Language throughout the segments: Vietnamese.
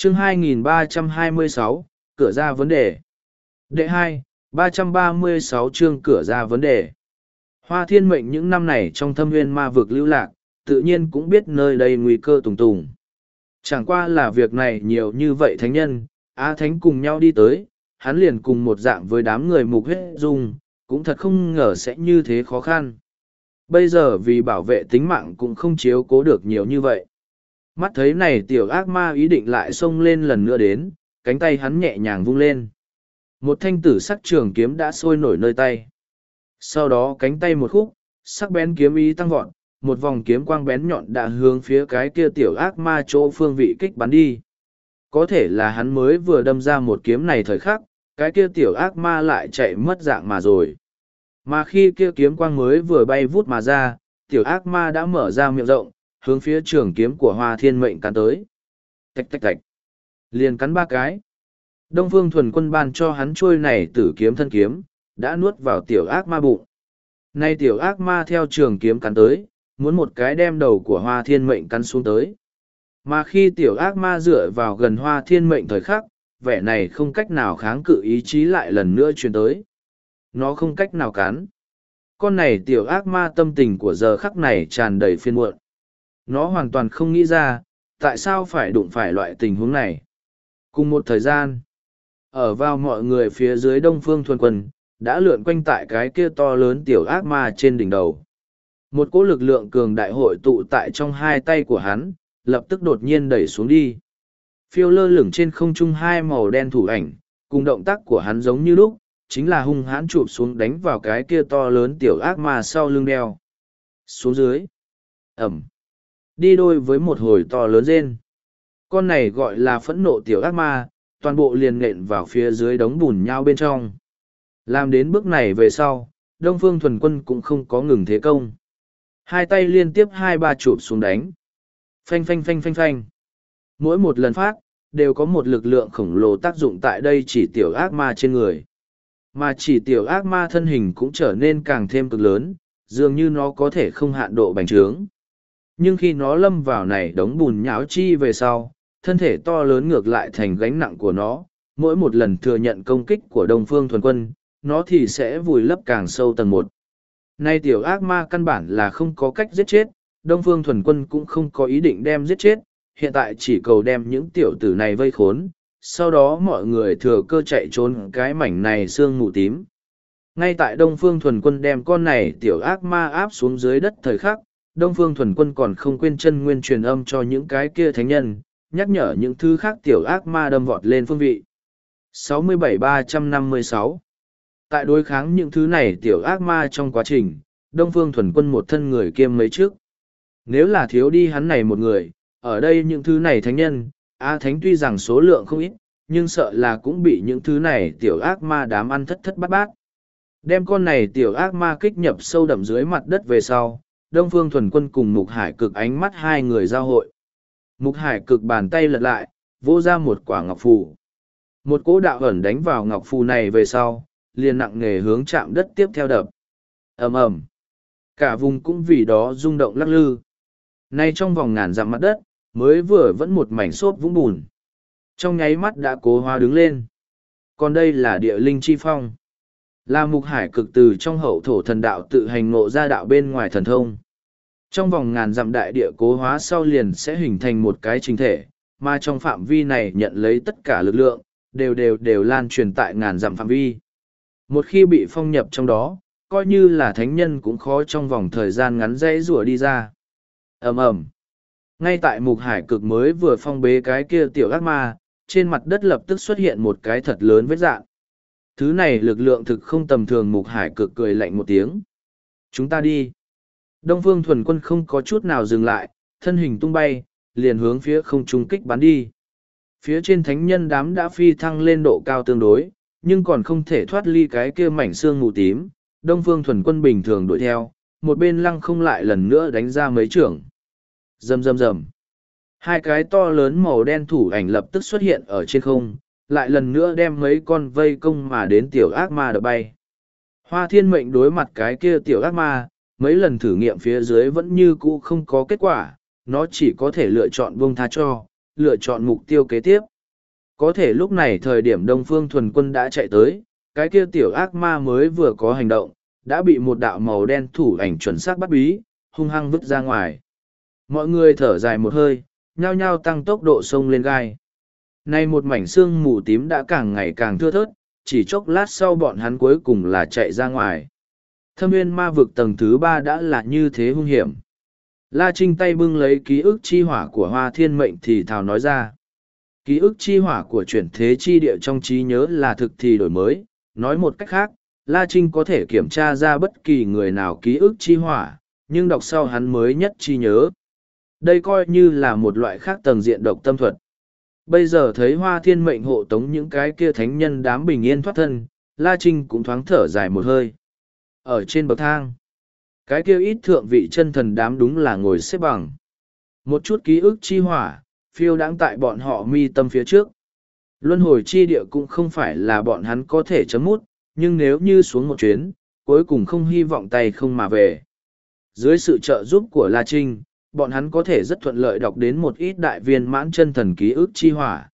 chương 2326, cửa ra vấn đề. Đệ 2, 336 chương cửa ra vấn đề. Hoa thiên mệnh những năm này trong thâm nguyên ma vực lưu lạc, tự nhiên cũng biết nơi đây nguy cơ tùng tùng. Chẳng qua là việc này nhiều như vậy thánh nhân, á thánh cùng nhau đi tới, hắn liền cùng một dạng với đám người mục huyết dung, cũng thật không ngờ sẽ như thế khó khăn. Bây giờ vì bảo vệ tính mạng cũng không chiếu cố được nhiều như vậy. Mắt thấy này tiểu ác ma ý định lại xông lên lần nữa đến, cánh tay hắn nhẹ nhàng vung lên. Một thanh tử sắc trường kiếm đã sôi nổi nơi tay. Sau đó cánh tay một khúc, sắc bén kiếm ý tăng vọt, một vòng kiếm quang bén nhọn đã hướng phía cái kia tiểu ác ma chỗ phương vị kích bắn đi. Có thể là hắn mới vừa đâm ra một kiếm này thời khắc, cái kia tiểu ác ma lại chạy mất dạng mà rồi. Mà khi kia kiếm quang mới vừa bay vút mà ra, tiểu ác ma đã mở ra miệng rộng, hướng phía trường kiếm của hoa thiên mệnh cắn tới. Tạch tạch tạch. Liền cắn ba cái. Đông Phương thuần quân ban cho hắn trôi này tử kiếm thân kiếm, đã nuốt vào tiểu ác ma bụng. Nay tiểu ác ma theo trường kiếm cắn tới, muốn một cái đem đầu của hoa thiên mệnh cắn xuống tới. Mà khi tiểu ác ma dựa vào gần hoa thiên mệnh thời khắc, vẻ này không cách nào kháng cự ý chí lại lần nữa truyền tới. Nó không cách nào cắn. Con này tiểu ác ma tâm tình của giờ khắc này tràn đầy phiên muộn nó hoàn toàn không nghĩ ra, tại sao phải đụng phải loại tình huống này. Cùng một thời gian, ở vào mọi người phía dưới đông phương thuần quân, đã lượn quanh tại cái kia to lớn tiểu ác ma trên đỉnh đầu. Một cỗ lực lượng cường đại hội tụ tại trong hai tay của hắn, lập tức đột nhiên đẩy xuống đi. Phiêu lơ lửng trên không trung hai màu đen thủ ảnh, cùng động tác của hắn giống như lúc, chính là hung hãn chụp xuống đánh vào cái kia to lớn tiểu ác ma sau lưng đeo. Xuống dưới. Ẩm đi đôi với một hồi to lớn rên con này gọi là phẫn nộ tiểu ác ma toàn bộ liền nện vào phía dưới đống bùn nhau bên trong làm đến bước này về sau đông phương thuần quân cũng không có ngừng thế công hai tay liên tiếp hai ba chụp xuống đánh phanh phanh phanh phanh phanh mỗi một lần phát đều có một lực lượng khổng lồ tác dụng tại đây chỉ tiểu ác ma trên người mà chỉ tiểu ác ma thân hình cũng trở nên càng thêm cực lớn dường như nó có thể không hạn độ bành trướng nhưng khi nó lâm vào này đống bùn nháo chi về sau thân thể to lớn ngược lại thành gánh nặng của nó mỗi một lần thừa nhận công kích của đông phương thuần quân nó thì sẽ vùi lấp càng sâu tầng một nay tiểu ác ma căn bản là không có cách giết chết đông phương thuần quân cũng không có ý định đem giết chết hiện tại chỉ cầu đem những tiểu tử này vây khốn sau đó mọi người thừa cơ chạy trốn cái mảnh này sương mù tím ngay tại đông phương thuần quân đem con này tiểu ác ma áp xuống dưới đất thời khắc Đông Phương Thuần Quân còn không quên chân nguyên truyền âm cho những cái kia thánh nhân, nhắc nhở những thứ khác tiểu ác ma đâm vọt lên phương vị. 67-356 Tại đối kháng những thứ này tiểu ác ma trong quá trình, Đông Phương Thuần Quân một thân người kiêm mấy trước. Nếu là thiếu đi hắn này một người, ở đây những thứ này thánh nhân, A Thánh tuy rằng số lượng không ít, nhưng sợ là cũng bị những thứ này tiểu ác ma đám ăn thất thất bát bát. Đem con này tiểu ác ma kích nhập sâu đậm dưới mặt đất về sau, Đông Phương Thuần Quân cùng Mục Hải Cực ánh mắt hai người giao hội. Mục Hải Cực bàn tay lật lại, vỗ ra một quả ngọc phù. Một cỗ đạo ẩn đánh vào ngọc phù này về sau, liền nặng nề hướng chạm đất tiếp theo đập. Ầm ầm. Cả vùng cũng vì đó rung động lắc lư. Nay trong vòng ngàn dặm mặt đất, mới vừa vẫn một mảnh xốp vũng bùn. Trong nháy mắt đã cố hoa đứng lên. Còn đây là địa linh chi phong là mục hải cực từ trong hậu thổ thần đạo tự hành ngộ ra đạo bên ngoài thần thông trong vòng ngàn dặm đại địa cố hóa sau liền sẽ hình thành một cái chính thể mà trong phạm vi này nhận lấy tất cả lực lượng đều đều đều lan truyền tại ngàn dặm phạm vi một khi bị phong nhập trong đó coi như là thánh nhân cũng khó trong vòng thời gian ngắn dễ rủa đi ra ầm ầm ngay tại mục hải cực mới vừa phong bế cái kia tiểu ác ma trên mặt đất lập tức xuất hiện một cái thật lớn vết dạng thứ này lực lượng thực không tầm thường mục hải cực cười lạnh một tiếng chúng ta đi đông phương thuần quân không có chút nào dừng lại thân hình tung bay liền hướng phía không trung kích bắn đi phía trên thánh nhân đám đã phi thăng lên độ cao tương đối nhưng còn không thể thoát ly cái kia mảnh xương mù tím đông phương thuần quân bình thường đuổi theo một bên lăng không lại lần nữa đánh ra mấy trưởng rầm rầm rầm hai cái to lớn màu đen thủ ảnh lập tức xuất hiện ở trên không lại lần nữa đem mấy con vây công mà đến tiểu ác ma đập bay. Hoa thiên mệnh đối mặt cái kia tiểu ác ma, mấy lần thử nghiệm phía dưới vẫn như cũ không có kết quả, nó chỉ có thể lựa chọn buông tha cho, lựa chọn mục tiêu kế tiếp. Có thể lúc này thời điểm Đông Phương thuần quân đã chạy tới, cái kia tiểu ác ma mới vừa có hành động, đã bị một đạo màu đen thủ ảnh chuẩn xác bắt bí, hung hăng vứt ra ngoài. Mọi người thở dài một hơi, nhao nhao tăng tốc độ sông lên gai. Nay một mảnh xương mù tím đã càng ngày càng thưa thớt, chỉ chốc lát sau bọn hắn cuối cùng là chạy ra ngoài. Thâm viên ma vực tầng thứ ba đã là như thế hung hiểm. La Trinh tay bưng lấy ký ức chi hỏa của hoa thiên mệnh thì thào nói ra. Ký ức chi hỏa của chuyển thế chi địa trong trí nhớ là thực thì đổi mới. Nói một cách khác, La Trinh có thể kiểm tra ra bất kỳ người nào ký ức chi hỏa, nhưng đọc sau hắn mới nhất chi nhớ. Đây coi như là một loại khác tầng diện độc tâm thuật. Bây giờ thấy hoa thiên mệnh hộ tống những cái kia thánh nhân đám bình yên thoát thân, La Trinh cũng thoáng thở dài một hơi. Ở trên bậc thang, cái kia ít thượng vị chân thần đám đúng là ngồi xếp bằng. Một chút ký ức chi hỏa, phiêu đáng tại bọn họ mi tâm phía trước. Luân hồi chi địa cũng không phải là bọn hắn có thể chấm mút, nhưng nếu như xuống một chuyến, cuối cùng không hy vọng tay không mà về. Dưới sự trợ giúp của La Trinh, bọn hắn có thể rất thuận lợi đọc đến một ít đại viên mãn chân thần ký ức chi hỏa.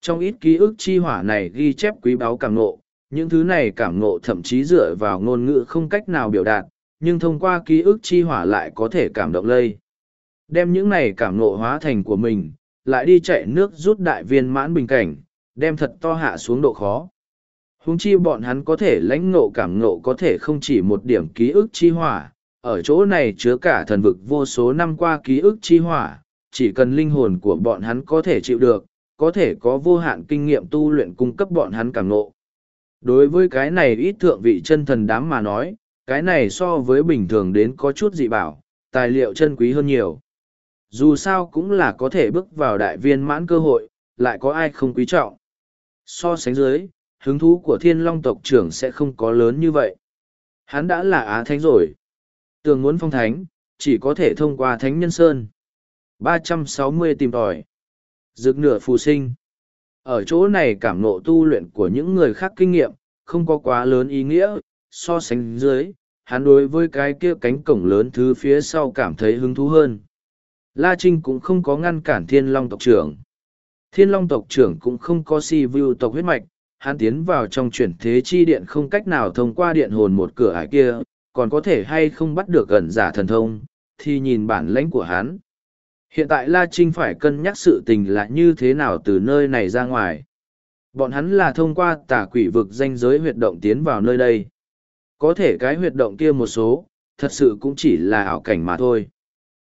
Trong ít ký ức chi hỏa này ghi chép quý báu cảm ngộ, những thứ này cảm ngộ thậm chí dựa vào ngôn ngữ không cách nào biểu đạt, nhưng thông qua ký ức chi hỏa lại có thể cảm động lây. Đem những này cảm ngộ hóa thành của mình, lại đi chạy nước rút đại viên mãn bình cảnh, đem thật to hạ xuống độ khó. Húng chi bọn hắn có thể lãnh ngộ cảm ngộ có thể không chỉ một điểm ký ức chi hỏa, ở chỗ này chứa cả thần vực vô số năm qua ký ức chi hỏa, chỉ cần linh hồn của bọn hắn có thể chịu được, có thể có vô hạn kinh nghiệm tu luyện cung cấp bọn hắn cảm ngộ. Đối với cái này ít thượng vị chân thần đám mà nói, cái này so với bình thường đến có chút dị bảo, tài liệu chân quý hơn nhiều. Dù sao cũng là có thể bước vào đại viên mãn cơ hội, lại có ai không quý trọng. So sánh dưới, hứng thú của thiên long tộc trưởng sẽ không có lớn như vậy. Hắn đã là á thánh rồi. Tường muốn phong thánh, chỉ có thể thông qua thánh nhân sơn. ba trăm sáu mươi tìm tòi. Dược nửa phù sinh. Ở chỗ này cảm ngộ tu luyện của những người khác kinh nghiệm, không có quá lớn ý nghĩa, so sánh dưới, hắn đối với cái kia cánh cổng lớn thứ phía sau cảm thấy hứng thú hơn. La Trinh cũng không có ngăn cản Thiên Long tộc trưởng. Thiên Long tộc trưởng cũng không có si view tộc huyết mạch, hắn tiến vào trong chuyển thế chi điện không cách nào thông qua điện hồn một cửa ải kia, còn có thể hay không bắt được gần giả thần thông, thì nhìn bản lãnh của hắn. Hiện tại La Trinh phải cân nhắc sự tình là như thế nào từ nơi này ra ngoài. Bọn hắn là thông qua tà quỷ vực danh giới huyệt động tiến vào nơi đây. Có thể cái huyệt động kia một số, thật sự cũng chỉ là ảo cảnh mà thôi.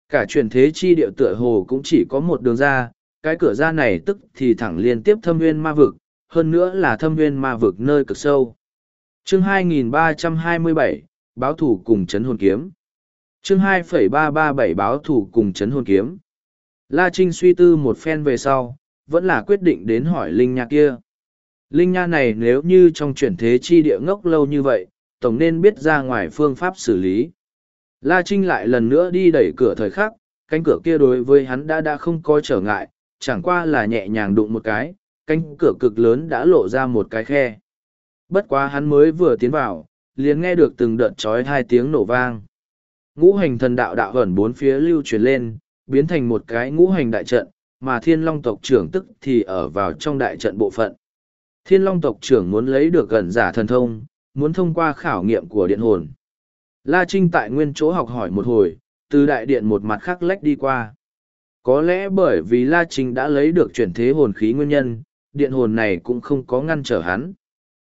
Cả truyền thế chi địa tựa hồ cũng chỉ có một đường ra, cái cửa ra này tức thì thẳng liên tiếp thâm nguyên ma vực, hơn nữa là thâm nguyên ma vực nơi cực sâu. chương 2327, báo thủ cùng chấn hồn kiếm chương 2.337 báo thủ cùng chấn hồn kiếm la trinh suy tư một phen về sau vẫn là quyết định đến hỏi linh nha kia linh nha này nếu như trong chuyển thế chi địa ngốc lâu như vậy tổng nên biết ra ngoài phương pháp xử lý la trinh lại lần nữa đi đẩy cửa thời khắc cánh cửa kia đối với hắn đã đã không có trở ngại chẳng qua là nhẹ nhàng đụng một cái cánh cửa cực lớn đã lộ ra một cái khe bất quá hắn mới vừa tiến vào liền nghe được từng đợt trói hai tiếng nổ vang. Ngũ hành thần đạo đạo ẩn bốn phía lưu truyền lên, biến thành một cái ngũ hành đại trận, mà thiên long tộc trưởng tức thì ở vào trong đại trận bộ phận. Thiên long tộc trưởng muốn lấy được gần giả thần thông, muốn thông qua khảo nghiệm của điện hồn. La Trinh tại nguyên chỗ học hỏi một hồi, từ đại điện một mặt khác lách đi qua. Có lẽ bởi vì La Trinh đã lấy được chuyển thế hồn khí nguyên nhân, điện hồn này cũng không có ngăn trở hắn.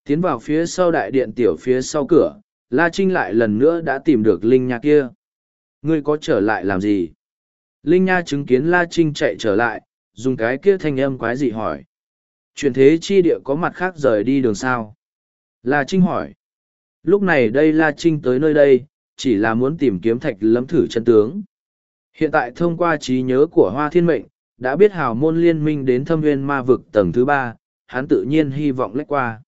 Tiến vào phía sau đại điện tiểu phía sau cửa, La Trinh lại lần nữa đã tìm được Linh Nha kia. Ngươi có trở lại làm gì? Linh Nha chứng kiến La Trinh chạy trở lại, dùng cái kia thanh âm quái dị hỏi. Chuyển thế chi địa có mặt khác rời đi đường sao? La Trinh hỏi. Lúc này đây La Trinh tới nơi đây, chỉ là muốn tìm kiếm thạch lấm thử chân tướng. Hiện tại thông qua trí nhớ của Hoa Thiên Mệnh, đã biết hào môn liên minh đến thâm viên ma vực tầng thứ ba, hắn tự nhiên hy vọng lách qua.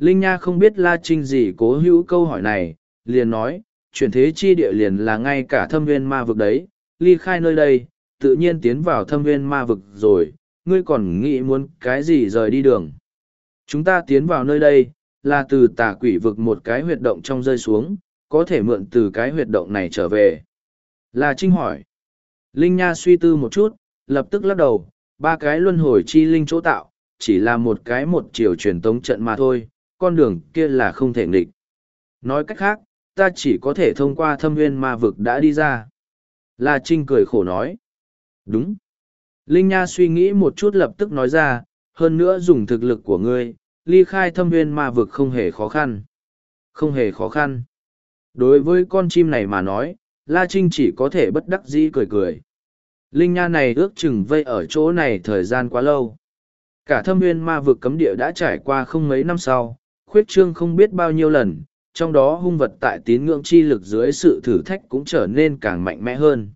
Linh Nha không biết La Trinh gì cố hữu câu hỏi này, liền nói, chuyển thế chi địa liền là ngay cả thâm viên ma vực đấy, ly khai nơi đây, tự nhiên tiến vào thâm viên ma vực rồi, ngươi còn nghĩ muốn cái gì rời đi đường. Chúng ta tiến vào nơi đây, là từ tà quỷ vực một cái huyệt động trong rơi xuống, có thể mượn từ cái huyệt động này trở về. La Trinh hỏi. Linh Nha suy tư một chút, lập tức lắc đầu, ba cái luân hồi chi linh chỗ tạo, chỉ là một cái một chiều truyền tống trận mà thôi, con đường kia là không thể nghịch. Nói cách khác, ta chỉ có thể thông qua thâm nguyên ma vực đã đi ra. La Trinh cười khổ nói. Đúng. Linh Nha suy nghĩ một chút lập tức nói ra, hơn nữa dùng thực lực của ngươi, ly khai thâm nguyên ma vực không hề khó khăn. Không hề khó khăn. Đối với con chim này mà nói, La Trinh chỉ có thể bất đắc dĩ cười cười. Linh Nha này ước chừng vây ở chỗ này thời gian quá lâu. Cả thâm nguyên ma vực cấm địa đã trải qua không mấy năm sau, khuyết trương không biết bao nhiêu lần, trong đó hung vật tại tín ngưỡng chi lực dưới sự thử thách cũng trở nên càng mạnh mẽ hơn.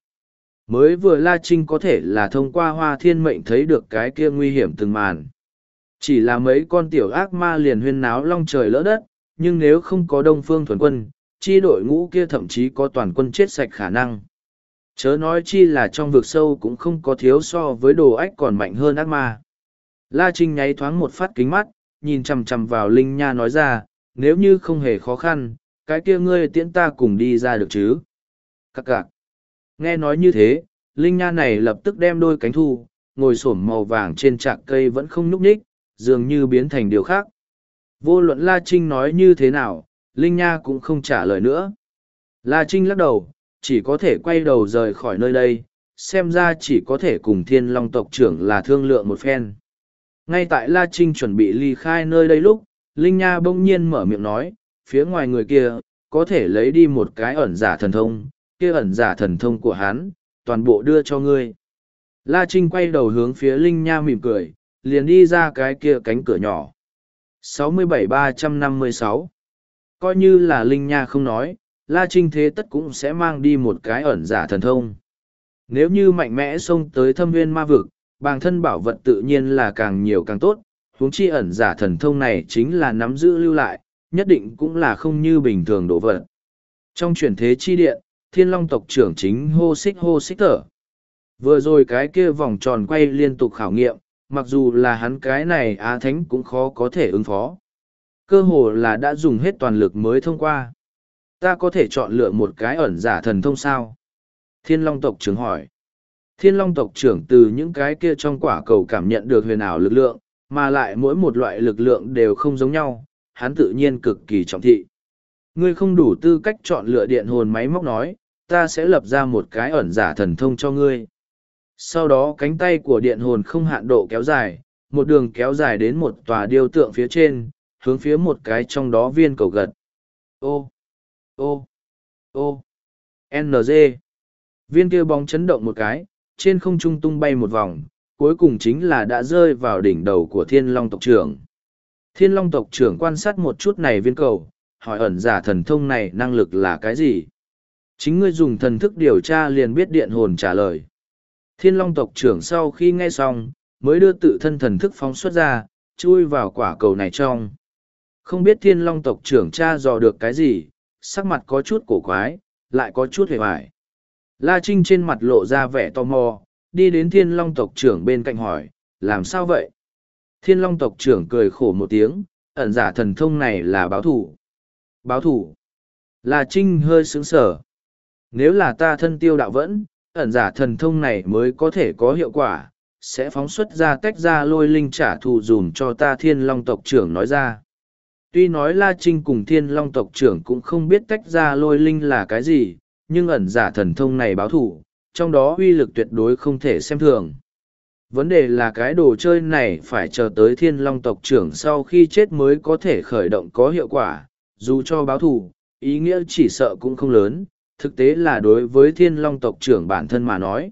Mới vừa La Trinh có thể là thông qua hoa thiên mệnh thấy được cái kia nguy hiểm từng màn. Chỉ là mấy con tiểu ác ma liền huyên náo long trời lỡ đất, nhưng nếu không có đông phương thuần quân, chi đội ngũ kia thậm chí có toàn quân chết sạch khả năng. Chớ nói chi là trong vực sâu cũng không có thiếu so với đồ ách còn mạnh hơn ác ma. La Trinh nháy thoáng một phát kính mắt, nhìn chằm chằm vào Linh Nha nói ra, nếu như không hề khó khăn, cái kia ngươi tiễn ta cùng đi ra được chứ. Các cạc. Nghe nói như thế, Linh Nha này lập tức đem đôi cánh thu, ngồi xổm màu vàng trên trạng cây vẫn không nhúc nhích, dường như biến thành điều khác. Vô luận La Trinh nói như thế nào, Linh Nha cũng không trả lời nữa. La Trinh lắc đầu, chỉ có thể quay đầu rời khỏi nơi đây, xem ra chỉ có thể cùng thiên long tộc trưởng là thương lượng một phen. Ngay tại La Trinh chuẩn bị ly khai nơi đây lúc, Linh Nha bỗng nhiên mở miệng nói, phía ngoài người kia, có thể lấy đi một cái ẩn giả thần thông, kia ẩn giả thần thông của hắn, toàn bộ đưa cho ngươi. La Trinh quay đầu hướng phía Linh Nha mỉm cười, liền đi ra cái kia cánh cửa nhỏ. 67-356 Coi như là Linh Nha không nói, La Trinh thế tất cũng sẽ mang đi một cái ẩn giả thần thông. Nếu như mạnh mẽ xông tới thâm Viên ma vực, bàng thân bảo vật tự nhiên là càng nhiều càng tốt, huống chi ẩn giả thần thông này chính là nắm giữ lưu lại, nhất định cũng là không như bình thường đồ vật. Trong chuyển thế chi điện, thiên long tộc trưởng chính hô xích hô xích thở. Vừa rồi cái kia vòng tròn quay liên tục khảo nghiệm, mặc dù là hắn cái này á thánh cũng khó có thể ứng phó. Cơ hồ là đã dùng hết toàn lực mới thông qua. Ta có thể chọn lựa một cái ẩn giả thần thông sao? Thiên long tộc trưởng hỏi. Thiên Long tộc trưởng từ những cái kia trong quả cầu cảm nhận được huyền ảo lực lượng, mà lại mỗi một loại lực lượng đều không giống nhau, hắn tự nhiên cực kỳ trọng thị. Ngươi không đủ tư cách chọn lựa điện hồn máy móc nói, ta sẽ lập ra một cái ẩn giả thần thông cho ngươi. Sau đó cánh tay của điện hồn không hạn độ kéo dài, một đường kéo dài đến một tòa điêu tượng phía trên, hướng phía một cái trong đó viên cầu gật. Ô, ô, ô, NG. Viên kia bóng chấn động một cái, trên không trung tung bay một vòng, cuối cùng chính là đã rơi vào đỉnh đầu của thiên long tộc trưởng. Thiên long tộc trưởng quan sát một chút này viên cầu, hỏi ẩn giả thần thông này năng lực là cái gì? Chính ngươi dùng thần thức điều tra liền biết điện hồn trả lời. Thiên long tộc trưởng sau khi nghe xong, mới đưa tự thân thần thức phóng xuất ra, chui vào quả cầu này trong. Không biết thiên long tộc trưởng tra dò được cái gì, sắc mặt có chút cổ quái, lại có chút hề hoài. La Trinh trên mặt lộ ra vẻ tò mò, đi đến thiên long tộc trưởng bên cạnh hỏi, làm sao vậy? Thiên long tộc trưởng cười khổ một tiếng, ẩn giả thần thông này là báo thủ. Báo thủ. La Trinh hơi sướng sở. Nếu là ta thân tiêu đạo vẫn, ẩn giả thần thông này mới có thể có hiệu quả, sẽ phóng xuất ra tách ra lôi linh trả thù dùm cho ta thiên long tộc trưởng nói ra. Tuy nói La Trinh cùng thiên long tộc trưởng cũng không biết tách ra lôi linh là cái gì, nhưng ẩn giả thần thông này báo thủ, trong đó uy lực tuyệt đối không thể xem thường. Vấn đề là cái đồ chơi này phải chờ tới thiên long tộc trưởng sau khi chết mới có thể khởi động có hiệu quả, dù cho báo thủ, ý nghĩa chỉ sợ cũng không lớn, thực tế là đối với thiên long tộc trưởng bản thân mà nói.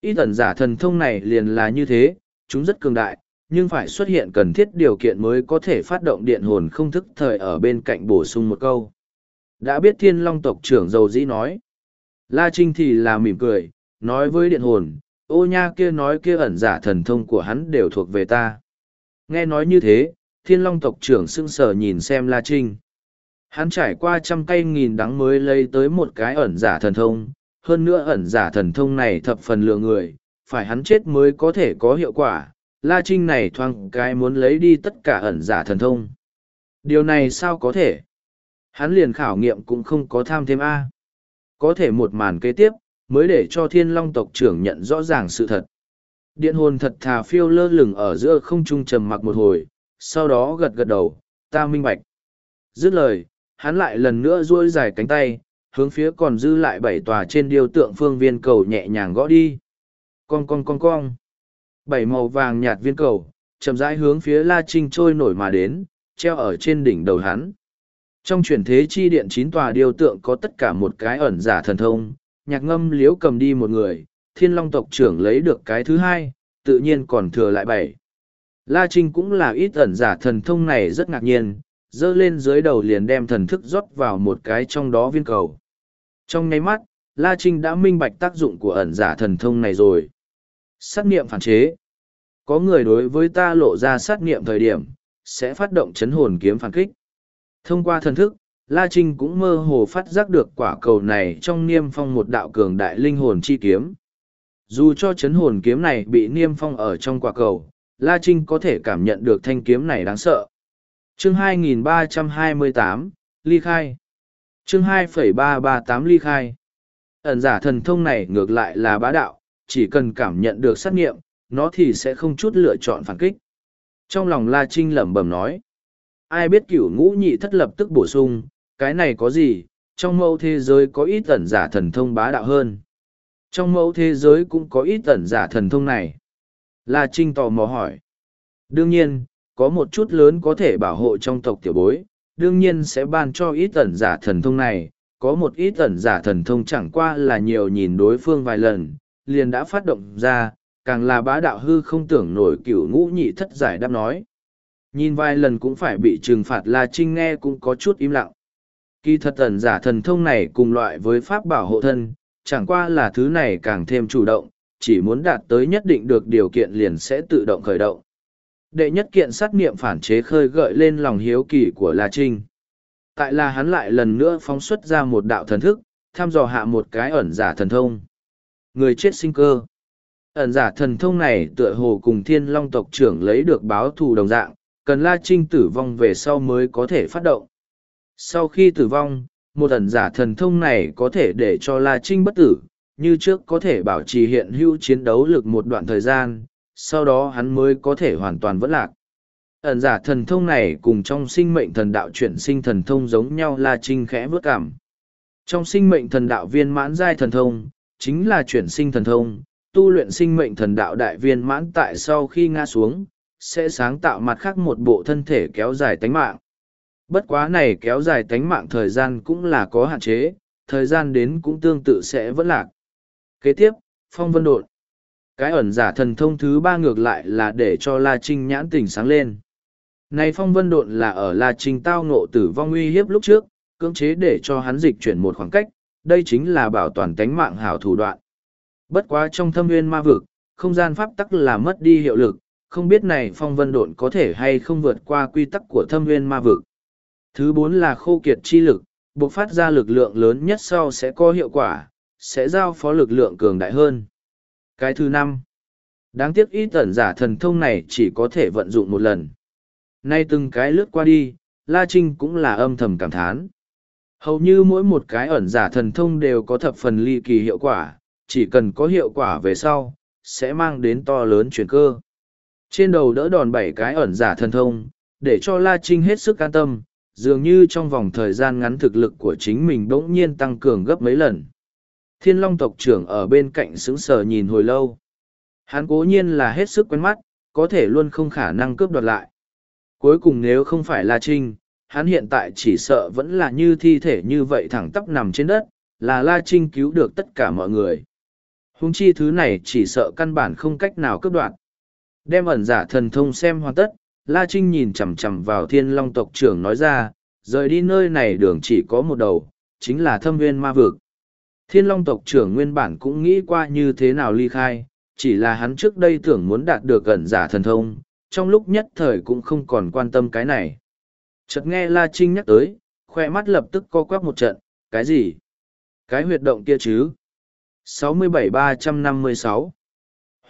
Ít ẩn giả thần thông này liền là như thế, chúng rất cường đại, nhưng phải xuất hiện cần thiết điều kiện mới có thể phát động điện hồn không thức thời ở bên cạnh bổ sung một câu đã biết thiên long tộc trưởng dầu dĩ nói la trinh thì là mỉm cười nói với điện hồn ô nha kia nói kia ẩn giả thần thông của hắn đều thuộc về ta nghe nói như thế thiên long tộc trưởng sưng sờ nhìn xem la trinh hắn trải qua trăm cây nghìn đắng mới lấy tới một cái ẩn giả thần thông hơn nữa ẩn giả thần thông này thập phần lừa người phải hắn chết mới có thể có hiệu quả la trinh này thoang cái muốn lấy đi tất cả ẩn giả thần thông điều này sao có thể Hắn liền khảo nghiệm cũng không có tham thêm A. Có thể một màn kế tiếp, mới để cho thiên long tộc trưởng nhận rõ ràng sự thật. Điện hồn thật thà phiêu lơ lửng ở giữa không trung trầm mặc một hồi, sau đó gật gật đầu, ta minh bạch. Dứt lời, hắn lại lần nữa duỗi dài cánh tay, hướng phía còn dư lại bảy tòa trên điêu tượng phương viên cầu nhẹ nhàng gõ đi. Cong cong cong cong. Bảy màu vàng nhạt viên cầu, chậm rãi hướng phía La Trinh trôi nổi mà đến, treo ở trên đỉnh đầu hắn. Trong chuyển thế chi điện chín tòa điều tượng có tất cả một cái ẩn giả thần thông, nhạc ngâm liếu cầm đi một người, thiên long tộc trưởng lấy được cái thứ hai, tự nhiên còn thừa lại bảy. La Trinh cũng là ít ẩn giả thần thông này rất ngạc nhiên, dơ lên dưới đầu liền đem thần thức rót vào một cái trong đó viên cầu. Trong ngay mắt, La Trinh đã minh bạch tác dụng của ẩn giả thần thông này rồi. Sát niệm phản chế. Có người đối với ta lộ ra sát niệm thời điểm, sẽ phát động chấn hồn kiếm phản kích. Thông qua thần thức, La Trinh cũng mơ hồ phát giác được quả cầu này trong niêm phong một đạo cường đại linh hồn chi kiếm. Dù cho chấn hồn kiếm này bị niêm phong ở trong quả cầu, La Trinh có thể cảm nhận được thanh kiếm này đáng sợ. Chương 2328, Ly Khai Chương 2.338 Ly Khai Ẩn giả thần thông này ngược lại là bá đạo, chỉ cần cảm nhận được sát nghiệm, nó thì sẽ không chút lựa chọn phản kích. Trong lòng La Trinh lẩm bẩm nói ai biết cửu ngũ nhị thất lập tức bổ sung, cái này có gì, trong mẫu thế giới có ít ẩn giả thần thông bá đạo hơn. Trong mẫu thế giới cũng có ít ẩn giả thần thông này. La Trinh tò mò hỏi. Đương nhiên, có một chút lớn có thể bảo hộ trong tộc tiểu bối, đương nhiên sẽ ban cho ít ẩn giả thần thông này. Có một ít ẩn giả thần thông chẳng qua là nhiều nhìn đối phương vài lần, liền đã phát động ra, càng là bá đạo hư không tưởng nổi cửu ngũ nhị thất giải đáp nói, Nhìn vài lần cũng phải bị trừng phạt La Trinh nghe cũng có chút im lặng. Kỳ thật thần giả thần thông này cùng loại với pháp bảo hộ thân, chẳng qua là thứ này càng thêm chủ động, chỉ muốn đạt tới nhất định được điều kiện liền sẽ tự động khởi động. Đệ nhất kiện sát niệm phản chế khơi gợi lên lòng hiếu kỳ của La Trinh. Tại là hắn lại lần nữa phóng xuất ra một đạo thần thức, thăm dò hạ một cái ẩn giả thần thông. Người chết sinh cơ. Ẩn giả thần thông này tựa hồ cùng thiên long tộc trưởng lấy được báo thù đồng dạng, cần La Trinh tử vong về sau mới có thể phát động. Sau khi tử vong, một ẩn giả thần thông này có thể để cho La Trinh bất tử, như trước có thể bảo trì hiện hữu chiến đấu lực một đoạn thời gian, sau đó hắn mới có thể hoàn toàn vỡ lạc. Ẩn giả thần thông này cùng trong sinh mệnh thần đạo chuyển sinh thần thông giống nhau La Trinh khẽ bước cảm. Trong sinh mệnh thần đạo viên mãn giai thần thông, chính là chuyển sinh thần thông, tu luyện sinh mệnh thần đạo đại viên mãn tại sau khi ngã xuống, sẽ sáng tạo mặt khác một bộ thân thể kéo dài tánh mạng. Bất quá này kéo dài tánh mạng thời gian cũng là có hạn chế, thời gian đến cũng tương tự sẽ vẫn lạc. Kế tiếp, phong vân đột. Cái ẩn giả thần thông thứ ba ngược lại là để cho La Trinh nhãn tỉnh sáng lên. Này phong vân đột là ở La Trinh tao ngộ tử vong uy hiếp lúc trước, cưỡng chế để cho hắn dịch chuyển một khoảng cách, đây chính là bảo toàn tánh mạng hảo thủ đoạn. Bất quá trong thâm nguyên ma vực, không gian pháp tắc là mất đi hiệu lực, không biết này phong vân độn có thể hay không vượt qua quy tắc của thâm nguyên ma vực. Thứ bốn là khô kiệt chi lực, buộc phát ra lực lượng lớn nhất sau sẽ có hiệu quả, sẽ giao phó lực lượng cường đại hơn. Cái thứ năm, đáng tiếc ít tẩn giả thần thông này chỉ có thể vận dụng một lần. Nay từng cái lướt qua đi, La Trinh cũng là âm thầm cảm thán. Hầu như mỗi một cái ẩn giả thần thông đều có thập phần ly kỳ hiệu quả, chỉ cần có hiệu quả về sau, sẽ mang đến to lớn chuyển cơ. Trên đầu đỡ đòn bảy cái ẩn giả thần thông, để cho La Trinh hết sức an tâm, dường như trong vòng thời gian ngắn thực lực của chính mình bỗng nhiên tăng cường gấp mấy lần. Thiên Long tộc trưởng ở bên cạnh sững sờ nhìn hồi lâu. Hắn cố nhiên là hết sức quen mắt, có thể luôn không khả năng cướp đoạt lại. Cuối cùng nếu không phải La Trinh, hắn hiện tại chỉ sợ vẫn là như thi thể như vậy thẳng tắp nằm trên đất, là La Trinh cứu được tất cả mọi người. Húng chi thứ này chỉ sợ căn bản không cách nào cướp đoạt. Đem ẩn giả thần thông xem hoàn tất, La Trinh nhìn chằm chằm vào thiên long tộc trưởng nói ra, rời đi nơi này đường chỉ có một đầu, chính là thâm viên ma vực. Thiên long tộc trưởng nguyên bản cũng nghĩ qua như thế nào ly khai, chỉ là hắn trước đây tưởng muốn đạt được ẩn giả thần thông, trong lúc nhất thời cũng không còn quan tâm cái này. Chợt nghe La Trinh nhắc tới, khoe mắt lập tức co quắp một trận, cái gì? Cái huyệt động kia chứ? 67-356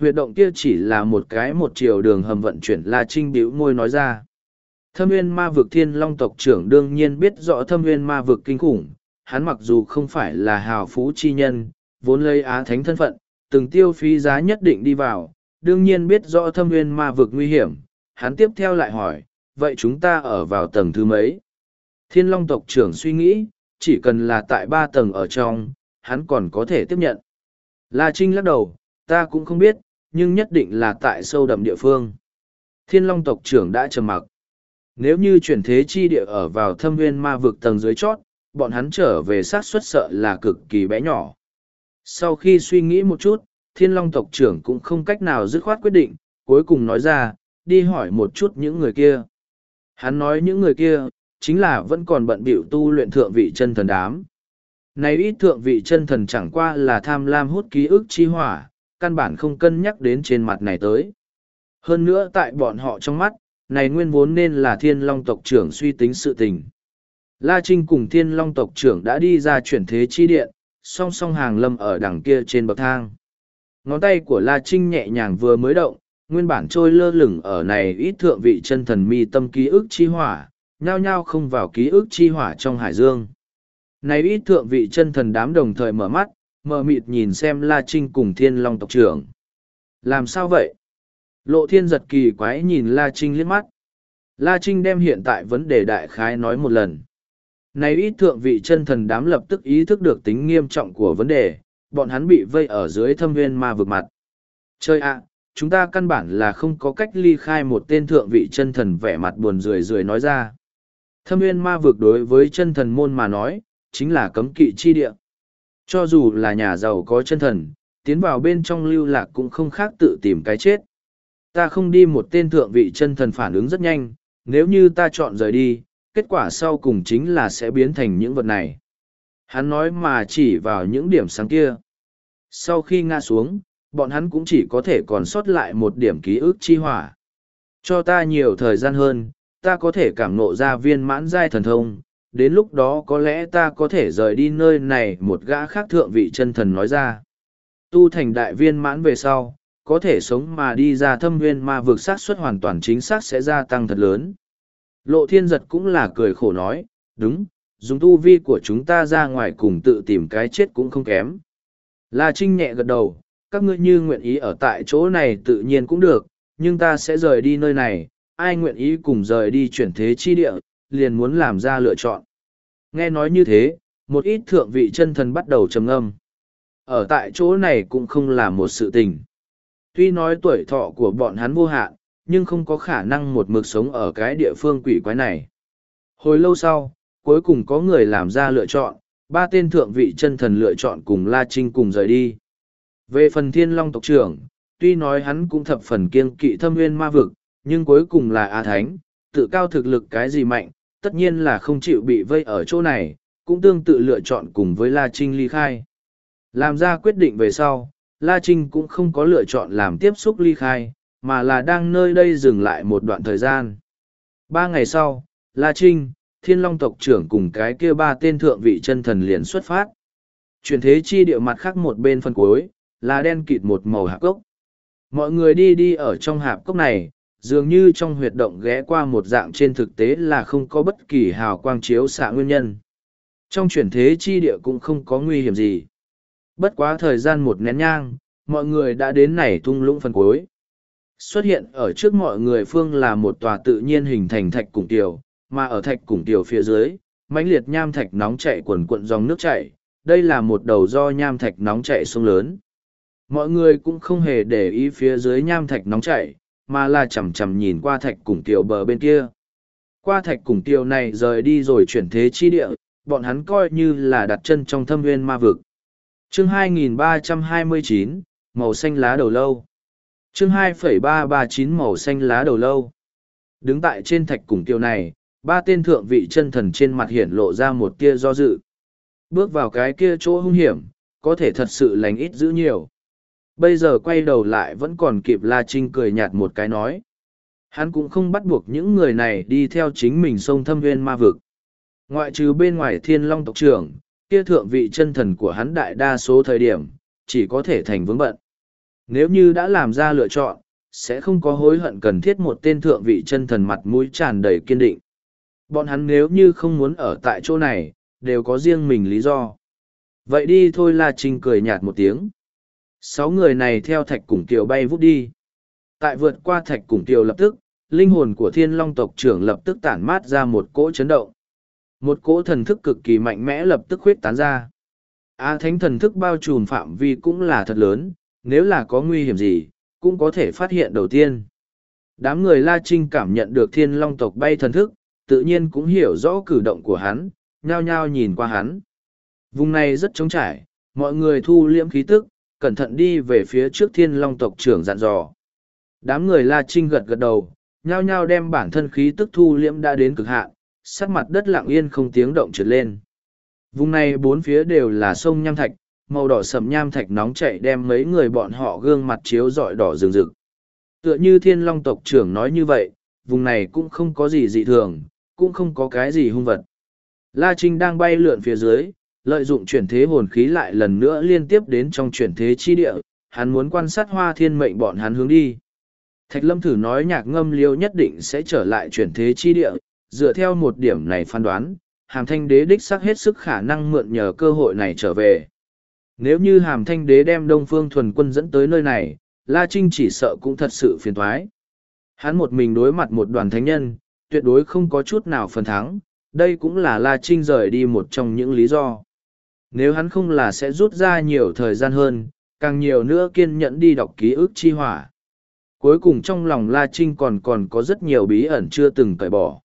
huyệt động kia chỉ là một cái một chiều đường hầm vận chuyển là trinh bĩu môi nói ra thâm uyên ma vực thiên long tộc trưởng đương nhiên biết rõ thâm uyên ma vực kinh khủng hắn mặc dù không phải là hào phú chi nhân vốn lấy á thánh thân phận từng tiêu phí giá nhất định đi vào đương nhiên biết rõ thâm uyên ma vực nguy hiểm hắn tiếp theo lại hỏi vậy chúng ta ở vào tầng thứ mấy thiên long tộc trưởng suy nghĩ chỉ cần là tại ba tầng ở trong hắn còn có thể tiếp nhận la trinh lắc đầu ta cũng không biết nhưng nhất định là tại sâu đậm địa phương. Thiên Long tộc trưởng đã trầm mặc. Nếu như chuyển thế chi địa ở vào thâm nguyên ma vực tầng dưới chót, bọn hắn trở về sát xuất sợ là cực kỳ bé nhỏ. Sau khi suy nghĩ một chút, Thiên Long tộc trưởng cũng không cách nào dứt khoát quyết định, cuối cùng nói ra, đi hỏi một chút những người kia. Hắn nói những người kia, chính là vẫn còn bận biểu tu luyện thượng vị chân thần đám. Này ít thượng vị chân thần chẳng qua là tham lam hút ký ức chi hỏa, căn bản không cân nhắc đến trên mặt này tới. Hơn nữa tại bọn họ trong mắt, này nguyên vốn nên là thiên long tộc trưởng suy tính sự tình. La Trinh cùng thiên long tộc trưởng đã đi ra chuyển thế chi điện, song song hàng lâm ở đằng kia trên bậc thang. Ngón tay của La Trinh nhẹ nhàng vừa mới động, nguyên bản trôi lơ lửng ở này ít thượng vị chân thần mi tâm ký ức chi hỏa, nhao nhao không vào ký ức chi hỏa trong hải dương. Này ít thượng vị chân thần đám đồng thời mở mắt, mờ mịt nhìn xem La Trinh cùng Thiên Long tộc trưởng. Làm sao vậy? Lộ Thiên giật kỳ quái nhìn La Trinh liếc mắt. La Trinh đem hiện tại vấn đề đại khái nói một lần. Này ít thượng vị chân thần đám lập tức ý thức được tính nghiêm trọng của vấn đề, bọn hắn bị vây ở dưới thâm viên ma vực mặt. Chơi ạ, chúng ta căn bản là không có cách ly khai một tên thượng vị chân thần vẻ mặt buồn rười rười nói ra. Thâm viên ma vực đối với chân thần môn mà nói, chính là cấm kỵ chi địa. Cho dù là nhà giàu có chân thần, tiến vào bên trong lưu lạc cũng không khác tự tìm cái chết. Ta không đi một tên thượng vị chân thần phản ứng rất nhanh, nếu như ta chọn rời đi, kết quả sau cùng chính là sẽ biến thành những vật này. Hắn nói mà chỉ vào những điểm sáng kia. Sau khi ngã xuống, bọn hắn cũng chỉ có thể còn sót lại một điểm ký ức chi hỏa. Cho ta nhiều thời gian hơn, ta có thể cảm nộ ra viên mãn giai thần thông, đến lúc đó có lẽ ta có thể rời đi nơi này một gã khác thượng vị chân thần nói ra tu thành đại viên mãn về sau có thể sống mà đi ra thâm viên ma vượt xác suất hoàn toàn chính xác sẽ gia tăng thật lớn lộ thiên giật cũng là cười khổ nói đúng dùng tu vi của chúng ta ra ngoài cùng tự tìm cái chết cũng không kém la trinh nhẹ gật đầu các ngươi như nguyện ý ở tại chỗ này tự nhiên cũng được nhưng ta sẽ rời đi nơi này ai nguyện ý cùng rời đi chuyển thế chi địa liền muốn làm ra lựa chọn Nghe nói như thế, một ít thượng vị chân thần bắt đầu trầm ngâm. Ở tại chỗ này cũng không là một sự tình. Tuy nói tuổi thọ của bọn hắn vô hạn, nhưng không có khả năng một mực sống ở cái địa phương quỷ quái này. Hồi lâu sau, cuối cùng có người làm ra lựa chọn, ba tên thượng vị chân thần lựa chọn cùng La Trinh cùng rời đi. Về phần thiên long tộc trưởng, tuy nói hắn cũng thập phần kiêng kỵ thâm nguyên ma vực, nhưng cuối cùng là A Thánh, tự cao thực lực cái gì mạnh, tất nhiên là không chịu bị vây ở chỗ này, cũng tương tự lựa chọn cùng với La Trinh ly khai. Làm ra quyết định về sau, La Trinh cũng không có lựa chọn làm tiếp xúc ly khai, mà là đang nơi đây dừng lại một đoạn thời gian. Ba ngày sau, La Trinh, Thiên Long tộc trưởng cùng cái kia ba tên thượng vị chân thần liền xuất phát. Chuyển thế chi địa mặt khác một bên phân cuối, là đen kịt một màu hạp cốc. Mọi người đi đi ở trong hạp cốc này, dường như trong huyệt động ghé qua một dạng trên thực tế là không có bất kỳ hào quang chiếu xạ nguyên nhân. Trong chuyển thế chi địa cũng không có nguy hiểm gì. Bất quá thời gian một nén nhang, mọi người đã đến nảy thung lũng phần cuối. Xuất hiện ở trước mọi người phương là một tòa tự nhiên hình thành thạch củng tiểu, mà ở thạch củng tiểu phía dưới, mãnh liệt nham thạch nóng chảy quần cuộn dòng nước chảy, đây là một đầu do nham thạch nóng chảy sông lớn. Mọi người cũng không hề để ý phía dưới nham thạch nóng chảy, mà là chằm chằm nhìn qua thạch cùng tiểu bờ bên kia. Qua thạch cùng tiểu này rời đi rồi chuyển thế chi địa, bọn hắn coi như là đặt chân trong thâm nguyên ma vực. chương 2329, màu xanh lá đầu lâu. chương 2,339 màu xanh lá đầu lâu. Đứng tại trên thạch cùng tiểu này, ba tên thượng vị chân thần trên mặt hiển lộ ra một tia do dự. Bước vào cái kia chỗ hung hiểm, có thể thật sự lành ít giữ nhiều. Bây giờ quay đầu lại vẫn còn kịp La Trinh cười nhạt một cái nói. Hắn cũng không bắt buộc những người này đi theo chính mình sông thâm viên ma vực. Ngoại trừ bên ngoài thiên long tộc trưởng, kia thượng vị chân thần của hắn đại đa số thời điểm, chỉ có thể thành vướng bận. Nếu như đã làm ra lựa chọn, sẽ không có hối hận cần thiết một tên thượng vị chân thần mặt mũi tràn đầy kiên định. Bọn hắn nếu như không muốn ở tại chỗ này, đều có riêng mình lý do. Vậy đi thôi là Trinh cười nhạt một tiếng. Sáu người này theo thạch cùng tiều bay vút đi. Tại vượt qua thạch cùng tiều lập tức, linh hồn của thiên long tộc trưởng lập tức tản mát ra một cỗ chấn động. Một cỗ thần thức cực kỳ mạnh mẽ lập tức khuyết tán ra. A thánh thần thức bao trùm phạm vi cũng là thật lớn, nếu là có nguy hiểm gì, cũng có thể phát hiện đầu tiên. Đám người La Trinh cảm nhận được thiên long tộc bay thần thức, tự nhiên cũng hiểu rõ cử động của hắn, nhao nhao nhìn qua hắn. Vùng này rất trống trải, mọi người thu liễm khí tức, cẩn thận đi về phía trước thiên long tộc trưởng dặn dò. Đám người La Trinh gật gật đầu, nhao nhao đem bản thân khí tức thu liễm đã đến cực hạn, sắc mặt đất lặng yên không tiếng động trượt lên. Vùng này bốn phía đều là sông nham thạch, màu đỏ sầm nham thạch nóng chảy đem mấy người bọn họ gương mặt chiếu rọi đỏ rừng rực. Tựa như thiên long tộc trưởng nói như vậy, vùng này cũng không có gì dị thường, cũng không có cái gì hung vật. La Trinh đang bay lượn phía dưới, lợi dụng chuyển thế hồn khí lại lần nữa liên tiếp đến trong chuyển thế chi địa, hắn muốn quan sát hoa thiên mệnh bọn hắn hướng đi. Thạch lâm thử nói nhạc ngâm liêu nhất định sẽ trở lại chuyển thế chi địa, dựa theo một điểm này phán đoán, hàm thanh đế đích xác hết sức khả năng mượn nhờ cơ hội này trở về. Nếu như hàm thanh đế đem đông phương thuần quân dẫn tới nơi này, La Trinh chỉ sợ cũng thật sự phiền thoái. Hắn một mình đối mặt một đoàn thánh nhân, tuyệt đối không có chút nào phần thắng, đây cũng là La Trinh rời đi một trong những lý do nếu hắn không là sẽ rút ra nhiều thời gian hơn càng nhiều nữa kiên nhẫn đi đọc ký ức chi hỏa cuối cùng trong lòng la trinh còn còn có rất nhiều bí ẩn chưa từng cởi bỏ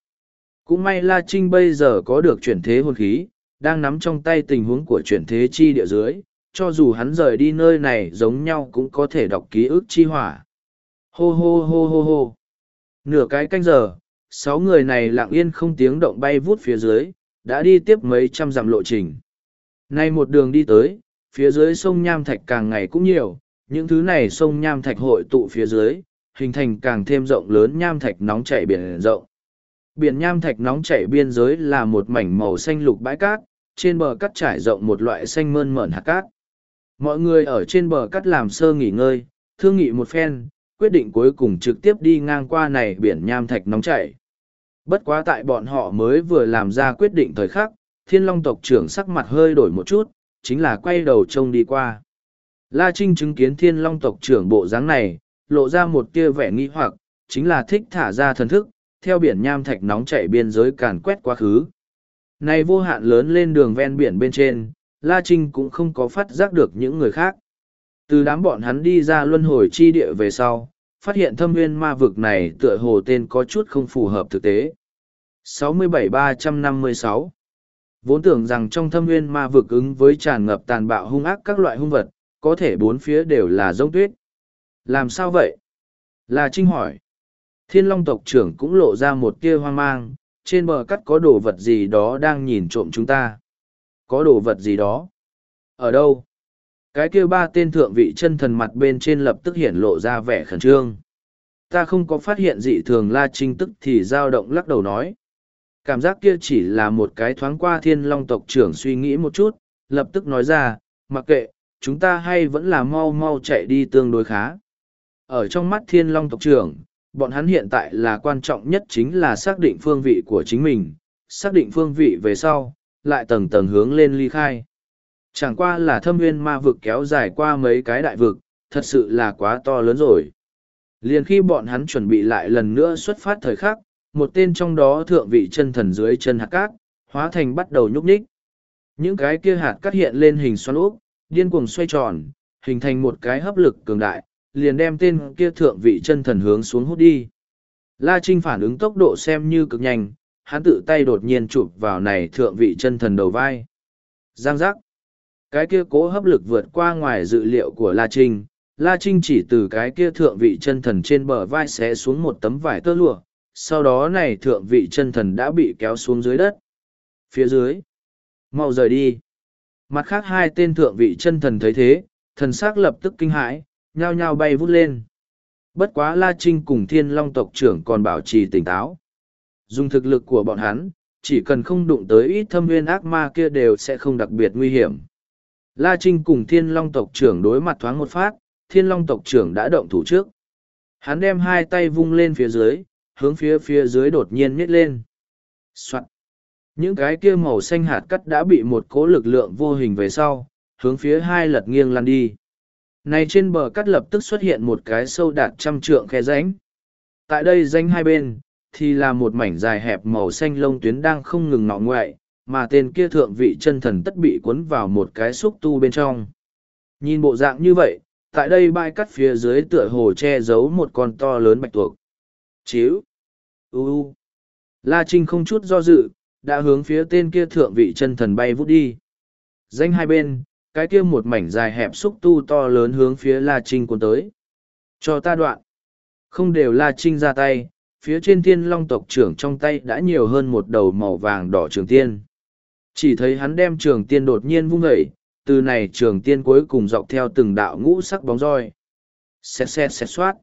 cũng may la trinh bây giờ có được chuyển thế hồn khí đang nắm trong tay tình huống của chuyển thế chi địa dưới cho dù hắn rời đi nơi này giống nhau cũng có thể đọc ký ức chi hỏa hô hô hô hô hô nửa cái canh giờ sáu người này lặng yên không tiếng động bay vút phía dưới đã đi tiếp mấy trăm dặm lộ trình Nay một đường đi tới, phía dưới sông Nham Thạch càng ngày cũng nhiều, những thứ này sông Nham Thạch hội tụ phía dưới, hình thành càng thêm rộng lớn Nham Thạch nóng chảy biển rộng. Biển Nham Thạch nóng chảy biên giới là một mảnh màu xanh lục bãi cát, trên bờ cát trải rộng một loại xanh mơn mởn hạt cát. Mọi người ở trên bờ cát làm sơ nghỉ ngơi, thương nghị một phen, quyết định cuối cùng trực tiếp đi ngang qua này biển Nham Thạch nóng chảy. Bất quá tại bọn họ mới vừa làm ra quyết định thời khắc, thiên long tộc trưởng sắc mặt hơi đổi một chút, chính là quay đầu trông đi qua. La Trinh chứng kiến thiên long tộc trưởng bộ dáng này, lộ ra một tia vẻ nghi hoặc, chính là thích thả ra thần thức, theo biển nham thạch nóng chảy biên giới càn quét quá khứ. Này vô hạn lớn lên đường ven biển bên trên, La Trinh cũng không có phát giác được những người khác. Từ đám bọn hắn đi ra luân hồi chi địa về sau, phát hiện thâm nguyên ma vực này tựa hồ tên có chút không phù hợp thực tế. 67-356 Vốn tưởng rằng trong thâm nguyên ma vực ứng với tràn ngập tàn bạo hung ác các loại hung vật, có thể bốn phía đều là giống tuyết. Làm sao vậy? Là Trinh hỏi. Thiên Long tộc trưởng cũng lộ ra một tia hoang mang, trên bờ cắt có đồ vật gì đó đang nhìn trộm chúng ta. Có đồ vật gì đó? Ở đâu? Cái kia ba tên thượng vị chân thần mặt bên trên lập tức hiện lộ ra vẻ khẩn trương. Ta không có phát hiện gì thường La Trinh tức thì dao động lắc đầu nói, Cảm giác kia chỉ là một cái thoáng qua thiên long tộc trưởng suy nghĩ một chút, lập tức nói ra, mặc kệ, chúng ta hay vẫn là mau mau chạy đi tương đối khá. Ở trong mắt thiên long tộc trưởng, bọn hắn hiện tại là quan trọng nhất chính là xác định phương vị của chính mình, xác định phương vị về sau, lại tầng tầng hướng lên ly khai. Chẳng qua là thâm nguyên ma vực kéo dài qua mấy cái đại vực, thật sự là quá to lớn rồi. Liền khi bọn hắn chuẩn bị lại lần nữa xuất phát thời khắc, một tên trong đó thượng vị chân thần dưới chân hạt cát, hóa thành bắt đầu nhúc nhích. Những cái kia hạt cát hiện lên hình xoắn ốc, điên cuồng xoay tròn, hình thành một cái hấp lực cường đại, liền đem tên kia thượng vị chân thần hướng xuống hút đi. La Trinh phản ứng tốc độ xem như cực nhanh, hắn tự tay đột nhiên chụp vào này thượng vị chân thần đầu vai. Giang giác. Cái kia cố hấp lực vượt qua ngoài dự liệu của La Trinh, La Trinh chỉ từ cái kia thượng vị chân thần trên bờ vai xé xuống một tấm vải tơ lụa, sau đó này thượng vị chân thần đã bị kéo xuống dưới đất. Phía dưới. Mau rời đi. Mặt khác hai tên thượng vị chân thần thấy thế, thần xác lập tức kinh hãi, nhao nhao bay vút lên. Bất quá La Trinh cùng thiên long tộc trưởng còn bảo trì tỉnh táo. Dùng thực lực của bọn hắn, chỉ cần không đụng tới ít thâm nguyên ác ma kia đều sẽ không đặc biệt nguy hiểm. La Trinh cùng thiên long tộc trưởng đối mặt thoáng một phát, thiên long tộc trưởng đã động thủ trước. Hắn đem hai tay vung lên phía dưới, hướng phía phía dưới đột nhiên nhét lên. Soạn. Những cái kia màu xanh hạt cắt đã bị một cố lực lượng vô hình về sau, hướng phía hai lật nghiêng lăn đi. Này trên bờ cắt lập tức xuất hiện một cái sâu đạt trăm trượng khe rãnh. Tại đây rãnh hai bên, thì là một mảnh dài hẹp màu xanh lông tuyến đang không ngừng ngọ ngoại, mà tên kia thượng vị chân thần tất bị cuốn vào một cái xúc tu bên trong. Nhìn bộ dạng như vậy, tại đây bãi cắt phía dưới tựa hồ che giấu một con to lớn bạch tuộc. Chíu. U. La Trinh không chút do dự, đã hướng phía tên kia thượng vị chân thần bay vút đi. Danh hai bên, cái kia một mảnh dài hẹp xúc tu to lớn hướng phía La Trinh cuốn tới. Cho ta đoạn. Không đều La Trinh ra tay, phía trên thiên long tộc trưởng trong tay đã nhiều hơn một đầu màu vàng đỏ trường tiên. Chỉ thấy hắn đem trường tiên đột nhiên vung dậy, từ này trường tiên cuối cùng dọc theo từng đạo ngũ sắc bóng roi. Xẹt xẹt xẹt xoát.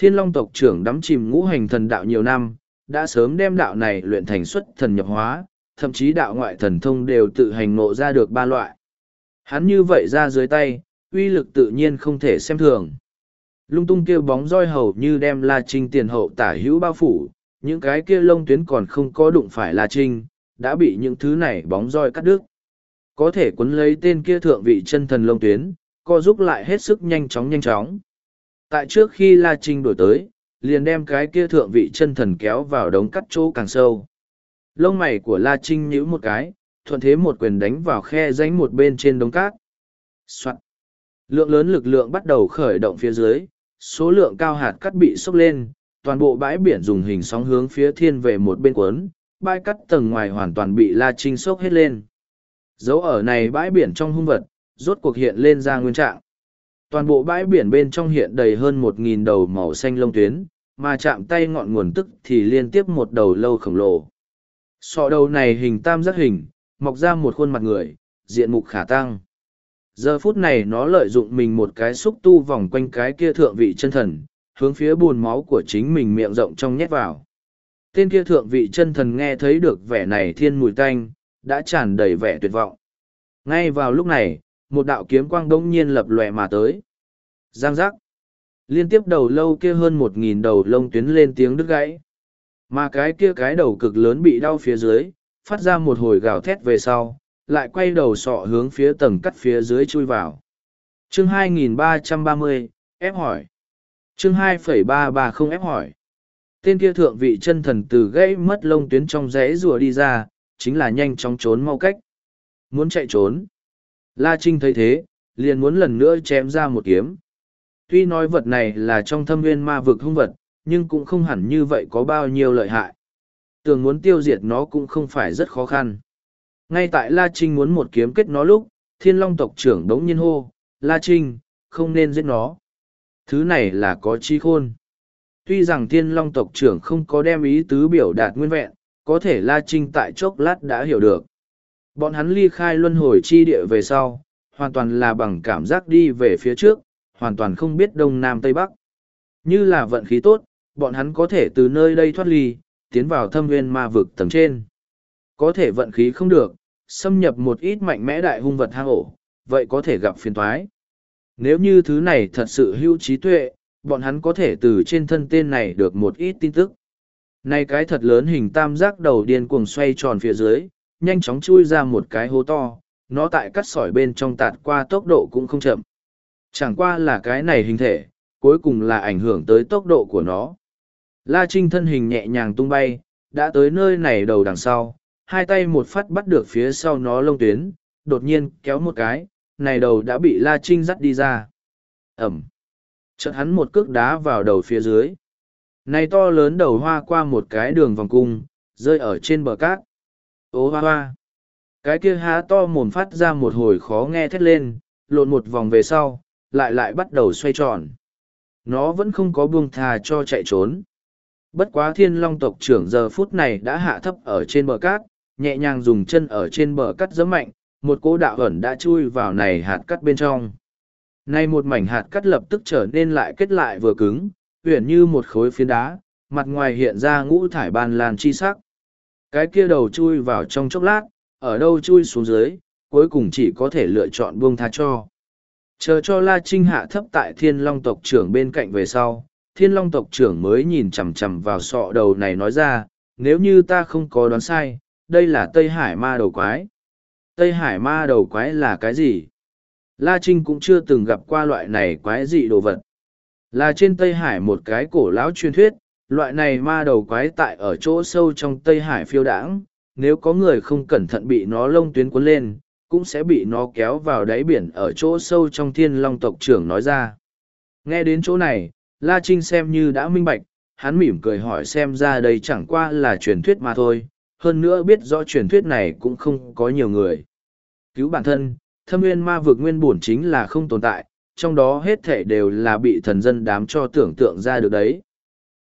Thiên Long tộc trưởng đắm chìm ngũ hành thần đạo nhiều năm, đã sớm đem đạo này luyện thành xuất thần nhập hóa, thậm chí đạo ngoại thần thông đều tự hành ngộ ra được ba loại. Hắn như vậy ra dưới tay, uy lực tự nhiên không thể xem thường. Lung tung kia bóng roi hầu như đem La Trinh tiền hậu tả hữu bao phủ, những cái kia lông tuyến còn không có đụng phải La Trinh, đã bị những thứ này bóng roi cắt đứt. Có thể cuốn lấy tên kia thượng vị chân thần lông tuyến, co giúp lại hết sức nhanh chóng nhanh chóng tại trước khi La Trinh đổi tới, liền đem cái kia thượng vị chân thần kéo vào đống cắt chỗ càng sâu. Lông mày của La Trinh nhíu một cái, thuận thế một quyền đánh vào khe rãnh một bên trên đống cát. Soạn. Lượng lớn lực lượng bắt đầu khởi động phía dưới, số lượng cao hạt cắt bị sốc lên, toàn bộ bãi biển dùng hình sóng hướng phía thiên về một bên cuốn, bãi cắt tầng ngoài hoàn toàn bị La Trinh sốc hết lên. Dấu ở này bãi biển trong hung vật, rốt cuộc hiện lên ra nguyên trạng. Toàn bộ bãi biển bên trong hiện đầy hơn một nghìn đầu màu xanh lông tuyến, mà chạm tay ngọn nguồn tức thì liên tiếp một đầu lâu khổng lồ. Sọ đầu này hình tam giác hình, mọc ra một khuôn mặt người, diện mục khả tăng. Giờ phút này nó lợi dụng mình một cái xúc tu vòng quanh cái kia thượng vị chân thần, hướng phía bùn máu của chính mình miệng rộng trong nhét vào. Tên kia thượng vị chân thần nghe thấy được vẻ này thiên mùi tanh, đã tràn đầy vẻ tuyệt vọng. Ngay vào lúc này, một đạo kiếm quang đông nhiên lập lòe mà tới. Giang giác. Liên tiếp đầu lâu kia hơn một nghìn đầu lông tuyến lên tiếng đứt gãy. Mà cái kia cái đầu cực lớn bị đau phía dưới, phát ra một hồi gào thét về sau, lại quay đầu sọ hướng phía tầng cắt phía dưới chui vào. Chương 2330, ép hỏi. Chương 2.330 ép hỏi. Tên kia thượng vị chân thần từ gãy mất lông tuyến trong rẽ rùa đi ra, chính là nhanh chóng trốn mau cách. Muốn chạy trốn. La Trinh thấy thế, liền muốn lần nữa chém ra một kiếm. Tuy nói vật này là trong thâm nguyên ma vực hung vật, nhưng cũng không hẳn như vậy có bao nhiêu lợi hại. Tường muốn tiêu diệt nó cũng không phải rất khó khăn. Ngay tại La Trinh muốn một kiếm kết nó lúc, thiên long tộc trưởng đống nhiên hô, La Trinh, không nên giết nó. Thứ này là có chi khôn. Tuy rằng thiên long tộc trưởng không có đem ý tứ biểu đạt nguyên vẹn, có thể La Trinh tại chốc lát đã hiểu được. Bọn hắn ly khai luân hồi chi địa về sau, hoàn toàn là bằng cảm giác đi về phía trước, hoàn toàn không biết đông nam tây bắc. Như là vận khí tốt, bọn hắn có thể từ nơi đây thoát ly, tiến vào thâm nguyên ma vực tầng trên. Có thể vận khí không được, xâm nhập một ít mạnh mẽ đại hung vật hang ổ, vậy có thể gặp phiền toái. Nếu như thứ này thật sự hữu trí tuệ, bọn hắn có thể từ trên thân tên này được một ít tin tức. Nay cái thật lớn hình tam giác đầu điên cuồng xoay tròn phía dưới, nhanh chóng chui ra một cái hố to, nó tại cắt sỏi bên trong tạt qua tốc độ cũng không chậm. Chẳng qua là cái này hình thể, cuối cùng là ảnh hưởng tới tốc độ của nó. La Trinh thân hình nhẹ nhàng tung bay, đã tới nơi này đầu đằng sau, hai tay một phát bắt được phía sau nó lông tuyến, đột nhiên kéo một cái, này đầu đã bị La Trinh dắt đi ra. Ẩm. Chợt hắn một cước đá vào đầu phía dưới. Này to lớn đầu hoa qua một cái đường vòng cung, rơi ở trên bờ cát ố hoa hoa cái kia há to mồm phát ra một hồi khó nghe thét lên lộn một vòng về sau lại lại bắt đầu xoay tròn nó vẫn không có buông thà cho chạy trốn bất quá thiên long tộc trưởng giờ phút này đã hạ thấp ở trên bờ cát nhẹ nhàng dùng chân ở trên bờ cát giấm mạnh một cỗ đạo ẩn đã chui vào này hạt cắt bên trong nay một mảnh hạt cắt lập tức trở nên lại kết lại vừa cứng uyển như một khối phiến đá mặt ngoài hiện ra ngũ thải ban làn chi sắc cái kia đầu chui vào trong chốc lát, ở đâu chui xuống dưới, cuối cùng chỉ có thể lựa chọn buông tha cho. Chờ cho La Trinh hạ thấp tại thiên long tộc trưởng bên cạnh về sau, thiên long tộc trưởng mới nhìn chằm chằm vào sọ đầu này nói ra, nếu như ta không có đoán sai, đây là Tây Hải ma đầu quái. Tây Hải ma đầu quái là cái gì? La Trinh cũng chưa từng gặp qua loại này quái dị đồ vật. Là trên Tây Hải một cái cổ lão truyền thuyết, loại này ma đầu quái tại ở chỗ sâu trong Tây Hải phiêu đãng, nếu có người không cẩn thận bị nó lông tuyến cuốn lên, cũng sẽ bị nó kéo vào đáy biển ở chỗ sâu trong thiên long tộc trưởng nói ra. Nghe đến chỗ này, La Trinh xem như đã minh bạch, hắn mỉm cười hỏi xem ra đây chẳng qua là truyền thuyết mà thôi, hơn nữa biết rõ truyền thuyết này cũng không có nhiều người. Cứu bản thân, thâm nguyên ma vực nguyên bổn chính là không tồn tại, trong đó hết thể đều là bị thần dân đám cho tưởng tượng ra được đấy.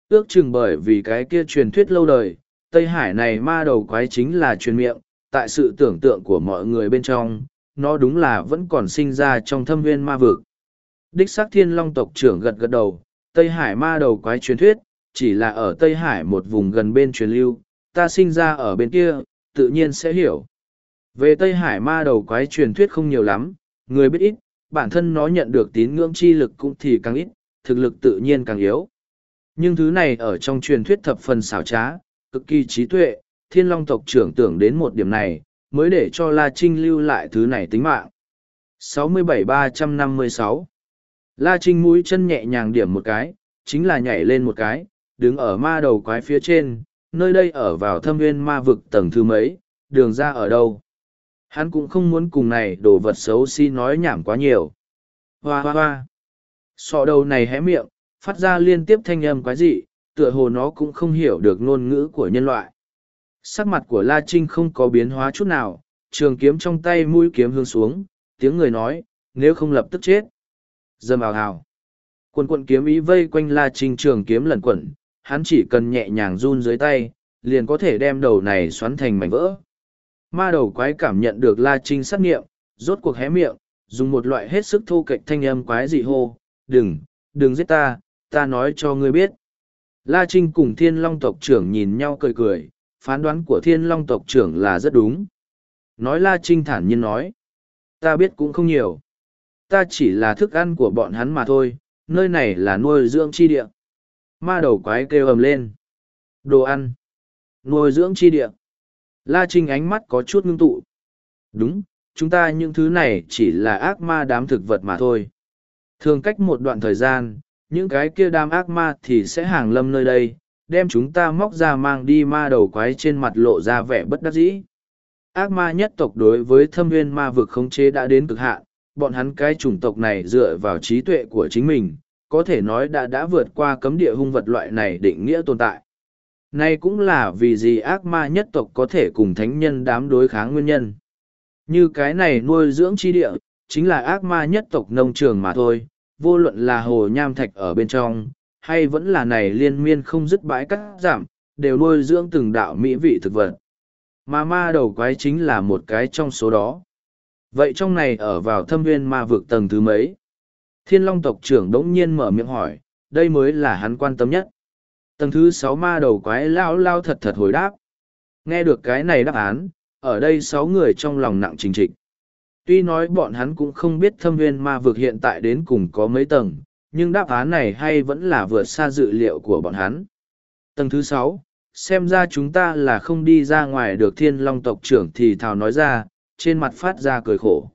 Ước chừng bởi vì cái kia truyền thuyết lâu đời, Tây Hải này ma đầu quái chính là truyền miệng, tại sự tưởng tượng của mọi người bên trong, nó đúng là vẫn còn sinh ra trong thâm viên ma vực. Đích xác thiên long tộc trưởng gật gật đầu, Tây Hải ma đầu quái truyền thuyết, chỉ là ở Tây Hải một vùng gần bên truyền lưu, ta sinh ra ở bên kia, tự nhiên sẽ hiểu. Về Tây Hải ma đầu quái truyền thuyết không nhiều lắm, người biết ít, bản thân nó nhận được tín ngưỡng chi lực cũng thì càng ít, thực lực tự nhiên càng yếu. Nhưng thứ này ở trong truyền thuyết thập phần xảo trá, cực kỳ trí tuệ, thiên long tộc trưởng tưởng đến một điểm này, mới để cho La Trinh lưu lại thứ này tính mạng. 67-356 La Trinh mũi chân nhẹ nhàng điểm một cái, chính là nhảy lên một cái, đứng ở ma đầu quái phía trên, nơi đây ở vào thâm nguyên ma vực tầng thứ mấy, đường ra ở đâu. Hắn cũng không muốn cùng này đồ vật xấu xí si nói nhảm quá nhiều. Hoa hoa hoa. Sọ đầu này hé miệng, phát ra liên tiếp thanh âm quái dị, tựa hồ nó cũng không hiểu được ngôn ngữ của nhân loại. Sắc mặt của La Trinh không có biến hóa chút nào, trường kiếm trong tay mũi kiếm hướng xuống, tiếng người nói, nếu không lập tức chết. Dầm ào ào. Quần quận kiếm ý vây quanh La Trinh trường kiếm lẩn quẩn, hắn chỉ cần nhẹ nhàng run dưới tay, liền có thể đem đầu này xoắn thành mảnh vỡ. Ma đầu quái cảm nhận được La Trinh sát nghiệm, rốt cuộc hé miệng, dùng một loại hết sức thô kệch thanh âm quái dị hô, đừng, đừng giết ta, ta nói cho ngươi biết. La Trinh cùng Thiên Long tộc trưởng nhìn nhau cười cười, phán đoán của Thiên Long tộc trưởng là rất đúng. Nói La Trinh thản nhiên nói, ta biết cũng không nhiều. Ta chỉ là thức ăn của bọn hắn mà thôi, nơi này là nuôi dưỡng chi địa. Ma đầu quái kêu ầm lên. Đồ ăn. Nuôi dưỡng chi địa. La Trinh ánh mắt có chút ngưng tụ. Đúng, chúng ta những thứ này chỉ là ác ma đám thực vật mà thôi. Thường cách một đoạn thời gian, những cái kia đam ác ma thì sẽ hàng lâm nơi đây, đem chúng ta móc ra mang đi ma đầu quái trên mặt lộ ra vẻ bất đắc dĩ. Ác ma nhất tộc đối với thâm viên ma vực khống chế đã đến cực hạn, bọn hắn cái chủng tộc này dựa vào trí tuệ của chính mình, có thể nói đã đã vượt qua cấm địa hung vật loại này định nghĩa tồn tại. Nay cũng là vì gì ác ma nhất tộc có thể cùng thánh nhân đám đối kháng nguyên nhân. Như cái này nuôi dưỡng chi địa, chính là ác ma nhất tộc nông trường mà thôi, vô luận là hồ nham thạch ở bên trong, hay vẫn là này liên miên không dứt bãi cắt giảm, đều nuôi dưỡng từng đạo mỹ vị thực vật. Mà ma đầu quái chính là một cái trong số đó. Vậy trong này ở vào thâm viên ma vực tầng thứ mấy? Thiên Long tộc trưởng đống nhiên mở miệng hỏi, đây mới là hắn quan tâm nhất. Tầng thứ sáu ma đầu quái lao lao thật thật hồi đáp. Nghe được cái này đáp án, ở đây sáu người trong lòng nặng trình trịch tuy nói bọn hắn cũng không biết thâm viên ma vực hiện tại đến cùng có mấy tầng nhưng đáp án này hay vẫn là vượt xa dự liệu của bọn hắn tầng thứ sáu xem ra chúng ta là không đi ra ngoài được thiên long tộc trưởng thì thào nói ra trên mặt phát ra cười khổ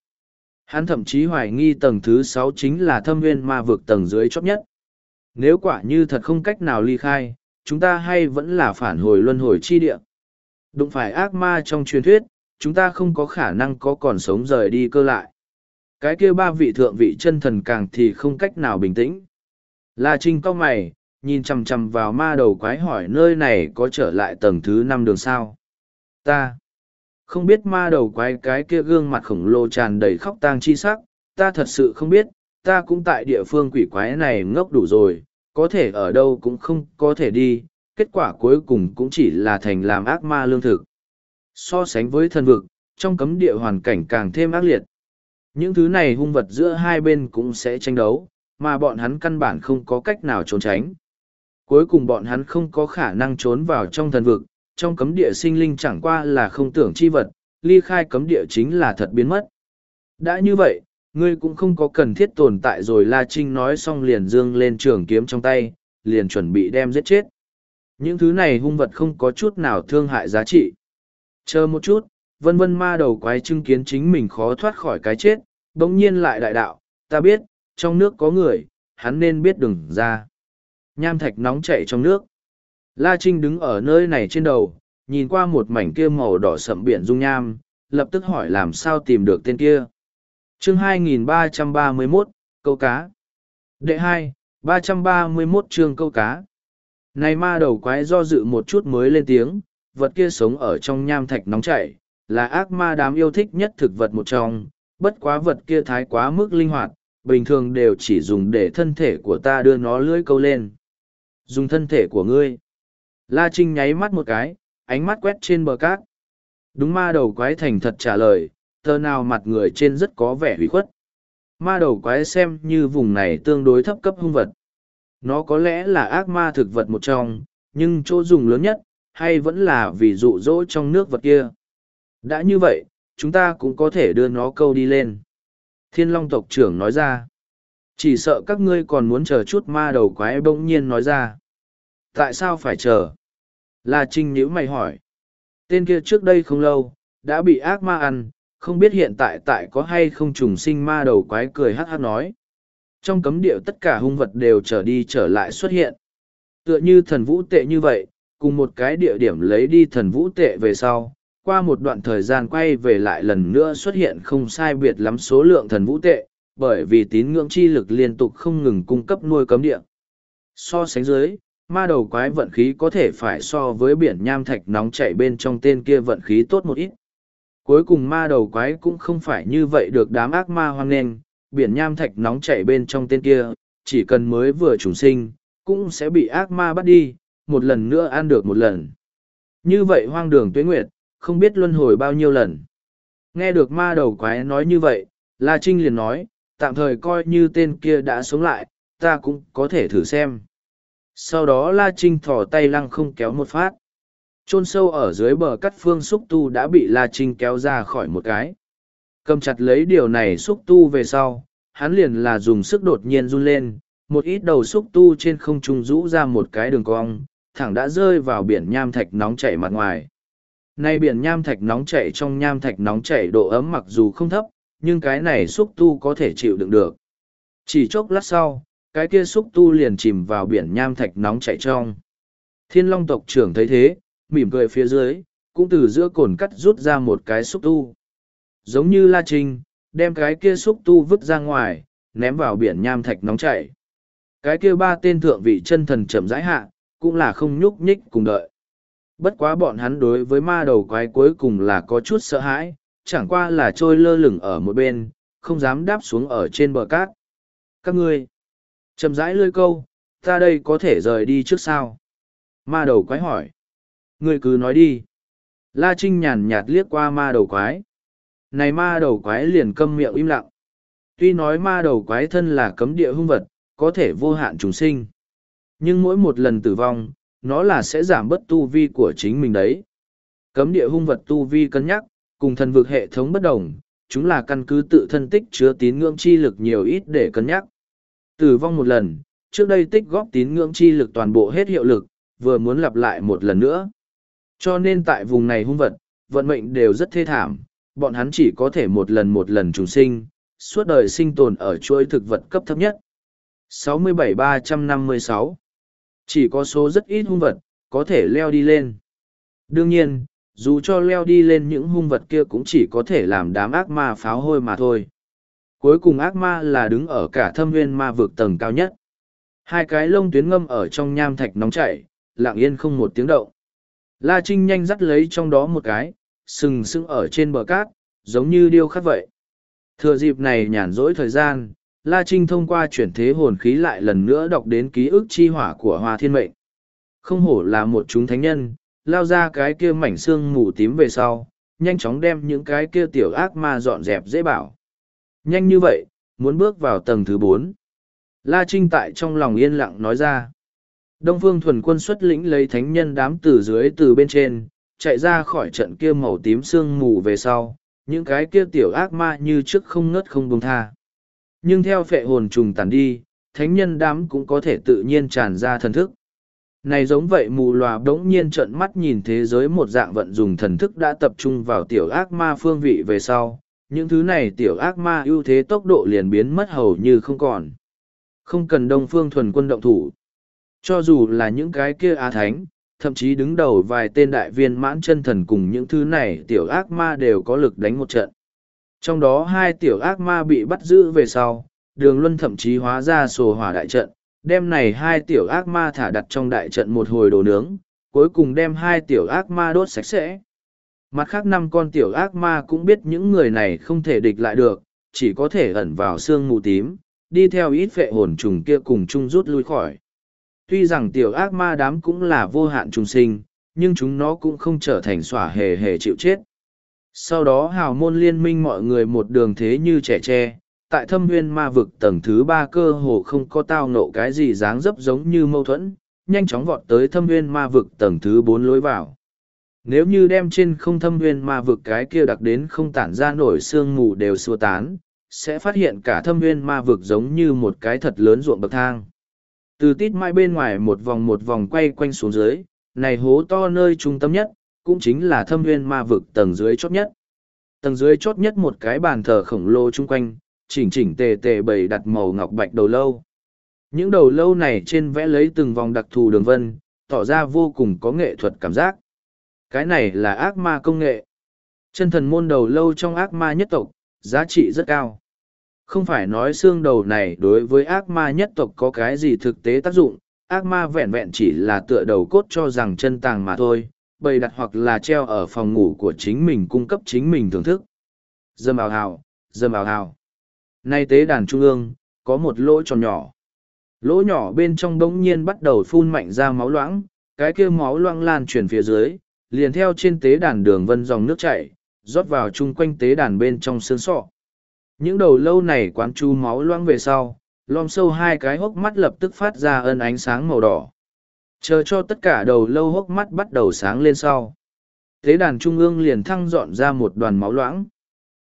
hắn thậm chí hoài nghi tầng thứ sáu chính là thâm viên ma vực tầng dưới chót nhất nếu quả như thật không cách nào ly khai chúng ta hay vẫn là phản hồi luân hồi chi địa đụng phải ác ma trong truyền thuyết chúng ta không có khả năng có còn sống rời đi cơ lại. Cái kia ba vị thượng vị chân thần càng thì không cách nào bình tĩnh. La Trinh cau mày, nhìn chằm chằm vào ma đầu quái hỏi nơi này có trở lại tầng thứ năm đường sao. Ta không biết ma đầu quái cái kia gương mặt khổng lồ tràn đầy khóc tang chi sắc, ta thật sự không biết, ta cũng tại địa phương quỷ quái này ngốc đủ rồi, có thể ở đâu cũng không có thể đi, kết quả cuối cùng cũng chỉ là thành làm ác ma lương thực. So sánh với thần vực, trong cấm địa hoàn cảnh càng thêm ác liệt. Những thứ này hung vật giữa hai bên cũng sẽ tranh đấu, mà bọn hắn căn bản không có cách nào trốn tránh. Cuối cùng bọn hắn không có khả năng trốn vào trong thần vực, trong cấm địa sinh linh chẳng qua là không tưởng chi vật, ly khai cấm địa chính là thật biến mất. Đã như vậy, ngươi cũng không có cần thiết tồn tại rồi La Trinh nói xong liền dương lên trường kiếm trong tay, liền chuẩn bị đem giết chết. Những thứ này hung vật không có chút nào thương hại giá trị. Chờ một chút, vân vân ma đầu quái chứng kiến chính mình khó thoát khỏi cái chết, bỗng nhiên lại đại đạo, ta biết, trong nước có người, hắn nên biết đừng ra. Nham thạch nóng chảy trong nước. La Trinh đứng ở nơi này trên đầu, nhìn qua một mảnh kia màu đỏ sậm biển dung nham, lập tức hỏi làm sao tìm được tên kia. Chương 2331, câu cá. Đệ 2, 331 chương câu cá. Này ma đầu quái do dự một chút mới lên tiếng, vật kia sống ở trong nham thạch nóng chảy, là ác ma đám yêu thích nhất thực vật một trong, bất quá vật kia thái quá mức linh hoạt, bình thường đều chỉ dùng để thân thể của ta đưa nó lưỡi câu lên. Dùng thân thể của ngươi. La Trinh nháy mắt một cái, ánh mắt quét trên bờ cát. Đúng ma đầu quái thành thật trả lời, tờ nào mặt người trên rất có vẻ hủy khuất. Ma đầu quái xem như vùng này tương đối thấp cấp hung vật. Nó có lẽ là ác ma thực vật một trong, nhưng chỗ dùng lớn nhất, hay vẫn là vì dụ dỗ trong nước vật kia. Đã như vậy, chúng ta cũng có thể đưa nó câu đi lên. Thiên Long tộc trưởng nói ra. Chỉ sợ các ngươi còn muốn chờ chút ma đầu quái bỗng nhiên nói ra. Tại sao phải chờ? La Trinh nhữ mày hỏi. Tên kia trước đây không lâu, đã bị ác ma ăn, không biết hiện tại tại có hay không trùng sinh ma đầu quái cười hát hát nói. Trong cấm địa tất cả hung vật đều trở đi trở lại xuất hiện. Tựa như thần vũ tệ như vậy, cùng một cái địa điểm lấy đi thần vũ tệ về sau, qua một đoạn thời gian quay về lại lần nữa xuất hiện không sai biệt lắm số lượng thần vũ tệ, bởi vì tín ngưỡng chi lực liên tục không ngừng cung cấp nuôi cấm địa. So sánh dưới, ma đầu quái vận khí có thể phải so với biển nham thạch nóng chảy bên trong tên kia vận khí tốt một ít. Cuối cùng ma đầu quái cũng không phải như vậy được đám ác ma hoang nghênh, biển nham thạch nóng chảy bên trong tên kia, chỉ cần mới vừa trùng sinh, cũng sẽ bị ác ma bắt đi, một lần nữa ăn được một lần. Như vậy hoang đường tuyết nguyệt, không biết luân hồi bao nhiêu lần. Nghe được ma đầu quái nói như vậy, La Trinh liền nói, tạm thời coi như tên kia đã sống lại, ta cũng có thể thử xem. Sau đó La Trinh thỏ tay lăng không kéo một phát. Chôn sâu ở dưới bờ cắt phương xúc tu đã bị La Trinh kéo ra khỏi một cái. Cầm chặt lấy điều này xúc tu về sau, hắn liền là dùng sức đột nhiên run lên, một ít đầu xúc tu trên không trung rũ ra một cái đường cong, thẳng đã rơi vào biển nham thạch nóng chảy mặt ngoài. Nay biển nham thạch nóng chảy trong nham thạch nóng chảy độ ấm mặc dù không thấp, nhưng cái này xúc tu có thể chịu đựng được. Chỉ chốc lát sau, cái kia xúc tu liền chìm vào biển nham thạch nóng chảy trong. Thiên Long tộc trưởng thấy thế, mỉm cười phía dưới, cũng từ giữa cồn cắt rút ra một cái xúc tu. Giống như La Trinh, đem cái kia xúc tu vứt ra ngoài, ném vào biển nham thạch nóng chảy. Cái kia ba tên thượng vị chân thần chậm rãi hạ, cũng là không nhúc nhích cùng đợi. Bất quá bọn hắn đối với ma đầu quái cuối cùng là có chút sợ hãi, chẳng qua là trôi lơ lửng ở một bên, không dám đáp xuống ở trên bờ cát. Các ngươi, chậm rãi lơi câu, ta đây có thể rời đi trước sao? Ma đầu quái hỏi. Ngươi cứ nói đi. La Trinh nhàn nhạt liếc qua ma đầu quái. Này ma đầu quái liền câm miệng im lặng. Tuy nói ma đầu quái thân là cấm địa hung vật, có thể vô hạn trùng sinh. Nhưng mỗi một lần tử vong, nó là sẽ giảm bớt tu vi của chính mình đấy. Cấm địa hung vật tu vi cân nhắc, cùng thần vực hệ thống bất đồng, chúng là căn cứ tự thân tích chứa tín ngưỡng chi lực nhiều ít để cân nhắc. Tử vong một lần, trước đây tích góp tín ngưỡng chi lực toàn bộ hết hiệu lực, vừa muốn lặp lại một lần nữa. Cho nên tại vùng này hung vật, vận mệnh đều rất thê thảm, bọn hắn chỉ có thể một lần một lần trùng sinh, suốt đời sinh tồn ở chuỗi thực vật cấp thấp nhất. 67-356 chỉ có số rất ít hung vật, có thể leo đi lên. Đương nhiên, dù cho leo đi lên những hung vật kia cũng chỉ có thể làm đám ác ma pháo hôi mà thôi. Cuối cùng ác ma là đứng ở cả thâm nguyên ma vực tầng cao nhất. Hai cái lông tuyến ngâm ở trong nham thạch nóng chảy, lặng yên không một tiếng động. La Trinh nhanh dắt lấy trong đó một cái, sừng sững ở trên bờ cát, giống như điêu khắc vậy. Thừa dịp này nhàn rỗi thời gian, La Trinh thông qua chuyển thế hồn khí lại lần nữa đọc đến ký ức chi hỏa của Hoa Thiên Mệnh. Không hổ là một chúng thánh nhân, lao ra cái kia mảnh xương mù tím về sau, nhanh chóng đem những cái kia tiểu ác ma dọn dẹp dễ bảo. Nhanh như vậy, muốn bước vào tầng thứ bốn. La Trinh tại trong lòng yên lặng nói ra. Đông Phương thuần quân xuất lĩnh lấy thánh nhân đám từ dưới từ bên trên, chạy ra khỏi trận kia màu tím xương mù về sau, những cái kia tiểu ác ma như trước không ngớt không buông tha nhưng theo phệ hồn trùng tản đi thánh nhân đám cũng có thể tự nhiên tràn ra thần thức này giống vậy mù lòa đ ố n g nhiên trợn mắt nhìn thế giới một dạng vận dùng thần thức đã tập trung vào tiểu ác ma phương vị về sau những thứ này tiểu ác ma ưu thế tốc độ liền biến mất hầu như không còn không cần đông phương thuần quân động thủ cho dù là những cái kia a thánh thậm chí đứng đầu vài tên đại viên mãn chân thần cùng những thứ này tiểu ác ma đều có lực đánh một trận trong đó hai tiểu ác ma bị bắt giữ về sau, đường luân thậm chí hóa ra sổ hỏa đại trận, đem này hai tiểu ác ma thả đặt trong đại trận một hồi đồ nướng, cuối cùng đem hai tiểu ác ma đốt sạch sẽ. Mặt khác năm con tiểu ác ma cũng biết những người này không thể địch lại được, chỉ có thể ẩn vào xương mù tím, đi theo ít vệ hồn trùng kia cùng chung rút lui khỏi. Tuy rằng tiểu ác ma đám cũng là vô hạn trùng sinh, nhưng chúng nó cũng không trở thành xỏa hề hề chịu chết. Sau đó hào môn liên minh mọi người một đường thế như trẻ tre, tại thâm nguyên ma vực tầng thứ ba cơ hồ không có tao nộ cái gì dáng dấp giống như mâu thuẫn, nhanh chóng vọt tới thâm nguyên ma vực tầng thứ bốn lối vào. Nếu như đem trên không thâm nguyên ma vực cái kia đặc đến không tản ra nổi sương mù đều xua tán, sẽ phát hiện cả thâm nguyên ma vực giống như một cái thật lớn ruộng bậc thang. Từ tít mai bên ngoài một vòng một vòng quay quanh xuống dưới, này hố to nơi trung tâm nhất, cũng chính là thâm nguyên ma vực tầng dưới chót nhất. Tầng dưới chót nhất một cái bàn thờ khổng lồ chung quanh, chỉnh chỉnh tề tề bày đặt màu ngọc bạch đầu lâu. Những đầu lâu này trên vẽ lấy từng vòng đặc thù đường vân, tỏ ra vô cùng có nghệ thuật cảm giác. Cái này là ác ma công nghệ. Chân thần môn đầu lâu trong ác ma nhất tộc, giá trị rất cao. Không phải nói xương đầu này đối với ác ma nhất tộc có cái gì thực tế tác dụng, ác ma vẹn vẹn chỉ là tựa đầu cốt cho rằng chân tàng mà thôi, bày đặt hoặc là treo ở phòng ngủ của chính mình cung cấp chính mình thưởng thức. Dâm ảo hào, dâm ảo hào. Nay tế đàn trung ương, có một lỗ tròn nhỏ. Lỗ nhỏ bên trong đống nhiên bắt đầu phun mạnh ra máu loãng, cái kia máu loãng lan truyền phía dưới, liền theo trên tế đàn đường vân dòng nước chảy, rót vào chung quanh tế đàn bên trong xương sọ. Những đầu lâu này quán chu máu loãng về sau, lom sâu hai cái hốc mắt lập tức phát ra ân ánh sáng màu đỏ, chờ cho tất cả đầu lâu hốc mắt bắt đầu sáng lên sau tế đàn trung ương liền thăng dọn ra một đoàn máu loãng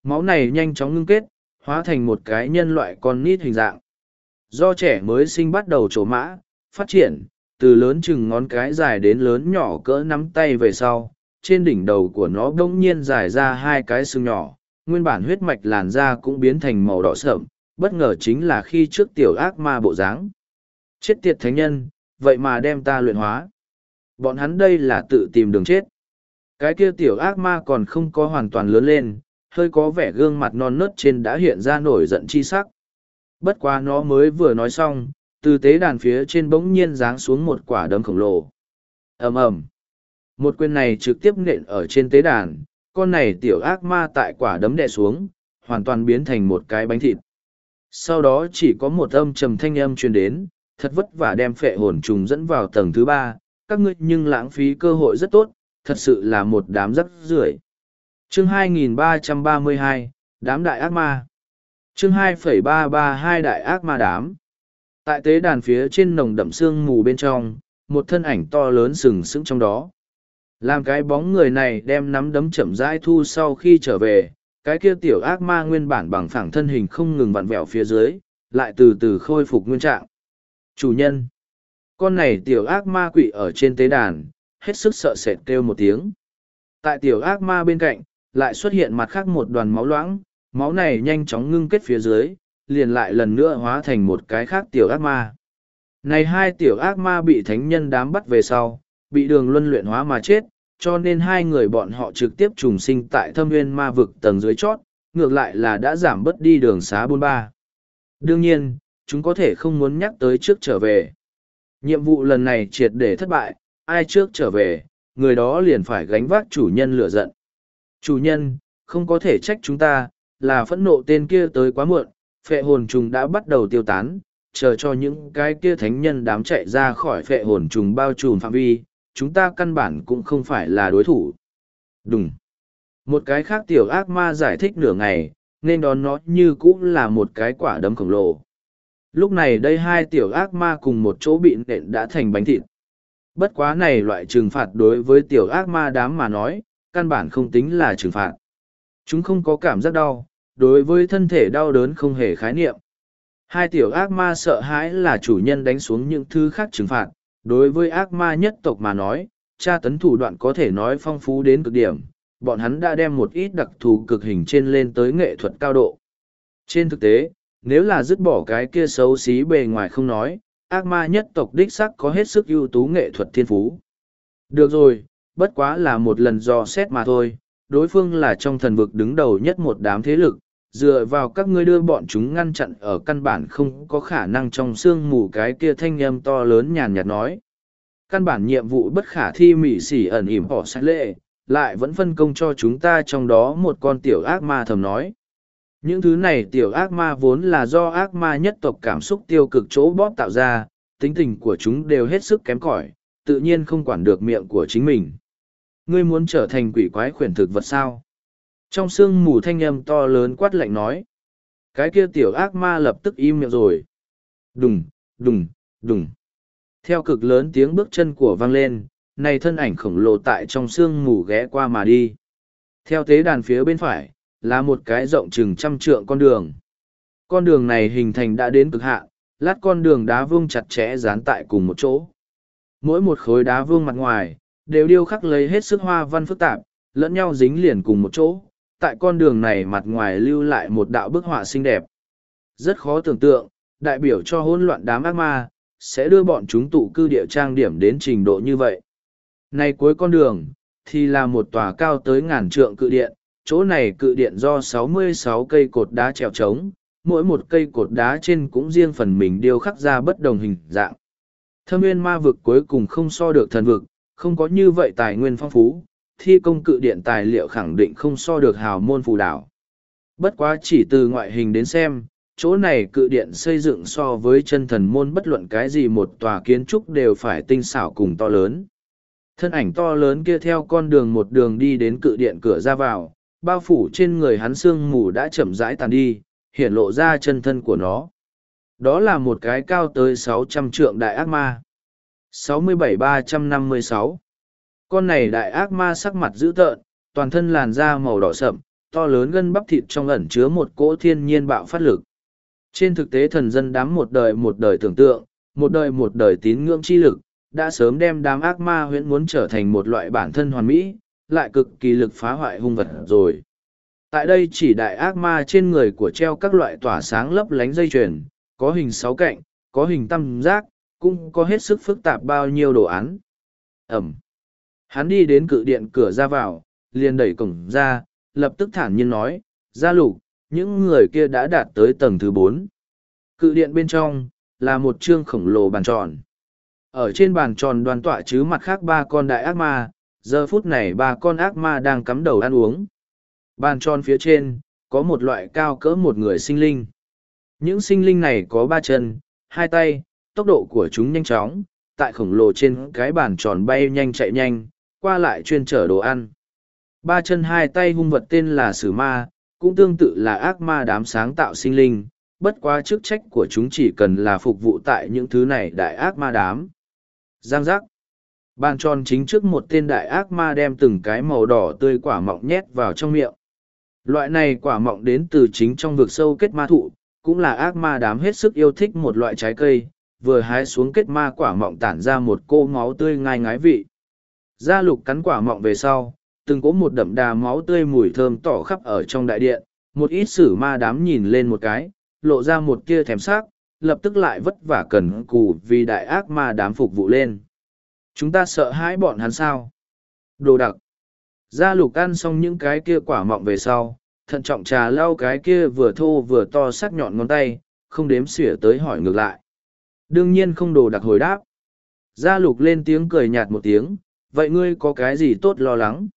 máu này nhanh chóng ngưng kết hóa thành một cái nhân loại con nít hình dạng do trẻ mới sinh bắt đầu trổ mã phát triển từ lớn chừng ngón cái dài đến lớn nhỏ cỡ nắm tay về sau trên đỉnh đầu của nó đ ỗ n g nhiên dài ra hai cái xương nhỏ nguyên bản huyết mạch làn da cũng biến thành màu đỏ sợm bất ngờ chính là khi trước tiểu ác ma bộ dáng chết tiệt thánh nhân vậy mà đem ta luyện hóa. Bọn hắn đây là tự tìm đường chết. Cái kia tiểu ác ma còn không có hoàn toàn lớn lên, hơi có vẻ gương mặt non nớt trên đã hiện ra nổi giận chi sắc. Bất quá nó mới vừa nói xong, từ tế đàn phía trên bỗng nhiên giáng xuống một quả đấm khổng lồ. ầm ầm, Một quyền này trực tiếp nện ở trên tế đàn, con này tiểu ác ma tại quả đấm đè xuống, hoàn toàn biến thành một cái bánh thịt. Sau đó chỉ có một âm trầm thanh âm truyền đến, thật vất vả đem phệ hồn trùng dẫn vào tầng thứ ba, các ngươi nhưng lãng phí cơ hội rất tốt, thật sự là một đám rắc rưởi. Chương 2332, đám đại ác ma. Chương 2.332 đại ác ma đám. Tại tế đàn phía trên nồng đậm sương mù bên trong, một thân ảnh to lớn sừng sững trong đó. Làm cái bóng người này đem nắm đấm chậm rãi thu sau khi trở về, cái kia tiểu ác ma nguyên bản bằng phẳng thân hình không ngừng vặn vẹo phía dưới, lại từ từ khôi phục nguyên trạng chủ nhân con này tiểu ác ma quỷ ở trên tế đàn hết sức sợ sệt kêu một tiếng tại tiểu ác ma bên cạnh lại xuất hiện mặt khác một đoàn máu loãng máu này nhanh chóng ngưng kết phía dưới liền lại lần nữa hóa thành một cái khác tiểu ác ma này hai tiểu ác ma bị thánh nhân đám bắt về sau bị đường luân luyện hóa mà chết cho nên hai người bọn họ trực tiếp trùng sinh tại thâm nguyên ma vực tầng dưới chót ngược lại là đã giảm bớt đi đường xá bôn ba đương nhiên chúng có thể không muốn nhắc tới trước trở về. Nhiệm vụ lần này triệt để thất bại, ai trước trở về, người đó liền phải gánh vác chủ nhân lửa giận. Chủ nhân, không có thể trách chúng ta, là phẫn nộ tên kia tới quá muộn, phệ hồn trùng đã bắt đầu tiêu tán, chờ cho những cái kia thánh nhân đám chạy ra khỏi phệ hồn trùng bao trùm phạm vi, chúng ta căn bản cũng không phải là đối thủ. Đúng. Một cái khác tiểu ác ma giải thích nửa ngày, nên đón nó như cũng là một cái quả đấm khổng lồ, lúc này đây hai tiểu ác ma cùng một chỗ bị nện đã thành bánh thịt bất quá này loại trừng phạt đối với tiểu ác ma đám mà nói căn bản không tính là trừng phạt chúng không có cảm giác đau đối với thân thể đau đớn không hề khái niệm hai tiểu ác ma sợ hãi là chủ nhân đánh xuống những thứ khác trừng phạt đối với ác ma nhất tộc mà nói tra tấn thủ đoạn có thể nói phong phú đến cực điểm bọn hắn đã đem một ít đặc thù cực hình trên lên tới nghệ thuật cao độ trên thực tế nếu là dứt bỏ cái kia xấu xí bề ngoài không nói ác ma nhất tộc đích sắc có hết sức ưu tú nghệ thuật thiên phú được rồi bất quá là một lần dò xét mà thôi đối phương là trong thần vực đứng đầu nhất một đám thế lực dựa vào các ngươi đưa bọn chúng ngăn chặn ở căn bản không có khả năng trong sương mù cái kia thanh âm to lớn nhàn nhạt nói căn bản nhiệm vụ bất khả thi mỉ xỉ ẩn ỉm họ sát lệ lại vẫn phân công cho chúng ta trong đó một con tiểu ác ma thầm nói những thứ này tiểu ác ma vốn là do ác ma nhất tộc cảm xúc tiêu cực chỗ bóp tạo ra, tính tình của chúng đều hết sức kém cỏi, tự nhiên không quản được miệng của chính mình. Ngươi muốn trở thành quỷ quái khuyển thực vật sao? Trong sương mù thanh âm to lớn quát lạnh nói. Cái kia tiểu ác ma lập tức im miệng rồi. Đùng, đùng, đùng. Theo cực lớn tiếng bước chân của vang lên, này thân ảnh khổng lồ tại trong sương mù ghé qua mà đi. Theo tế đàn phía bên phải, là một cái rộng chừng trăm trượng con đường. Con đường này hình thành đã đến cực hạ, lát con đường đá vương chặt chẽ dán tại cùng một chỗ. Mỗi một khối đá vương mặt ngoài, đều điêu khắc lấy hết sức hoa văn phức tạp, lẫn nhau dính liền cùng một chỗ, tại con đường này mặt ngoài lưu lại một đạo bức họa xinh đẹp. Rất khó tưởng tượng, đại biểu cho hỗn loạn đám ác ma, sẽ đưa bọn chúng tụ cư địa trang điểm đến trình độ như vậy. Này cuối con đường, thì là một tòa cao tới ngàn trượng cự điện, chỗ này cự điện do 66 cây cột đá treo trống, mỗi một cây cột đá trên cũng riêng phần mình điêu khắc ra bất đồng hình dạng. Thâm nguyên ma vực cuối cùng không so được thần vực, không có như vậy tài nguyên phong phú, thi công cự điện tài liệu khẳng định không so được hào môn phù đảo. Bất quá chỉ từ ngoại hình đến xem, chỗ này cự điện xây dựng so với chân thần môn bất luận cái gì một tòa kiến trúc đều phải tinh xảo cùng to lớn. Thân ảnh to lớn kia theo con đường một đường đi đến cự điện cửa ra vào, bao phủ trên người hắn sương mù đã chậm rãi tàn đi, hiện lộ ra chân thân của nó. Đó là một cái cao tới sáu trăm trượng đại ác ma. Sáu mươi mươi bảy ba trăm năm sáu. Con này đại ác ma sắc mặt dữ tợn, toàn thân làn da màu đỏ sậm, to lớn gân bắp thịt trong ẩn chứa một cỗ thiên nhiên bạo phát lực. Trên thực tế thần dân đám một đời một đời tưởng tượng, một đời một đời tín ngưỡng chi lực, đã sớm đem đám ác ma huyễn muốn trở thành một loại bản thân hoàn mỹ, lại cực kỳ lực phá hoại hung vật rồi. Tại đây chỉ đại ác ma trên người của treo các loại tỏa sáng lấp lánh dây chuyền, có hình sáu cạnh, có hình tam giác, cũng có hết sức phức tạp bao nhiêu đồ án. Ẩm. Hắn đi đến cự điện cửa ra vào, liền đẩy cổng ra, lập tức thản nhiên nói, ra lục, những người kia đã đạt tới tầng thứ bốn. Cự điện bên trong, là một chương khổng lồ bàn tròn. Ở trên bàn tròn đoàn tỏa chứ mặt khác ba con đại ác ma, giờ phút này ba con ác ma đang cắm đầu ăn uống bàn tròn phía trên có một loại cao cỡ một người sinh linh những sinh linh này có ba chân hai tay tốc độ của chúng nhanh chóng tại khổng lồ trên cái bàn tròn bay nhanh chạy nhanh qua lại chuyên chở đồ ăn ba chân hai tay hung vật tên là sử ma cũng tương tự là ác ma đám sáng tạo sinh linh bất quá chức trách của chúng chỉ cần là phục vụ tại những thứ này đại ác ma đám giang giác Bàn tròn chính trước một tên đại ác ma đem từng cái màu đỏ tươi quả mọng nhét vào trong miệng. Loại này quả mọng đến từ chính trong vực sâu kết ma thụ, cũng là ác ma đám hết sức yêu thích một loại trái cây, vừa hái xuống kết ma quả mọng tản ra một cô máu tươi ngai ngái vị. Gia lục cắn quả mọng về sau, từng có một đậm đà máu tươi mùi thơm tỏ khắp ở trong đại điện, một ít sử ma đám nhìn lên một cái, lộ ra một kia thèm sắc, lập tức lại vất vả cẩn cù vì đại ác ma đám phục vụ lên chúng ta sợ hãi bọn hắn sao đồ đặc gia lục ăn xong những cái kia quả mọng về sau thận trọng trà lau cái kia vừa thô vừa to sắc nhọn ngón tay không đếm xỉa tới hỏi ngược lại đương nhiên không đồ đặc hồi đáp gia lục lên tiếng cười nhạt một tiếng vậy ngươi có cái gì tốt lo lắng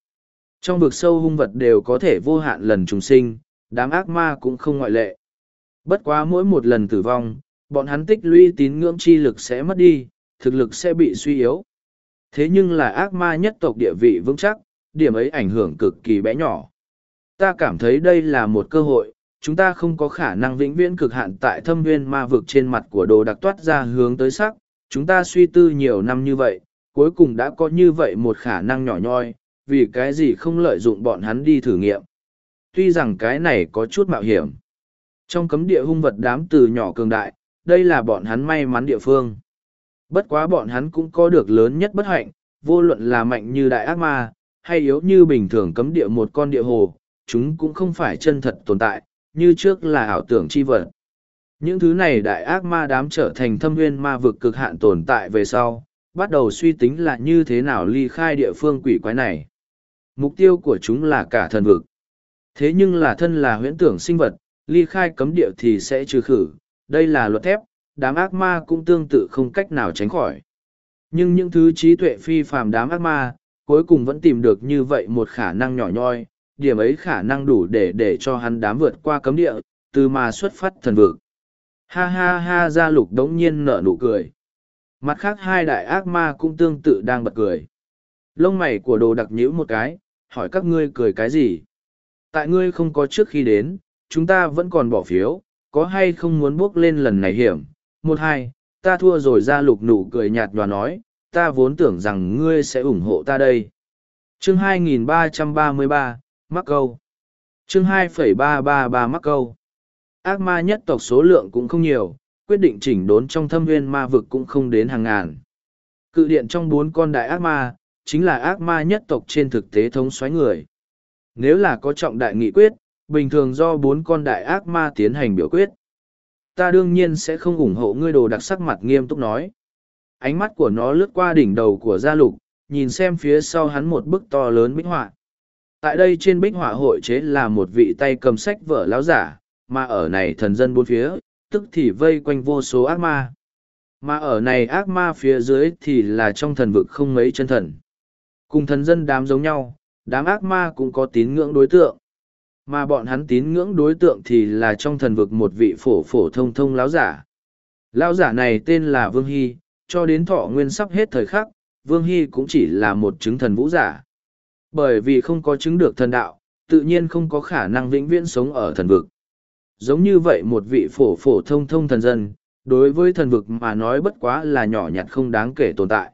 trong vực sâu hung vật đều có thể vô hạn lần trùng sinh đám ác ma cũng không ngoại lệ bất quá mỗi một lần tử vong bọn hắn tích lũy tín ngưỡng chi lực sẽ mất đi thực lực sẽ bị suy yếu Thế nhưng là ác ma nhất tộc địa vị vững chắc, điểm ấy ảnh hưởng cực kỳ bé nhỏ. Ta cảm thấy đây là một cơ hội, chúng ta không có khả năng vĩnh viễn cực hạn tại thâm viên ma vực trên mặt của đồ đặc toát ra hướng tới sắc, chúng ta suy tư nhiều năm như vậy, cuối cùng đã có như vậy một khả năng nhỏ nhoi, vì cái gì không lợi dụng bọn hắn đi thử nghiệm. Tuy rằng cái này có chút mạo hiểm. Trong cấm địa hung vật đám từ nhỏ cường đại, đây là bọn hắn may mắn địa phương bất quá bọn hắn cũng có được lớn nhất bất hạnh, vô luận là mạnh như đại ác ma, hay yếu như bình thường cấm địa một con địa hồ, chúng cũng không phải chân thật tồn tại, như trước là ảo tưởng chi vật. Những thứ này đại ác ma đám trở thành thâm nguyên ma vực cực hạn tồn tại về sau, bắt đầu suy tính là như thế nào ly khai địa phương quỷ quái này. Mục tiêu của chúng là cả thần vực. Thế nhưng là thân là huyễn tưởng sinh vật, ly khai cấm địa thì sẽ trừ khử, đây là luật thép, đám ác ma cũng tương tự không cách nào tránh khỏi. Nhưng những thứ trí tuệ phi phàm đám ác ma, cuối cùng vẫn tìm được như vậy một khả năng nhỏ nhoi, điểm ấy khả năng đủ để để cho hắn đám vượt qua cấm địa, từ mà xuất phát thần vực. Ha ha ha Ra lục đống nhiên nở nụ cười. Mặt khác hai đại ác ma cũng tương tự đang bật cười. Lông mày của đồ đặc nhữ một cái, hỏi các ngươi cười cái gì? Tại ngươi không có trước khi đến, chúng ta vẫn còn bỏ phiếu, có hay không muốn bước lên lần này hiểm, một hai ta thua rồi ra lục nụ cười nhạt nhòa nói ta vốn tưởng rằng ngươi sẽ ủng hộ ta đây chương 2333, mắc câu chương 2,333 mắc câu ác ma nhất tộc số lượng cũng không nhiều quyết định chỉnh đốn trong thâm viên ma vực cũng không đến hàng ngàn cự điện trong bốn con đại ác ma chính là ác ma nhất tộc trên thực tế thống xoáy người nếu là có trọng đại nghị quyết bình thường do bốn con đại ác ma tiến hành biểu quyết ta đương nhiên sẽ không ủng hộ ngươi đồ đặc sắc mặt nghiêm túc nói. Ánh mắt của nó lướt qua đỉnh đầu của gia lục, nhìn xem phía sau hắn một bức to lớn bích họa. Tại đây trên bích họa hội chế là một vị tay cầm sách vở láo giả, mà ở này thần dân bốn phía, tức thì vây quanh vô số ác ma. Mà ở này ác ma phía dưới thì là trong thần vực không mấy chân thần. Cùng thần dân đám giống nhau, đám ác ma cũng có tín ngưỡng đối tượng mà bọn hắn tín ngưỡng đối tượng thì là trong thần vực một vị phổ phổ thông thông láo giả lão giả này tên là vương hy cho đến thọ nguyên sắp hết thời khắc vương hy cũng chỉ là một chứng thần vũ giả bởi vì không có chứng được thần đạo tự nhiên không có khả năng vĩnh viễn sống ở thần vực giống như vậy một vị phổ phổ thông thông thần dân đối với thần vực mà nói bất quá là nhỏ nhặt không đáng kể tồn tại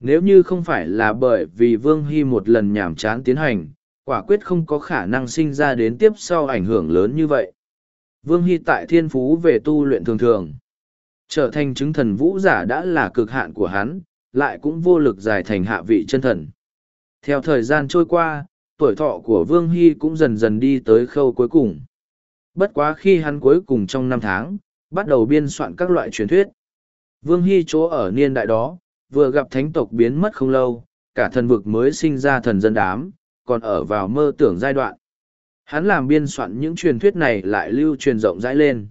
nếu như không phải là bởi vì vương hy một lần nhảm chán tiến hành quả quyết không có khả năng sinh ra đến tiếp sau ảnh hưởng lớn như vậy. Vương Hy tại thiên phú về tu luyện thường thường. Trở thành chứng thần vũ giả đã là cực hạn của hắn, lại cũng vô lực giải thành hạ vị chân thần. Theo thời gian trôi qua, tuổi thọ của Vương Hy cũng dần dần đi tới khâu cuối cùng. Bất quá khi hắn cuối cùng trong năm tháng, bắt đầu biên soạn các loại truyền thuyết. Vương Hy chỗ ở niên đại đó, vừa gặp thánh tộc biến mất không lâu, cả thần vực mới sinh ra thần dân đám, còn ở vào mơ tưởng giai đoạn. Hắn làm biên soạn những truyền thuyết này lại lưu truyền rộng rãi lên.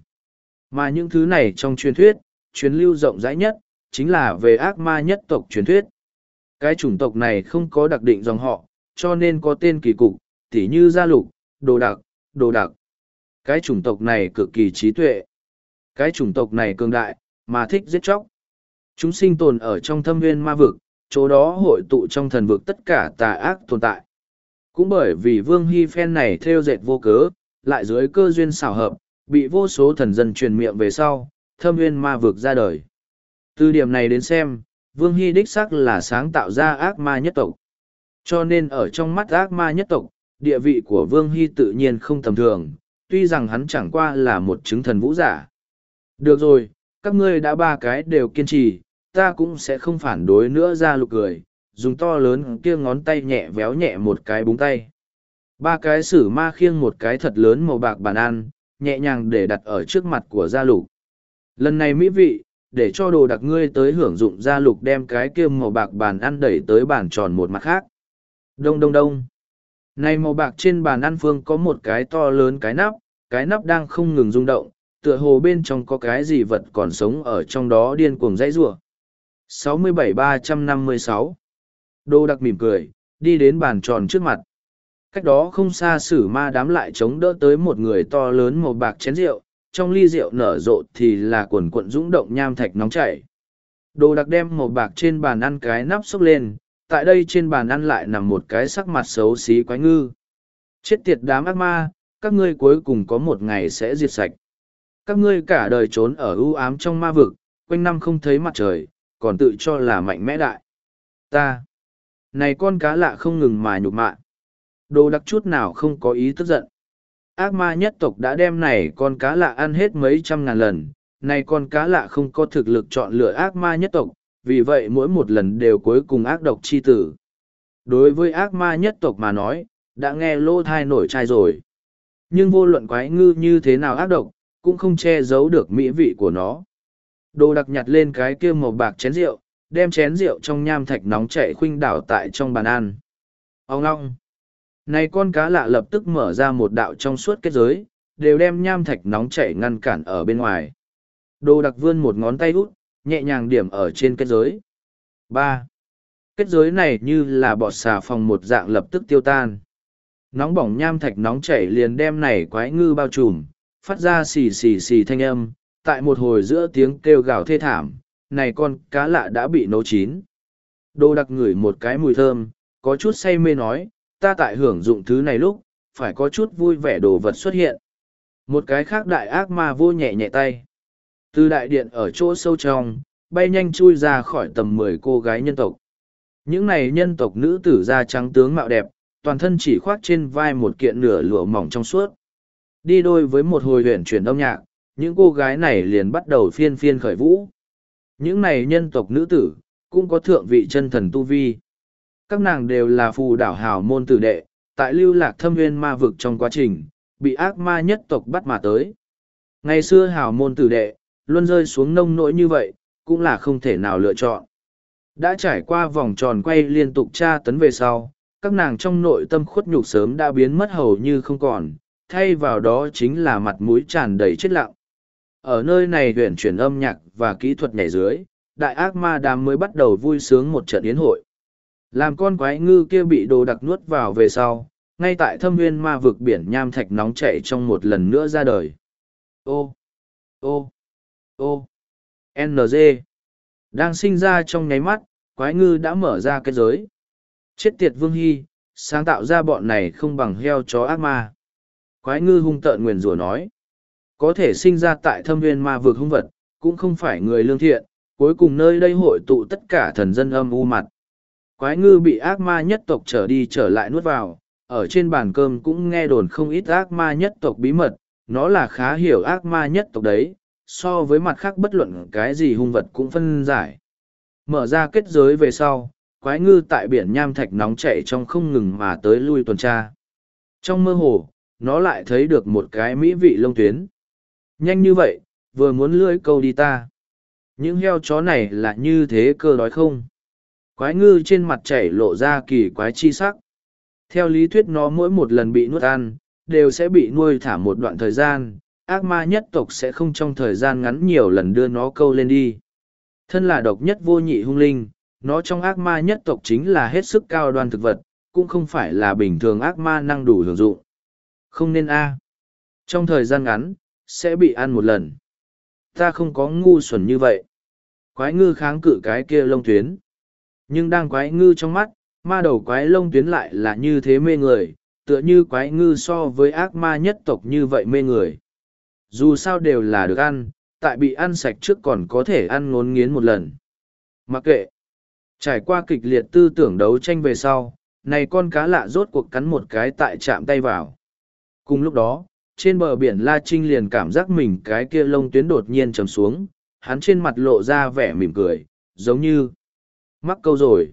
Mà những thứ này trong truyền thuyết, truyền lưu rộng rãi nhất, chính là về ác ma nhất tộc truyền thuyết. Cái chủng tộc này không có đặc định dòng họ, cho nên có tên kỳ cục, tỉ như gia lục, đồ đặc, đồ đặc. Cái chủng tộc này cực kỳ trí tuệ. Cái chủng tộc này cường đại, mà thích giết chóc. Chúng sinh tồn ở trong thâm viên ma vực, chỗ đó hội tụ trong thần vực tất cả tà ác tồn tại. Cũng bởi vì Vương Hy phen này theo dệt vô cớ, lại dưới cơ duyên xảo hợp, bị vô số thần dân truyền miệng về sau, thâm nguyên ma vực ra đời. Từ điểm này đến xem, Vương Hy đích xác là sáng tạo ra ác ma nhất tộc. Cho nên ở trong mắt ác ma nhất tộc, địa vị của Vương Hy tự nhiên không tầm thường, tuy rằng hắn chẳng qua là một chứng thần vũ giả. Được rồi, các ngươi đã ba cái đều kiên trì, ta cũng sẽ không phản đối nữa ra lục cười, dùng to lớn kia ngón tay nhẹ véo nhẹ một cái búng tay. Ba cái sử ma khiêng một cái thật lớn màu bạc bàn ăn, nhẹ nhàng để đặt ở trước mặt của gia lục. Lần này mỹ vị, để cho đồ đặc ngươi tới hưởng dụng gia lục đem cái kia màu bạc bàn ăn đẩy tới bàn tròn một mặt khác. Đông đông đông. Này màu bạc trên bàn ăn phương có một cái to lớn cái nắp, cái nắp đang không ngừng rung động, tựa hồ bên trong có cái gì vật còn sống ở trong đó điên cuồng dãy rủa. 67 356 Đô đặc mỉm cười, đi đến bàn tròn trước mặt. Cách đó không xa sử ma đám lại chống đỡ tới một người to lớn màu bạc chén rượu, trong ly rượu nở rộ thì là quần cuộn dũng động nham thạch nóng chảy. Đồ đặc đem màu bạc trên bàn ăn cái nắp xốc lên, tại đây trên bàn ăn lại nằm một cái sắc mặt xấu xí quái ngư. Chết tiệt đám ác ma, các ngươi cuối cùng có một ngày sẽ diệt sạch. Các ngươi cả đời trốn ở ưu ám trong ma vực, quanh năm không thấy mặt trời, còn tự cho là mạnh mẽ đại. Ta, này con cá lạ không ngừng mà nhục mạ. Đồ đặc chút nào không có ý tức giận. Ác ma nhất tộc đã đem này con cá lạ ăn hết mấy trăm ngàn lần. Này con cá lạ không có thực lực chọn lựa ác ma nhất tộc, vì vậy mỗi một lần đều cuối cùng ác độc chi tử. Đối với ác ma nhất tộc mà nói, đã nghe lô thai nổi trai rồi. Nhưng vô luận quái ngư như thế nào ác độc, cũng không che giấu được mỹ vị của nó. Đồ đặc nhặt lên cái kia màu bạc chén rượu, đem chén rượu trong nham thạch nóng chảy khuynh đảo tại trong bàn ăn. Ông long! Này con cá lạ lập tức mở ra một đạo trong suốt kết giới, đều đem nham thạch nóng chảy ngăn cản ở bên ngoài. Đồ đặc vươn một ngón tay út, nhẹ nhàng điểm ở trên kết giới. ba Kết giới này như là bọt xà phòng một dạng lập tức tiêu tan. Nóng bỏng nham thạch nóng chảy liền đem này quái ngư bao trùm, phát ra xì xì xì thanh âm, tại một hồi giữa tiếng kêu gào thê thảm, này con cá lạ đã bị nấu chín. Đô đặc ngửi một cái mùi thơm, có chút say mê nói, ta tại hưởng dụng thứ này lúc, phải có chút vui vẻ đồ vật xuất hiện. Một cái khác đại ác ma vô nhẹ nhẹ tay. Từ đại điện ở chỗ sâu trong, bay nhanh chui ra khỏi tầm mười cô gái nhân tộc. Những này nhân tộc nữ tử da trắng tướng mạo đẹp, toàn thân chỉ khoác trên vai một kiện nửa lụa mỏng trong suốt. Đi đôi với một hồi huyền chuyển âm nhạc, những cô gái này liền bắt đầu phiên phiên khởi vũ. Những này nhân tộc nữ tử, cũng có thượng vị chân thần tu vi. Các nàng đều là phù đảo hào môn tử đệ, tại lưu lạc thâm viên ma vực trong quá trình, bị ác ma nhất tộc bắt mà tới. Ngày xưa hào môn tử đệ, luôn rơi xuống nông nỗi như vậy, cũng là không thể nào lựa chọn. Đã trải qua vòng tròn quay liên tục tra tấn về sau, các nàng trong nội tâm khuất nhục sớm đã biến mất hầu như không còn, thay vào đó chính là mặt mũi tràn đầy chết lặng ở nơi này huyện chuyển âm nhạc và kỹ thuật nhảy dưới đại ác ma đàm mới bắt đầu vui sướng một trận yến hội làm con quái ngư kia bị đồ đặc nuốt vào về sau ngay tại thâm nguyên ma vực biển nham thạch nóng chảy trong một lần nữa ra đời ô ô ô ng đang sinh ra trong nháy mắt quái ngư đã mở ra cái giới chết tiệt vương hy sáng tạo ra bọn này không bằng heo chó ác ma quái ngư hung tợn nguyền rủa nói có thể sinh ra tại thâm viên ma vực hung vật, cũng không phải người lương thiện, cuối cùng nơi đây hội tụ tất cả thần dân âm u mặt. Quái ngư bị ác ma nhất tộc trở đi trở lại nuốt vào, ở trên bàn cơm cũng nghe đồn không ít ác ma nhất tộc bí mật, nó là khá hiểu ác ma nhất tộc đấy, so với mặt khác bất luận cái gì hung vật cũng phân giải. Mở ra kết giới về sau, quái ngư tại biển nham thạch nóng chảy trong không ngừng mà tới lui tuần tra. Trong mơ hồ, nó lại thấy được một cái mỹ vị lông tuyến. Nhanh như vậy, vừa muốn lưỡi câu đi ta. Những heo chó này là như thế cơ đói không? Quái ngư trên mặt chảy lộ ra kỳ quái chi sắc. Theo lý thuyết nó mỗi một lần bị nuốt ăn, đều sẽ bị nuôi thả một đoạn thời gian, ác ma nhất tộc sẽ không trong thời gian ngắn nhiều lần đưa nó câu lên đi. Thân là độc nhất vô nhị hung linh, nó trong ác ma nhất tộc chính là hết sức cao đoan thực vật, cũng không phải là bình thường ác ma năng đủ hưởng dụng. Không nên a. Trong thời gian ngắn, sẽ bị ăn một lần. Ta không có ngu xuẩn như vậy. Quái ngư kháng cự cái kia lông tuyến. Nhưng đang quái ngư trong mắt, ma đầu quái lông tuyến lại là như thế mê người, tựa như quái ngư so với ác ma nhất tộc như vậy mê người. Dù sao đều là được ăn, tại bị ăn sạch trước còn có thể ăn ngốn nghiến một lần. Mặc kệ, trải qua kịch liệt tư tưởng đấu tranh về sau, này con cá lạ rốt cuộc cắn một cái tại chạm tay vào. Cùng lúc đó, trên bờ biển La Trinh liền cảm giác mình cái kia lông tuyến đột nhiên trầm xuống, hắn trên mặt lộ ra vẻ mỉm cười, giống như mắc câu rồi.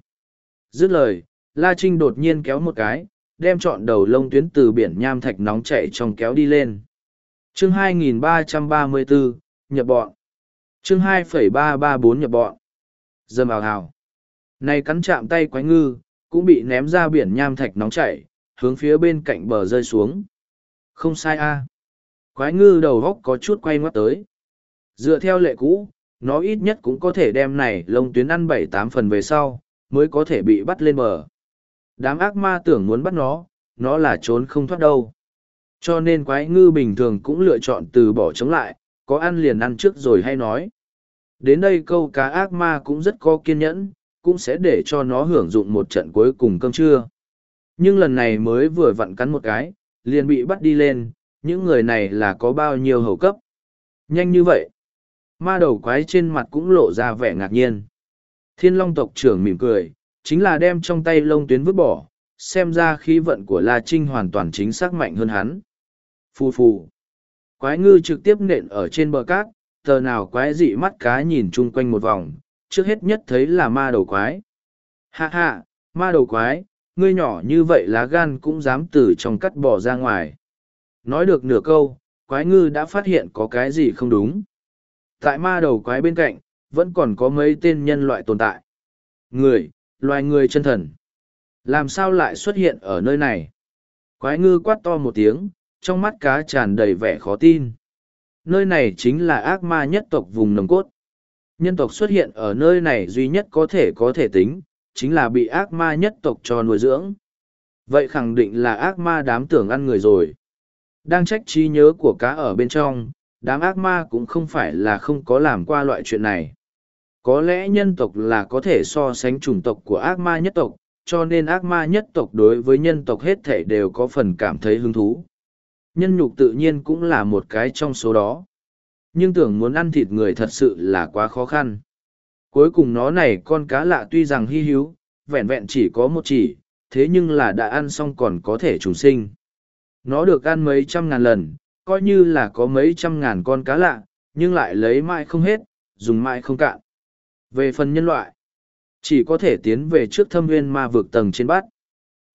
Dứt lời, La Trinh đột nhiên kéo một cái, đem trọn đầu lông tuyến từ biển nham thạch nóng chảy trong kéo đi lên. Chương 2334, nhập bọn. Chương 2,334 nhập bọn. dâm ào hào. Này cắn chạm tay quái ngư, cũng bị ném ra biển nham thạch nóng chảy, hướng phía bên cạnh bờ rơi xuống. Không sai a. Quái ngư đầu góc có chút quay ngoắt tới. Dựa theo lệ cũ, nó ít nhất cũng có thể đem này lông tuyến ăn bảy tám phần về sau, mới có thể bị bắt lên bờ. Đám ác ma tưởng muốn bắt nó, nó là trốn không thoát đâu. Cho nên quái ngư bình thường cũng lựa chọn từ bỏ chống lại, có ăn liền ăn trước rồi hay nói. Đến đây câu cá ác ma cũng rất có kiên nhẫn, cũng sẽ để cho nó hưởng dụng một trận cuối cùng cơm trưa. Nhưng lần này mới vừa vặn cắn một cái, liền bị bắt đi lên, những người này là có bao nhiêu hầu cấp. Nhanh như vậy, ma đầu quái trên mặt cũng lộ ra vẻ ngạc nhiên. Thiên Long tộc trưởng mỉm cười, chính là đem trong tay lông tuyến vứt bỏ, xem ra khí vận của La Trinh hoàn toàn chính xác mạnh hơn hắn. Phù phù. Quái ngư trực tiếp nện ở trên bờ cát, tờ nào quái dị mắt cá nhìn chung quanh một vòng, trước hết nhất thấy là ma đầu quái. Ha ha, ma đầu quái, ngươi nhỏ như vậy lá gan cũng dám từ trong cắt bỏ ra ngoài. Nói được nửa câu, quái ngư đã phát hiện có cái gì không đúng. Tại ma đầu quái bên cạnh, vẫn còn có mấy tên nhân loại tồn tại. Người, loài người chân thần. Làm sao lại xuất hiện ở nơi này? Quái ngư quát to một tiếng, trong mắt cá tràn đầy vẻ khó tin. Nơi này chính là ác ma nhất tộc vùng nồng cốt. Nhân tộc xuất hiện ở nơi này duy nhất có thể có thể tính, chính là bị ác ma nhất tộc cho nuôi dưỡng. Vậy khẳng định là ác ma đám tưởng ăn người rồi. Đang trách trí nhớ của cá ở bên trong, đám ác ma cũng không phải là không có làm qua loại chuyện này. Có lẽ nhân tộc là có thể so sánh chủng tộc của ác ma nhất tộc, cho nên ác ma nhất tộc đối với nhân tộc hết thể đều có phần cảm thấy hứng thú. Nhân nhục tự nhiên cũng là một cái trong số đó. Nhưng tưởng muốn ăn thịt người thật sự là quá khó khăn cuối cùng nó này con cá lạ tuy rằng hy hữu, vẹn vẹn chỉ có một chỉ, thế nhưng là đã ăn xong còn có thể trùng sinh. Nó được ăn mấy trăm ngàn lần, coi như là có mấy trăm ngàn con cá lạ, nhưng lại lấy mãi không hết, dùng mãi không cạn. Về phần nhân loại, chỉ có thể tiến về trước thâm nguyên ma vực tầng trên bát.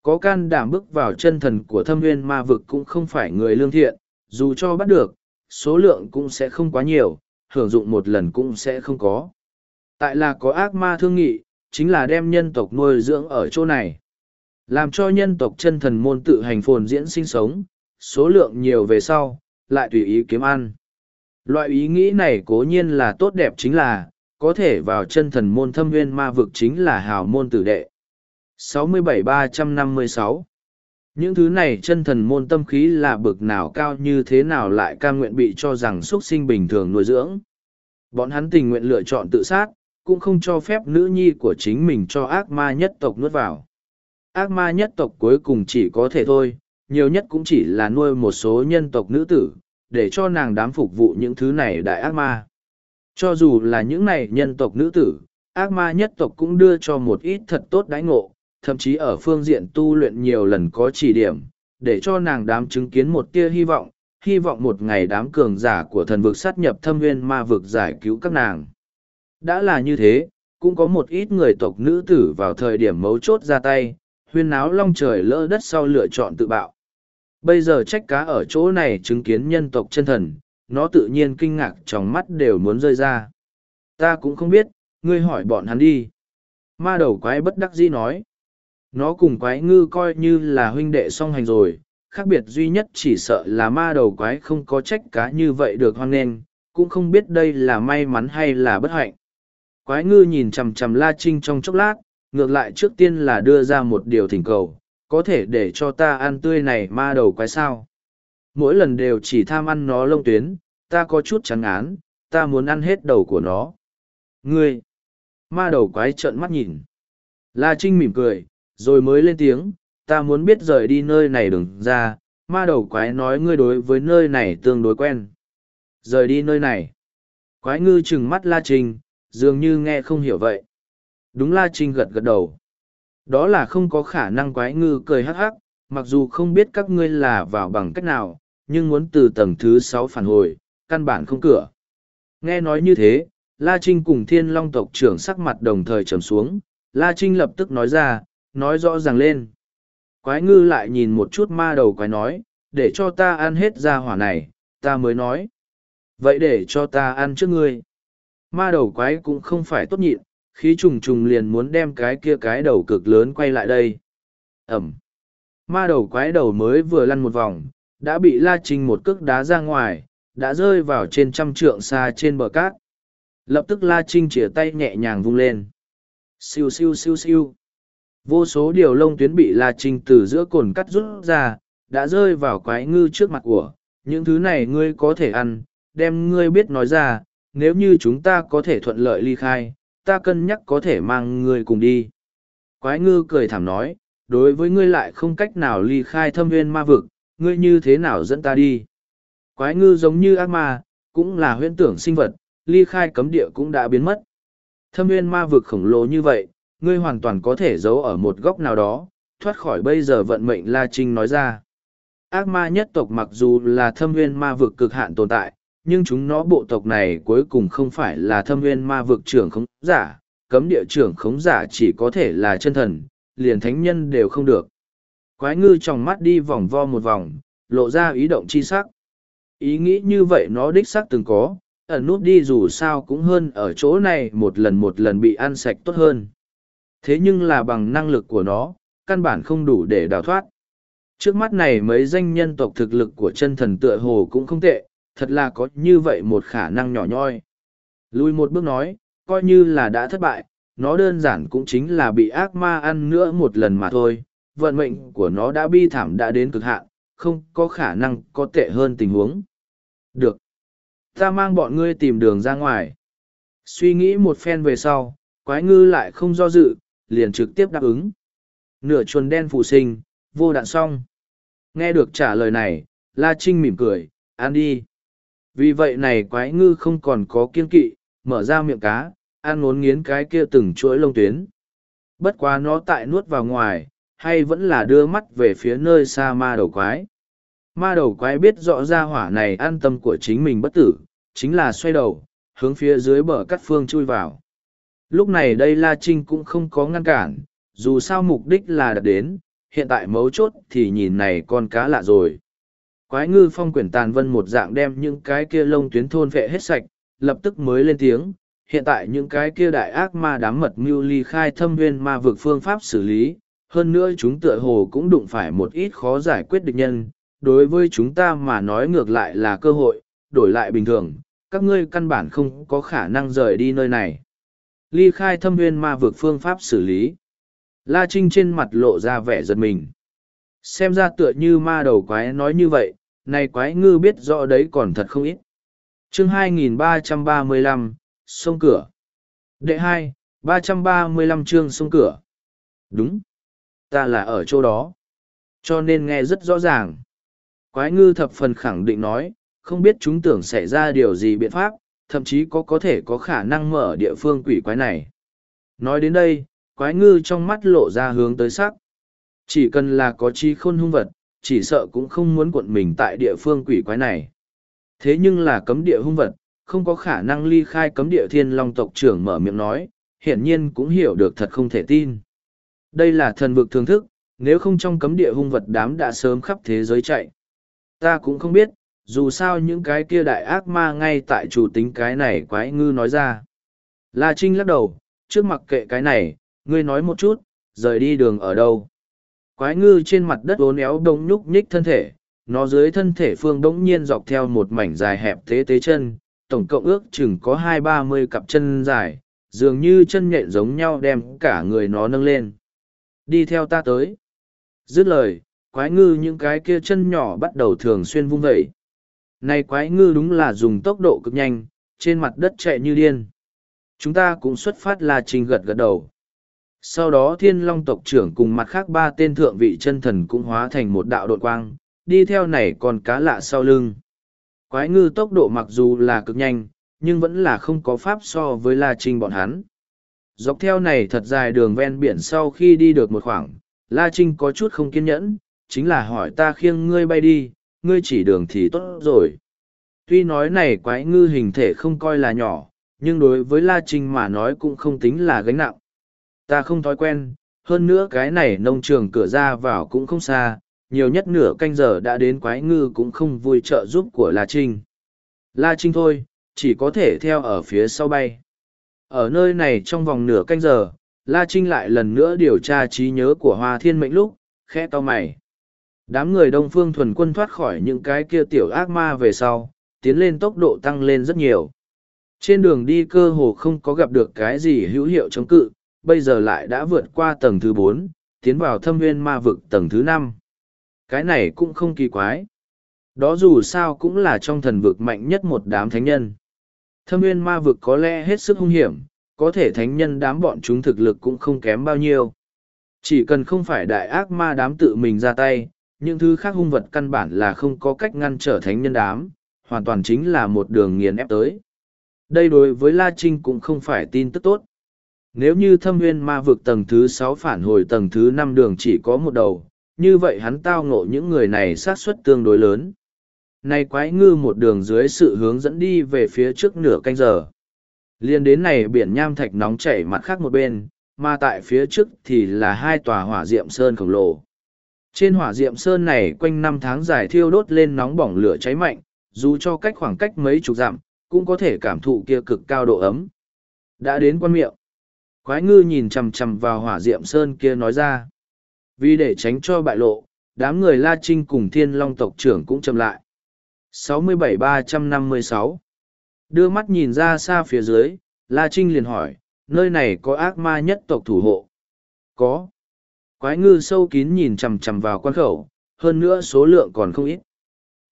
Có can đảm bước vào chân thần của thâm nguyên ma vực cũng không phải người lương thiện, dù cho bắt được, số lượng cũng sẽ không quá nhiều, hưởng dụng một lần cũng sẽ không có. Tại là có ác ma thương nghị, chính là đem nhân tộc nuôi dưỡng ở chỗ này. Làm cho nhân tộc chân thần môn tự hành phồn diễn sinh sống, số lượng nhiều về sau, lại tùy ý kiếm ăn. Loại ý nghĩ này cố nhiên là tốt đẹp chính là, có thể vào chân thần môn thâm nguyên ma vực chính là hào môn tử đệ. 67-356 Những thứ này chân thần môn tâm khí là bực nào cao như thế nào lại ca nguyện bị cho rằng xuất sinh bình thường nuôi dưỡng. Bọn hắn tình nguyện lựa chọn tự sát, cũng không cho phép nữ nhi của chính mình cho ác ma nhất tộc nuốt vào. Ác ma nhất tộc cuối cùng chỉ có thể thôi, nhiều nhất cũng chỉ là nuôi một số nhân tộc nữ tử, để cho nàng đám phục vụ những thứ này đại ác ma. Cho dù là những này nhân tộc nữ tử, ác ma nhất tộc cũng đưa cho một ít thật tốt đãi ngộ, thậm chí ở phương diện tu luyện nhiều lần có chỉ điểm, để cho nàng đám chứng kiến một tia hy vọng, hy vọng một ngày đám cường giả của thần vực sát nhập thâm nguyên ma vực giải cứu các nàng. Đã là như thế, cũng có một ít người tộc nữ tử vào thời điểm mấu chốt ra tay, huyên náo long trời lỡ đất sau lựa chọn tự bạo. Bây giờ trách cá ở chỗ này chứng kiến nhân tộc chân thần, nó tự nhiên kinh ngạc trong mắt đều muốn rơi ra. Ta cũng không biết, ngươi hỏi bọn hắn đi. Ma đầu quái bất đắc dĩ nói. Nó cùng quái ngư coi như là huynh đệ song hành rồi, khác biệt duy nhất chỉ sợ là ma đầu quái không có trách cá như vậy được hoan nghênh, cũng không biết đây là may mắn hay là bất hạnh. Quái ngư nhìn chằm chằm La Trinh trong chốc lát, ngược lại trước tiên là đưa ra một điều thỉnh cầu, có thể để cho ta ăn tươi này ma đầu quái sao. Mỗi lần đều chỉ tham ăn nó lông tuyến, ta có chút chán án, ta muốn ăn hết đầu của nó. Ngươi! Ma đầu quái trợn mắt nhìn. La Trinh mỉm cười, rồi mới lên tiếng, ta muốn biết rời đi nơi này đừng ra, ma đầu quái nói ngươi đối với nơi này tương đối quen. Rời đi nơi này. Quái ngư chừng mắt La Trinh, dường như nghe không hiểu vậy. Đúng La Trinh gật gật đầu. Đó là không có khả năng quái ngư cười hắc hắc, mặc dù không biết các ngươi là vào bằng cách nào, nhưng muốn từ tầng thứ sáu phản hồi, căn bản không cửa. Nghe nói như thế, La Trinh cùng Thiên Long tộc trưởng sắc mặt đồng thời trầm xuống, La Trinh lập tức nói ra, nói rõ ràng lên. Quái ngư lại nhìn một chút ma đầu quái nói, để cho ta ăn hết ra hỏa này, ta mới nói. Vậy để cho ta ăn trước ngươi. Ma đầu quái cũng không phải tốt nhịn, khí trùng trùng liền muốn đem cái kia cái đầu cực lớn quay lại đây. Ẩm. Ma đầu quái đầu mới vừa lăn một vòng, đã bị La Trình một cước đá ra ngoài, đã rơi vào trên trăm trượng xa trên bờ cát. Lập tức La Trinh chìa tay nhẹ nhàng vung lên. Siêu siêu siêu siêu. Vô số điều lông tuyến bị La Trinh từ giữa cồn cắt rút ra, đã rơi vào quái ngư trước mặt của. Những thứ này ngươi có thể ăn, đem ngươi biết nói ra, nếu như chúng ta có thể thuận lợi ly khai, ta cân nhắc có thể mang ngươi cùng đi. Quái ngư cười thảm nói, đối với ngươi lại không cách nào ly khai thâm viên ma vực, ngươi như thế nào dẫn ta đi. Quái ngư giống như ác ma, cũng là huyễn tưởng sinh vật, ly khai cấm địa cũng đã biến mất. Thâm viên ma vực khổng lồ như vậy, ngươi hoàn toàn có thể giấu ở một góc nào đó, thoát khỏi bây giờ vận mệnh La Trinh nói ra. Ác ma nhất tộc mặc dù là thâm viên ma vực cực hạn tồn tại, nhưng chúng nó bộ tộc này cuối cùng không phải là thâm nguyên ma vực trưởng khống giả, cấm địa trưởng khống giả chỉ có thể là chân thần, liền thánh nhân đều không được. Quái ngư trong mắt đi vòng vo một vòng, lộ ra ý động chi sắc. Ý nghĩ như vậy nó đích xác từng có, ẩn nút đi dù sao cũng hơn ở chỗ này một lần một lần bị ăn sạch tốt hơn. Thế nhưng là bằng năng lực của nó, căn bản không đủ để đào thoát. Trước mắt này mấy danh nhân tộc thực lực của chân thần tựa hồ cũng không tệ, thật là có như vậy một khả năng nhỏ nhoi. Lùi một bước nói, coi như là đã thất bại, nó đơn giản cũng chính là bị ác ma ăn nữa một lần mà thôi, vận mệnh của nó đã bi thảm đã đến cực hạn, không có khả năng có tệ hơn tình huống. Được. Ta mang bọn ngươi tìm đường ra ngoài. Suy nghĩ một phen về sau, quái ngư lại không do dự, liền trực tiếp đáp ứng. Nửa chuồn đen phụ sinh, vô đạn xong. Nghe được trả lời này, La Trinh mỉm cười, ăn đi. Vì vậy này quái ngư không còn có kiên kỵ, mở ra miệng cá, ăn ngốn nghiến cái kia từng chuỗi lông tuyến. Bất quá nó tại nuốt vào ngoài, hay vẫn là đưa mắt về phía nơi xa ma đầu quái. Ma đầu quái biết rõ ra hỏa này an tâm của chính mình bất tử, chính là xoay đầu, hướng phía dưới bờ cắt phương chui vào. Lúc này đây La Trinh cũng không có ngăn cản, dù sao mục đích là đạt đến, hiện tại mấu chốt thì nhìn này con cá lạ rồi quái ngư phong quyển tàn vân một dạng đem những cái kia lông tuyến thôn vệ hết sạch, lập tức mới lên tiếng. Hiện tại những cái kia đại ác ma đám mật mưu ly khai thâm viên ma vực phương pháp xử lý, hơn nữa chúng tựa hồ cũng đụng phải một ít khó giải quyết địch nhân, đối với chúng ta mà nói ngược lại là cơ hội, đổi lại bình thường, các ngươi căn bản không có khả năng rời đi nơi này. Ly khai thâm viên ma vực phương pháp xử lý. La Trinh trên mặt lộ ra vẻ giật mình. Xem ra tựa như ma đầu quái nói như vậy, nay quái ngư biết rõ đấy còn thật không ít. chương 2335, sông cửa. Đệ 2, 335 chương sông cửa. Đúng. Ta là ở chỗ đó. Cho nên nghe rất rõ ràng. Quái ngư thập phần khẳng định nói, không biết chúng tưởng xảy ra điều gì biện pháp, thậm chí có có thể có khả năng mở địa phương quỷ quái này. Nói đến đây, quái ngư trong mắt lộ ra hướng tới sắc. Chỉ cần là có chi khôn hung vật, chỉ sợ cũng không muốn cuộn mình tại địa phương quỷ quái này. Thế nhưng là cấm địa hung vật, không có khả năng ly khai cấm địa thiên long tộc trưởng mở miệng nói, hiển nhiên cũng hiểu được thật không thể tin. Đây là thần vực thường thức, nếu không trong cấm địa hung vật đám đã sớm khắp thế giới chạy. Ta cũng không biết, dù sao những cái kia đại ác ma ngay tại chủ tính cái này quái ngư nói ra. La Trinh lắc đầu, trước mặc kệ cái này, ngươi nói một chút, rời đi đường ở đâu quái ngư trên mặt đất ố néo đông nhúc nhích thân thể, nó dưới thân thể phương đống nhiên dọc theo một mảnh dài hẹp tế tế chân, tổng cộng ước chừng có hai ba mươi cặp chân dài, dường như chân nhện giống nhau đem cả người nó nâng lên. Đi theo ta tới. Dứt lời, quái ngư những cái kia chân nhỏ bắt đầu thường xuyên vung vẩy. Này quái ngư đúng là dùng tốc độ cực nhanh, trên mặt đất chạy như điên. Chúng ta cũng xuất phát là trình gật gật đầu. Sau đó thiên long tộc trưởng cùng mặt khác ba tên thượng vị chân thần cũng hóa thành một đạo đột quang, đi theo này còn cá lạ sau lưng. Quái ngư tốc độ mặc dù là cực nhanh, nhưng vẫn là không có pháp so với La Trinh bọn hắn. Dọc theo này thật dài đường ven biển sau khi đi được một khoảng, La Trinh có chút không kiên nhẫn, chính là hỏi ta khiêng ngươi bay đi, ngươi chỉ đường thì tốt rồi. Tuy nói này quái ngư hình thể không coi là nhỏ, nhưng đối với La Trinh mà nói cũng không tính là gánh nặng. Ta không thói quen, hơn nữa cái này nông trường cửa ra vào cũng không xa, nhiều nhất nửa canh giờ đã đến quái ngư cũng không vui trợ giúp của La Trinh. La Trinh thôi, chỉ có thể theo ở phía sau bay. Ở nơi này trong vòng nửa canh giờ, La Trinh lại lần nữa điều tra trí nhớ của Hoa Thiên Mệnh lúc, khẽ to mày. Đám người Đông Phương thuần quân thoát khỏi những cái kia tiểu ác ma về sau, tiến lên tốc độ tăng lên rất nhiều. Trên đường đi cơ hồ không có gặp được cái gì hữu hiệu chống cự, bây giờ lại đã vượt qua tầng thứ bốn tiến vào thâm nguyên ma vực tầng thứ năm cái này cũng không kỳ quái đó dù sao cũng là trong thần vực mạnh nhất một đám thánh nhân thâm nguyên ma vực có lẽ hết sức hung hiểm có thể thánh nhân đám bọn chúng thực lực cũng không kém bao nhiêu chỉ cần không phải đại ác ma đám tự mình ra tay những thứ khác hung vật căn bản là không có cách ngăn trở thánh nhân đám hoàn toàn chính là một đường nghiền ép tới đây đối với la trinh cũng không phải tin tức tốt nếu như thâm nguyên ma vực tầng thứ sáu phản hồi tầng thứ năm đường chỉ có một đầu, như vậy hắn tao ngộ những người này sát suất tương đối lớn. Này quái ngư một đường dưới sự hướng dẫn đi về phía trước nửa canh giờ. Liên đến này biển nham thạch nóng chảy mặt khác một bên, mà tại phía trước thì là hai tòa hỏa diệm sơn khổng lồ. Trên hỏa diệm sơn này quanh năm tháng dài thiêu đốt lên nóng bỏng lửa cháy mạnh, dù cho cách khoảng cách mấy chục dặm, cũng có thể cảm thụ kia cực cao độ ấm. Đã đến quan miệng. Quái ngư nhìn chằm chằm vào hỏa diệm sơn kia nói ra. Vì để tránh cho bại lộ, đám người La Trinh cùng Thiên Long tộc trưởng cũng chầm lại. 67-356 Đưa mắt nhìn ra xa phía dưới, La Trinh liền hỏi, nơi này có ác ma nhất tộc thủ hộ? Có. Quái ngư sâu kín nhìn chằm chằm vào quan khẩu, hơn nữa số lượng còn không ít.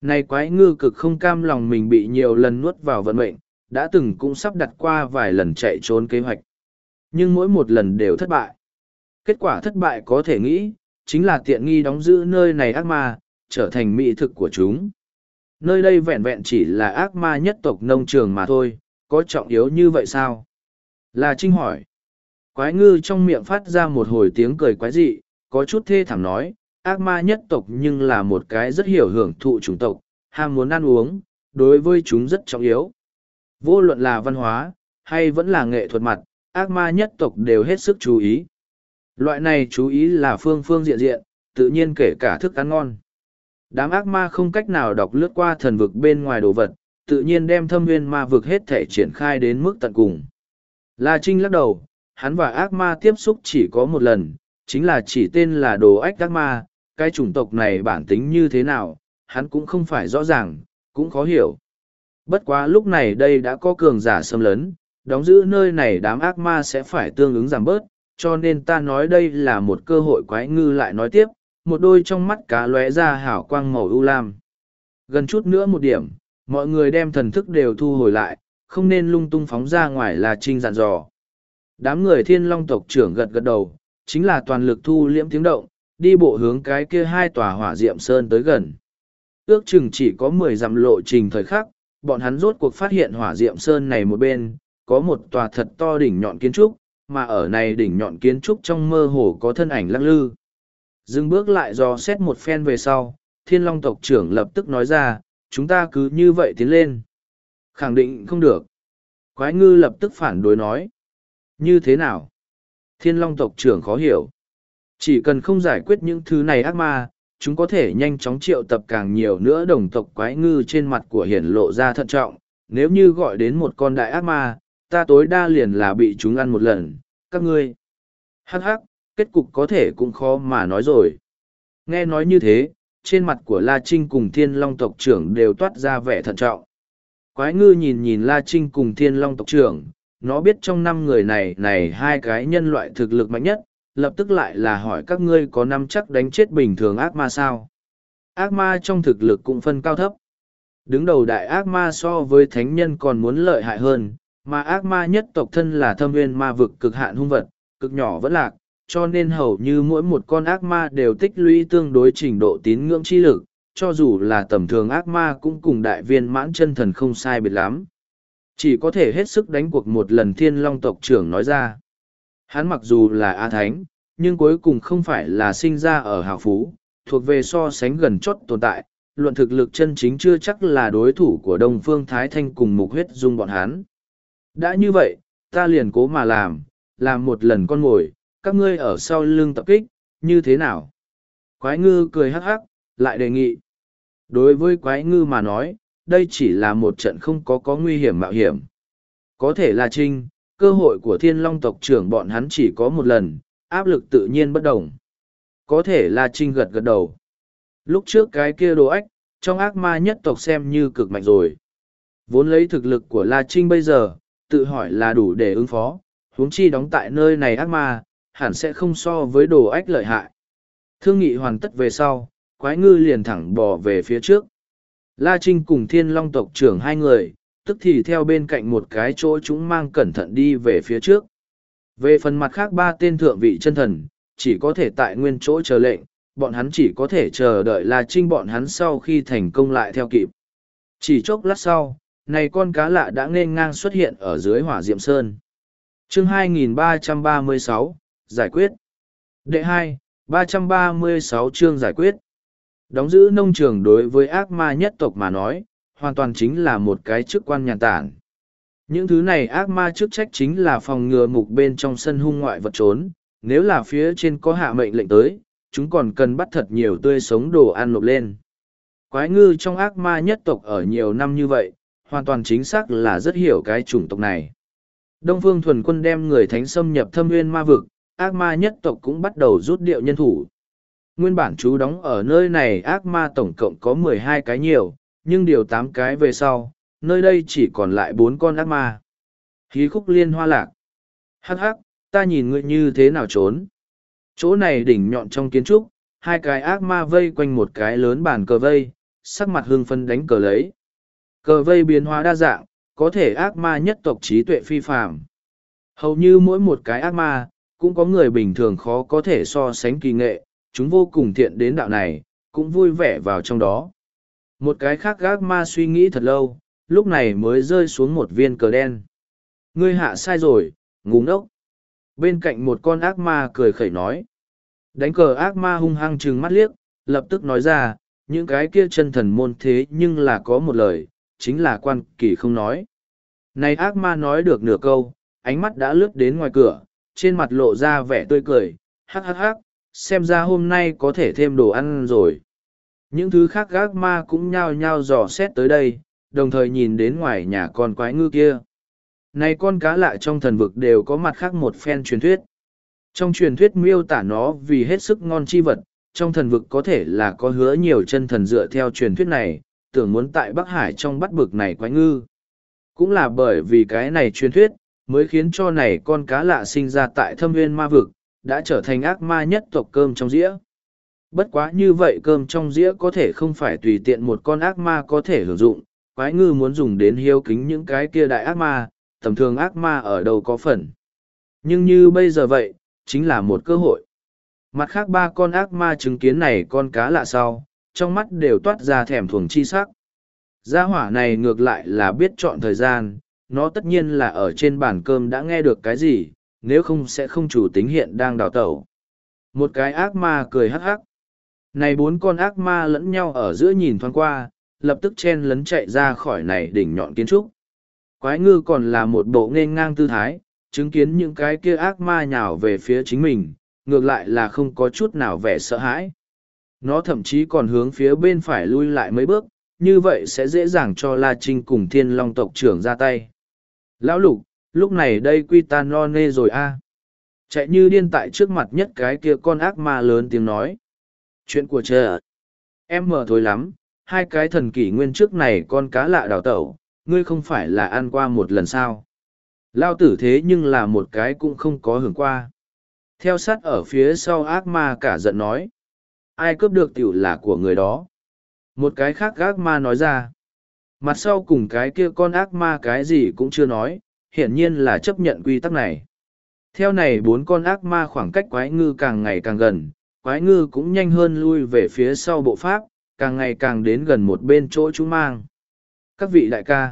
Này quái ngư cực không cam lòng mình bị nhiều lần nuốt vào vận mệnh, đã từng cũng sắp đặt qua vài lần chạy trốn kế hoạch. Nhưng mỗi một lần đều thất bại. Kết quả thất bại có thể nghĩ, chính là tiện nghi đóng giữ nơi này ác ma, trở thành mỹ thực của chúng. Nơi đây vẹn vẹn chỉ là ác ma nhất tộc nông trường mà thôi, có trọng yếu như vậy sao? Là Trinh hỏi. Quái ngư trong miệng phát ra một hồi tiếng cười quái dị, có chút thê thảm nói, ác ma nhất tộc nhưng là một cái rất hiểu hưởng thụ chủng tộc, ham muốn ăn uống, đối với chúng rất trọng yếu. Vô luận là văn hóa, hay vẫn là nghệ thuật mặt, ác ma nhất tộc đều hết sức chú ý. Loại này chú ý là phương phương diện diện, tự nhiên kể cả thức ăn ngon. Đám ác ma không cách nào đọc lướt qua thần vực bên ngoài đồ vật, tự nhiên đem thâm nguyên ma vực hết thể triển khai đến mức tận cùng. La Trinh lắc đầu, hắn và ác ma tiếp xúc chỉ có một lần, chính là chỉ tên là đồ ách ác ma, cái chủng tộc này bản tính như thế nào, hắn cũng không phải rõ ràng, cũng khó hiểu. Bất quá lúc này đây đã có cường giả xâm lấn, đóng giữ nơi này đám ác ma sẽ phải tương ứng giảm bớt, cho nên ta nói đây là một cơ hội quái ngư lại nói tiếp, một đôi trong mắt cá lóe ra hảo quang màu u lam. Gần chút nữa một điểm, mọi người đem thần thức đều thu hồi lại, không nên lung tung phóng ra ngoài là trinh dặn dò. Đám người thiên long tộc trưởng gật gật đầu, chính là toàn lực thu liễm tiếng động, đi bộ hướng cái kia hai tòa hỏa diệm sơn tới gần. Ước chừng chỉ có mười dặm lộ trình thời khắc, bọn hắn rốt cuộc phát hiện hỏa diệm sơn này một bên, có một tòa thật to đỉnh nhọn kiến trúc, mà ở này đỉnh nhọn kiến trúc trong mơ hồ có thân ảnh lăng lư. Dừng bước lại do xét một phen về sau, thiên long tộc trưởng lập tức nói ra, chúng ta cứ như vậy tiến lên. Khẳng định không được. Quái ngư lập tức phản đối nói. Như thế nào? Thiên long tộc trưởng khó hiểu. Chỉ cần không giải quyết những thứ này ác ma, chúng có thể nhanh chóng triệu tập càng nhiều nữa đồng tộc quái ngư trên mặt của hiển lộ ra thận trọng. Nếu như gọi đến một con đại ác ma, ta tối đa liền là bị chúng ăn một lần, các ngươi. Hắc hắc, kết cục có thể cũng khó mà nói rồi. Nghe nói như thế, trên mặt của La Trinh cùng Thiên Long tộc trưởng đều toát ra vẻ thận trọng. Quái ngư nhìn nhìn La Trinh cùng Thiên Long tộc trưởng, nó biết trong năm người này này hai cái nhân loại thực lực mạnh nhất, lập tức lại là hỏi các ngươi có năm chắc đánh chết bình thường ác ma sao. Ác ma trong thực lực cũng phân cao thấp. Đứng đầu đại ác ma so với thánh nhân còn muốn lợi hại hơn, mà ác ma nhất tộc thân là thâm nguyên ma vực cực hạn hung vật, cực nhỏ vẫn lạc, cho nên hầu như mỗi một con ác ma đều tích lũy tương đối trình độ tín ngưỡng chi lực, cho dù là tầm thường ác ma cũng cùng đại viên mãn chân thần không sai biệt lắm. Chỉ có thể hết sức đánh cuộc một lần thiên long tộc trưởng nói ra. Hắn mặc dù là A Thánh, nhưng cuối cùng không phải là sinh ra ở hào phú, thuộc về so sánh gần chót tồn tại, luận thực lực chân chính chưa chắc là đối thủ của Đông Phương Thái Thanh cùng Mục Huyết Dung bọn hắn. Đã như vậy, ta liền cố mà làm, làm một lần con ngồi, các ngươi ở sau lưng tập kích, như thế nào? Quái ngư cười hắc hắc, lại đề nghị. Đối với quái ngư mà nói, đây chỉ là một trận không có có nguy hiểm mạo hiểm. Có thể là trinh, cơ hội của thiên long tộc trưởng bọn hắn chỉ có một lần, áp lực tự nhiên bất đồng. Có thể là trinh gật gật đầu. Lúc trước cái kia đồ ách, trong ác ma nhất tộc xem như cực mạnh rồi. Vốn lấy thực lực của La Trinh bây giờ, tự hỏi là đủ để ứng phó, huống chi đóng tại nơi này ác ma, hẳn sẽ không so với đồ ách lợi hại. Thương nghị hoàn tất về sau, quái ngư liền thẳng bỏ về phía trước. La Trinh cùng thiên long tộc trưởng hai người, tức thì theo bên cạnh một cái chỗ chúng mang cẩn thận đi về phía trước. Về phần mặt khác ba tên thượng vị chân thần, chỉ có thể tại nguyên chỗ chờ lệnh, bọn hắn chỉ có thể chờ đợi La Trinh bọn hắn sau khi thành công lại theo kịp. Chỉ chốc lát sau, này con cá lạ đã nên ngang xuất hiện ở dưới hỏa diệm sơn. chương 2336, giải quyết. Đệ hai ba ba trăm mươi sáu chương giải quyết. Đóng giữ nông trường đối với ác ma nhất tộc mà nói, hoàn toàn chính là một cái chức quan nhàn tản. Những thứ này ác ma chức trách chính là phòng ngừa mục bên trong sân hung ngoại vật trốn, nếu là phía trên có hạ mệnh lệnh tới, chúng còn cần bắt thật nhiều tươi sống đồ ăn nộp lên. Quái ngư trong ác ma nhất tộc ở nhiều năm như vậy, hoàn toàn chính xác là rất hiểu cái chủng tộc này. Đông Phương thuần quân đem người thánh xâm nhập thâm nguyên ma vực, ác ma nhất tộc cũng bắt đầu rút điệu nhân thủ. Nguyên bản chú đóng ở nơi này ác ma tổng cộng có mười hai cái nhiều, nhưng điều tám cái về sau, nơi đây chỉ còn lại bốn con ác ma. Hí khúc liên hoa lạc. Hắc hắc, ta nhìn ngươi như thế nào trốn. Chỗ này đỉnh nhọn trong kiến trúc, hai cái ác ma vây quanh một cái lớn bàn cờ vây, sắc mặt hương phân đánh cờ lấy cờ vây biến hóa đa dạng có thể ác ma nhất tộc trí tuệ phi phạm hầu như mỗi một cái ác ma cũng có người bình thường khó có thể so sánh kỳ nghệ chúng vô cùng thiện đến đạo này cũng vui vẻ vào trong đó một cái khác ác ma suy nghĩ thật lâu lúc này mới rơi xuống một viên cờ đen ngươi hạ sai rồi ngúng ngốc. bên cạnh một con ác ma cười khẩy nói đánh cờ ác ma hung hăng chừng mắt liếc lập tức nói ra những cái kia chân thần môn thế nhưng là có một lời chính là quan kỳ không nói. Này ác ma nói được nửa câu, ánh mắt đã lướt đến ngoài cửa, trên mặt lộ ra vẻ tươi cười, hắc hắc hắc, xem ra hôm nay có thể thêm đồ ăn rồi. Những thứ khác ác ma cũng nhao nhao dò xét tới đây, đồng thời nhìn đến ngoài nhà con quái ngư kia. Này con cá lạ trong thần vực đều có mặt khác một phen truyền thuyết. Trong truyền thuyết miêu tả nó vì hết sức ngon chi vật, trong thần vực có thể là có hứa nhiều chân thần dựa theo truyền thuyết này, tưởng muốn tại Bắc Hải trong bắt bực này quái ngư. Cũng là bởi vì cái này truyền thuyết, mới khiến cho này con cá lạ sinh ra tại thâm Viên ma vực, đã trở thành ác ma nhất tộc cơm trong dĩa. Bất quá như vậy cơm trong dĩa có thể không phải tùy tiện một con ác ma có thể hưởng dụng, quái ngư muốn dùng đến hiếu kính những cái kia đại ác ma, tầm thường ác ma ở đâu có phần. Nhưng như bây giờ vậy, chính là một cơ hội. Mặt khác ba con ác ma chứng kiến này con cá lạ sau, trong mắt đều toát ra thèm thuồng chi sắc. Gia hỏa này ngược lại là biết chọn thời gian, nó tất nhiên là ở trên bàn cơm đã nghe được cái gì, nếu không sẽ không chủ tính hiện đang đào tẩu. Một cái ác ma cười hắc hắc. Này bốn con ác ma lẫn nhau ở giữa nhìn thoáng qua, lập tức chen lấn chạy ra khỏi này đỉnh nhọn kiến trúc. Quái ngư còn là một bộ nghênh ngang tư thái, chứng kiến những cái kia ác ma nhào về phía chính mình, ngược lại là không có chút nào vẻ sợ hãi nó thậm chí còn hướng phía bên phải lui lại mấy bước như vậy sẽ dễ dàng cho la trinh cùng thiên long tộc trưởng ra tay lão lục lúc này đây quy ta no nê rồi a chạy như điên tại trước mặt nhất cái kia con ác ma lớn tiếng nói chuyện của chờ em mờ thối lắm hai cái thần kỷ nguyên trước này con cá lạ đào tẩu ngươi không phải là ăn qua một lần sao lao tử thế nhưng là một cái cũng không có hưởng qua theo sát ở phía sau ác ma cả giận nói ai cướp được tiểu là của người đó. Một cái khác ác ma nói ra. Mặt sau cùng cái kia con ác ma cái gì cũng chưa nói, hiển nhiên là chấp nhận quy tắc này. Theo này bốn con ác ma khoảng cách quái ngư càng ngày càng gần, quái ngư cũng nhanh hơn lui về phía sau bộ pháp, càng ngày càng đến gần một bên chỗ chúng mang. Các vị đại ca,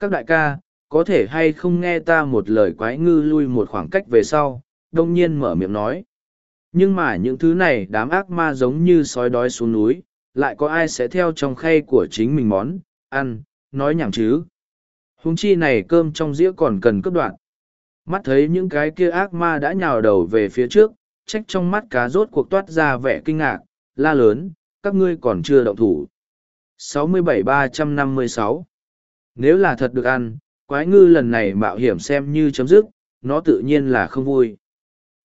các đại ca, có thể hay không nghe ta một lời quái ngư lui một khoảng cách về sau, đông nhiên mở miệng nói. Nhưng mà những thứ này đám ác ma giống như sói đói xuống núi, lại có ai sẽ theo trong khay của chính mình món, ăn, nói nhảm chứ. Húng chi này cơm trong dĩa còn cần cấp đoạn. Mắt thấy những cái kia ác ma đã nhào đầu về phía trước, trách trong mắt cá rốt cuộc toát ra vẻ kinh ngạc, la lớn, các ngươi còn chưa động thủ. 67-356 Nếu là thật được ăn, quái ngư lần này mạo hiểm xem như chấm dứt, nó tự nhiên là không vui.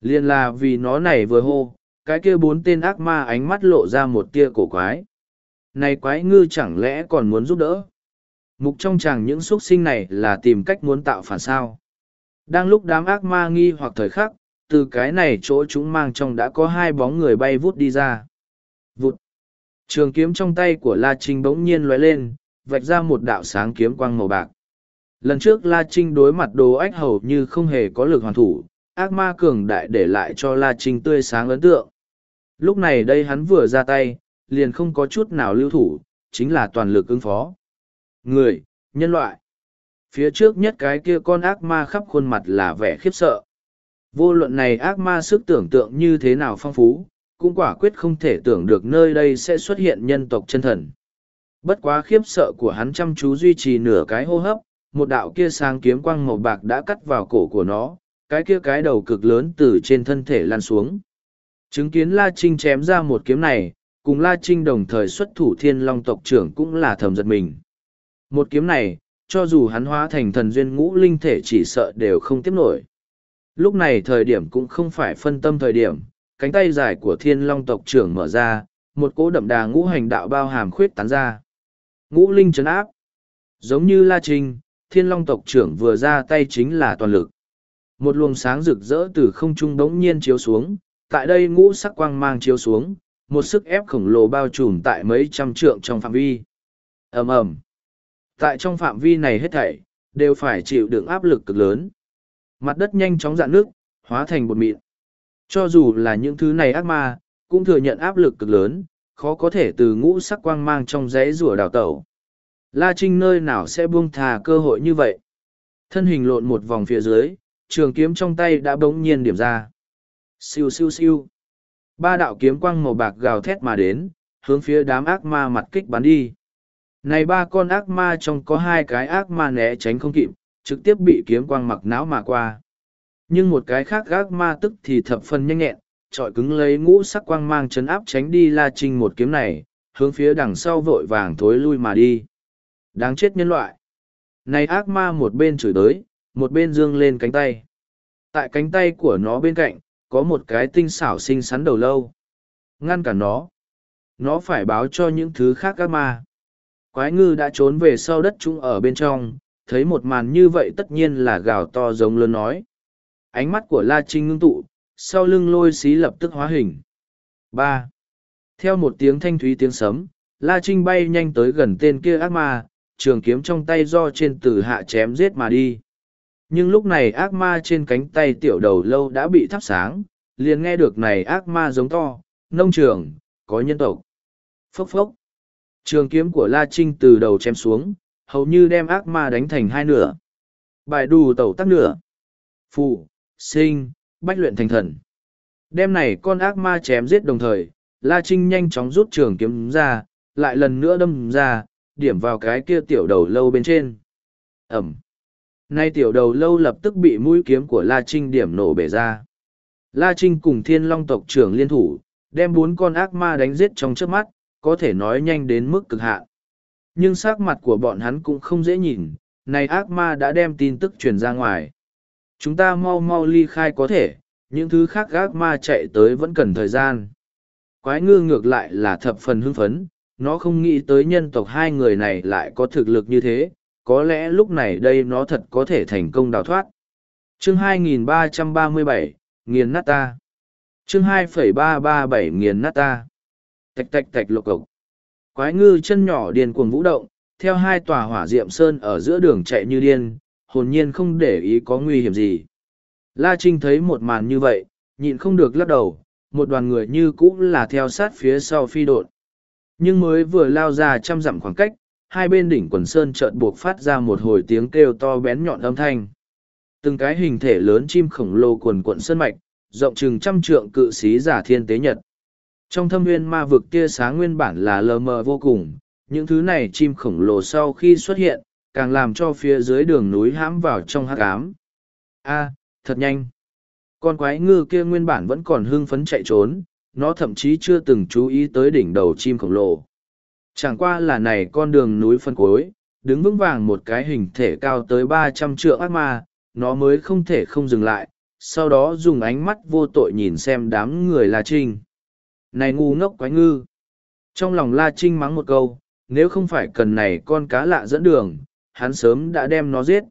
Liên là vì nó này vừa hô, cái kia bốn tên ác ma ánh mắt lộ ra một tia cổ quái. Này quái ngư chẳng lẽ còn muốn giúp đỡ? Mục trong chàng những xuất sinh này là tìm cách muốn tạo phản sao. Đang lúc đám ác ma nghi hoặc thời khắc, từ cái này chỗ chúng mang trong đã có hai bóng người bay vút đi ra. Vụt! Trường kiếm trong tay của La Trinh bỗng nhiên lóe lên, vạch ra một đạo sáng kiếm quang màu bạc. Lần trước La Trinh đối mặt đồ ách hầu như không hề có lực hoàn thủ, ác ma cường đại để lại cho La Trinh tươi sáng ấn tượng. Lúc này đây hắn vừa ra tay, liền không có chút nào lưu thủ, chính là toàn lực ứng phó. Người, nhân loại. Phía trước nhất cái kia con ác ma khắp khuôn mặt là vẻ khiếp sợ. Vô luận này ác ma sức tưởng tượng như thế nào phong phú, cũng quả quyết không thể tưởng được nơi đây sẽ xuất hiện nhân tộc chân thần. Bất quá khiếp sợ của hắn chăm chú duy trì nửa cái hô hấp, một đạo kia sáng kiếm quang màu bạc đã cắt vào cổ của nó, cái kia cái đầu cực lớn từ trên thân thể lan xuống. Chứng kiến La Trinh chém ra một kiếm này, cùng La Trinh đồng thời xuất thủ thiên long tộc trưởng cũng là thầm giật mình. Một kiếm này, cho dù hắn hóa thành thần duyên ngũ linh thể chỉ sợ đều không tiếp nổi. Lúc này thời điểm cũng không phải phân tâm thời điểm, cánh tay dài của thiên long tộc trưởng mở ra, một cỗ đậm đà ngũ hành đạo bao hàm khuyết tán ra. Ngũ linh chấn áp. Giống như La Trinh, thiên long tộc trưởng vừa ra tay chính là toàn lực một luồng sáng rực rỡ từ không trung bỗng nhiên chiếu xuống tại đây ngũ sắc quang mang chiếu xuống một sức ép khổng lồ bao trùm tại mấy trăm trượng trong phạm vi ầm ầm tại trong phạm vi này hết thảy đều phải chịu đựng áp lực cực lớn mặt đất nhanh chóng dạn nước hóa thành bột mịn cho dù là những thứ này ác ma cũng thừa nhận áp lực cực lớn khó có thể từ ngũ sắc quang mang trong rẽ rủa đào tẩu la trinh nơi nào sẽ buông thà cơ hội như vậy thân hình lộn một vòng phía dưới trường kiếm trong tay đã bỗng nhiên điểm ra. Siêu siêu siêu. Ba đạo kiếm quang màu bạc gào thét mà đến, hướng phía đám ác ma mặt kích bắn đi. Này ba con ác ma trong có hai cái ác ma né tránh không kịp, trực tiếp bị kiếm quang mặc não mà qua. Nhưng một cái khác ác ma tức thì thập phần nhanh nhẹn, trọi cứng lấy ngũ sắc quang mang chấn áp tránh đi la trinh một kiếm này, hướng phía đằng sau vội vàng thối lui mà đi. Đáng chết nhân loại. Này ác ma một bên chửi tới, một bên dương lên cánh tay. Tại cánh tay của nó bên cạnh, có một cái tinh xảo xinh xắn đầu lâu. Ngăn cản nó. Nó phải báo cho những thứ khác các ma. Quái ngư đã trốn về sau đất chúng ở bên trong, thấy một màn như vậy tất nhiên là gào to giống lớn nói. Ánh mắt của La Trinh ngưng tụ, sau lưng lôi xí lập tức hóa hình. ba Theo một tiếng thanh thúy tiếng sấm, La Trinh bay nhanh tới gần tên kia ác ma, trường kiếm trong tay do trên từ hạ chém giết mà đi. Nhưng lúc này ác ma trên cánh tay tiểu đầu lâu đã bị thắp sáng, liền nghe được này ác ma giống to, nông trường, có nhân tộc. Phốc phốc. Trường kiếm của La Trinh từ đầu chém xuống, hầu như đem ác ma đánh thành hai nửa. Bài đù tẩu tắt nửa. Phụ, sinh, bách luyện thành thần. Đêm này con ác ma chém giết đồng thời, La Trinh nhanh chóng rút trường kiếm ra, lại lần nữa đâm ra, điểm vào cái kia tiểu đầu lâu bên trên. Ẩm. Nay tiểu đầu lâu lập tức bị mũi kiếm của La Trinh điểm nổ bể ra. La Trinh cùng thiên long tộc trưởng liên thủ, đem bốn con ác ma đánh giết trong trước mắt, có thể nói nhanh đến mức cực hạn. Nhưng sắc mặt của bọn hắn cũng không dễ nhìn, này ác ma đã đem tin tức truyền ra ngoài. Chúng ta mau mau ly khai có thể, những thứ khác ác ma chạy tới vẫn cần thời gian. Quái ngư ngược lại là thập phần hưng phấn, nó không nghĩ tới nhân tộc hai người này lại có thực lực như thế, có lẽ lúc này đây nó thật có thể thành công đào thoát. Chương 2337, nghiền nát ta. Chương 2,337 nghiền nát ta. Tạch tạch tạch lục cục. Quái ngư chân nhỏ điên cuồng vũ động, theo hai tòa hỏa diệm sơn ở giữa đường chạy như điên, hồn nhiên không để ý có nguy hiểm gì. La Trinh thấy một màn như vậy, nhịn không được lắc đầu, một đoàn người như cũ là theo sát phía sau phi đột. Nhưng mới vừa lao ra trăm dặm khoảng cách, hai bên đỉnh quần sơn chợt buộc phát ra một hồi tiếng kêu to bén nhọn âm thanh. Từng cái hình thể lớn chim khổng lồ quần quận sơn mạch, rộng chừng trăm trượng cự sĩ giả thiên tế nhật. Trong thâm nguyên ma vực tia sáng nguyên bản là lờ mờ vô cùng, những thứ này chim khổng lồ sau khi xuất hiện, càng làm cho phía dưới đường núi hãm vào trong hắc ám. A, thật nhanh. Con quái ngư kia nguyên bản vẫn còn hưng phấn chạy trốn, nó thậm chí chưa từng chú ý tới đỉnh đầu chim khổng lồ. Chẳng qua là này con đường núi phân cối, đứng vững vàng một cái hình thể cao tới ba trăm trượng ác ma, nó mới không thể không dừng lại, sau đó dùng ánh mắt vô tội nhìn xem đám người La Trinh. Này ngu ngốc quái ngư! Trong lòng La Trinh mắng một câu, nếu không phải cần này con cá lạ dẫn đường, hắn sớm đã đem nó giết.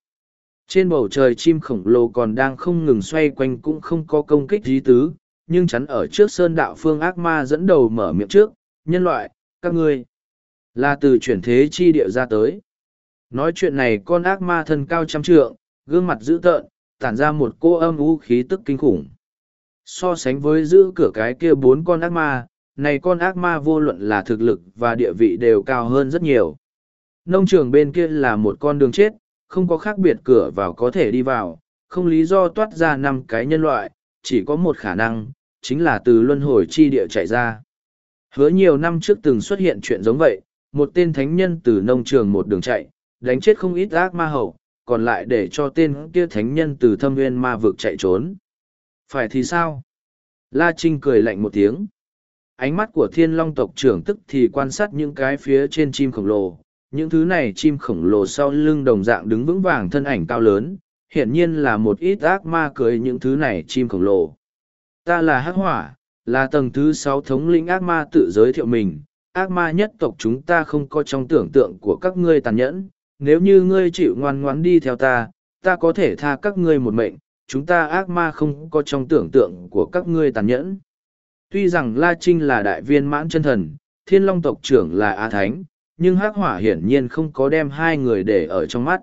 Trên bầu trời chim khổng lồ còn đang không ngừng xoay quanh cũng không có công kích dí tứ, nhưng chắn ở trước sơn đạo phương ác ma dẫn đầu mở miệng trước, nhân loại, các ngươi là từ chuyển thế chi địa ra tới nói chuyện này con ác ma thân cao trăm trượng gương mặt dữ tợn tản ra một cô âm u khí tức kinh khủng so sánh với giữ cửa cái kia bốn con ác ma này con ác ma vô luận là thực lực và địa vị đều cao hơn rất nhiều nông trường bên kia là một con đường chết không có khác biệt cửa vào có thể đi vào không lý do toát ra năm cái nhân loại chỉ có một khả năng chính là từ luân hồi chi địa chạy ra hứa nhiều năm trước từng xuất hiện chuyện giống vậy một tên thánh nhân từ nông trường một đường chạy, đánh chết không ít ác ma hậu, còn lại để cho tên kia thánh nhân từ thâm nguyên ma vực chạy trốn. Phải thì sao? La Trinh cười lạnh một tiếng. Ánh mắt của thiên long tộc trưởng tức thì quan sát những cái phía trên chim khổng lồ. Những thứ này chim khổng lồ sau lưng đồng dạng đứng vững vàng thân ảnh cao lớn, hiển nhiên là một ít ác ma cười những thứ này chim khổng lồ. Ta là Hắc Hỏa, là tầng thứ sáu thống lĩnh ác ma tự giới thiệu mình, ác ma nhất tộc chúng ta không có trong tưởng tượng của các ngươi tàn nhẫn, nếu như ngươi chịu ngoan ngoãn đi theo ta, ta có thể tha các ngươi một mệnh, chúng ta ác ma không có trong tưởng tượng của các ngươi tàn nhẫn. Tuy rằng La Trinh là đại viên mãn chân thần, thiên long tộc trưởng là A Thánh, nhưng hắc hỏa hiển nhiên không có đem hai người để ở trong mắt.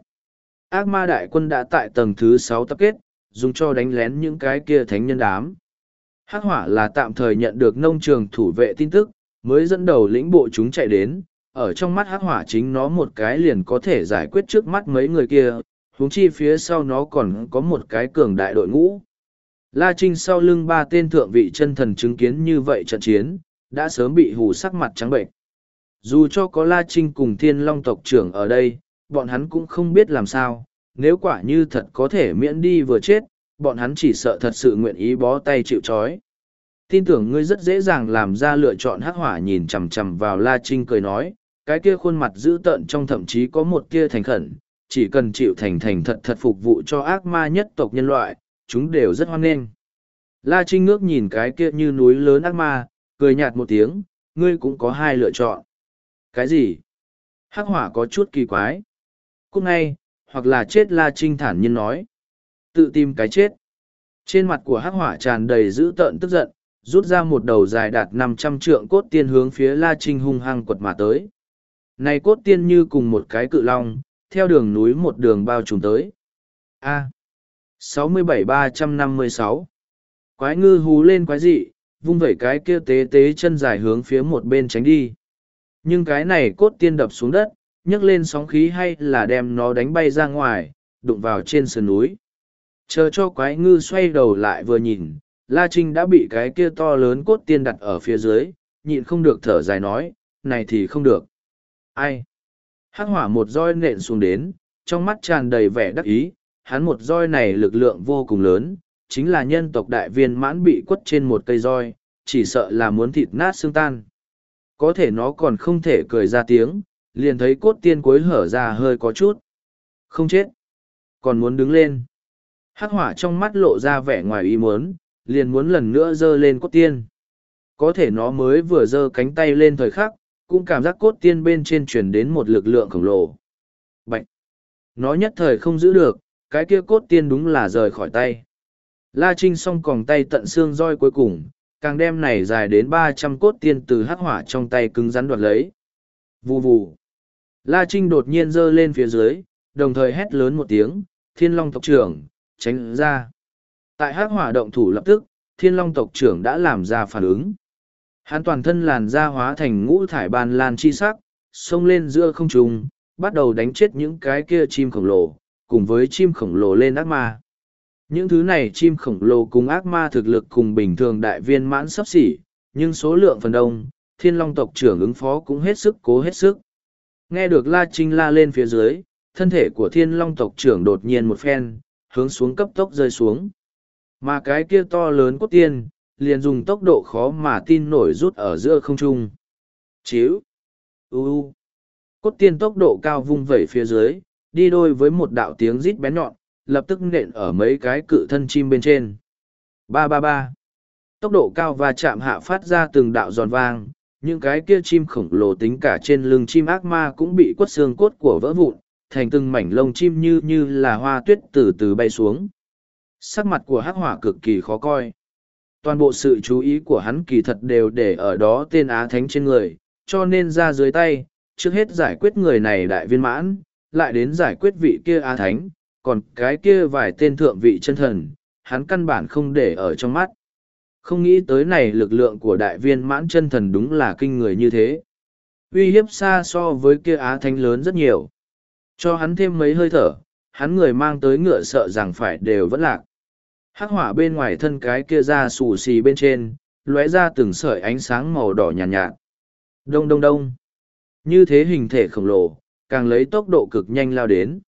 Ác ma đại quân đã tại tầng thứ sáu tập kết, dùng cho đánh lén những cái kia thánh nhân đám. Hắc hỏa là tạm thời nhận được nông trường thủ vệ tin tức, mới dẫn đầu lĩnh bộ chúng chạy đến, ở trong mắt hắc hỏa chính nó một cái liền có thể giải quyết trước mắt mấy người kia, huống chi phía sau nó còn có một cái cường đại đội ngũ. La Trinh sau lưng ba tên thượng vị chân thần chứng kiến như vậy trận chiến, đã sớm bị hù sắc mặt trắng bệnh. Dù cho có La Trinh cùng thiên long tộc trưởng ở đây, bọn hắn cũng không biết làm sao, nếu quả như thật có thể miễn đi vừa chết, bọn hắn chỉ sợ thật sự nguyện ý bó tay chịu trói tin tưởng ngươi rất dễ dàng làm ra lựa chọn hắc hỏa nhìn chằm chằm vào La Trinh cười nói, cái kia khuôn mặt dữ tợn trong thậm chí có một kia thành khẩn, chỉ cần chịu thành thành thật thật phục vụ cho ác ma nhất tộc nhân loại, chúng đều rất hoan nghênh. La Trinh ngước nhìn cái kia như núi lớn ác ma, cười nhạt một tiếng, ngươi cũng có hai lựa chọn. Cái gì? Hắc hỏa có chút kỳ quái. Cúc ngay, hoặc là chết La Trinh thản nhiên nói. Tự tìm cái chết. Trên mặt của hắc hỏa tràn đầy dữ tợn tức giận, rút ra một đầu dài đạt năm trăm trượng cốt tiên hướng phía La Trinh hung hăng quật mà tới. Này cốt tiên như cùng một cái cự long, theo đường núi một đường bao trùm tới. A. sáu mươi bảy ba trăm năm mươi sáu Quái ngư hú lên quái dị, vung vẩy cái kia tế tế chân dài hướng phía một bên tránh đi. Nhưng cái này cốt tiên đập xuống đất, nhấc lên sóng khí hay là đem nó đánh bay ra ngoài, đụng vào trên sườn núi. Chờ cho quái ngư xoay đầu lại vừa nhìn, La Trinh đã bị cái kia to lớn cốt tiên đặt ở phía dưới, nhịn không được thở dài nói, này thì không được. Ai? Hắc hỏa một roi nện xuống đến, trong mắt tràn đầy vẻ đắc ý, hắn một roi này lực lượng vô cùng lớn, chính là nhân tộc đại viên mãn bị quất trên một cây roi, chỉ sợ là muốn thịt nát xương tan. Có thể nó còn không thể cười ra tiếng, liền thấy cốt tiên cuối hở ra hơi có chút. Không chết. Còn muốn đứng lên. Hắc hỏa trong mắt lộ ra vẻ ngoài ý muốn, liền muốn lần nữa giơ lên cốt tiên. Có thể nó mới vừa giơ cánh tay lên thời khắc, cũng cảm giác cốt tiên bên trên truyền đến một lực lượng khổng lồ. Bạch! Nó nhất thời không giữ được, cái kia cốt tiên đúng là rời khỏi tay. La Trinh song còng tay tận xương roi cuối cùng, càng đem này dài đến ba trăm cốt tiên từ hắc hỏa trong tay cứng rắn đoạt lấy. Vù vù! La Trinh đột nhiên giơ lên phía dưới, đồng thời hét lớn một tiếng, thiên long tộc trưởng, tránh ra. Tại hắc hỏa động thủ lập tức, thiên long tộc trưởng đã làm ra phản ứng. Hắn toàn thân làn da hóa thành ngũ thải bàn lan chi sắc, xông lên giữa không trung, bắt đầu đánh chết những cái kia chim khổng lồ, cùng với chim khổng lồ lên ác ma. Những thứ này chim khổng lồ cùng ác ma thực lực cùng bình thường đại viên mãn sắp xỉ, nhưng số lượng phần đông, thiên long tộc trưởng ứng phó cũng hết sức cố hết sức. Nghe được La Trinh la lên phía dưới, thân thể của thiên long tộc trưởng đột nhiên một phen, hướng xuống cấp tốc rơi xuống mà cái kia to lớn cốt tiên liền dùng tốc độ khó mà tin nổi rút ở giữa không trung chíu uu cốt tiên tốc độ cao vung vẩy phía dưới đi đôi với một đạo tiếng rít bén nhọn lập tức nện ở mấy cái cự thân chim bên trên ba ba ba tốc độ cao và chạm hạ phát ra từng đạo giòn vang những cái kia chim khổng lồ tính cả trên lưng chim ác ma cũng bị quất xương cốt của vỡ vụn thành từng mảnh lông chim như như là hoa tuyết từ từ bay xuống sắc mặt của hắc hỏa cực kỳ khó coi toàn bộ sự chú ý của hắn kỳ thật đều để ở đó tên á thánh trên người cho nên ra dưới tay trước hết giải quyết người này đại viên mãn lại đến giải quyết vị kia á thánh còn cái kia vài tên thượng vị chân thần hắn căn bản không để ở trong mắt không nghĩ tới này lực lượng của đại viên mãn chân thần đúng là kinh người như thế uy hiếp xa so với kia á thánh lớn rất nhiều cho hắn thêm mấy hơi thở hắn người mang tới ngựa sợ rằng phải đều vẫn lạc Hắc hỏa bên ngoài thân cái kia ra xù xì bên trên, lóe ra từng sợi ánh sáng màu đỏ nhàn nhạt, nhạt. Đông đông đông. Như thế hình thể khổng lồ, càng lấy tốc độ cực nhanh lao đến.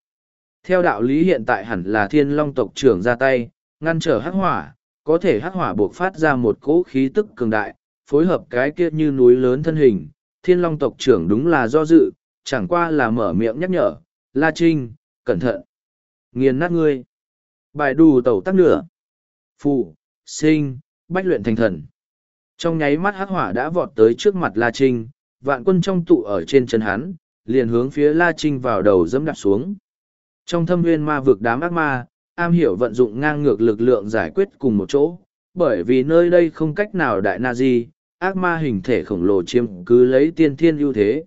Theo đạo lý hiện tại hẳn là thiên long tộc trưởng ra tay, ngăn trở hắc hỏa, có thể hắc hỏa buộc phát ra một cỗ khí tức cường đại, phối hợp cái kia như núi lớn thân hình, thiên long tộc trưởng đúng là do dự, chẳng qua là mở miệng nhắc nhở, La Trinh, cẩn thận, nghiền nát ngươi, bài đù tẩu tắc nửa. Phụ, sinh, bách luyện thành thần. Trong nháy mắt hắc hỏa đã vọt tới trước mặt La Trinh, vạn quân trong tụ ở trên chân hắn, liền hướng phía La Trinh vào đầu dẫm đạp xuống. Trong thâm nguyên ma vực đám ác ma, am hiểu vận dụng ngang ngược lực lượng giải quyết cùng một chỗ, bởi vì nơi đây không cách nào đại na di, ác ma hình thể khổng lồ chiếm cứ lấy tiên thiên ưu thế.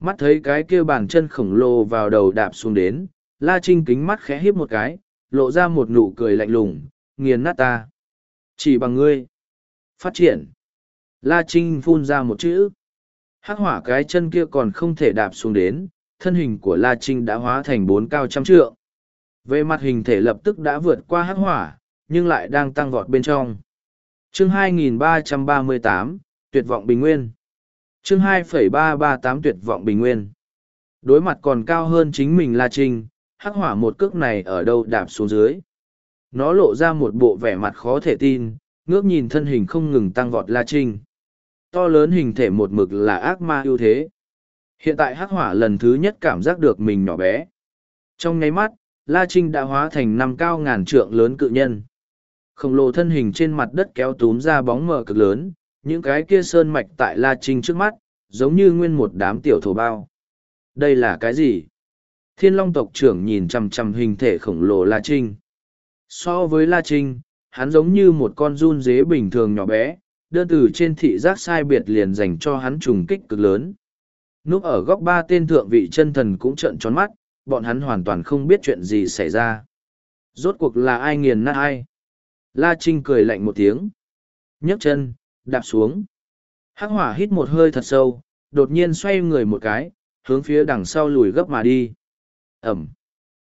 Mắt thấy cái kia bàn chân khổng lồ vào đầu đạp xuống đến, La Trinh kính mắt khẽ híp một cái, lộ ra một nụ cười lạnh lùng, nghiền nát ta. Chỉ bằng ngươi. Phát triển. La Trinh phun ra một chữ. Hắc hỏa cái chân kia còn không thể đạp xuống đến, thân hình của La Trinh đã hóa thành bốn cao trăm trượng. Về mặt hình thể lập tức đã vượt qua hắc hỏa, nhưng lại đang tăng vọt bên trong. Chương 2338, tuyệt vọng bình nguyên. Chương 2,338 tuyệt vọng bình nguyên. Đối mặt còn cao hơn chính mình La Trinh, hắc hỏa một cước này ở đâu đạp xuống dưới nó lộ ra một bộ vẻ mặt khó thể tin ngước nhìn thân hình không ngừng tăng vọt la trinh to lớn hình thể một mực là ác ma ưu thế hiện tại hắc hỏa lần thứ nhất cảm giác được mình nhỏ bé trong nháy mắt la trinh đã hóa thành năm cao ngàn trượng lớn cự nhân khổng lồ thân hình trên mặt đất kéo túm ra bóng mờ cực lớn những cái kia sơn mạch tại la trinh trước mắt giống như nguyên một đám tiểu thổ bao đây là cái gì thiên long tộc trưởng nhìn chằm chằm hình thể khổng lồ la trinh So với La Trinh, hắn giống như một con run dế bình thường nhỏ bé, đơn từ trên thị giác sai biệt liền dành cho hắn trùng kích cực lớn. Núp ở góc ba tên thượng vị chân thần cũng trợn tròn mắt, bọn hắn hoàn toàn không biết chuyện gì xảy ra. Rốt cuộc là ai nghiền nát ai? La Trinh cười lạnh một tiếng. nhấc chân, đạp xuống. Hắc hỏa hít một hơi thật sâu, đột nhiên xoay người một cái, hướng phía đằng sau lùi gấp mà đi. Ẩm.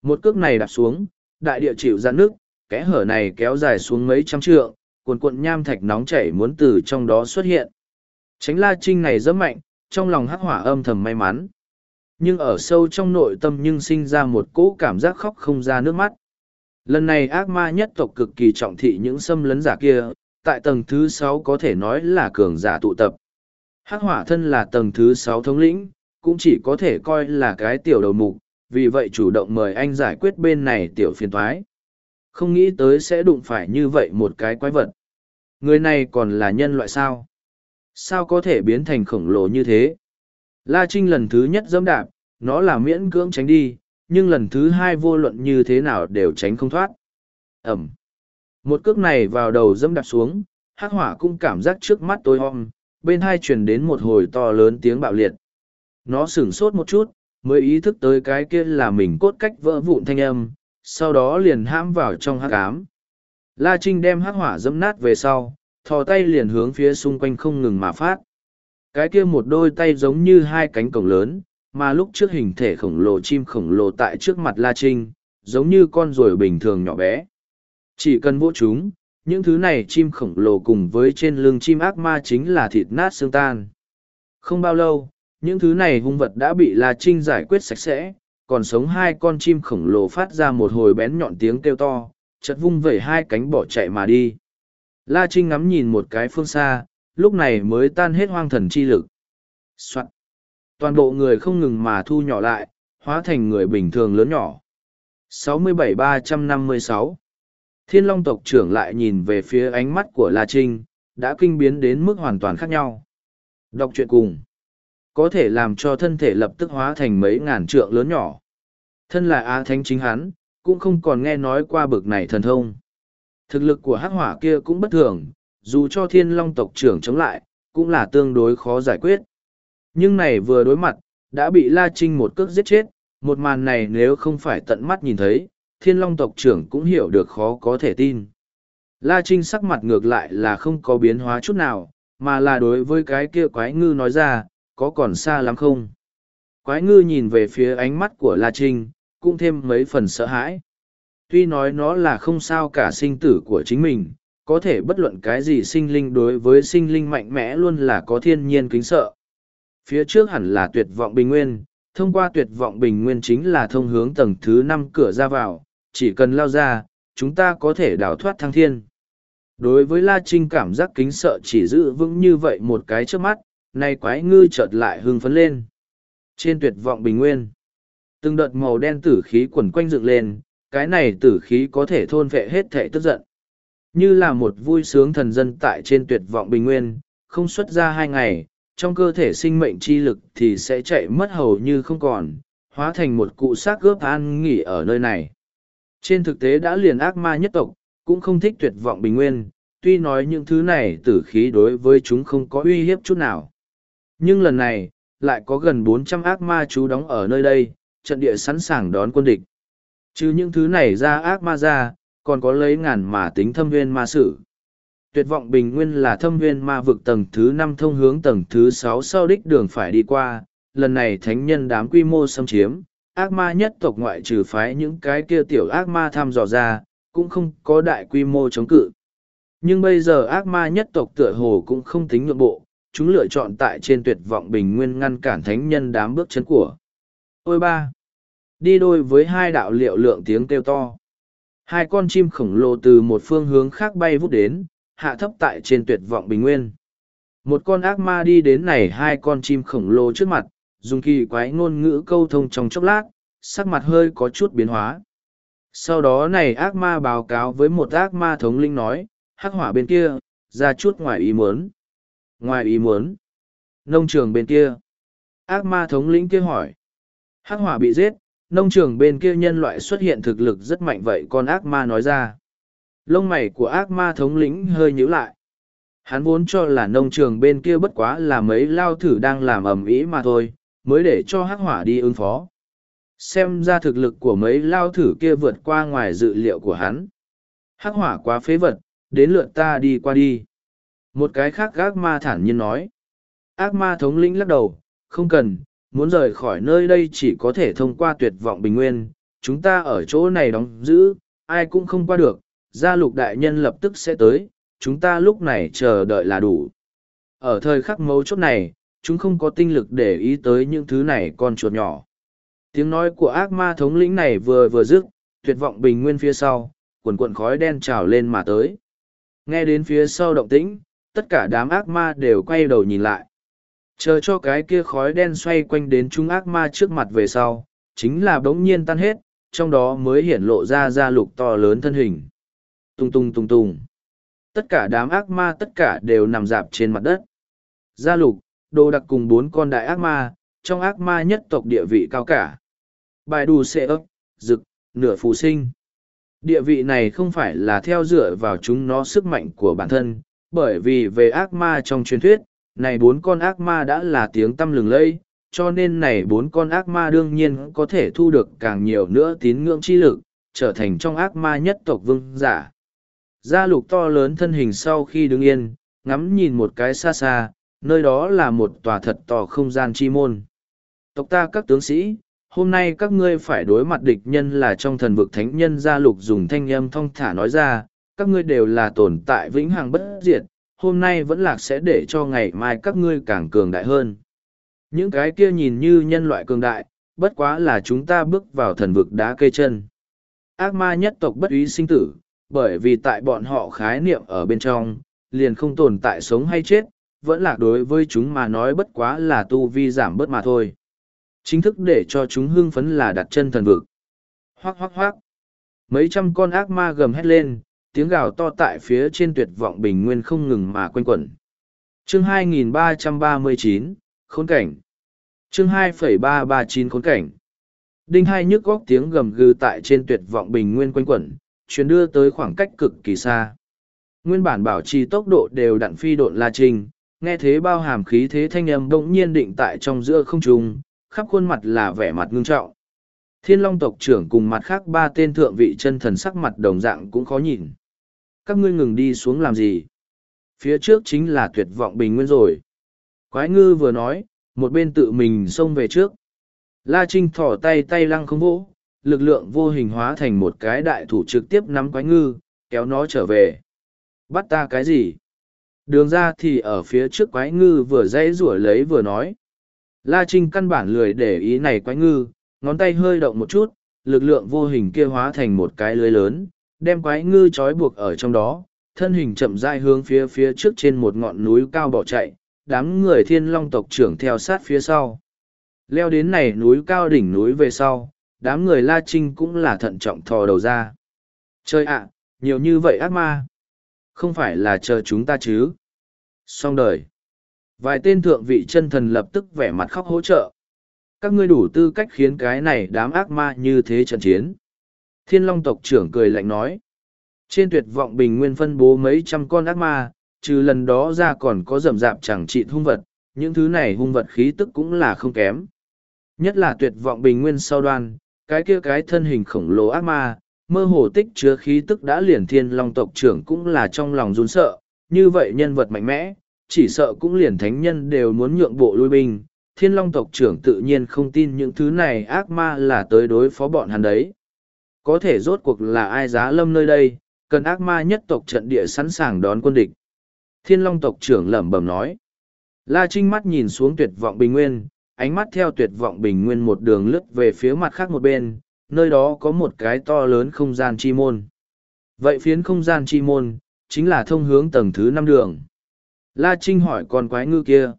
Một cước này đạp xuống, đại địa chịu ra nước, kẽ hở này kéo dài xuống mấy trăm trượng, cuồn cuộn nham thạch nóng chảy muốn từ trong đó xuất hiện. Tránh la trinh này rất mạnh, trong lòng hắc hỏa âm thầm may mắn. Nhưng ở sâu trong nội tâm nhưng sinh ra một cỗ cảm giác khóc không ra nước mắt. Lần này ác ma nhất tộc cực kỳ trọng thị những xâm lấn giả kia, tại tầng thứ sáu có thể nói là cường giả tụ tập. Hắc hỏa thân là tầng thứ sáu thống lĩnh, cũng chỉ có thể coi là cái tiểu đầu mục, vì vậy chủ động mời anh giải quyết bên này tiểu phiền thoái. Không nghĩ tới sẽ đụng phải như vậy một cái quái vật. Người này còn là nhân loại sao? Sao có thể biến thành khổng lồ như thế? La Trinh lần thứ nhất dẫm đạp, nó là miễn cưỡng tránh đi, nhưng lần thứ hai vô luận như thế nào đều tránh không thoát. Ẩm. Một cước này vào đầu dẫm đạp xuống, hắc hỏa cũng cảm giác trước mắt tối om, bên hai truyền đến một hồi to lớn tiếng bạo liệt. Nó sửng sốt một chút, mới ý thức tới cái kia là mình cốt cách vỡ vụn thanh âm, sau đó liền hãm vào trong hắc ám. La Trinh đem hắc hỏa dẫm nát về sau, thò tay liền hướng phía xung quanh không ngừng mà phát. Cái kia một đôi tay giống như hai cánh cổng lớn, mà lúc trước hình thể khổng lồ chim khổng lồ tại trước mặt La Trinh, giống như con ruồi bình thường nhỏ bé. Chỉ cần vỗ chúng, những thứ này chim khổng lồ cùng với trên lưng chim ác ma chính là thịt nát xương tan. Không bao lâu, những thứ này hung vật đã bị La Trinh giải quyết sạch sẽ, còn sống hai con chim khổng lồ phát ra một hồi bén nhọn tiếng kêu to, chật vung vẩy hai cánh bỏ chạy mà đi. La Trinh ngắm nhìn một cái phương xa, lúc này mới tan hết hoang thần chi lực. Soạn! Toàn bộ người không ngừng mà thu nhỏ lại, hóa thành người bình thường lớn nhỏ. 67-356 Thiên Long tộc trưởng lại nhìn về phía ánh mắt của La Trinh, đã kinh biến đến mức hoàn toàn khác nhau. Đọc truyện cùng. Có thể làm cho thân thể lập tức hóa thành mấy ngàn trượng lớn nhỏ. Thân là a Thánh chính hắn, cũng không còn nghe nói qua bực này thần thông. Thực lực của hắc hỏa kia cũng bất thường, dù cho thiên long tộc trưởng chống lại, cũng là tương đối khó giải quyết. Nhưng này vừa đối mặt, đã bị La Trinh một cước giết chết, một màn này nếu không phải tận mắt nhìn thấy, thiên long tộc trưởng cũng hiểu được khó có thể tin. La Trinh sắc mặt ngược lại là không có biến hóa chút nào, mà là đối với cái kia quái ngư nói ra, có còn xa lắm không? Quái ngư nhìn về phía ánh mắt của La Trinh, cũng thêm mấy phần sợ hãi. Tuy nói nó là không sao cả sinh tử của chính mình, có thể bất luận cái gì sinh linh đối với sinh linh mạnh mẽ luôn là có thiên nhiên kính sợ. Phía trước hẳn là tuyệt vọng bình nguyên, thông qua tuyệt vọng bình nguyên chính là thông hướng tầng thứ năm cửa ra vào, chỉ cần lao ra, chúng ta có thể đào thoát thăng thiên. Đối với La Trinh cảm giác kính sợ chỉ giữ vững như vậy một cái trước mắt, nay quái ngư chợt lại hưng phấn lên. Trên tuyệt vọng bình nguyên, Từng đợt màu đen tử khí quẩn quanh dựng lên, cái này tử khí có thể thôn vệ hết thể tức giận. Như là một vui sướng thần dân tại trên tuyệt vọng bình nguyên, không xuất ra hai ngày, trong cơ thể sinh mệnh chi lực thì sẽ chạy mất hầu như không còn, hóa thành một cụ xác gớp an nghỉ ở nơi này. Trên thực tế đã liền ác ma nhất tộc, cũng không thích tuyệt vọng bình nguyên, tuy nói những thứ này tử khí đối với chúng không có uy hiếp chút nào. Nhưng lần này, lại có gần bốn trăm ác ma chú đóng ở nơi đây, trận địa sẵn sàng đón quân địch. Chứ những thứ này ra ác ma ra, còn có lấy ngàn mà tính thâm viên ma sử. Tuyệt vọng bình nguyên là thâm viên ma vực tầng thứ năm thông hướng tầng thứ sáu sau đích đường phải đi qua, lần này thánh nhân đám quy mô xâm chiếm, ác ma nhất tộc ngoại trừ phái những cái kia tiểu ác ma tham dò ra, cũng không có đại quy mô chống cự. Nhưng bây giờ ác ma nhất tộc tựa hồ cũng không tính nhượng bộ, chúng lựa chọn tại trên tuyệt vọng bình nguyên ngăn cản thánh nhân đám bước chân của. Ôi ba! Đi đôi với hai đạo liệu lượng tiếng kêu to. Hai con chim khổng lồ từ một phương hướng khác bay vút đến, hạ thấp tại trên tuyệt vọng bình nguyên. Một con ác ma đi đến này hai con chim khổng lồ trước mặt, dùng kỳ quái ngôn ngữ câu thông trong chốc lát, sắc mặt hơi có chút biến hóa. Sau đó này ác ma báo cáo với một ác ma thống linh nói, hắc hỏa bên kia, ra chút ngoài ý muốn. Ngoài ý muốn. Nông trường bên kia. Ác ma thống lĩnh kia hỏi, Hắc hỏa bị giết, nông trường bên kia nhân loại xuất hiện thực lực rất mạnh vậy con ác ma nói ra. Lông mày của ác ma thống lĩnh hơi nhíu lại. Hắn vốn cho là nông trường bên kia bất quá là mấy lao thử đang làm ầm ĩ mà thôi, mới để cho hắc hỏa đi ứng phó. Xem ra thực lực của mấy lao thử kia vượt qua ngoài dự liệu của hắn. Hắc hỏa quá phế vật, đến lượt ta đi qua đi. Một cái khác ác ma thản nhiên nói. Ác ma thống lĩnh lắc đầu, không cần, muốn rời khỏi nơi đây chỉ có thể thông qua tuyệt vọng bình nguyên, chúng ta ở chỗ này đóng giữ, ai cũng không qua được, gia lục đại nhân lập tức sẽ tới, chúng ta lúc này chờ đợi là đủ. Ở thời khắc mấu chốt này, chúng không có tinh lực để ý tới những thứ này con chuột nhỏ. Tiếng nói của ác ma thống lĩnh này vừa vừa dứt, tuyệt vọng bình nguyên phía sau, quần cuộn khói đen trào lên mà tới. Nghe đến phía sau động tĩnh, tất cả đám ác ma đều quay đầu nhìn lại chờ cho cái kia khói đen xoay quanh đến chúng ác ma trước mặt về sau, chính là bỗng nhiên tan hết, trong đó mới hiển lộ ra ra lục to lớn thân hình. Tung tung tung tung. Tất cả đám ác ma tất cả đều nằm dạp trên mặt đất. Gia lục, đồ đặc cùng bốn con đại ác ma, trong ác ma nhất tộc địa vị cao cả. Bài đù xệ ấp, rực, nửa phù sinh. Địa vị này không phải là theo dựa vào chúng nó sức mạnh của bản thân, bởi vì về ác ma trong truyền thuyết, này bốn con ác ma đã là tiếng tăm lừng lẫy cho nên này bốn con ác ma đương nhiên có thể thu được càng nhiều nữa tín ngưỡng chi lực trở thành trong ác ma nhất tộc vương giả gia lục to lớn thân hình sau khi đứng yên ngắm nhìn một cái xa xa nơi đó là một tòa thật to không gian chi môn tộc ta các tướng sĩ hôm nay các ngươi phải đối mặt địch nhân là trong thần vực thánh nhân gia lục dùng thanh âm thong thả nói ra các ngươi đều là tồn tại vĩnh hằng bất diệt hôm nay vẫn lạc sẽ để cho ngày mai các ngươi càng cường đại hơn. Những cái kia nhìn như nhân loại cường đại, bất quá là chúng ta bước vào thần vực đá cây chân. Ác ma nhất tộc bất ý sinh tử, bởi vì tại bọn họ khái niệm ở bên trong, liền không tồn tại sống hay chết, vẫn lạc đối với chúng mà nói bất quá là tu vi giảm bớt mà thôi. Chính thức để cho chúng hưng phấn là đặt chân thần vực. Hoác hoác hoác. Mấy trăm con ác ma gầm hét lên, tiếng gào to tại phía trên tuyệt vọng bình nguyên không ngừng mà quanh quẩn. Chương 2339, khốn cảnh. Chương 2,339 khốn cảnh. Đinh hai nhức góc tiếng gầm gừ tại trên tuyệt vọng bình nguyên quanh quẩn, chuyển đưa tới khoảng cách cực kỳ xa. Nguyên bản bảo trì tốc độ đều đặn phi độn la trình, nghe thế bao hàm khí thế thanh âm bỗng nhiên định tại trong giữa không trung, khắp khuôn mặt là vẻ mặt ngưng trọng. Thiên Long tộc trưởng cùng mặt khác ba tên thượng vị chân thần sắc mặt đồng dạng cũng khó nhìn. Các ngươi ngừng đi xuống làm gì? Phía trước chính là tuyệt vọng bình nguyên rồi. Quái ngư vừa nói, một bên tự mình xông về trước. La Trinh thỏ tay tay lăng không vỗ, lực lượng vô hình hóa thành một cái đại thủ trực tiếp nắm quái ngư, kéo nó trở về. Bắt ta cái gì? Đường ra thì ở phía trước quái ngư vừa dãy rủa lấy vừa nói. La Trinh căn bản lười để ý này quái ngư, ngón tay hơi động một chút, lực lượng vô hình kia hóa thành một cái lưới lớn, đem quái ngư trói buộc ở trong đó, thân hình chậm rãi hướng phía phía trước trên một ngọn núi cao bỏ chạy, đám người thiên long tộc trưởng theo sát phía sau. Leo đến này núi cao đỉnh núi về sau, đám người La Trinh cũng là thận trọng thò đầu ra. Chơi ạ, nhiều như vậy ác ma. Không phải là chờ chúng ta chứ. Xong đời. Vài tên thượng vị chân thần lập tức vẻ mặt khóc hỗ trợ. Các ngươi đủ tư cách khiến cái này đám ác ma như thế trận chiến. Thiên Long tộc trưởng cười lạnh nói. Trên tuyệt vọng bình nguyên phân bố mấy trăm con ác ma, trừ lần đó ra còn có rầm rạp chẳng trị hung vật, những thứ này hung vật khí tức cũng là không kém. Nhất là tuyệt vọng bình nguyên sau đoan, cái kia cái thân hình khổng lồ ác ma, mơ hồ tích chứa khí tức đã liền thiên long tộc trưởng cũng là trong lòng run sợ, như vậy nhân vật mạnh mẽ, chỉ sợ cũng liền thánh nhân đều muốn nhượng bộ lui binh, thiên long tộc trưởng tự nhiên không tin những thứ này ác ma là tới đối phó bọn hắn đấy. Có thể rốt cuộc là ai giá lâm nơi đây, cần ác ma nhất tộc trận địa sẵn sàng đón quân địch. Thiên Long tộc trưởng lẩm bẩm nói. La Trinh mắt nhìn xuống tuyệt vọng bình nguyên, ánh mắt theo tuyệt vọng bình nguyên một đường lướt về phía mặt khác một bên, nơi đó có một cái to lớn không gian chi môn. Vậy phiến không gian chi môn, chính là thông hướng tầng thứ năm đường. La Trinh hỏi con quái ngư kia.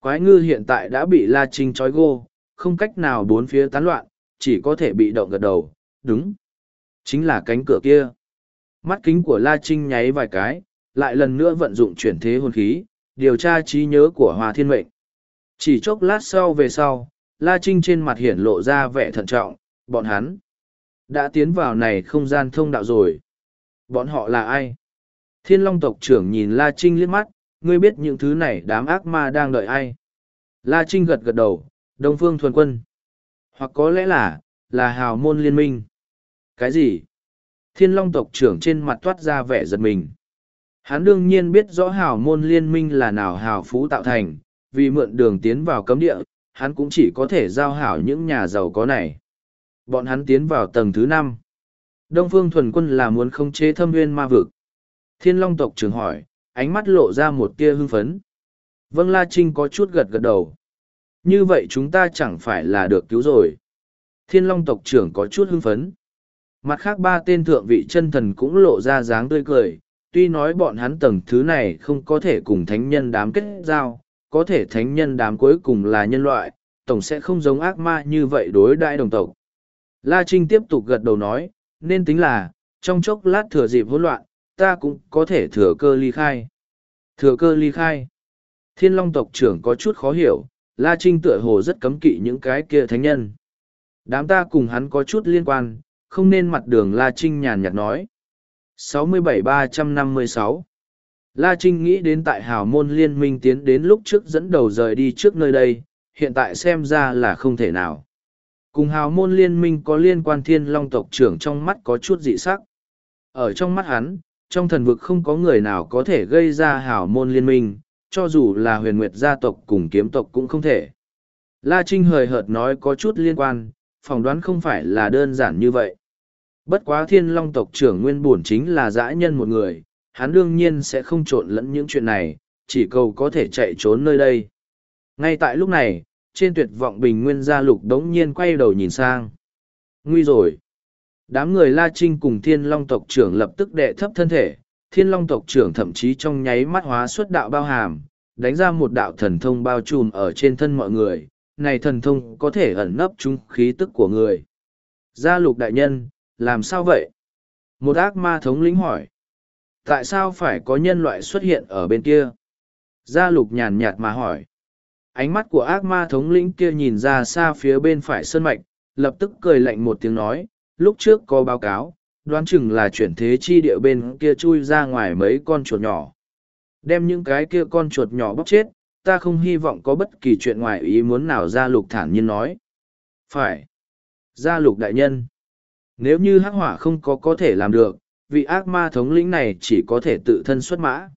Quái ngư hiện tại đã bị La Trinh trói gô, không cách nào bốn phía tán loạn, chỉ có thể bị động gật đầu đúng. Chính là cánh cửa kia. Mắt kính của La Trinh nháy vài cái, lại lần nữa vận dụng chuyển thế hồn khí, điều tra trí nhớ của Hoa Thiên Mệnh. Chỉ chốc lát sau về sau, La Trinh trên mặt hiển lộ ra vẻ thận trọng, bọn hắn đã tiến vào này không gian thông đạo rồi. Bọn họ là ai? Thiên Long tộc trưởng nhìn La Trinh liếc mắt, ngươi biết những thứ này đám ác ma đang đợi ai? La Trinh gật gật đầu, Đông Phương Thuần Quân. Hoặc có lẽ là, là hào môn liên minh. Cái gì? Thiên Long tộc trưởng trên mặt toát ra vẻ giật mình. Hắn đương nhiên biết rõ hào môn liên minh là nào hào phú tạo thành, vì mượn đường tiến vào cấm địa, hắn cũng chỉ có thể giao hảo những nhà giàu có này. Bọn hắn tiến vào tầng thứ năm. Đông Phương Thuần Quân là muốn không chế thâm nguyên ma vực. Thiên Long tộc trưởng hỏi, ánh mắt lộ ra một tia hưng phấn. Vâng La Trinh có chút gật gật đầu. Như vậy chúng ta chẳng phải là được cứu rồi. Thiên Long tộc trưởng có chút hưng phấn. Mặt khác ba tên thượng vị chân thần cũng lộ ra dáng tươi cười, tuy nói bọn hắn tầng thứ này không có thể cùng thánh nhân đám kết giao, có thể thánh nhân đám cuối cùng là nhân loại, tổng sẽ không giống ác ma như vậy đối đại đồng tộc. La Trinh tiếp tục gật đầu nói, nên tính là, trong chốc lát thừa dịp hỗn loạn, ta cũng có thể thừa cơ ly khai. Thừa cơ ly khai. Thiên Long tộc trưởng có chút khó hiểu, La Trinh tựa hồ rất cấm kỵ những cái kia thánh nhân. Đám ta cùng hắn có chút liên quan, không nên mặt đường La Trinh nhàn nhạt nói. 67-356 La Trinh nghĩ đến tại hào môn liên minh tiến đến lúc trước dẫn đầu rời đi trước nơi đây, hiện tại xem ra là không thể nào. Cùng hào môn liên minh có liên quan thiên long tộc trưởng trong mắt có chút dị sắc. Ở trong mắt hắn, trong thần vực không có người nào có thể gây ra hào môn liên minh, cho dù là huyền nguyệt gia tộc cùng kiếm tộc cũng không thể. La Trinh hời hợt nói có chút liên quan, phỏng đoán không phải là đơn giản như vậy. Bất quá thiên long tộc trưởng nguyên bổn chính là dã nhân một người, hắn đương nhiên sẽ không trộn lẫn những chuyện này, chỉ cầu có thể chạy trốn nơi đây. Ngay tại lúc này, trên tuyệt vọng bình nguyên gia lục đống nhiên quay đầu nhìn sang. Nguy rồi! Đám người La Trinh cùng thiên long tộc trưởng lập tức đệ thấp thân thể, thiên long tộc trưởng thậm chí trong nháy mắt hóa xuất đạo bao hàm, đánh ra một đạo thần thông bao trùm ở trên thân mọi người, này thần thông có thể ẩn nấp chúng khí tức của người. Gia lục đại nhân, làm sao vậy? Một ác ma thống lĩnh hỏi. Tại sao phải có nhân loại xuất hiện ở bên kia? Gia lục nhàn nhạt mà hỏi. Ánh mắt của ác ma thống lĩnh kia nhìn ra xa phía bên phải sơn mạch, lập tức cười lạnh một tiếng nói, lúc trước có báo cáo, đoán chừng là chuyển thế chi địa bên kia chui ra ngoài mấy con chuột nhỏ. Đem những cái kia con chuột nhỏ bóc chết, ta không hy vọng có bất kỳ chuyện ngoài ý muốn nào Gia Lục thản nhiên nói. Phải. Gia Lục đại nhân. Nếu như hắc hỏa không có có thể làm được, vị ác ma thống lĩnh này chỉ có thể tự thân xuất mã.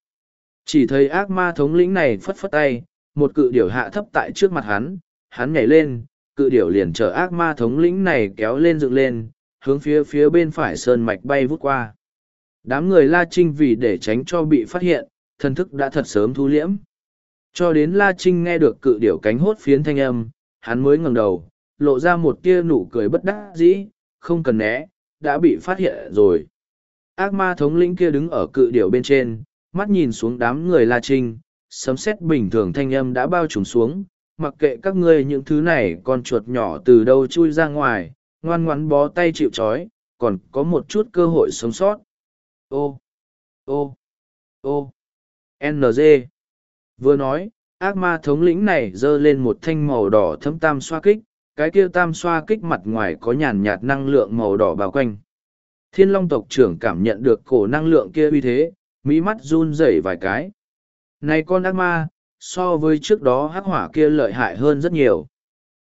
Chỉ thấy ác ma thống lĩnh này phất phất tay, một cự điểu hạ thấp tại trước mặt hắn, hắn nhảy lên, cự điểu liền chở ác ma thống lĩnh này kéo lên dựng lên, hướng phía phía bên phải sơn mạch bay vút qua. Đám người La Trinh vì để tránh cho bị phát hiện, thân thức đã thật sớm thu liễm. Cho đến La Trinh nghe được cự điểu cánh hốt phiến thanh âm, hắn mới ngẩng đầu, lộ ra một tia nụ cười bất đắc dĩ, không cần né, đã bị phát hiện rồi. Ác ma thống lĩnh kia đứng ở cự điểu bên trên, mắt nhìn xuống đám người La Trinh, sấm sét bình thường thanh âm đã bao trùm xuống, mặc kệ các ngươi những thứ này con chuột nhỏ từ đâu chui ra ngoài, ngoan ngoắn bó tay chịu trói, còn có một chút cơ hội sống sót. Ô, ô, ô, NG. Vừa nói, ác ma thống lĩnh này dơ lên một thanh màu đỏ thâm tam xoa kích, cái kia tam xoa kích mặt ngoài có nhàn nhạt năng lượng màu đỏ bao quanh. Thiên Long tộc trưởng cảm nhận được cổ năng lượng kia uy thế, mỹ mắt run rẩy vài cái. Này con ác ma, so với trước đó hắc hỏa kia lợi hại hơn rất nhiều.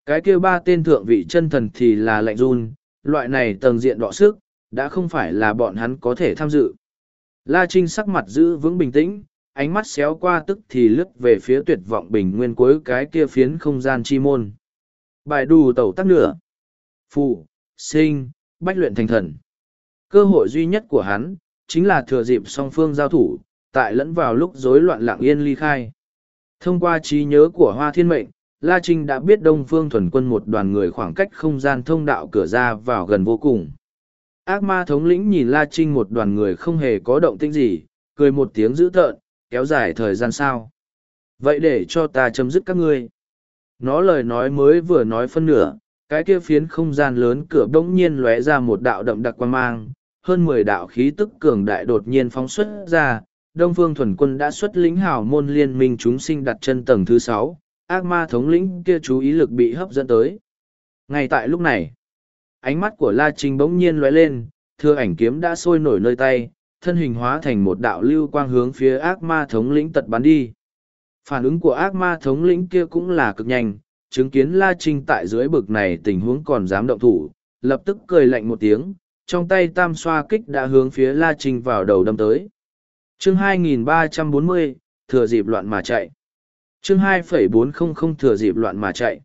Cái kia ba tên thượng vị chân thần thì là lạnh run, loại này tầng diện đọ sức, đã không phải là bọn hắn có thể tham dự. La Trinh sắc mặt giữ vững bình tĩnh, ánh mắt xéo qua tức thì lướt về phía tuyệt vọng bình nguyên cuối cái kia phiến không gian chi môn. Bài đủ tẩu tắc nửa. Phụ, sinh, bách luyện thành thần. Cơ hội duy nhất của hắn, chính là thừa dịp song phương giao thủ, tại lẫn vào lúc rối loạn lạng yên ly khai. Thông qua trí nhớ của Hoa Thiên Mệnh, La Trinh đã biết Đông Phương thuần quân một đoàn người khoảng cách không gian thông đạo cửa ra vào gần vô cùng. Ác ma thống lĩnh nhìn La Trinh một đoàn người không hề có động tĩnh gì, cười một tiếng dữ tợn, kéo dài thời gian sao. Vậy để cho ta chấm dứt các ngươi nó lời nói mới vừa nói phân nửa cái kia phiến không gian lớn cửa bỗng nhiên lóe ra một đạo đậm đặc quan mang hơn mười đạo khí tức cường đại đột nhiên phóng xuất ra đông phương thuần quân đã xuất lĩnh hào môn liên minh chúng sinh đặt chân tầng thứ sáu ác ma thống lĩnh kia chú ý lực bị hấp dẫn tới ngay tại lúc này ánh mắt của la trinh bỗng nhiên lóe lên thưa ảnh kiếm đã sôi nổi nơi tay thân hình hóa thành một đạo lưu quang hướng phía ác ma thống lĩnh tật bắn đi phản ứng của ác ma thống lĩnh kia cũng là cực nhanh chứng kiến la trinh tại dưới bực này tình huống còn dám động thủ lập tức cười lạnh một tiếng trong tay tam xoa kích đã hướng phía la trinh vào đầu đâm tới chương 2340, thừa dịp loạn mà chạy chương 2.400 thừa dịp loạn mà chạy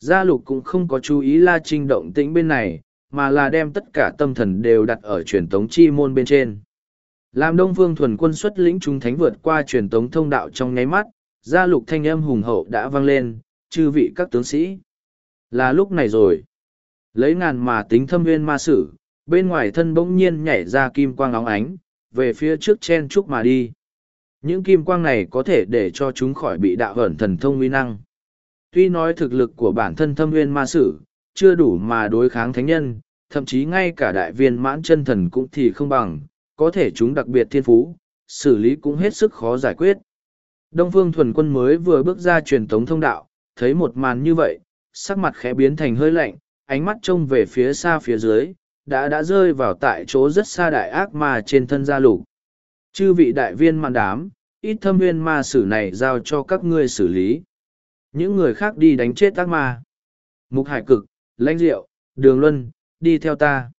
gia lục cũng không có chú ý la trinh động tĩnh bên này mà là đem tất cả tâm thần đều đặt ở truyền tống chi môn bên trên làm đông Vương thuần quân xuất lĩnh chúng thánh vượt qua truyền tống thông đạo trong nháy mắt gia lục thanh âm hùng hậu đã vang lên, chư vị các tướng sĩ. Là lúc này rồi. Lấy ngàn mà tính thâm viên ma sử, bên ngoài thân bỗng nhiên nhảy ra kim quang óng ánh, về phía trước chen trúc mà đi. Những kim quang này có thể để cho chúng khỏi bị đạo ẩn thần thông uy năng. Tuy nói thực lực của bản thân thâm nguyên ma sử, chưa đủ mà đối kháng thánh nhân, thậm chí ngay cả đại viên mãn chân thần cũng thì không bằng, có thể chúng đặc biệt thiên phú, xử lý cũng hết sức khó giải quyết. Đông Phương thuần quân mới vừa bước ra truyền tống thông đạo, thấy một màn như vậy, sắc mặt khẽ biến thành hơi lạnh, ánh mắt trông về phía xa phía dưới, đã đã rơi vào tại chỗ rất xa đại ác ma trên thân gia lục. Chư vị đại viên mạn đám, ít thâm viên ma sử này giao cho các ngươi xử lý. Những người khác đi đánh chết ác ma. Mục Hải Cực, Lãnh Diệu, Đường Luân, đi theo ta.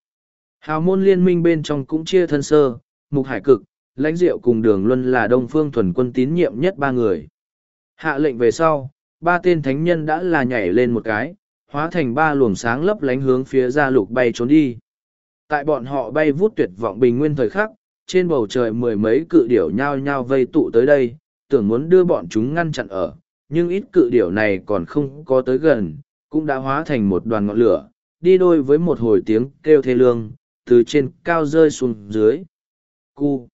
Hào môn liên minh bên trong cũng chia thân sơ, Mục Hải Cực, lãnh diệu cùng đường luân là đông phương thuần quân tín nhiệm nhất ba người hạ lệnh về sau ba tên thánh nhân đã là nhảy lên một cái hóa thành ba luồng sáng lấp lánh hướng phía gia lục bay trốn đi tại bọn họ bay vút tuyệt vọng bình nguyên thời khắc trên bầu trời mười mấy cự điểu nhao nhao vây tụ tới đây tưởng muốn đưa bọn chúng ngăn chặn ở nhưng ít cự điểu này còn không có tới gần cũng đã hóa thành một đoàn ngọn lửa đi đôi với một hồi tiếng kêu thê lương từ trên cao rơi xuống dưới cu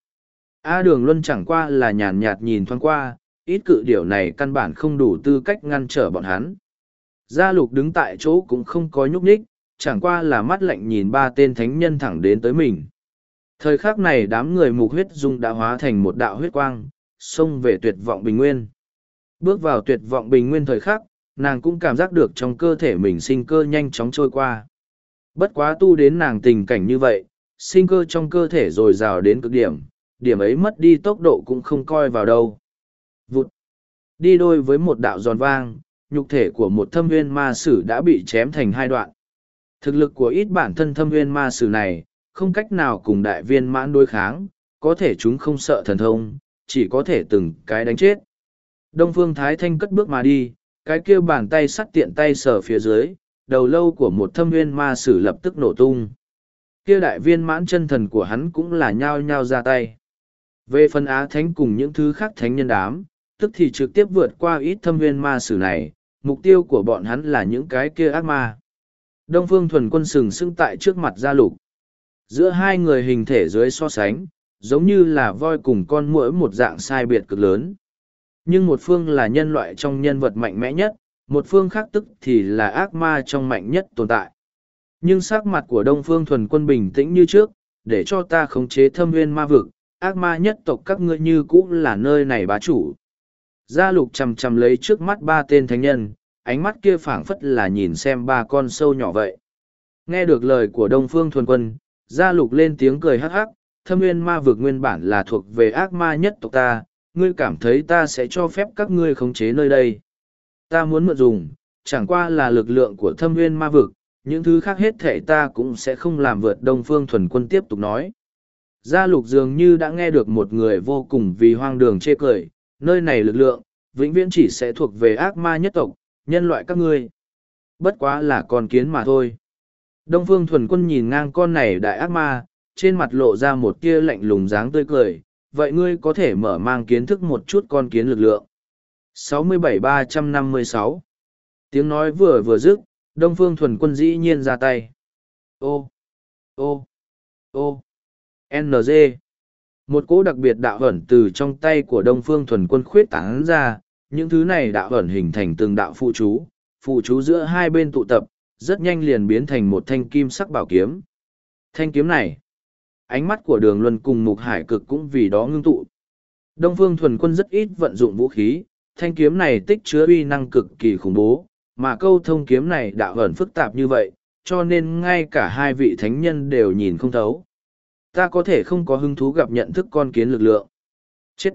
A đường luân chẳng qua là nhàn nhạt nhìn thoáng qua, ít cự điều này căn bản không đủ tư cách ngăn trở bọn hắn. Gia lục đứng tại chỗ cũng không có nhúc nhích, chẳng qua là mắt lạnh nhìn ba tên thánh nhân thẳng đến tới mình. Thời khắc này đám người mục huyết dung đã hóa thành một đạo huyết quang, xông về tuyệt vọng bình nguyên. Bước vào tuyệt vọng bình nguyên thời khắc, nàng cũng cảm giác được trong cơ thể mình sinh cơ nhanh chóng trôi qua. Bất quá tu đến nàng tình cảnh như vậy, sinh cơ trong cơ thể rồi rào đến cực điểm, điểm ấy mất đi tốc độ cũng không coi vào đâu. Vụt! Đi đôi với một đạo giòn vang, nhục thể của một thâm viên ma sử đã bị chém thành hai đoạn. Thực lực của ít bản thân thâm viên ma sử này, không cách nào cùng đại viên mãn đối kháng, có thể chúng không sợ thần thông, chỉ có thể từng cái đánh chết. Đông Phương Thái Thanh cất bước mà đi, cái kia bàn tay sắt tiện tay sờ phía dưới, đầu lâu của một thâm viên ma sử lập tức nổ tung. Kia đại viên mãn chân thần của hắn cũng là nhao nhao ra tay. Về phần Á Thánh cùng những thứ khác thánh nhân đám, tức thì trực tiếp vượt qua ít thâm viên ma sử này, mục tiêu của bọn hắn là những cái kia ác ma. Đông Phương thuần quân sừng sững tại trước mặt gia lục. Giữa hai người hình thể dưới so sánh, giống như là voi cùng con muỗi một dạng sai biệt cực lớn. Nhưng một phương là nhân loại trong nhân vật mạnh mẽ nhất, một phương khác tức thì là ác ma trong mạnh nhất tồn tại. Nhưng sắc mặt của Đông Phương thuần quân bình tĩnh như trước, để cho ta khống chế thâm Viên ma vực, ác ma nhất tộc các ngươi như cũng là nơi này bá chủ. Gia lục chầm chầm lấy trước mắt ba tên thánh nhân, ánh mắt kia phảng phất là nhìn xem ba con sâu nhỏ vậy. Nghe được lời của Đông Phương Thuần Quân, Gia lục lên tiếng cười hắc hắc, thâm nguyên ma vực nguyên bản là thuộc về ác ma nhất tộc ta, ngươi cảm thấy ta sẽ cho phép các ngươi khống chế nơi đây. Ta muốn mượn dùng, chẳng qua là lực lượng của thâm nguyên ma vực, những thứ khác hết thể ta cũng sẽ không làm vượt Đông Phương Thuần Quân tiếp tục nói. Gia lục dường như đã nghe được một người vô cùng vì hoang đường chê cười, nơi này lực lượng, vĩnh viễn chỉ sẽ thuộc về ác ma nhất tộc, nhân loại các ngươi. Bất quá là con kiến mà thôi. Đông Phương Thuần Quân nhìn ngang con này đại ác ma, trên mặt lộ ra một tia lạnh lùng dáng tươi cười, vậy ngươi có thể mở mang kiến thức một chút con kiến lực lượng. 67-356 Tiếng nói vừa vừa dứt, Đông Phương Thuần Quân dĩ nhiên ra tay. Ô, ô, ô NG. Một cỗ đặc biệt đạo ẩn từ trong tay của Đông Phương thuần quân khuyết tán ra, những thứ này đạo ẩn hình thành từng đạo phụ chú, phụ chú giữa hai bên tụ tập, rất nhanh liền biến thành một thanh kim sắc bảo kiếm. Thanh kiếm này, ánh mắt của đường luân cùng mục hải cực cũng vì đó ngưng tụ. Đông Phương thuần quân rất ít vận dụng vũ khí, thanh kiếm này tích chứa uy năng cực kỳ khủng bố, mà câu thông kiếm này đạo ẩn phức tạp như vậy, cho nên ngay cả hai vị thánh nhân đều nhìn không thấu. Ta có thể không có hứng thú gặp nhận thức con kiến lực lượng. Chết!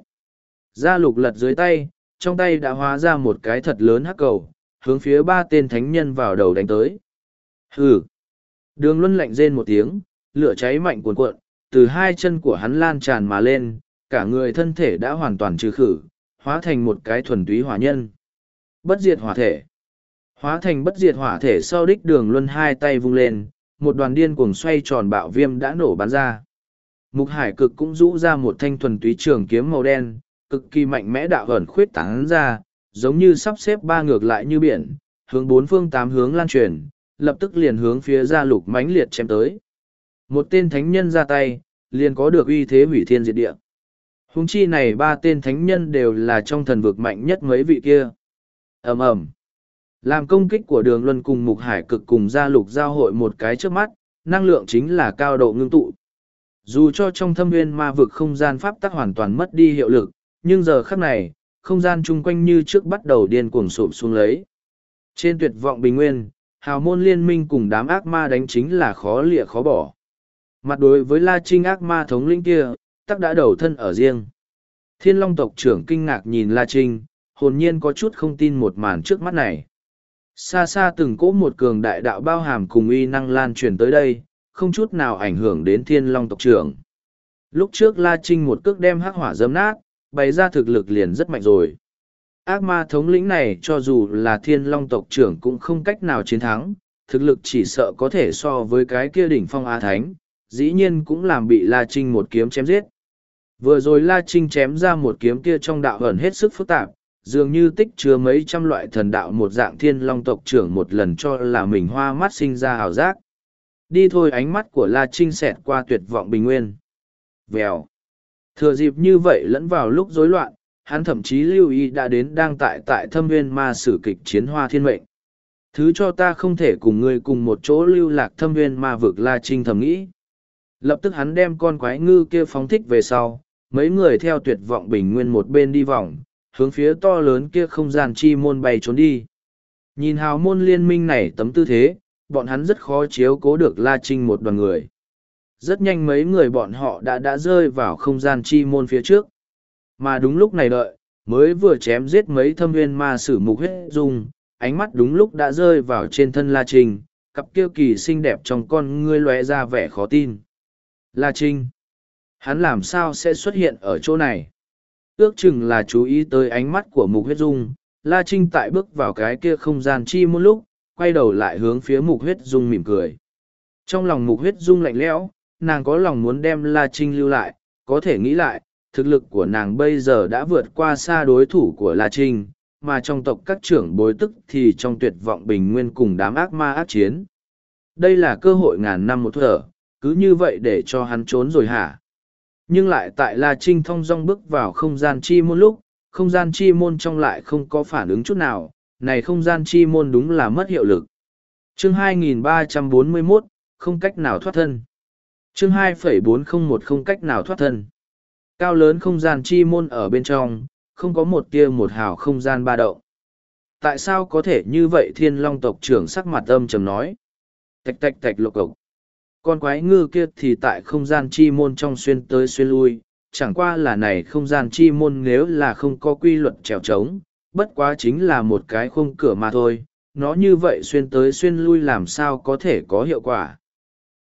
Gia lục lật dưới tay, trong tay đã hóa ra một cái thật lớn hắc cầu, hướng phía ba tên thánh nhân vào đầu đánh tới. Hừ! Đường luân lạnh rên một tiếng, lửa cháy mạnh cuồn cuộn, từ hai chân của hắn lan tràn mà lên, cả người thân thể đã hoàn toàn trừ khử, hóa thành một cái thuần túy hỏa nhân. Bất diệt hỏa thể. Hóa thành bất diệt hỏa thể sau đích đường luân hai tay vung lên, một đoàn điên cuồng xoay tròn bạo viêm đã nổ bắn ra. Mục hải cực cũng rũ ra một thanh thuần túy trường kiếm màu đen, cực kỳ mạnh mẽ đạo ẩn khuyết tán ra, giống như sắp xếp ba ngược lại như biển, hướng bốn phương tám hướng lan truyền, lập tức liền hướng phía ra lục mãnh liệt chém tới. Một tên thánh nhân ra tay, liền có được uy thế hủy thiên diệt địa. Hùng chi này ba tên thánh nhân đều là trong thần vực mạnh nhất mấy vị kia. ầm ầm làm công kích của đường luân cùng mục hải cực cùng gia lục giao hội một cái trước mắt, năng lượng chính là cao độ ngưng tụ. Dù cho trong thâm nguyên ma vực không gian pháp tắc hoàn toàn mất đi hiệu lực, nhưng giờ khắc này, không gian chung quanh như trước bắt đầu điên cuồng sụp xuống lấy. Trên tuyệt vọng bình nguyên, hào môn liên minh cùng đám ác ma đánh chính là khó lịa khó bỏ. Mặt đối với La Trinh ác ma thống lĩnh kia, tắc đã đầu thân ở riêng. Thiên Long tộc trưởng kinh ngạc nhìn La Trinh, hồn nhiên có chút không tin một màn trước mắt này xa xa từng cỗ một cường đại đạo bao hàm cùng uy năng lan truyền tới đây không chút nào ảnh hưởng đến thiên long tộc trưởng lúc trước la trinh một cước đem hắc hỏa dấm nát bày ra thực lực liền rất mạnh rồi ác ma thống lĩnh này cho dù là thiên long tộc trưởng cũng không cách nào chiến thắng thực lực chỉ sợ có thể so với cái kia đỉnh phong a thánh dĩ nhiên cũng làm bị la trinh một kiếm chém giết vừa rồi la trinh chém ra một kiếm kia trong đạo ẩn hết sức phức tạp dường như tích chứa mấy trăm loại thần đạo một dạng thiên long tộc trưởng một lần cho là mình hoa mắt sinh ra hào giác. Đi thôi ánh mắt của La Trinh xẹt qua tuyệt vọng bình nguyên. Vèo. Thừa dịp như vậy lẫn vào lúc rối loạn, hắn thậm chí lưu ý đã đến đang tại tại thâm nguyên ma sử kịch chiến hoa thiên mệnh. Thứ cho ta không thể cùng ngươi cùng một chỗ lưu lạc thâm nguyên ma vực La Trinh thầm nghĩ. Lập tức hắn đem con quái ngư kia phóng thích về sau, mấy người theo tuyệt vọng bình nguyên một bên đi vòng, hướng phía to lớn kia không gian chi môn bay trốn đi. Nhìn hào môn liên minh này tấm tư thế, bọn hắn rất khó chiếu cố được La Trinh một đoàn người. Rất nhanh mấy người bọn họ đã đã rơi vào không gian chi môn phía trước. Mà đúng lúc này đợi, mới vừa chém giết mấy thâm viên ma sử mục huyết dung, ánh mắt đúng lúc đã rơi vào trên thân La Trinh, cặp kia kỳ xinh đẹp trong con ngươi lóe ra vẻ khó tin. La Trinh, hắn làm sao sẽ xuất hiện ở chỗ này? ước chừng là chú ý tới ánh mắt của mục huyết dung la trinh tại bước vào cái kia không gian chi một lúc quay đầu lại hướng phía mục huyết dung mỉm cười trong lòng mục huyết dung lạnh lẽo nàng có lòng muốn đem la trinh lưu lại có thể nghĩ lại thực lực của nàng bây giờ đã vượt qua xa đối thủ của la trinh mà trong tộc các trưởng bối tức thì trong tuyệt vọng bình nguyên cùng đám ác ma ác chiến đây là cơ hội ngàn năm một thở cứ như vậy để cho hắn trốn rồi hả nhưng lại tại la trinh thong dong bước vào không gian chi môn lúc không gian chi môn trong lại không có phản ứng chút nào này không gian chi môn đúng là mất hiệu lực chương 2341, không cách nào thoát thân chương 2.401 không cách nào thoát thân cao lớn không gian chi môn ở bên trong không có một tia một hào không gian ba đậu tại sao có thể như vậy thiên long tộc trưởng sắc mặt âm trầm nói tạch tạch tạch lục cộc con quái ngư kia thì tại không gian chi môn trong xuyên tới xuyên lui chẳng qua là này không gian chi môn nếu là không có quy luật trèo trống bất quá chính là một cái khung cửa mà thôi nó như vậy xuyên tới xuyên lui làm sao có thể có hiệu quả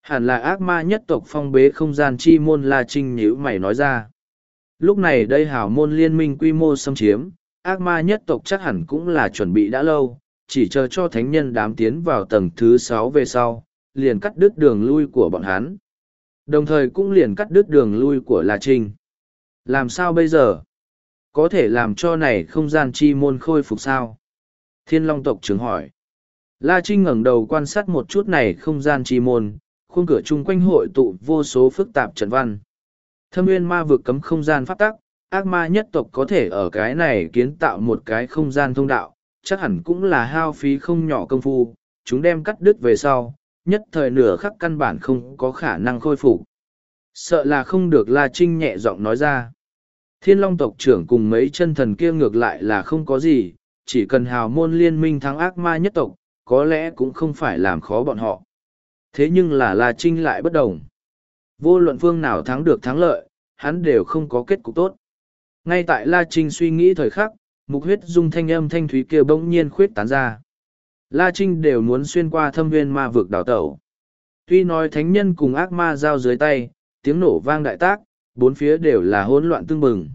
hẳn là ác ma nhất tộc phong bế không gian chi môn la trinh nhữ mày nói ra lúc này đây hảo môn liên minh quy mô xâm chiếm ác ma nhất tộc chắc hẳn cũng là chuẩn bị đã lâu chỉ chờ cho thánh nhân đám tiến vào tầng thứ sáu về sau liền cắt đứt đường lui của bọn hắn. Đồng thời cũng liền cắt đứt đường lui của La Trinh. Làm sao bây giờ? Có thể làm cho này không gian chi môn khôi phục sao? Thiên Long tộc trưởng hỏi. La Trinh ngẩng đầu quan sát một chút này không gian chi môn, khuôn cửa chung quanh hội tụ vô số phức tạp trận văn. Thâm nguyên ma vực cấm không gian phát tắc, ác ma nhất tộc có thể ở cái này kiến tạo một cái không gian thông đạo, chắc hẳn cũng là hao phí không nhỏ công phu, chúng đem cắt đứt về sau, nhất thời nửa khắc căn bản không có khả năng khôi phục sợ là không được la trinh nhẹ giọng nói ra thiên long tộc trưởng cùng mấy chân thần kia ngược lại là không có gì chỉ cần hào môn liên minh thắng ác ma nhất tộc có lẽ cũng không phải làm khó bọn họ thế nhưng là la trinh lại bất đồng vô luận phương nào thắng được thắng lợi hắn đều không có kết cục tốt ngay tại la trinh suy nghĩ thời khắc mục huyết dung thanh âm thanh thúy kia bỗng nhiên khuyết tán ra La Trinh đều muốn xuyên qua thâm viên ma vực đào tẩu. Tuy nói thánh nhân cùng ác ma giao dưới tay, tiếng nổ vang đại tác, bốn phía đều là hỗn loạn tương bừng.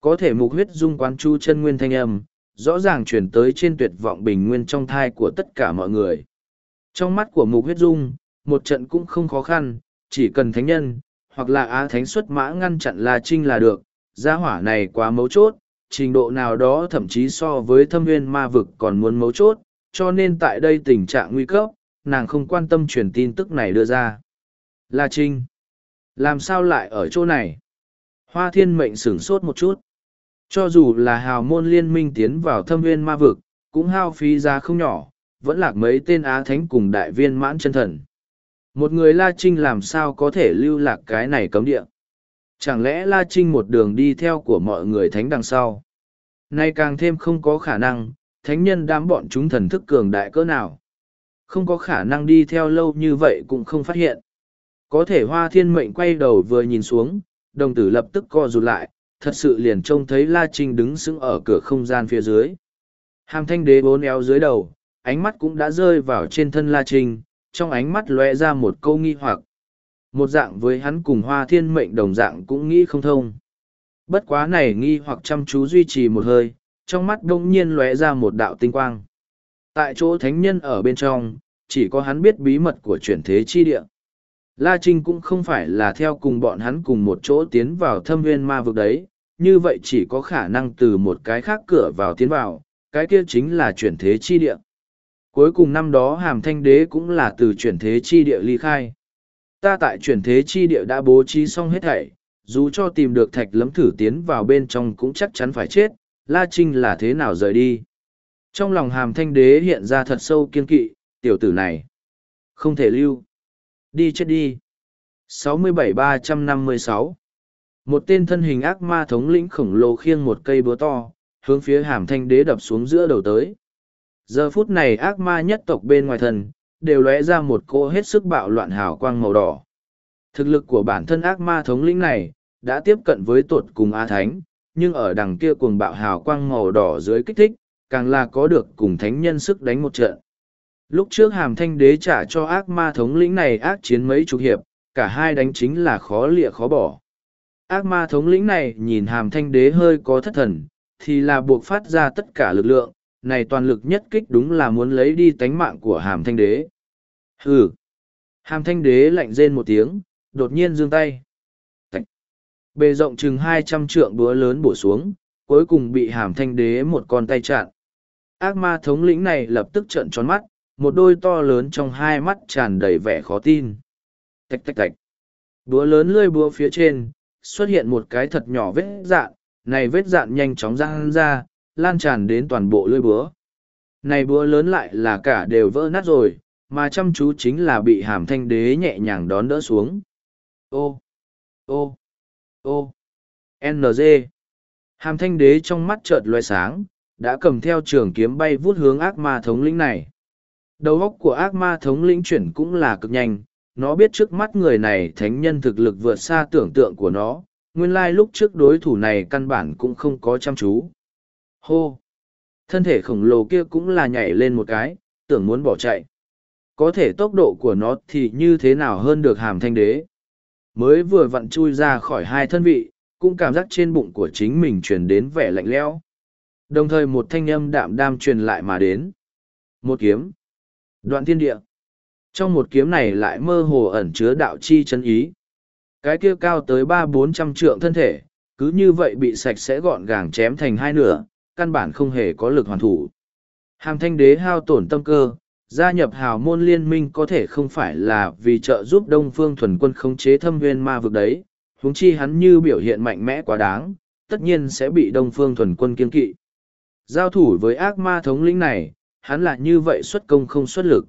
Có thể mục huyết dung quán chu chân nguyên thanh âm, rõ ràng chuyển tới trên tuyệt vọng bình nguyên trong thai của tất cả mọi người. Trong mắt của mục huyết dung, một trận cũng không khó khăn, chỉ cần thánh nhân, hoặc là á thánh xuất mã ngăn chặn La Trinh là được, gia hỏa này quá mấu chốt, trình độ nào đó thậm chí so với thâm nguyên ma vực còn muốn mấu chốt, cho nên tại đây tình trạng nguy cấp, nàng không quan tâm truyền tin tức này đưa ra. La Trinh, làm sao lại ở chỗ này? Hoa thiên mệnh sửng sốt một chút. Cho dù là hào môn liên minh tiến vào thâm viên ma vực, cũng hao phí ra không nhỏ, vẫn lạc mấy tên á thánh cùng đại viên mãn chân thần. Một người La Trinh làm sao có thể lưu lạc cái này cấm địa? Chẳng lẽ La Trinh một đường đi theo của mọi người thánh đằng sau? Nay càng thêm không có khả năng, thánh nhân đám bọn chúng thần thức cường đại cỡ nào. Không có khả năng đi theo lâu như vậy cũng không phát hiện. Có thể hoa thiên mệnh quay đầu vừa nhìn xuống, đồng tử lập tức co rụt lại, thật sự liền trông thấy La Trinh đứng sững ở cửa không gian phía dưới. Hàm thanh đế bốn éo dưới đầu, ánh mắt cũng đã rơi vào trên thân La Trinh, trong ánh mắt lóe ra một câu nghi hoặc. Một dạng với hắn cùng hoa thiên mệnh đồng dạng cũng nghĩ không thông. Bất quá này nghi hoặc chăm chú duy trì một hơi, trong mắt đông nhiên lóe ra một đạo tinh quang. Tại chỗ thánh nhân ở bên trong, chỉ có hắn biết bí mật của chuyển thế chi địa. La Trinh cũng không phải là theo cùng bọn hắn cùng một chỗ tiến vào thâm viên ma vực đấy, như vậy chỉ có khả năng từ một cái khác cửa vào tiến vào, cái kia chính là chuyển thế chi địa. Cuối cùng năm đó hàm thanh đế cũng là từ chuyển thế chi địa ly khai. Ta tại chuyển thế chi địa đã bố trí xong hết thảy, dù cho tìm được thạch lấm thử tiến vào bên trong cũng chắc chắn phải chết, La Trinh là thế nào rời đi. Trong lòng hàm thanh đế hiện ra thật sâu kiên kỵ, tiểu tử này. Không thể lưu. Đi chết đi. 67-356 Một tên thân hình ác ma thống lĩnh khổng lồ khiêng một cây búa to, hướng phía hàm thanh đế đập xuống giữa đầu tới. Giờ phút này ác ma nhất tộc bên ngoài thần, đều lóe ra một cô hết sức bạo loạn hào quang màu đỏ. Thực lực của bản thân ác ma thống lĩnh này, đã tiếp cận với tuột cùng A Thánh, nhưng ở đằng kia cuồng bạo hào quang màu đỏ dưới kích thích, càng là có được cùng thánh nhân sức đánh một trận. Lúc trước hàm thanh đế trả cho ác ma thống lĩnh này ác chiến mấy chục hiệp, cả hai đánh chính là khó lịa khó bỏ. Ác ma thống lĩnh này nhìn hàm thanh đế hơi có thất thần, thì là buộc phát ra tất cả lực lượng, này toàn lực nhất kích đúng là muốn lấy đi tánh mạng của hàm thanh đế. Hừ! Hàm thanh đế lạnh rên một tiếng, đột nhiên giương tay bề rộng chừng hai trăm trượng búa lớn bổ xuống, cuối cùng bị hàm thanh đế một con tay chặn. Ác ma thống lĩnh này lập tức trợn tròn mắt, một đôi to lớn trong hai mắt tràn đầy vẻ khó tin. Tạch tạch tạch. Búa lớn lươi búa phía trên, xuất hiện một cái thật nhỏ vết dạn, này vết dạn nhanh chóng răng ra, lan tràn đến toàn bộ lưỡi búa. Này búa lớn lại là cả đều vỡ nát rồi, mà chăm chú chính là bị hàm thanh đế nhẹ nhàng đón đỡ xuống. Ô, ô, Ô! NG! Hàm thanh đế trong mắt chợt loe sáng, đã cầm theo trường kiếm bay vút hướng ác ma thống lĩnh này. Đầu óc của ác ma thống lĩnh chuyển cũng là cực nhanh, nó biết trước mắt người này thánh nhân thực lực vượt xa tưởng tượng của nó, nguyên lai lúc trước đối thủ này căn bản cũng không có chăm chú. Hô! Thân thể khổng lồ kia cũng là nhảy lên một cái, tưởng muốn bỏ chạy. Có thể tốc độ của nó thì như thế nào hơn được hàm thanh đế, mới vừa vặn chui ra khỏi hai thân vị, cũng cảm giác trên bụng của chính mình truyền đến vẻ lạnh lẽo. Đồng thời một thanh âm đạm đam truyền lại mà đến. Một kiếm. Đoạn thiên địa. Trong một kiếm này lại mơ hồ ẩn chứa đạo chi chân ý. Cái kia cao tới ba bốn trăm trượng thân thể, cứ như vậy bị sạch sẽ gọn gàng chém thành hai nửa, căn bản không hề có lực hoàn thủ. Hàng thanh đế hao tổn tâm cơ, gia nhập hào môn liên minh có thể không phải là vì trợ giúp đông phương thuần quân khống chế thâm viên ma vực đấy huống chi hắn như biểu hiện mạnh mẽ quá đáng tất nhiên sẽ bị đông phương thuần quân kiên kỵ giao thủ với ác ma thống lĩnh này hắn lại như vậy xuất công không xuất lực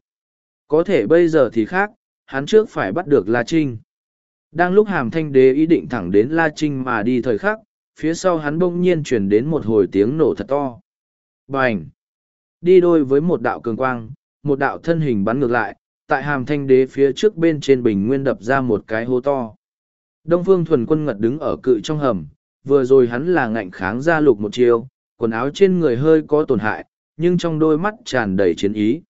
có thể bây giờ thì khác hắn trước phải bắt được la trinh đang lúc hàm thanh đế ý định thẳng đến la trinh mà đi thời khắc phía sau hắn bỗng nhiên truyền đến một hồi tiếng nổ thật to bành đi đôi với một đạo cường quang một đạo thân hình bắn ngược lại, tại hàm thanh đế phía trước bên trên bình nguyên đập ra một cái hố to. Đông phương thuần quân ngật đứng ở cự trong hầm, vừa rồi hắn là ngạnh kháng ra lục một chiều, quần áo trên người hơi có tổn hại, nhưng trong đôi mắt tràn đầy chiến ý.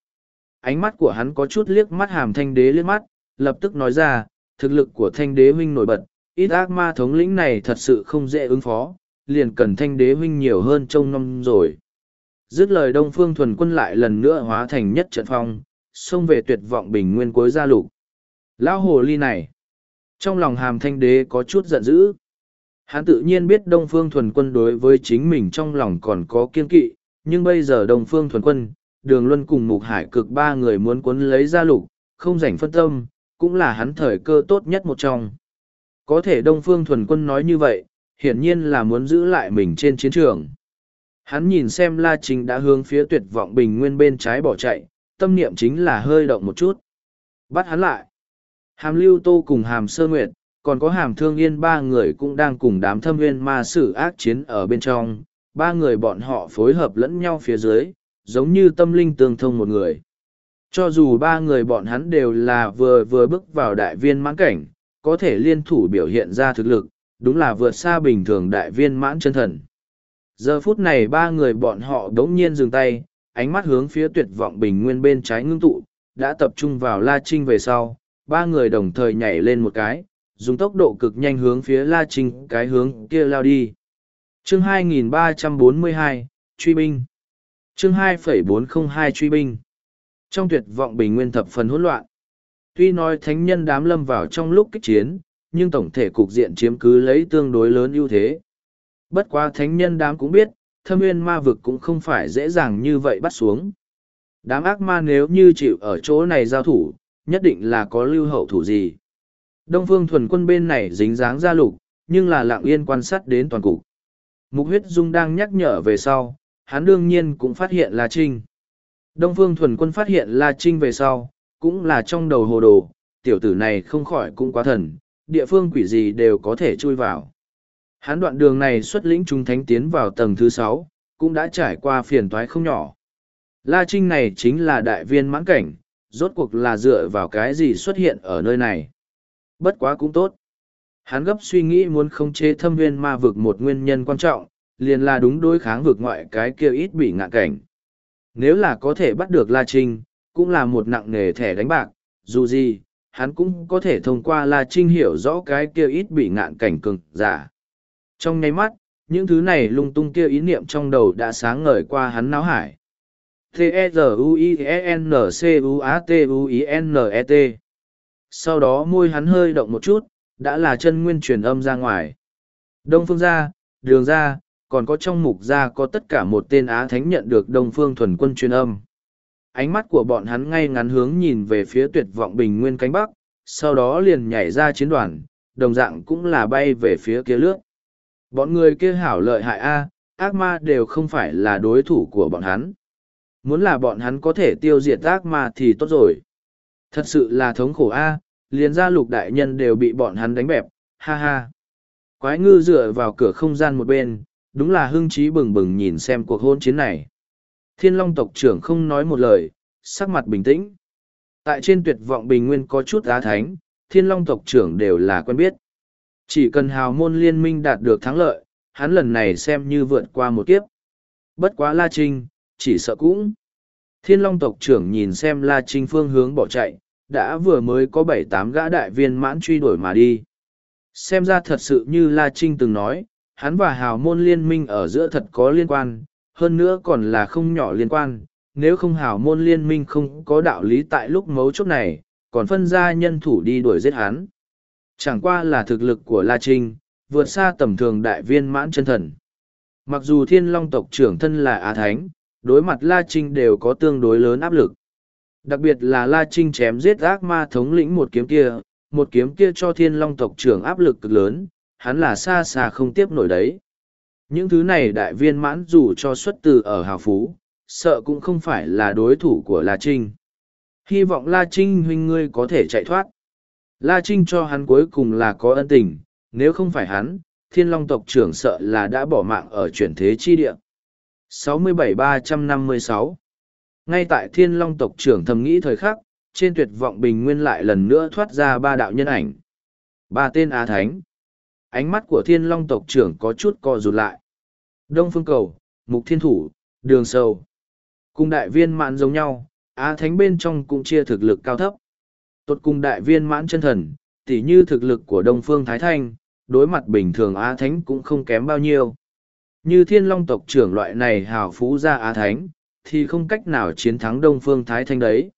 Ánh mắt của hắn có chút liếc mắt hàm thanh đế liếc mắt, lập tức nói ra, thực lực của thanh đế huynh nổi bật, ít ác ma thống lĩnh này thật sự không dễ ứng phó, liền cần thanh đế huynh nhiều hơn trong năm rồi. Dứt lời Đông Phương thuần quân lại lần nữa hóa thành nhất trận phong, xông về tuyệt vọng bình nguyên cuối gia lục. Lão hồ ly này, trong lòng hàm thanh đế có chút giận dữ. Hắn tự nhiên biết Đông Phương thuần quân đối với chính mình trong lòng còn có kiên kỵ, nhưng bây giờ Đông Phương thuần quân, Đường Luân cùng Mục Hải cực ba người muốn cuốn lấy gia lục, không rảnh phân tâm, cũng là hắn thời cơ tốt nhất một trong. Có thể Đông Phương thuần quân nói như vậy, hiển nhiên là muốn giữ lại mình trên chiến trường. Hắn nhìn xem La Trinh đã hướng phía tuyệt vọng bình nguyên bên trái bỏ chạy, tâm niệm chính là hơi động một chút. Bắt hắn lại. Hàm Lưu Tô cùng Hàm Sơ Nguyệt, còn có Hàm Thương Yên ba người cũng đang cùng đám thâm nguyên ma sử ác chiến ở bên trong. Ba người bọn họ phối hợp lẫn nhau phía dưới, giống như tâm linh tương thông một người. Cho dù ba người bọn hắn đều là vừa vừa bước vào đại viên mãn cảnh, có thể liên thủ biểu hiện ra thực lực, đúng là vượt xa bình thường đại viên mãn chân thần. Giờ phút này ba người bọn họ đống nhiên dừng tay, ánh mắt hướng phía tuyệt vọng bình nguyên bên trái ngưng tụ, đã tập trung vào La Trinh về sau, ba người đồng thời nhảy lên một cái, dùng tốc độ cực nhanh hướng phía La Trinh cái hướng kia lao đi. Chương 2342, Truy binh Chương 2.402 Truy binh Trong tuyệt vọng bình nguyên thập phần hỗn loạn, tuy nói thánh nhân đám lâm vào trong lúc kích chiến, nhưng tổng thể cục diện chiếm cứ lấy tương đối lớn ưu thế. Bất quá thánh nhân đám cũng biết, thâm nguyên ma vực cũng không phải dễ dàng như vậy bắt xuống. Đám ác ma nếu như chịu ở chỗ này giao thủ, nhất định là có lưu hậu thủ gì. Đông phương thuần quân bên này dính dáng ra lục, nhưng là lặng yên quan sát đến toàn cục. Mục huyết dung đang nhắc nhở về sau, hắn đương nhiên cũng phát hiện La Trinh. Đông phương thuần quân phát hiện La Trinh về sau, cũng là trong đầu hồ đồ, tiểu tử này không khỏi cũng quá thần, địa phương quỷ gì đều có thể chui vào. Hắn đoạn đường này xuất lĩnh chúng thánh tiến vào tầng thứ sáu, cũng đã trải qua phiền toái không nhỏ. La Trinh này chính là đại viên mãn cảnh, rốt cuộc là dựa vào cái gì xuất hiện ở nơi này. Bất quá cũng tốt. Hắn gấp suy nghĩ muốn khống chế thâm viên ma vực một nguyên nhân quan trọng, liền là đúng đối kháng vực ngoại cái kia ít bị ngạ cảnh. Nếu là có thể bắt được La Trinh, cũng là một nặng nghề thẻ đánh bạc, dù gì, hắn cũng có thể thông qua La Trinh hiểu rõ cái kia ít bị ngạn cảnh cực giả. Trong nháy mắt, những thứ này lung tung kia ý niệm trong đầu đã sáng ngời qua hắn não hải. t e R u i e n c u a t u i n e t Sau đó môi hắn hơi động một chút, đã là chân nguyên truyền âm ra ngoài. Đông phương gia, đường gia, còn có trong mục gia có tất cả một tên Á Thánh nhận được Đông phương thuần quân truyền âm. Ánh mắt của bọn hắn ngay ngắn hướng nhìn về phía tuyệt vọng bình nguyên cánh bắc, sau đó liền nhảy ra chiến đoàn, đồng dạng cũng là bay về phía kia lướt. Bọn người kia hảo lợi hại A, ác ma đều không phải là đối thủ của bọn hắn. Muốn là bọn hắn có thể tiêu diệt ác ma thì tốt rồi. Thật sự là thống khổ A, liền gia lục đại nhân đều bị bọn hắn đánh bẹp, ha ha. Quái ngư dựa vào cửa không gian một bên, đúng là hưng trí bừng bừng nhìn xem cuộc hôn chiến này. Thiên Long tộc trưởng không nói một lời, sắc mặt bình tĩnh. Tại trên tuyệt vọng bình nguyên có chút á thánh, Thiên Long tộc trưởng đều là quen biết. Chỉ cần hào môn liên minh đạt được thắng lợi, hắn lần này xem như vượt qua một kiếp. Bất quá La Trinh, chỉ sợ cũng. Thiên Long tộc trưởng nhìn xem La Trinh phương hướng bỏ chạy, đã vừa mới có bảy tám gã đại viên mãn truy đuổi mà đi. Xem ra thật sự như La Trinh từng nói, hắn và hào môn liên minh ở giữa thật có liên quan, hơn nữa còn là không nhỏ liên quan, nếu không hào môn liên minh không có đạo lý tại lúc mấu chốt này, còn phân ra nhân thủ đi đuổi giết hắn. Chẳng qua là thực lực của La Trinh, vượt xa tầm thường đại viên mãn chân thần. Mặc dù thiên long tộc trưởng thân là Á Thánh, đối mặt La Trinh đều có tương đối lớn áp lực. Đặc biệt là La Trinh chém giết ác ma thống lĩnh một kiếm kia, một kiếm kia cho thiên long tộc trưởng áp lực cực lớn, hắn là xa xa không tiếp nổi đấy. Những thứ này đại viên mãn dù cho xuất từ ở Hào Phú, sợ cũng không phải là đối thủ của La Trinh. Hy vọng La Trinh huynh ngươi có thể chạy thoát. La Trinh cho hắn cuối cùng là có ân tình, nếu không phải hắn, thiên long tộc trưởng sợ là đã bỏ mạng ở chuyển thế chi địa. 67-356 Ngay tại thiên long tộc trưởng thầm nghĩ thời khắc, trên tuyệt vọng bình nguyên lại lần nữa thoát ra ba đạo nhân ảnh. Ba tên Á Thánh. Ánh mắt của thiên long tộc trưởng có chút co rụt lại. Đông phương cầu, mục thiên thủ, đường Sầu, Cùng đại viên mạn giống nhau, Á Thánh bên trong cũng chia thực lực cao thấp. Tột cùng đại viên mãn chân thần, tỉ như thực lực của Đông Phương Thái Thanh, đối mặt bình thường Á Thánh cũng không kém bao nhiêu. Như thiên long tộc trưởng loại này hào phú ra Á Thánh, thì không cách nào chiến thắng Đông Phương Thái Thanh đấy.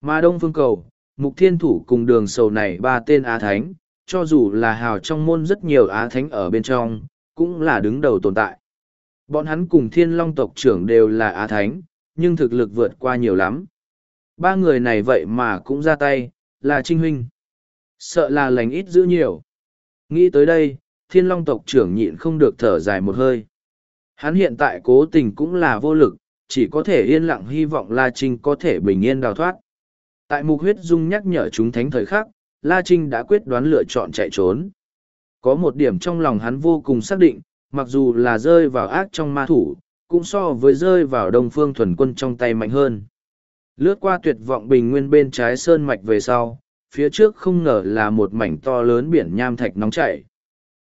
Mà Đông Phương Cầu, Mục Thiên Thủ cùng đường sầu này ba tên Á Thánh, cho dù là hào trong môn rất nhiều Á Thánh ở bên trong, cũng là đứng đầu tồn tại. Bọn hắn cùng thiên long tộc trưởng đều là Á Thánh, nhưng thực lực vượt qua nhiều lắm. Ba người này vậy mà cũng ra tay, là trinh huynh. Sợ là lành ít giữ nhiều. Nghĩ tới đây, thiên long tộc trưởng nhịn không được thở dài một hơi. Hắn hiện tại cố tình cũng là vô lực, chỉ có thể yên lặng hy vọng La Trinh có thể bình yên đào thoát. Tại mục huyết dung nhắc nhở chúng thánh thời khắc, La Trinh đã quyết đoán lựa chọn chạy trốn. Có một điểm trong lòng hắn vô cùng xác định, mặc dù là rơi vào ác trong ma thủ, cũng so với rơi vào đông phương thuần quân trong tay mạnh hơn. Lướt qua tuyệt vọng bình nguyên bên trái sơn mạch về sau, phía trước không ngờ là một mảnh to lớn biển nham thạch nóng chảy.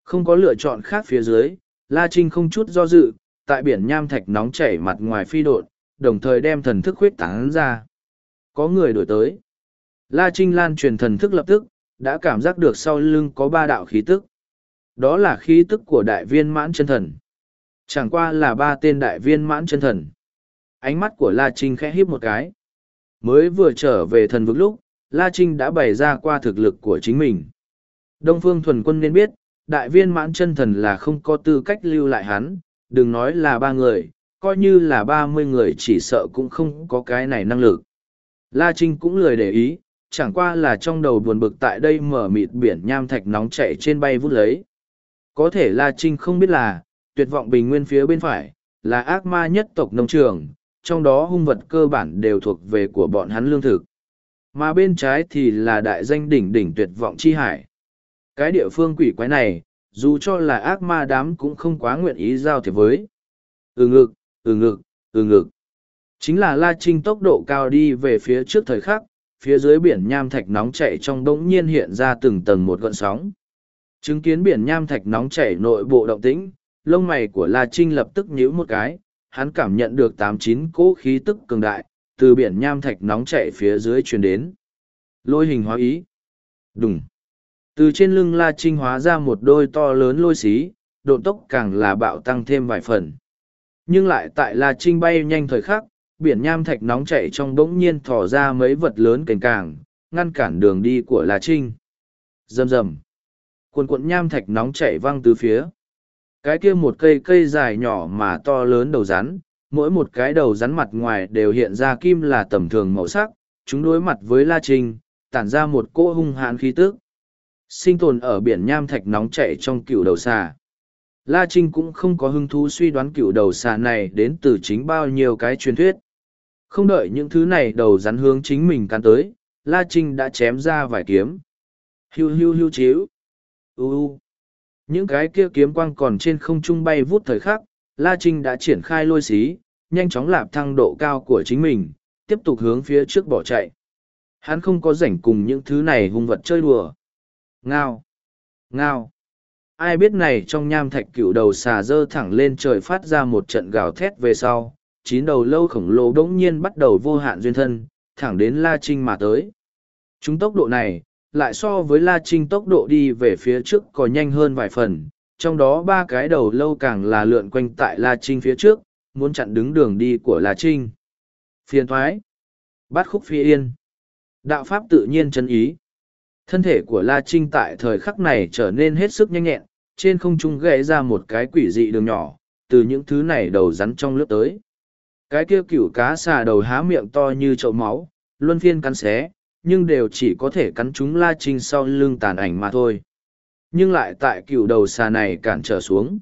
Không có lựa chọn khác phía dưới, La Trinh không chút do dự, tại biển nham thạch nóng chảy mặt ngoài phi đột, đồng thời đem thần thức khuyết tán ra. Có người đổi tới. La Trinh lan truyền thần thức lập tức, đã cảm giác được sau lưng có ba đạo khí tức. Đó là khí tức của đại viên mãn chân thần. Chẳng qua là ba tên đại viên mãn chân thần. Ánh mắt của La Trinh khẽ híp một cái. Mới vừa trở về thần vực lúc, La Trinh đã bày ra qua thực lực của chính mình. Đông Phương Thuần Quân nên biết, đại viên mãn chân thần là không có tư cách lưu lại hắn, đừng nói là ba người, coi như là ba mươi người chỉ sợ cũng không có cái này năng lực. La Trinh cũng lười để ý, chẳng qua là trong đầu buồn bực tại đây mở mịt biển nham thạch nóng chạy trên bay vút lấy. Có thể La Trinh không biết là, tuyệt vọng bình nguyên phía bên phải, là ác ma nhất tộc nông trường, trong đó hung vật cơ bản đều thuộc về của bọn hắn lương thực. Mà bên trái thì là đại danh đỉnh đỉnh tuyệt vọng chi hải. Cái địa phương quỷ quái này, dù cho là ác ma đám cũng không quá nguyện ý giao thiệp với. Ừ ngực, ừ ngực, ừ ngực. Chính là La Trinh tốc độ cao đi về phía trước thời khắc, phía dưới biển nham thạch nóng chảy trong đống nhiên hiện ra từng tầng một gọn sóng. Chứng kiến biển nham thạch nóng chảy nội bộ động tĩnh, lông mày của La Trinh lập tức nhíu một cái, hắn cảm nhận được tám chín cỗ khí tức cường đại, từ biển nham thạch nóng chạy phía dưới truyền đến. Lôi hình hóa ý. Đùng. Từ trên lưng La Trinh hóa ra một đôi to lớn lôi xí, độ tốc càng là bạo tăng thêm vài phần. Nhưng lại tại La Trinh bay nhanh thời khắc, biển nham thạch nóng chạy trong bỗng nhiên thỏ ra mấy vật lớn cành càng, ngăn cản đường đi của La Trinh. Rầm rầm. Cuồn cuộn nham thạch nóng chạy văng từ phía cái kia một cây cây dài nhỏ mà to lớn đầu rắn mỗi một cái đầu rắn mặt ngoài đều hiện ra kim là tầm thường màu sắc chúng đối mặt với la trinh tản ra một cỗ hung hãn khí tước sinh tồn ở biển nham thạch nóng chạy trong cựu đầu xà la trinh cũng không có hứng thú suy đoán cựu đầu xà này đến từ chính bao nhiêu cái truyền thuyết không đợi những thứ này đầu rắn hướng chính mình cắn tới la trinh đã chém ra vài kiếm hiu hiu hiu chiếu. u u những cái kia kiếm quang còn trên không trung bay vút thời khắc, La Trinh đã triển khai lôi xí, nhanh chóng lạp thăng độ cao của chính mình, tiếp tục hướng phía trước bỏ chạy. Hắn không có rảnh cùng những thứ này hung vật chơi đùa. Ngao! Ngao! Ai biết này trong nham thạch cựu đầu xà dơ thẳng lên trời phát ra một trận gào thét về sau, chín đầu lâu khổng lồ đống nhiên bắt đầu vô hạn duyên thân, thẳng đến La Trinh mà tới. Chúng tốc độ này, lại so với La Trinh tốc độ đi về phía trước còn nhanh hơn vài phần, trong đó ba cái đầu lâu càng là lượn quanh tại La Trinh phía trước, muốn chặn đứng đường đi của La Trinh. Phiền thoái. Bát khúc phi yên. Đạo Pháp tự nhiên chân ý. Thân thể của La Trinh tại thời khắc này trở nên hết sức nhanh nhẹn, trên không trung gãy ra một cái quỷ dị đường nhỏ, từ những thứ này đầu rắn trong lướt tới. Cái kia cửu cá xà đầu há miệng to như chậu máu, luân phiên cắn xé, nhưng đều chỉ có thể cắn chúng la trinh sau lưng tàn ảnh mà thôi nhưng lại tại cựu đầu xà này cản trở xuống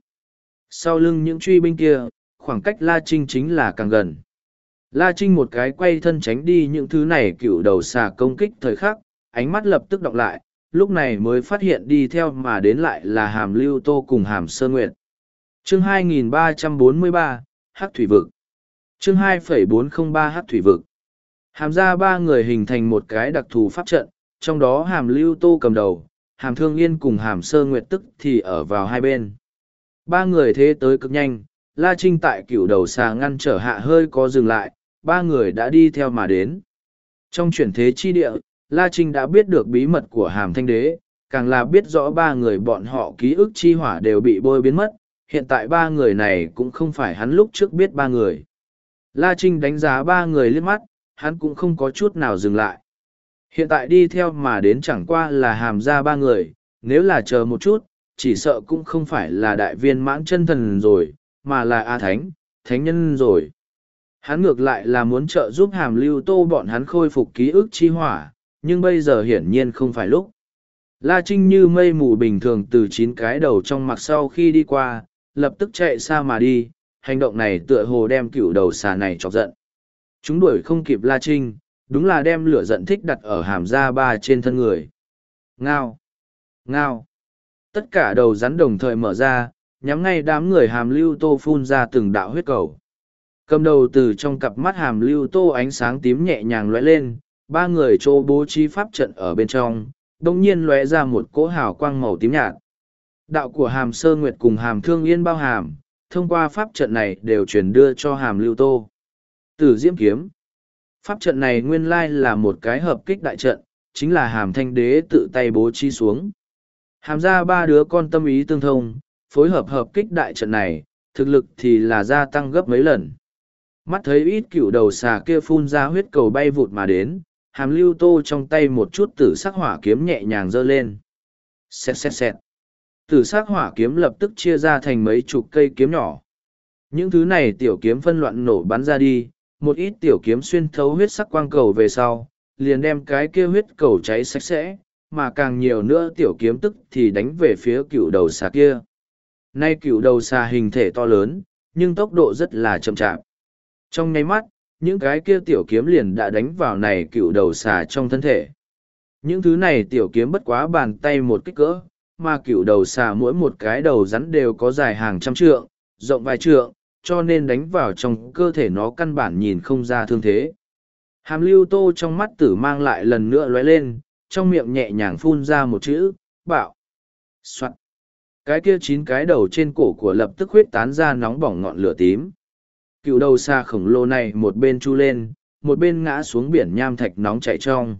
sau lưng những truy binh kia khoảng cách la trinh chính là càng gần la trinh một cái quay thân tránh đi những thứ này cựu đầu xà công kích thời khắc ánh mắt lập tức đọc lại lúc này mới phát hiện đi theo mà đến lại là hàm lưu tô cùng hàm sơ nguyệt chương 2343, h thủy vực chương 2,403 h thủy vực Hàm ra ba người hình thành một cái đặc thù pháp trận, trong đó hàm lưu tô cầm đầu, hàm thương yên cùng hàm sơ nguyệt tức thì ở vào hai bên. Ba người thế tới cực nhanh, La Trinh tại cửu đầu xà ngăn trở hạ hơi có dừng lại, ba người đã đi theo mà đến. Trong chuyển thế chi địa, La Trinh đã biết được bí mật của hàm thanh đế, càng là biết rõ ba người bọn họ ký ức chi hỏa đều bị bôi biến mất, hiện tại ba người này cũng không phải hắn lúc trước biết ba người. La Trinh đánh giá ba người liếc mắt, hắn cũng không có chút nào dừng lại. Hiện tại đi theo mà đến chẳng qua là hàm ra ba người, nếu là chờ một chút, chỉ sợ cũng không phải là đại viên mãn chân thần rồi, mà là A Thánh, Thánh Nhân rồi. Hắn ngược lại là muốn trợ giúp hàm lưu tô bọn hắn khôi phục ký ức chi hỏa, nhưng bây giờ hiển nhiên không phải lúc. La Trinh như mây mù bình thường từ chín cái đầu trong mặt sau khi đi qua, lập tức chạy xa mà đi, hành động này tựa hồ đem cựu đầu xà này chọc giận. Chúng đuổi không kịp La Trinh, đúng là đem lửa giận thích đặt ở hàm da ba trên thân người. Ngao! Ngao! Tất cả đầu rắn đồng thời mở ra, nhắm ngay đám người hàm lưu tô phun ra từng đạo huyết cầu. Cầm đầu từ trong cặp mắt hàm lưu tô ánh sáng tím nhẹ nhàng lóe lên, ba người chỗ bố trí pháp trận ở bên trong, đồng nhiên lóe ra một cỗ hào quang màu tím nhạt. Đạo của hàm sơ nguyệt cùng hàm thương yên bao hàm, thông qua pháp trận này đều truyền đưa cho hàm lưu tô. Tử diễm kiếm. Pháp trận này nguyên lai là một cái hợp kích đại trận, chính là hàm thanh đế tự tay bố trí xuống. Hàm ra ba đứa con tâm ý tương thông, phối hợp hợp kích đại trận này, thực lực thì là gia tăng gấp mấy lần. Mắt thấy ít cựu đầu xà kia phun ra huyết cầu bay vụt mà đến, hàm lưu tô trong tay một chút tử sắc hỏa kiếm nhẹ nhàng giơ lên. Xẹt xẹt xẹt. Tử sắc hỏa kiếm lập tức chia ra thành mấy chục cây kiếm nhỏ. Những thứ này tiểu kiếm phân loạn nổ bắn ra đi, một ít tiểu kiếm xuyên thấu huyết sắc quang cầu về sau, liền đem cái kia huyết cầu cháy sạch sẽ, mà càng nhiều nữa tiểu kiếm tức thì đánh về phía cựu đầu xà kia. Nay cựu đầu xà hình thể to lớn, nhưng tốc độ rất là chậm chạp. Trong nháy mắt, những cái kia tiểu kiếm liền đã đánh vào này cựu đầu xà trong thân thể. Những thứ này tiểu kiếm bất quá bàn tay một kích cỡ, mà cựu đầu xà mỗi một cái đầu rắn đều có dài hàng trăm trượng, rộng vài trượng, cho nên đánh vào trong cơ thể nó căn bản nhìn không ra thương thế. Hàm lưu tô trong mắt tử mang lại lần nữa lóe lên, trong miệng nhẹ nhàng phun ra một chữ, bạo. Soạn. Cái kia chín cái đầu trên cổ của lập tức huyết tán ra nóng bỏng ngọn lửa tím. Cựu đầu xa khổng lồ này một bên chu lên, một bên ngã xuống biển nham thạch nóng chảy trong.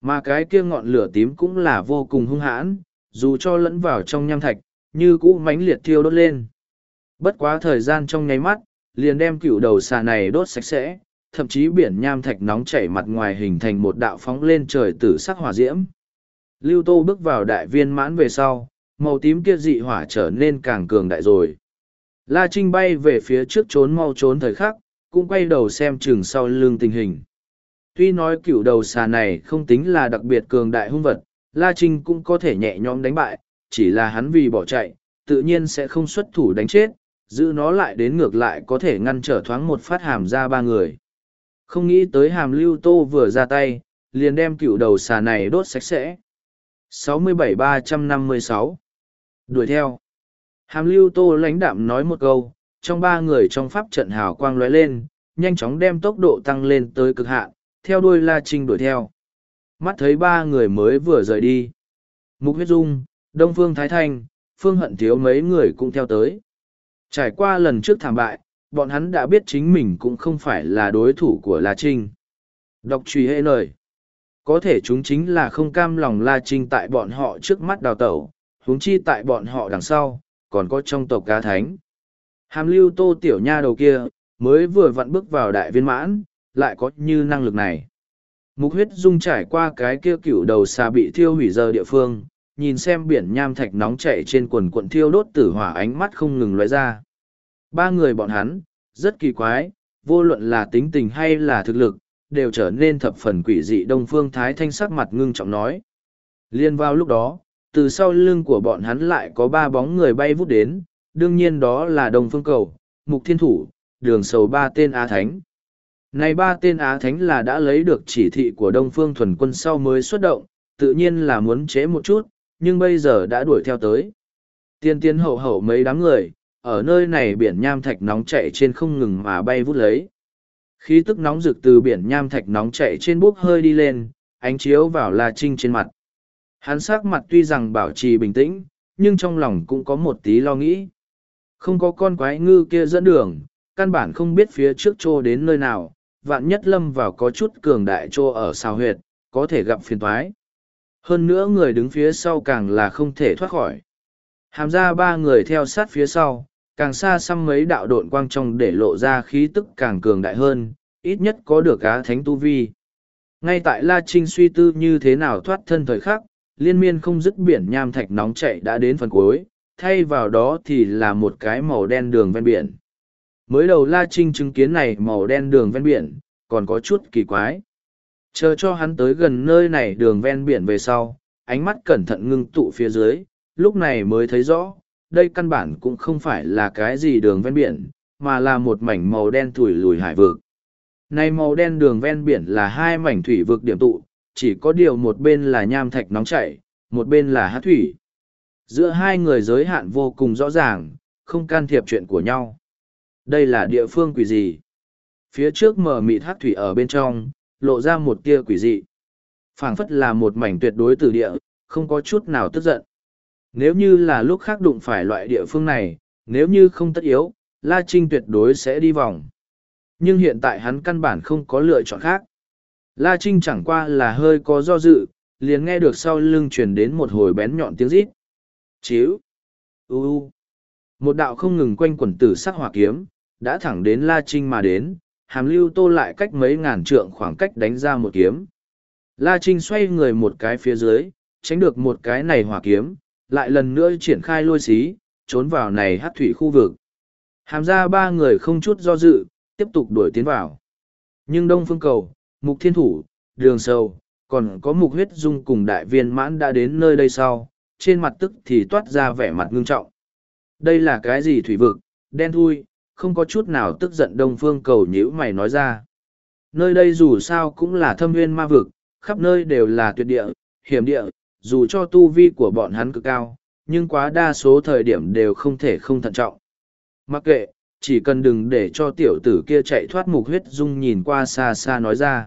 Mà cái kia ngọn lửa tím cũng là vô cùng hung hãn, dù cho lẫn vào trong nham thạch, như cũ mãnh liệt thiêu đốt lên. Bất quá thời gian trong nháy mắt, liền đem cựu đầu xà này đốt sạch sẽ, thậm chí biển nham thạch nóng chảy mặt ngoài hình thành một đạo phóng lên trời tử sắc hỏa diễm. Lưu Tô bước vào đại viên mãn về sau, màu tím kia dị hỏa trở nên càng cường đại rồi. La Trinh bay về phía trước trốn mau trốn thời khắc, cũng quay đầu xem chừng sau lưng tình hình. Tuy nói cựu đầu xà này không tính là đặc biệt cường đại hung vật, La Trinh cũng có thể nhẹ nhõm đánh bại, chỉ là hắn vì bỏ chạy, tự nhiên sẽ không xuất thủ đánh chết, giữ nó lại đến ngược lại có thể ngăn trở thoáng một phát hàm ra ba người. Không nghĩ tới hàm lưu tô vừa ra tay, liền đem cựu đầu xà này đốt sạch sẽ. 67-356 Đuổi theo Hàm lưu tô lãnh đạm nói một câu, trong ba người trong pháp trận hào quang lóe lên, nhanh chóng đem tốc độ tăng lên tới cực hạn, theo đuôi La Trinh đuổi theo. Mắt thấy ba người mới vừa rời đi. Mục huyết dung, Đông Phương Thái Thanh, Phương Hận Thiếu mấy người cũng theo tới. Trải qua lần trước thảm bại, bọn hắn đã biết chính mình cũng không phải là đối thủ của La Trinh. Đọc truy hệ lời. Có thể chúng chính là không cam lòng La Trinh tại bọn họ trước mắt đào tẩu, huống chi tại bọn họ đằng sau, còn có trong tộc cá thánh. Hàm lưu tô tiểu nha đầu kia, mới vừa vặn bước vào đại viên mãn, lại có như năng lực này. Mục huyết dung trải qua cái kia cựu đầu xà bị thiêu hủy giờ địa phương, nhìn xem biển nham thạch nóng chảy trên quần cuộn thiêu đốt tử hỏa ánh mắt không ngừng lóe ra. Ba người bọn hắn, rất kỳ quái, vô luận là tính tình hay là thực lực, đều trở nên thập phần quỷ dị đông phương thái thanh sắc mặt ngưng trọng nói. Liên vào lúc đó, từ sau lưng của bọn hắn lại có ba bóng người bay vút đến, đương nhiên đó là đông phương cầu, mục thiên thủ, đường sầu ba tên Á Thánh. Này ba tên Á Thánh là đã lấy được chỉ thị của Đông Phương Thuần Quân sau mới xuất động, tự nhiên là muốn chế một chút, nhưng bây giờ đã đuổi theo tới. Tiên tiến hậu hậu mấy đám người, ở nơi này biển nham thạch nóng chạy trên không ngừng mà bay vút lấy. Khí tức nóng rực từ biển nham thạch nóng chạy trên bốc hơi đi lên, ánh chiếu vào La Trinh trên mặt. Hắn sắc mặt tuy rằng bảo trì bình tĩnh, nhưng trong lòng cũng có một tí lo nghĩ. Không có con quái ngư kia dẫn đường, căn bản không biết phía trước trô đến nơi nào, vạn nhất lâm vào có chút cường đại trô ở sao huyệt, có thể gặp phiền thoái hơn nữa người đứng phía sau càng là không thể thoát khỏi hàm ra ba người theo sát phía sau càng xa xăm mấy đạo độn quang trong để lộ ra khí tức càng cường đại hơn ít nhất có được á thánh tu vi ngay tại la trinh suy tư như thế nào thoát thân thời khắc liên miên không dứt biển nham thạch nóng chạy đã đến phần cuối thay vào đó thì là một cái màu đen đường ven biển mới đầu la trinh chứng kiến này màu đen đường ven biển còn có chút kỳ quái chờ cho hắn tới gần nơi này đường ven biển về sau ánh mắt cẩn thận ngưng tụ phía dưới lúc này mới thấy rõ đây căn bản cũng không phải là cái gì đường ven biển mà là một mảnh màu đen thủi lùi hải vực nay màu đen đường ven biển là hai mảnh thủy vực điểm tụ chỉ có điều một bên là nham thạch nóng chảy một bên là hát thủy giữa hai người giới hạn vô cùng rõ ràng không can thiệp chuyện của nhau đây là địa phương quỷ gì phía trước mở mịt hát thủy ở bên trong lộ ra một tia quỷ dị. phảng phất là một mảnh tuyệt đối tử địa, không có chút nào tức giận. Nếu như là lúc khác đụng phải loại địa phương này, nếu như không tất yếu, La Trinh tuyệt đối sẽ đi vòng. Nhưng hiện tại hắn căn bản không có lựa chọn khác. La Trinh chẳng qua là hơi có do dự, liền nghe được sau lưng truyền đến một hồi bén nhọn tiếng rít. Chíu! U Một đạo không ngừng quanh quẩn tử sắc hỏa kiếm, đã thẳng đến La Trinh mà đến, hàm lưu tô lại cách mấy ngàn trượng khoảng cách đánh ra một kiếm. La Trinh xoay người một cái phía dưới, tránh được một cái này hỏa kiếm, lại lần nữa triển khai lôi xí, trốn vào này hát thủy khu vực. Hàm ra ba người không chút do dự, tiếp tục đuổi tiến vào. Nhưng Đông Phương Cầu, Mục Thiên Thủ, Đường Sầu còn có Mục Huyết Dung cùng đại viên mãn đã đến nơi đây sau, trên mặt tức thì toát ra vẻ mặt ngưng trọng. Đây là cái gì thủy vực, đen thui, không có chút nào tức giận đông phương cầu nhữ mày nói ra nơi đây dù sao cũng là thâm nguyên ma vực khắp nơi đều là tuyệt địa hiểm địa dù cho tu vi của bọn hắn cực cao nhưng quá đa số thời điểm đều không thể không thận trọng mặc kệ chỉ cần đừng để cho tiểu tử kia chạy thoát mục huyết dung nhìn qua xa xa nói ra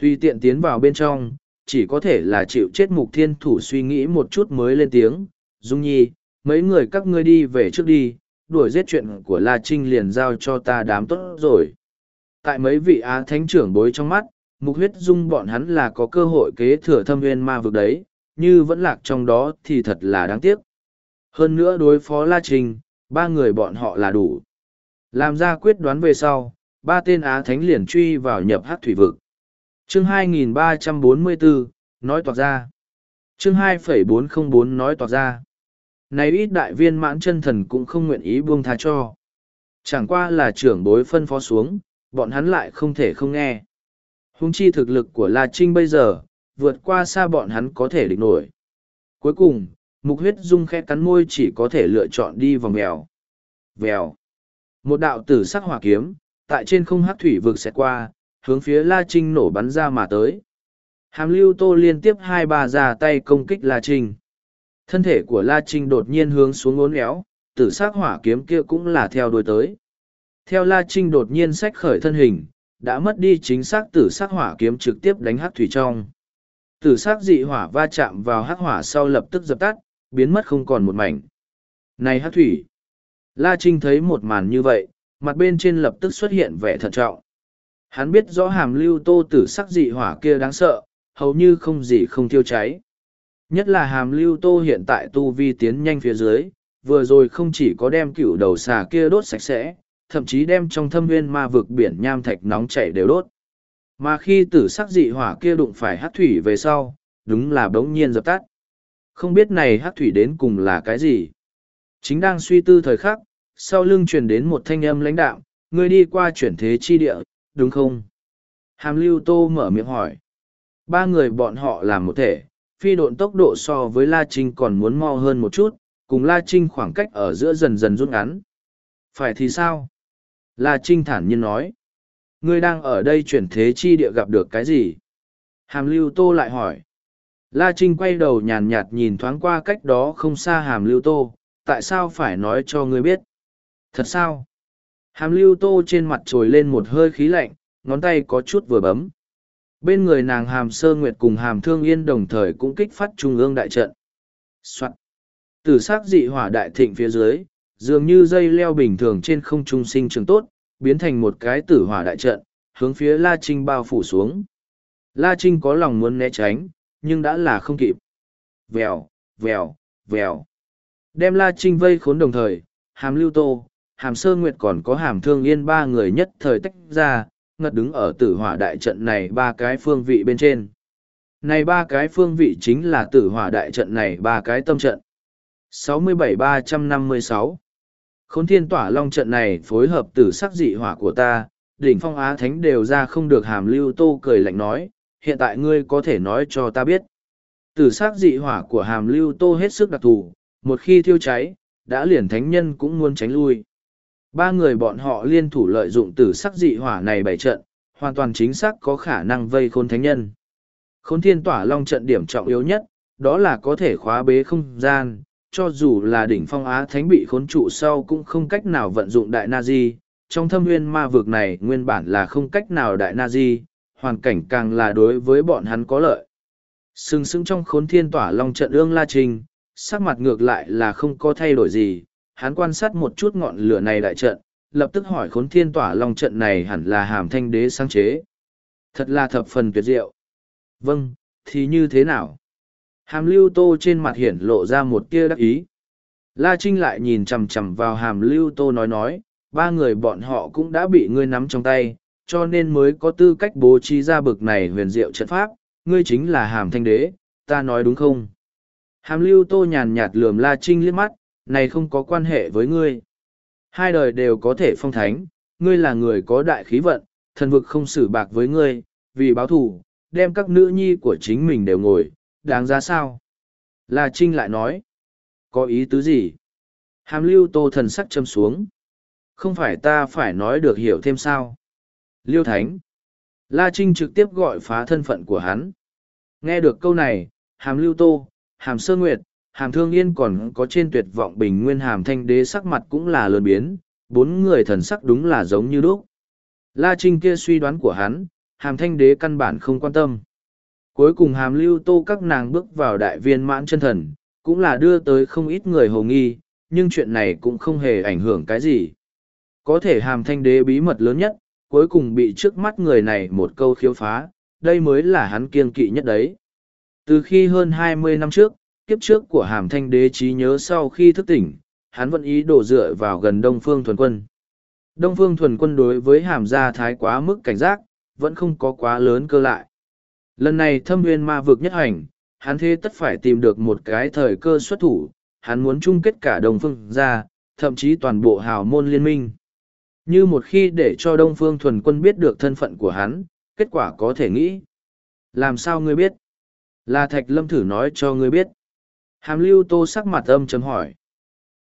tuy tiện tiến vào bên trong chỉ có thể là chịu chết mục thiên thủ suy nghĩ một chút mới lên tiếng dung nhi mấy người các ngươi đi về trước đi đuổi giết chuyện của La Trinh liền giao cho ta đám tốt rồi. Tại mấy vị Á Thánh trưởng bối trong mắt, mục huyết dung bọn hắn là có cơ hội kế thừa thâm viên ma vực đấy, như vẫn lạc trong đó thì thật là đáng tiếc. Hơn nữa đối phó La Trinh, ba người bọn họ là đủ. Làm ra quyết đoán về sau, ba tên Á Thánh liền truy vào nhập hát thủy vực. Chương 2344, nói toạc ra. Chương 2.404 nói toạc ra. Này ít đại viên mãn chân thần cũng không nguyện ý buông tha cho. Chẳng qua là trưởng bối phân phó xuống, bọn hắn lại không thể không nghe. Hùng chi thực lực của La Trinh bây giờ, vượt qua xa bọn hắn có thể địch nổi. Cuối cùng, mục huyết dung khẽ cắn môi chỉ có thể lựa chọn đi vòng mèo. Vèo. Một đạo tử sắc hỏa kiếm, tại trên không hát thủy vực sẽ qua, hướng phía La Trinh nổ bắn ra mà tới. Hàm lưu tô liên tiếp hai bà già tay công kích La Trinh. Thân thể của La Trinh đột nhiên hướng xuống ngốn éo, tử sắc hỏa kiếm kia cũng là theo đuổi tới. Theo La Trinh đột nhiên sách khởi thân hình, đã mất đi chính xác tử sắc hỏa kiếm trực tiếp đánh hắc thủy trong. Tử sắc dị hỏa va chạm vào hắc hỏa sau lập tức dập tắt, biến mất không còn một mảnh. Này hắc thủy! La Trinh thấy một màn như vậy, mặt bên trên lập tức xuất hiện vẻ thận trọng. Hắn biết rõ hàm lưu tô tử sắc dị hỏa kia đáng sợ, hầu như không gì không thiêu cháy. Nhất là hàm lưu tô hiện tại tu vi tiến nhanh phía dưới, vừa rồi không chỉ có đem cửu đầu xà kia đốt sạch sẽ, thậm chí đem trong thâm viên ma vực biển nham thạch nóng chảy đều đốt. Mà khi tử sắc dị hỏa kia đụng phải hát thủy về sau, đúng là bỗng nhiên dập tắt. Không biết này hát thủy đến cùng là cái gì? Chính đang suy tư thời khắc, sau lưng truyền đến một thanh âm lãnh đạo, người đi qua chuyển thế chi địa, đúng không? Hàm lưu tô mở miệng hỏi. Ba người bọn họ làm một thể, phi độn tốc độ so với La Trinh còn muốn mo hơn một chút, cùng La Trinh khoảng cách ở giữa dần dần rút ngắn. Phải thì sao? La Trinh thản nhiên nói. Ngươi đang ở đây chuyển thế chi địa gặp được cái gì? Hàm Lưu Tô lại hỏi. La Trinh quay đầu nhàn nhạt nhìn thoáng qua cách đó không xa Hàm Lưu Tô, tại sao phải nói cho ngươi biết? Thật sao? Hàm Lưu Tô trên mặt trồi lên một hơi khí lạnh, ngón tay có chút vừa bấm bên người nàng hàm sơ nguyệt cùng hàm thương yên đồng thời cũng kích phát trung ương đại trận soạn tử s ắ c dị hỏa đại thịnh phía dưới dường như dây leo bình thường trên không trung sinh trường tốt biến thành một cái tử hỏa đại trận hướng phía la trinh bao phủ xuống la trinh có lòng muốn né tránh nhưng đã là không kịp vèo vèo vèo đem la trinh vây khốn đồng thời hàm lưu tô hàm sơ nguyệt còn có hàm thương yên ba người nhất thời tách ra Ngất đứng ở tử hỏa đại trận này ba cái phương vị bên trên. Này ba cái phương vị chính là tử hỏa đại trận này ba cái tâm trận. 67-356 Khốn thiên tỏa long trận này phối hợp tử sắc dị hỏa của ta, đỉnh phong á thánh đều ra không được hàm lưu tô cười lạnh nói, hiện tại ngươi có thể nói cho ta biết. Tử sắc dị hỏa của hàm lưu tô hết sức đặc thù, một khi thiêu cháy, đã liền thánh nhân cũng muốn tránh lui. Ba người bọn họ liên thủ lợi dụng tử sắc dị hỏa này bày trận, hoàn toàn chính xác có khả năng vây khốn thánh nhân. Khốn thiên tỏa long trận điểm trọng yếu nhất, đó là có thể khóa bế không gian, cho dù là đỉnh phong á thánh bị khốn trụ sau cũng không cách nào vận dụng đại nazi. Trong thâm nguyên ma vực này nguyên bản là không cách nào đại nazi, hoàn cảnh càng là đối với bọn hắn có lợi. Sừng sững trong khốn thiên tỏa long trận ương la trình, sắc mặt ngược lại là không có thay đổi gì, hắn quan sát một chút ngọn lửa này đại trận, lập tức hỏi khốn thiên tỏa long trận này hẳn là hàm thanh đế sáng chế. Thật là thập phần tuyệt diệu. Vâng, thì như thế nào? Hàm lưu tô trên mặt hiển lộ ra một tia đắc ý. La Trinh lại nhìn chằm chằm vào hàm lưu tô nói nói, ba người bọn họ cũng đã bị ngươi nắm trong tay, cho nên mới có tư cách bố trí ra bực này huyền diệu trận pháp, ngươi chính là hàm thanh đế, ta nói đúng không? Hàm lưu tô nhàn nhạt lườm La Trinh liếc mắt, này không có quan hệ với ngươi. Hai đời đều có thể phong thánh, ngươi là người có đại khí vận, thần vực không xử bạc với ngươi, vì báo thù, đem các nữ nhi của chính mình đều ngồi, đáng giá sao? Là Trinh lại nói, có ý tứ gì? Hàm lưu tô thần sắc châm xuống. Không phải ta phải nói được hiểu thêm sao? Liêu Thánh. La Trinh trực tiếp gọi phá thân phận của hắn. Nghe được câu này, Hàm Lưu Tô, Hàm Sơ Nguyệt, hàm thương yên còn có trên tuyệt vọng bình nguyên hàm thanh đế sắc mặt cũng là lớn biến, bốn người thần sắc đúng là giống như đúc. La Trinh kia suy đoán của hắn, hàm thanh đế căn bản không quan tâm. Cuối cùng hàm lưu tô các nàng bước vào đại viên mãn chân thần, cũng là đưa tới không ít người hồ nghi, nhưng chuyện này cũng không hề ảnh hưởng cái gì. Có thể hàm thanh đế bí mật lớn nhất, cuối cùng bị trước mắt người này một câu khiếu phá, đây mới là hắn kiên kỵ nhất đấy. Từ khi hơn 20 năm trước, kiếp trước của hàm thanh đế trí nhớ sau khi thức tỉnh, hắn vẫn ý đổ dựa vào gần Đông Phương Thuần Quân. Đông Phương Thuần Quân đối với hàm gia thái quá mức cảnh giác, vẫn không có quá lớn cơ lại. Lần này thâm nguyên ma vực nhất hành, hắn thế tất phải tìm được một cái thời cơ xuất thủ, hắn muốn chung kết cả Đông Phương gia, thậm chí toàn bộ hào môn liên minh. Như một khi để cho Đông Phương Thuần Quân biết được thân phận của hắn, kết quả có thể nghĩ. Làm sao ngươi biết? Là Thạch Lâm thử nói cho ngươi biết. Hàm lưu tô sắc mặt âm chấm hỏi.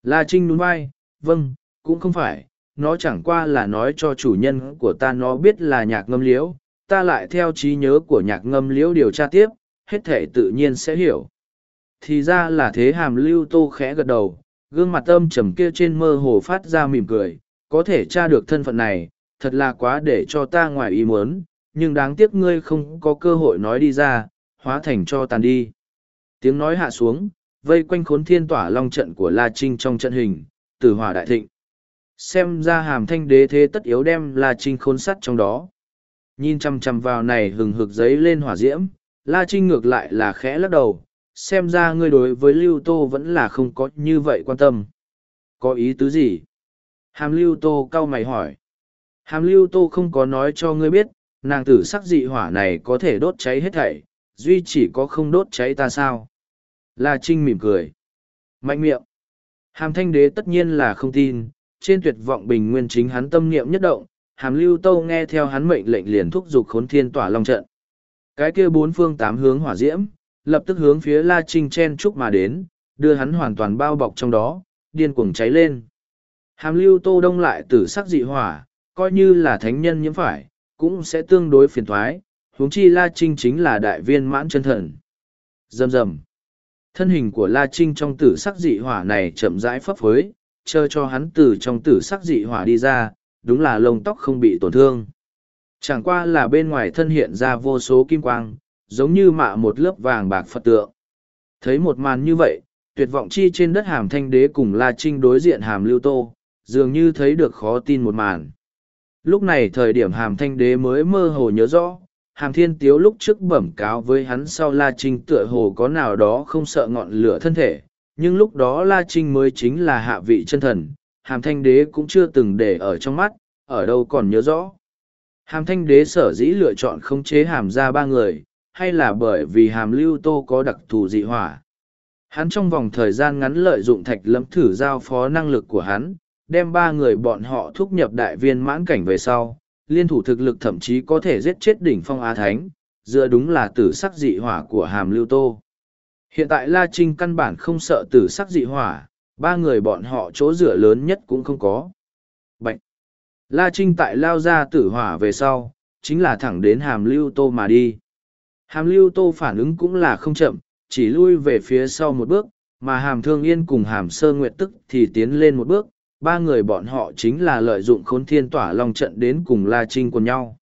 La Trinh đúng vai, vâng, cũng không phải, nó chẳng qua là nói cho chủ nhân của ta nó biết là nhạc ngâm liễu, ta lại theo trí nhớ của nhạc ngâm liễu điều tra tiếp, hết thể tự nhiên sẽ hiểu. Thì ra là thế hàm lưu tô khẽ gật đầu, gương mặt âm trầm kia trên mơ hồ phát ra mỉm cười, có thể tra được thân phận này, thật là quá để cho ta ngoài ý muốn, nhưng đáng tiếc ngươi không có cơ hội nói đi ra, hóa thành cho tàn đi. Tiếng nói hạ xuống, vây quanh khốn thiên tỏa long trận của La Trinh trong trận hình, từ hỏa đại thịnh. Xem ra hàm thanh đế thế tất yếu đem La Trinh khốn sắt trong đó. Nhìn chằm chằm vào này hừng hực giấy lên hỏa diễm, La Trinh ngược lại là khẽ lắc đầu, xem ra ngươi đối với Lưu Tô vẫn là không có như vậy quan tâm. Có ý tứ gì? Hàm Lưu Tô cau mày hỏi. Hàm Lưu Tô không có nói cho ngươi biết, nàng tử sắc dị hỏa này có thể đốt cháy hết thảy, duy chỉ có không đốt cháy ta sao? La Trinh mỉm cười. Mạnh miệng. Hàm thanh đế tất nhiên là không tin, trên tuyệt vọng bình nguyên chính hắn tâm niệm nhất động, hàm lưu tâu nghe theo hắn mệnh lệnh liền thúc giục khốn thiên tỏa long trận. Cái kia bốn phương tám hướng hỏa diễm, lập tức hướng phía La Trinh chen chúc mà đến, đưa hắn hoàn toàn bao bọc trong đó, điên cuồng cháy lên. Hàm lưu tô đông lại tử sắc dị hỏa, coi như là thánh nhân nhiễm phải, cũng sẽ tương đối phiền thoái, huống chi La Trinh chính là đại viên mãn chân thần. Dầm dầm. Thân hình của La Trinh trong tử sắc dị hỏa này chậm rãi phấp phới, chờ cho hắn từ trong tử sắc dị hỏa đi ra, đúng là lông tóc không bị tổn thương. Chẳng qua là bên ngoài thân hiện ra vô số kim quang, giống như mạ một lớp vàng bạc Phật tượng. Thấy một màn như vậy, tuyệt vọng chi trên đất hàm thanh đế cùng La Trinh đối diện hàm lưu tô, dường như thấy được khó tin một màn. Lúc này thời điểm hàm thanh đế mới mơ hồ nhớ rõ, hàm thiên tiếu lúc trước bẩm cáo với hắn sau la trinh tựa hồ có nào đó không sợ ngọn lửa thân thể nhưng lúc đó la trinh mới chính là hạ vị chân thần hàm thanh đế cũng chưa từng để ở trong mắt ở đâu còn nhớ rõ hàm thanh đế sở dĩ lựa chọn khống chế hàm ra ba người hay là bởi vì hàm lưu tô có đặc thù dị hỏa hắn trong vòng thời gian ngắn lợi dụng thạch lẫm thử giao phó năng lực của hắn đem ba người bọn họ thúc nhập đại viên mãn cảnh về sau liên thủ thực lực thậm chí có thể giết chết đỉnh phong Á Thánh, dựa đúng là tử sắc dị hỏa của hàm lưu tô. Hiện tại La Trinh căn bản không sợ tử sắc dị hỏa, ba người bọn họ chỗ dựa lớn nhất cũng không có. Bạch! La Trinh tại lao ra tử hỏa về sau, chính là thẳng đến hàm lưu tô mà đi. Hàm lưu tô phản ứng cũng là không chậm, chỉ lui về phía sau một bước, mà hàm thương yên cùng hàm sơ nguyệt tức thì tiến lên một bước, ba người bọn họ chính là lợi dụng khốn thiên tỏa long trận đến cùng la trinh cùng nhau.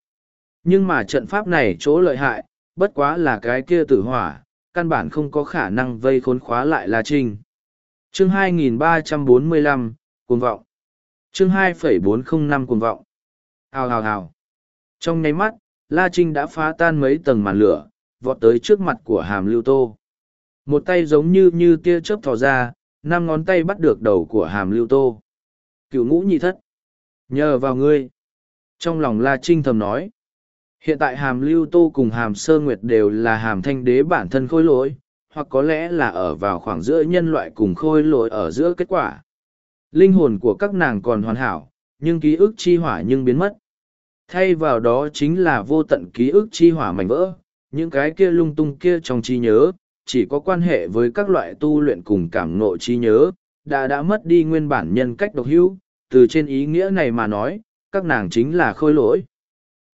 Nhưng mà trận pháp này chỗ lợi hại, bất quá là cái kia tử hỏa, căn bản không có khả năng vây khốn khóa lại la trinh. Chương 2345, cuồng vọng. Chương 2.405 cuồng vọng. Hào hào hào. Trong nháy mắt, La Trinh đã phá tan mấy tầng màn lửa, vọt tới trước mặt của hàm lưu tô. Một tay giống như như tia chớp thò ra, năm ngón tay bắt được đầu của hàm lưu tô cựu ngũ nhị thất nhờ vào ngươi trong lòng la trinh thầm nói hiện tại hàm lưu tô cùng hàm sơ nguyệt đều là hàm thanh đế bản thân khôi lỗi hoặc có lẽ là ở vào khoảng giữa nhân loại cùng khôi lỗi ở giữa kết quả linh hồn của các nàng còn hoàn hảo nhưng ký ức chi hỏa nhưng biến mất thay vào đó chính là vô tận ký ức chi hỏa mảnh vỡ những cái kia lung tung kia trong trí nhớ chỉ có quan hệ với các loại tu luyện cùng cảm nộ trí nhớ đã đã mất đi nguyên bản nhân cách độc hữu từ trên ý nghĩa này mà nói, các nàng chính là khôi lỗi.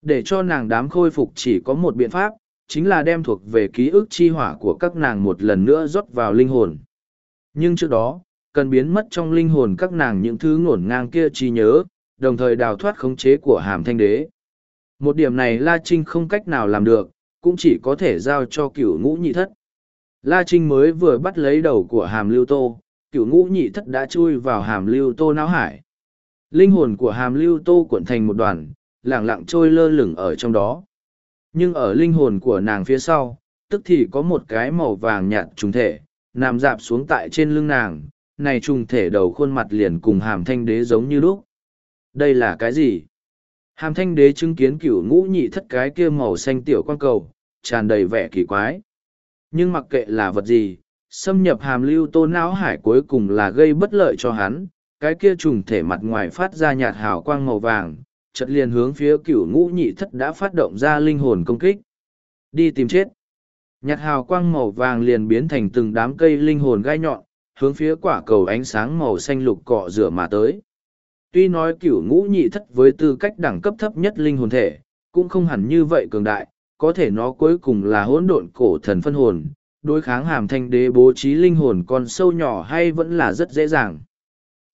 Để cho nàng đám khôi phục chỉ có một biện pháp, chính là đem thuộc về ký ức chi hỏa của các nàng một lần nữa rót vào linh hồn. Nhưng trước đó, cần biến mất trong linh hồn các nàng những thứ ngổn ngang kia chi nhớ, đồng thời đào thoát khống chế của hàm thanh đế. Một điểm này La Trinh không cách nào làm được, cũng chỉ có thể giao cho cửu ngũ nhị thất. La Trinh mới vừa bắt lấy đầu của hàm lưu tô, cửu ngũ nhị thất đã chui vào hàm lưu tô não hải, Linh hồn của hàm lưu tô cuộn thành một đoàn, lẳng lặng trôi lơ lửng ở trong đó. Nhưng ở linh hồn của nàng phía sau, tức thì có một cái màu vàng nhạt trùng thể, nằm dạp xuống tại trên lưng nàng, này trùng thể đầu khuôn mặt liền cùng hàm thanh đế giống như lúc. Đây là cái gì? Hàm thanh đế chứng kiến cửu ngũ nhị thất cái kia màu xanh tiểu quan cầu, tràn đầy vẻ kỳ quái. Nhưng mặc kệ là vật gì, xâm nhập hàm lưu tô não hải cuối cùng là gây bất lợi cho hắn, cái kia trùng thể mặt ngoài phát ra nhạt hào quang màu vàng, chợt liền hướng phía cửu ngũ nhị thất đã phát động ra linh hồn công kích. Đi tìm chết. Nhạt hào quang màu vàng liền biến thành từng đám cây linh hồn gai nhọn, hướng phía quả cầu ánh sáng màu xanh lục cọ rửa mà tới. Tuy nói cửu ngũ nhị thất với tư cách đẳng cấp thấp nhất linh hồn thể, cũng không hẳn như vậy cường đại, có thể nó cuối cùng là hỗn độn cổ thần phân hồn, đối kháng hàm thanh đế bố trí linh hồn con sâu nhỏ hay vẫn là rất dễ dàng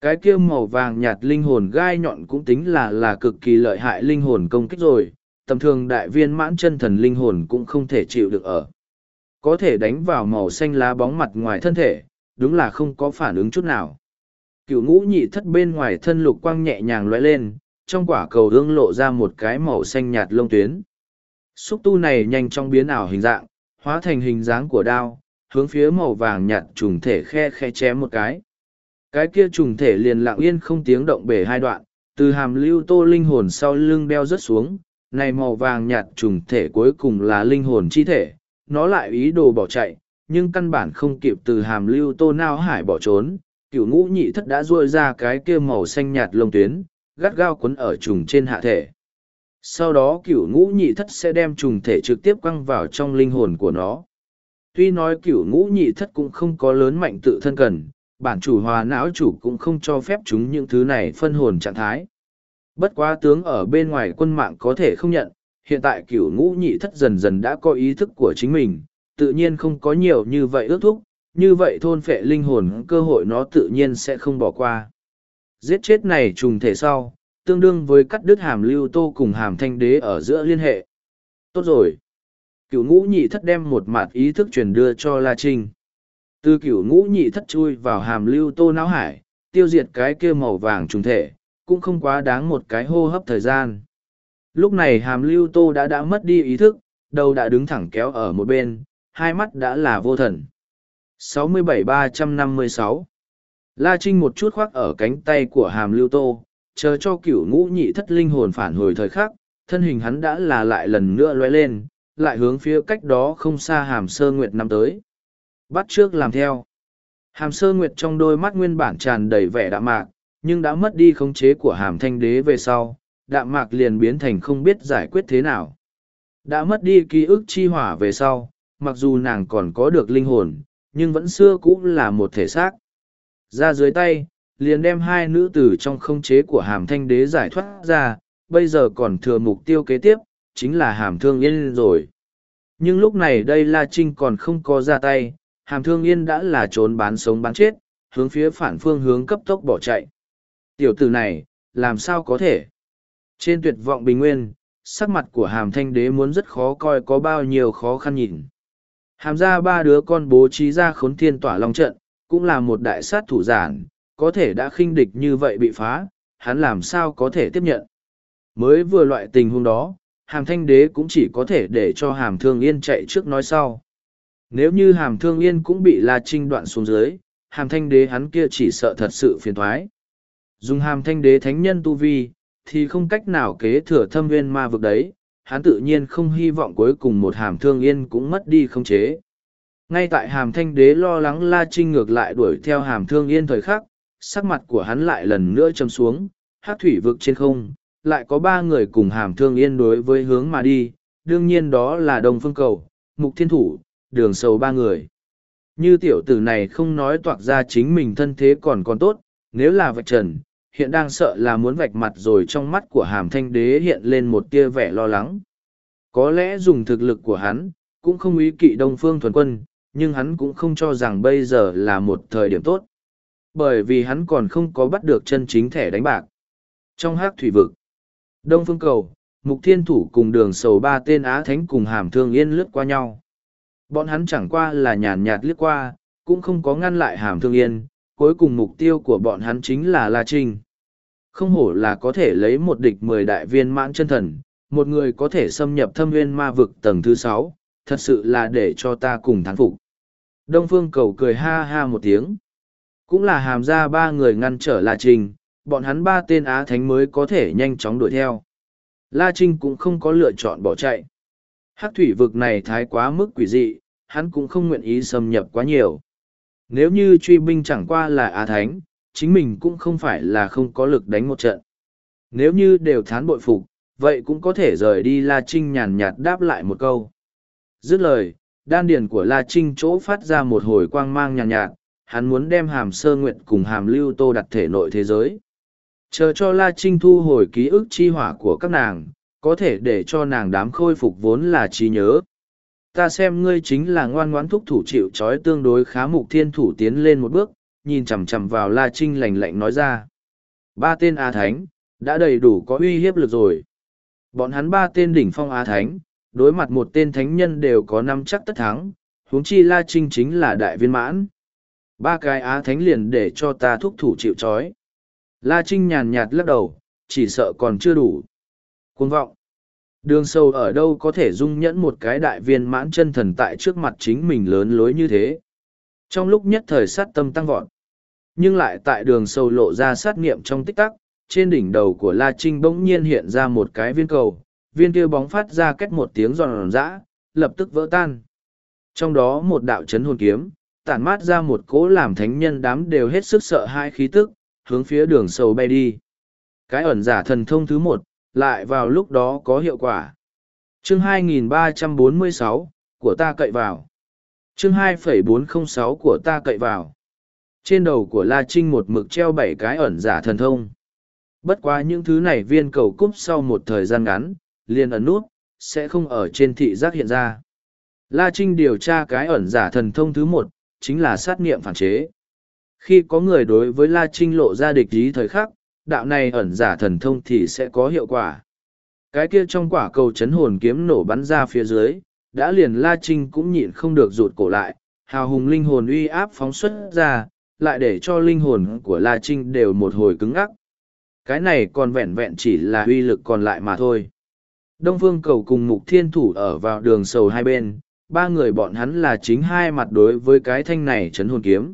cái kia màu vàng nhạt linh hồn gai nhọn cũng tính là là cực kỳ lợi hại linh hồn công kích rồi, tầm thường đại viên mãn chân thần linh hồn cũng không thể chịu được ở. Có thể đánh vào màu xanh lá bóng mặt ngoài thân thể, đúng là không có phản ứng chút nào. Cựu ngũ nhị thất bên ngoài thân lục quang nhẹ nhàng lóe lên, trong quả cầu hương lộ ra một cái màu xanh nhạt lông tuyến. Xúc tu này nhanh chóng biến ảo hình dạng, hóa thành hình dáng của đao, hướng phía màu vàng nhạt trùng thể khe khe chém một cái. Cái kia trùng thể liền lặng yên không tiếng động bể hai đoạn, từ hàm lưu tô linh hồn sau lưng đeo rớt xuống, này màu vàng nhạt trùng thể cuối cùng là linh hồn chi thể, nó lại ý đồ bỏ chạy, nhưng căn bản không kịp từ hàm lưu tô nao hải bỏ trốn, cựu ngũ nhị thất đã ruôi ra cái kia màu xanh nhạt lông tuyến, gắt gao quấn ở trùng trên hạ thể. Sau đó cựu ngũ nhị thất sẽ đem trùng thể trực tiếp quăng vào trong linh hồn của nó. Tuy nói cựu ngũ nhị thất cũng không có lớn mạnh tự thân cần, bản chủ hòa não chủ cũng không cho phép chúng những thứ này phân hồn trạng thái. Bất quá tướng ở bên ngoài quân mạng có thể không nhận, hiện tại cửu ngũ nhị thất dần dần đã có ý thức của chính mình, tự nhiên không có nhiều như vậy ước thúc, như vậy thôn phệ linh hồn cơ hội nó tự nhiên sẽ không bỏ qua. Giết chết này trùng thể sau, tương đương với cắt đứt hàm lưu tô cùng hàm thanh đế ở giữa liên hệ. Tốt rồi. Cửu ngũ nhị thất đem một mặt ý thức truyền đưa cho La Trinh từ cửu ngũ nhị thất chui vào hàm lưu tô não hải tiêu diệt cái kia màu vàng trùng thể cũng không quá đáng một cái hô hấp thời gian lúc này hàm lưu tô đã đã mất đi ý thức đầu đã đứng thẳng kéo ở một bên hai mắt đã là vô thần 67-356 la trinh một chút khoác ở cánh tay của hàm lưu tô chờ cho cửu ngũ nhị thất linh hồn phản hồi thời khắc thân hình hắn đã là lại lần nữa loay lên lại hướng phía cách đó không xa hàm sơ nguyệt năm tới bắt trước làm theo hàm sơ nguyệt trong đôi mắt nguyên bản tràn đầy vẻ đạm mạc nhưng đã mất đi khống chế của hàm thanh đế về sau đạm mạc liền biến thành không biết giải quyết thế nào đã mất đi ký ức chi hỏa về sau mặc dù nàng còn có được linh hồn nhưng vẫn xưa cũng là một thể xác ra dưới tay liền đem hai nữ tử trong khống chế của hàm thanh đế giải thoát ra bây giờ còn thừa mục tiêu kế tiếp chính là hàm thương yên rồi nhưng lúc này đây la trinh còn không có ra tay hàm thương yên đã là trốn bán sống bán chết, hướng phía phản phương hướng cấp tốc bỏ chạy. Tiểu tử này, làm sao có thể? Trên tuyệt vọng bình nguyên, sắc mặt của hàm thanh đế muốn rất khó coi có bao nhiêu khó khăn nhìn. Hàm ra ba đứa con bố trí ra khốn thiên tỏa long trận, cũng là một đại sát thủ giản, có thể đã khinh địch như vậy bị phá, hắn làm sao có thể tiếp nhận. Mới vừa loại tình huống đó, hàm thanh đế cũng chỉ có thể để cho hàm thương yên chạy trước nói sau, nếu như hàm thương yên cũng bị La Trinh đoạn xuống dưới, hàm thanh đế hắn kia chỉ sợ thật sự phiền thoái. Dùng hàm thanh đế thánh nhân tu vi, thì không cách nào kế thừa thâm viên ma vực đấy, hắn tự nhiên không hy vọng cuối cùng một hàm thương yên cũng mất đi không chế. Ngay tại hàm thanh đế lo lắng La Trinh ngược lại đuổi theo hàm thương yên thời khắc, sắc mặt của hắn lại lần nữa châm xuống, hát thủy vực trên không, lại có ba người cùng hàm thương yên đối với hướng mà đi, đương nhiên đó là đồng Phương Cầu, Mục Thiên Thủ, đường sầu ba người. Như tiểu tử này không nói toạc ra chính mình thân thế còn còn tốt, nếu là vạch trần, hiện đang sợ là muốn vạch mặt rồi trong mắt của hàm thanh đế hiện lên một tia vẻ lo lắng. Có lẽ dùng thực lực của hắn, cũng không ý kỵ đông phương thuần quân, nhưng hắn cũng không cho rằng bây giờ là một thời điểm tốt. Bởi vì hắn còn không có bắt được chân chính thẻ đánh bạc. Trong hát thủy vực, đông phương cầu, mục thiên thủ cùng đường sầu ba tên á thánh cùng hàm thương yên lướt qua nhau bọn hắn chẳng qua là nhàn nhạt liếc qua, cũng không có ngăn lại hàm thương yên, cuối cùng mục tiêu của bọn hắn chính là La Trinh. Không hổ là có thể lấy một địch mười đại viên mãn chân thần, một người có thể xâm nhập thâm viên ma vực tầng thứ sáu, thật sự là để cho ta cùng thán phục. Đông Phương cầu cười ha ha một tiếng. Cũng là hàm ra ba người ngăn trở La Trinh, bọn hắn ba tên Á Thánh mới có thể nhanh chóng đuổi theo. La Trinh cũng không có lựa chọn bỏ chạy. Hắc thủy vực này thái quá mức quỷ dị, hắn cũng không nguyện ý xâm nhập quá nhiều. Nếu như truy binh chẳng qua là a Thánh, chính mình cũng không phải là không có lực đánh một trận. Nếu như đều thán bội phục, vậy cũng có thể rời đi La Trinh nhàn nhạt đáp lại một câu. Dứt lời, đan điền của La Trinh chỗ phát ra một hồi quang mang nhàn nhạt, nhạt, hắn muốn đem hàm sơ nguyện cùng hàm lưu tô đặt thể nội thế giới. Chờ cho La Trinh thu hồi ký ức chi hỏa của các nàng, có thể để cho nàng đám khôi phục vốn là trí nhớ ta xem ngươi chính là ngoan ngoãn thúc thủ chịu trói tương đối khá mục thiên thủ tiến lên một bước nhìn chằm chằm vào la trinh lành lạnh nói ra ba tên a thánh đã đầy đủ có uy hiếp lực rồi bọn hắn ba tên đỉnh phong a thánh đối mặt một tên thánh nhân đều có năm chắc tất thắng huống chi la trinh chính là đại viên mãn ba cái á thánh liền để cho ta thúc thủ chịu trói la trinh nhàn nhạt lắc đầu chỉ sợ còn chưa đủ côn vọng Đường sâu ở đâu có thể dung nhẫn một cái đại viên mãn chân thần tại trước mặt chính mình lớn lối như thế. Trong lúc nhất thời sát tâm tăng vọt, nhưng lại tại đường sâu lộ ra sát nghiệm trong tích tắc, trên đỉnh đầu của La Trinh bỗng nhiên hiện ra một cái viên cầu, viên kia bóng phát ra cách một tiếng giòn giã, lập tức vỡ tan. Trong đó một đạo chấn hồn kiếm, tản mát ra một cỗ làm thánh nhân đám đều hết sức sợ hai khí tức, hướng phía đường sâu bay đi. Cái ẩn giả thần thông thứ một, lại vào lúc đó có hiệu quả. Chương 2346, của ta cậy vào. Chương 2.406 của ta cậy vào. Trên đầu của La Trinh một mực treo bảy cái ẩn giả thần thông. Bất quá những thứ này viên cầu cúp sau một thời gian ngắn, liền ẩn nút, sẽ không ở trên thị giác hiện ra. La Trinh điều tra cái ẩn giả thần thông thứ một, chính là sát nghiệm phản chế. Khi có người đối với La Trinh lộ ra địch ý thời khắc, đạo này ẩn giả thần thông thì sẽ có hiệu quả. Cái kia trong quả cầu chấn hồn kiếm nổ bắn ra phía dưới, đã liền La Trinh cũng nhịn không được rụt cổ lại, hào hùng linh hồn uy áp phóng xuất ra, lại để cho linh hồn của La Trinh đều một hồi cứng ngắc. Cái này còn vẹn vẹn chỉ là uy lực còn lại mà thôi. Đông Phương Cầu cùng Mục Thiên Thủ ở vào đường sầu hai bên, ba người bọn hắn là chính hai mặt đối với cái thanh này chấn hồn kiếm.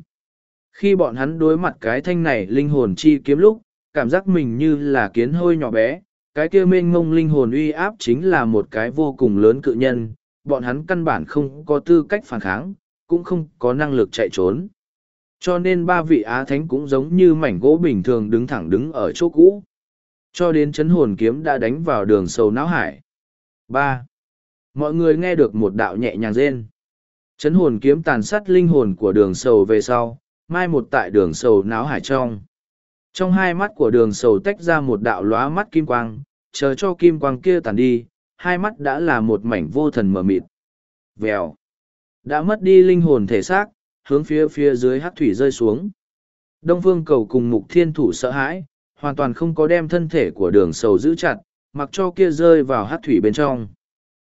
Khi bọn hắn đối mặt cái thanh này linh hồn chi kiếm lúc, cảm giác mình như là kiến hôi nhỏ bé, cái kia mênh mông linh hồn uy áp chính là một cái vô cùng lớn cự nhân, bọn hắn căn bản không có tư cách phản kháng, cũng không có năng lực chạy trốn. Cho nên ba vị Á Thánh cũng giống như mảnh gỗ bình thường đứng thẳng đứng ở chỗ cũ. Cho đến chấn hồn kiếm đã đánh vào đường sầu não hải. ba Mọi người nghe được một đạo nhẹ nhàng rên. Chấn hồn kiếm tàn sát linh hồn của đường sầu về sau, mai một tại đường sầu não hải trong. Trong hai mắt của đường sầu tách ra một đạo lóa mắt kim quang, chờ cho kim quang kia tàn đi, hai mắt đã là một mảnh vô thần mờ mịt. Vèo. Đã mất đi linh hồn thể xác, hướng phía phía dưới hắc thủy rơi xuống. Đông Phương Cầu cùng Mục Thiên Thủ sợ hãi, hoàn toàn không có đem thân thể của Đường Sầu giữ chặt, mặc cho kia rơi vào hắc thủy bên trong.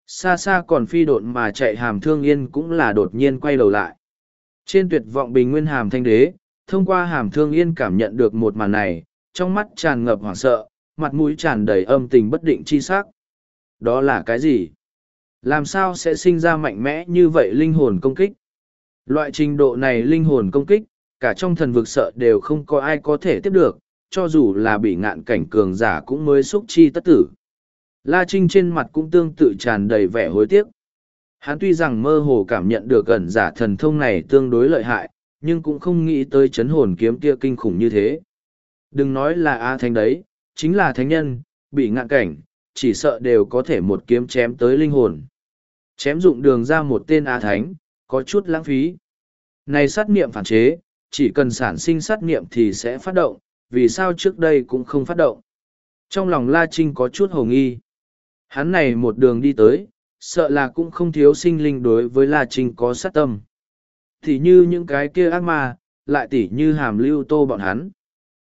Xa xa còn phi độn mà chạy Hàm Thương Yên cũng là đột nhiên quay đầu lại. Trên tuyệt vọng Bình Nguyên Hàm Thanh Đế, thông qua hàm thương yên cảm nhận được một màn này, trong mắt tràn ngập hoảng sợ, mặt mũi tràn đầy âm tình bất định chi sắc. Đó là cái gì? Làm sao sẽ sinh ra mạnh mẽ như vậy linh hồn công kích? Loại trình độ này linh hồn công kích, cả trong thần vực sợ đều không có ai có thể tiếp được, cho dù là bị ngạn cảnh cường giả cũng mới xúc chi tất tử. La Trinh trên mặt cũng tương tự tràn đầy vẻ hối tiếc. Hắn tuy rằng mơ hồ cảm nhận được gần giả thần thông này tương đối lợi hại, nhưng cũng không nghĩ tới chấn hồn kiếm kia kinh khủng như thế. Đừng nói là A Thánh đấy, chính là Thánh Nhân, bị ngạn cảnh, chỉ sợ đều có thể một kiếm chém tới linh hồn. Chém dụng đường ra một tên A Thánh, có chút lãng phí. Này sát niệm phản chế, chỉ cần sản sinh sát niệm thì sẽ phát động, vì sao trước đây cũng không phát động. Trong lòng La Trinh có chút hồ nghi. Hắn này một đường đi tới, sợ là cũng không thiếu sinh linh đối với La Trinh có sát tâm thì như những cái kia ác ma, lại tỉ như hàm lưu tô bọn hắn.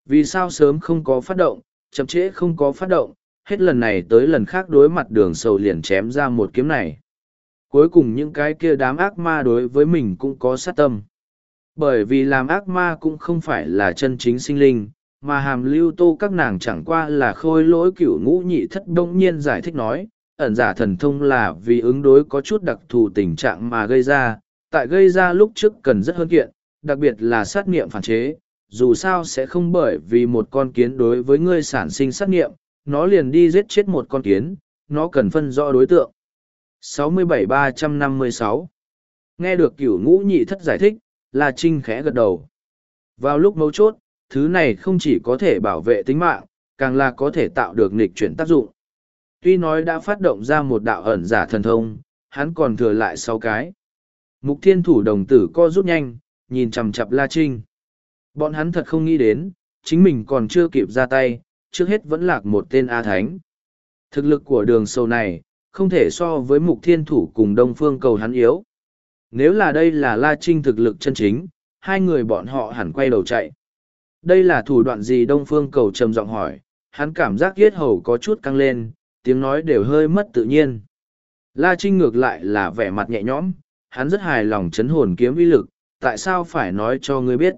Vì sao sớm không có phát động, chậm trễ không có phát động, hết lần này tới lần khác đối mặt đường sầu liền chém ra một kiếm này. Cuối cùng những cái kia đám ác ma đối với mình cũng có sát tâm. Bởi vì làm ác ma cũng không phải là chân chính sinh linh, mà hàm lưu tô các nàng chẳng qua là khôi lỗi cửu ngũ nhị thất đông nhiên giải thích nói, ẩn giả thần thông là vì ứng đối có chút đặc thù tình trạng mà gây ra, tại gây ra lúc trước cần rất hơn kiện, đặc biệt là sát nghiệm phản chế, dù sao sẽ không bởi vì một con kiến đối với ngươi sản sinh sát nghiệm, nó liền đi giết chết một con kiến, nó cần phân rõ đối tượng. 67356 Nghe được kiểu ngũ nhị thất giải thích, là Trinh khẽ gật đầu. Vào lúc mấu chốt, thứ này không chỉ có thể bảo vệ tính mạng, càng là có thể tạo được nghịch chuyển tác dụng. Tuy nói đã phát động ra một đạo ẩn giả thần thông, hắn còn thừa lại 6 cái. Mục thiên thủ đồng tử co rút nhanh, nhìn chằm chặp La Trinh. Bọn hắn thật không nghĩ đến, chính mình còn chưa kịp ra tay, trước hết vẫn lạc một tên A Thánh. Thực lực của đường sâu này, không thể so với mục thiên thủ cùng đông phương cầu hắn yếu. Nếu là đây là La Trinh thực lực chân chính, hai người bọn họ hẳn quay đầu chạy. Đây là thủ đoạn gì đông phương cầu trầm giọng hỏi, hắn cảm giác yết hầu có chút căng lên, tiếng nói đều hơi mất tự nhiên. La Trinh ngược lại là vẻ mặt nhẹ nhõm, hắn rất hài lòng chấn hồn kiếm uy lực, tại sao phải nói cho ngươi biết.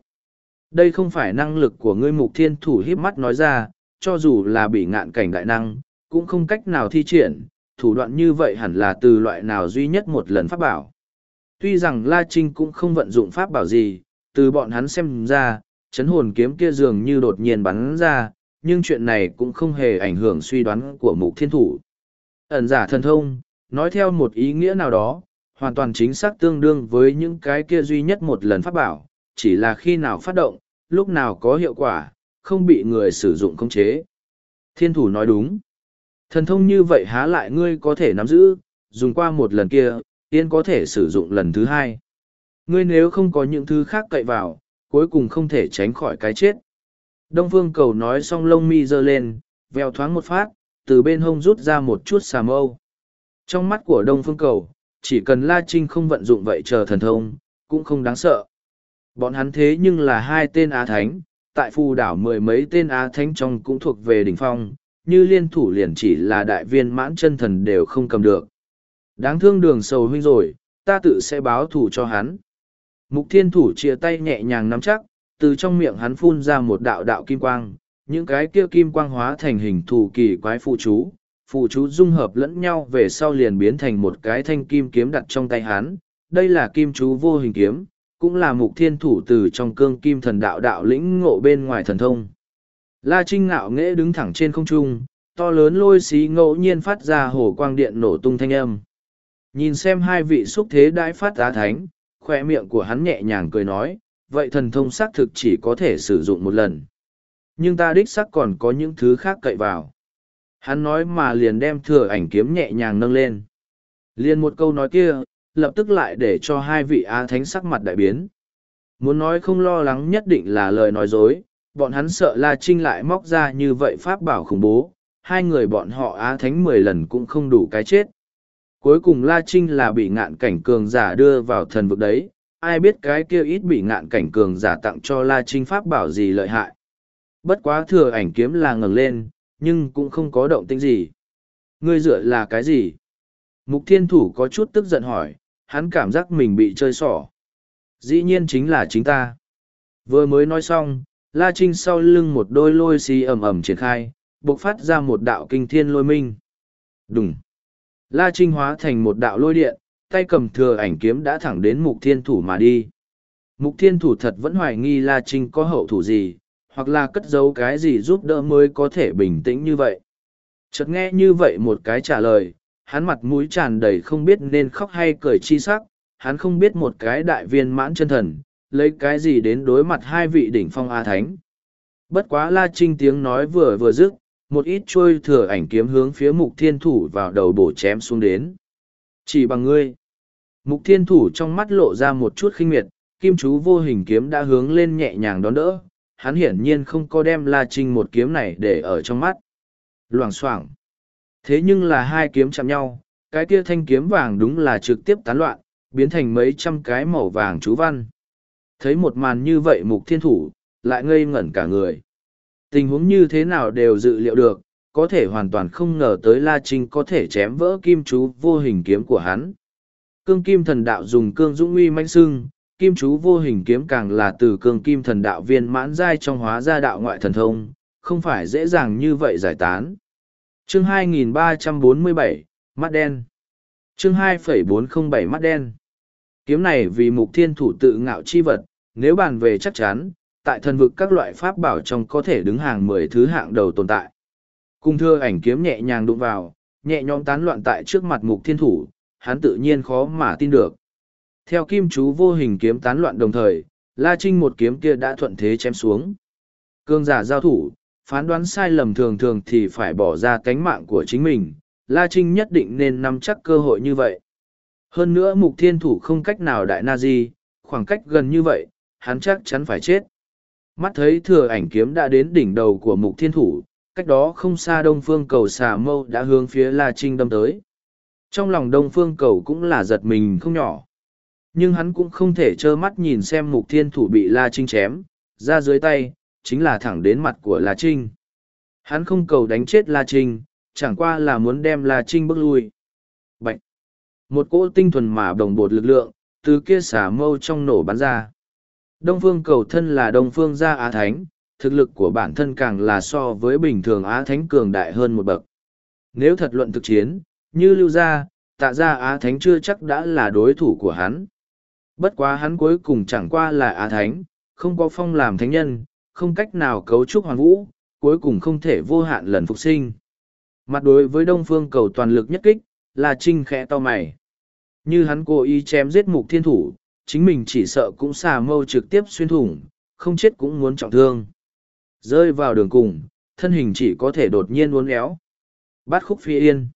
Đây không phải năng lực của ngươi mục thiên thủ híp mắt nói ra, cho dù là bị ngạn cảnh đại năng, cũng không cách nào thi triển, thủ đoạn như vậy hẳn là từ loại nào duy nhất một lần pháp bảo. Tuy rằng La Trinh cũng không vận dụng pháp bảo gì, từ bọn hắn xem ra, chấn hồn kiếm kia dường như đột nhiên bắn ra, nhưng chuyện này cũng không hề ảnh hưởng suy đoán của mục thiên thủ. Ẩn giả thần thông, nói theo một ý nghĩa nào đó, hoàn toàn chính xác tương đương với những cái kia duy nhất một lần phát bảo, chỉ là khi nào phát động, lúc nào có hiệu quả, không bị người sử dụng khống chế. Thiên thủ nói đúng. Thần thông như vậy há lại ngươi có thể nắm giữ, dùng qua một lần kia, yên có thể sử dụng lần thứ hai. Ngươi nếu không có những thứ khác cậy vào, cuối cùng không thể tránh khỏi cái chết. Đông Phương Cầu nói xong lông mi giơ lên, vèo thoáng một phát, từ bên hông rút ra một chút xà mâu. Trong mắt của Đông Phương Cầu, chỉ cần La Trinh không vận dụng vậy chờ thần thông, cũng không đáng sợ. Bọn hắn thế nhưng là hai tên Á Thánh, tại phù đảo mười mấy tên Á Thánh trong cũng thuộc về đỉnh phong, như liên thủ liền chỉ là đại viên mãn chân thần đều không cầm được. Đáng thương đường sầu huynh rồi, ta tự sẽ báo thù cho hắn. Mục thiên thủ chia tay nhẹ nhàng nắm chắc, từ trong miệng hắn phun ra một đạo đạo kim quang, những cái kia kim quang hóa thành hình thủ kỳ quái phụ chú, phụ chú dung hợp lẫn nhau về sau liền biến thành một cái thanh kim kiếm đặt trong tay hắn. Đây là kim chú vô hình kiếm, cũng là mục thiên thủ từ trong cương kim thần đạo đạo lĩnh ngộ bên ngoài thần thông. La Trinh ngạo nghễ đứng thẳng trên không trung, to lớn lôi xí ngẫu nhiên phát ra hổ quang điện nổ tung thanh âm. Nhìn xem hai vị xúc thế đãi phát giá thánh, khoe miệng của hắn nhẹ nhàng cười nói, vậy thần thông xác thực chỉ có thể sử dụng một lần. Nhưng ta đích xác còn có những thứ khác cậy vào. Hắn nói mà liền đem thừa ảnh kiếm nhẹ nhàng nâng lên. Liền một câu nói kia, lập tức lại để cho hai vị á thánh sắc mặt đại biến. Muốn nói không lo lắng nhất định là lời nói dối, bọn hắn sợ La Trinh lại móc ra như vậy pháp bảo khủng bố, hai người bọn họ á thánh mười lần cũng không đủ cái chết. Cuối cùng La Trinh là bị ngạn cảnh cường giả đưa vào thần vực đấy, ai biết cái kia ít bị ngạn cảnh cường giả tặng cho La Trinh pháp bảo gì lợi hại. Bất quá thừa ảnh kiếm là ngẩng lên, nhưng cũng không có động tĩnh gì. Ngươi dựa là cái gì? Mục thiên thủ có chút tức giận hỏi, hắn cảm giác mình bị chơi xỏ. Dĩ nhiên chính là chính ta. Vừa mới nói xong, La Trinh sau lưng một đôi lôi xì ầm ầm triển khai, bộc phát ra một đạo kinh thiên lôi minh. Đùng. La Trinh hóa thành một đạo lôi điện, tay cầm thừa ảnh kiếm đã thẳng đến mục thiên thủ mà đi. Mục thiên thủ thật vẫn hoài nghi La Trinh có hậu thủ gì, hoặc là cất giấu cái gì giúp đỡ mới có thể bình tĩnh như vậy. Chợt nghe như vậy một cái trả lời, hắn mặt mũi tràn đầy không biết nên khóc hay cười chi sắc, hắn không biết một cái đại viên mãn chân thần, lấy cái gì đến đối mặt hai vị đỉnh phong A Thánh. Bất quá La Trinh tiếng nói vừa vừa dứt, một ít trôi thừa ảnh kiếm hướng phía mục thiên thủ vào đầu bổ chém xuống đến. Chỉ bằng ngươi. Mục thiên thủ trong mắt lộ ra một chút khinh miệt, kim chú vô hình kiếm đã hướng lên nhẹ nhàng đón đỡ, hắn hiển nhiên không có đem La Trinh một kiếm này để ở trong mắt. Loảng xoảng. Thế nhưng là hai kiếm chạm nhau, cái kia thanh kiếm vàng đúng là trực tiếp tán loạn, biến thành mấy trăm cái màu vàng chú văn. Thấy một màn như vậy mục thiên thủ, lại ngây ngẩn cả người. Tình huống như thế nào đều dự liệu được, có thể hoàn toàn không ngờ tới La Trinh có thể chém vỡ kim chú vô hình kiếm của hắn. Cương kim thần đạo dùng cương dũng uy manh sưng, kim chú vô hình kiếm càng là từ cường kim thần đạo viên mãn giai trong hóa ra đạo ngoại thần thông, không phải dễ dàng như vậy giải tán. Chương 2347, mắt đen. Chương 2.407 mắt đen. Kiếm này vì mục thiên thủ tự ngạo chi vật, nếu bàn về chắc chắn, tại thần vực các loại pháp bảo trong có thể đứng hàng mười thứ hạng đầu tồn tại. Cung thưa ảnh kiếm nhẹ nhàng đụng vào, nhẹ nhõm tán loạn tại trước mặt mục thiên thủ, hắn tự nhiên khó mà tin được. Theo kim chú vô hình kiếm tán loạn đồng thời, La Trinh một kiếm kia đã thuận thế chém xuống. Cương giả giao thủ, phán đoán sai lầm thường thường thì phải bỏ ra cánh mạng của chính mình, La Trinh nhất định nên nắm chắc cơ hội như vậy. Hơn nữa mục thiên thủ không cách nào đại na di, khoảng cách gần như vậy, hắn chắc chắn phải chết. Mắt thấy thừa ảnh kiếm đã đến đỉnh đầu của mục thiên thủ, cách đó không xa đông phương cầu xà mâu đã hướng phía La Trinh đâm tới. Trong lòng đông phương cầu cũng là giật mình không nhỏ. Nhưng hắn cũng không thể trơ mắt nhìn xem mục thiên thủ bị La Trinh chém, ra dưới tay, chính là thẳng đến mặt của La Trinh. Hắn không cầu đánh chết La Trinh, chẳng qua là muốn đem La Trinh bước lui. Bạch! Một cỗ tinh thuần mà đồng bột lực lượng, từ kia xả mâu trong nổ bắn ra. Đông phương cầu thân là đông phương gia Á Thánh, thực lực của bản thân càng là so với bình thường Á Thánh cường đại hơn một bậc. Nếu thật luận thực chiến, như lưu gia, tạ gia Á Thánh chưa chắc đã là đối thủ của hắn. Bất quá hắn cuối cùng chẳng qua là á thánh, không có phong làm thánh nhân, không cách nào cấu trúc hoàn vũ, cuối cùng không thể vô hạn lần phục sinh. Mặt đối với Đông Phương cầu toàn lực nhất kích, là Trinh khẽ to mày. Như hắn cố ý chém giết mục thiên thủ, chính mình chỉ sợ cũng xà mâu trực tiếp xuyên thủng, không chết cũng muốn trọng thương. Rơi vào đường cùng, thân hình chỉ có thể đột nhiên uốn éo. Bát khúc phi yên.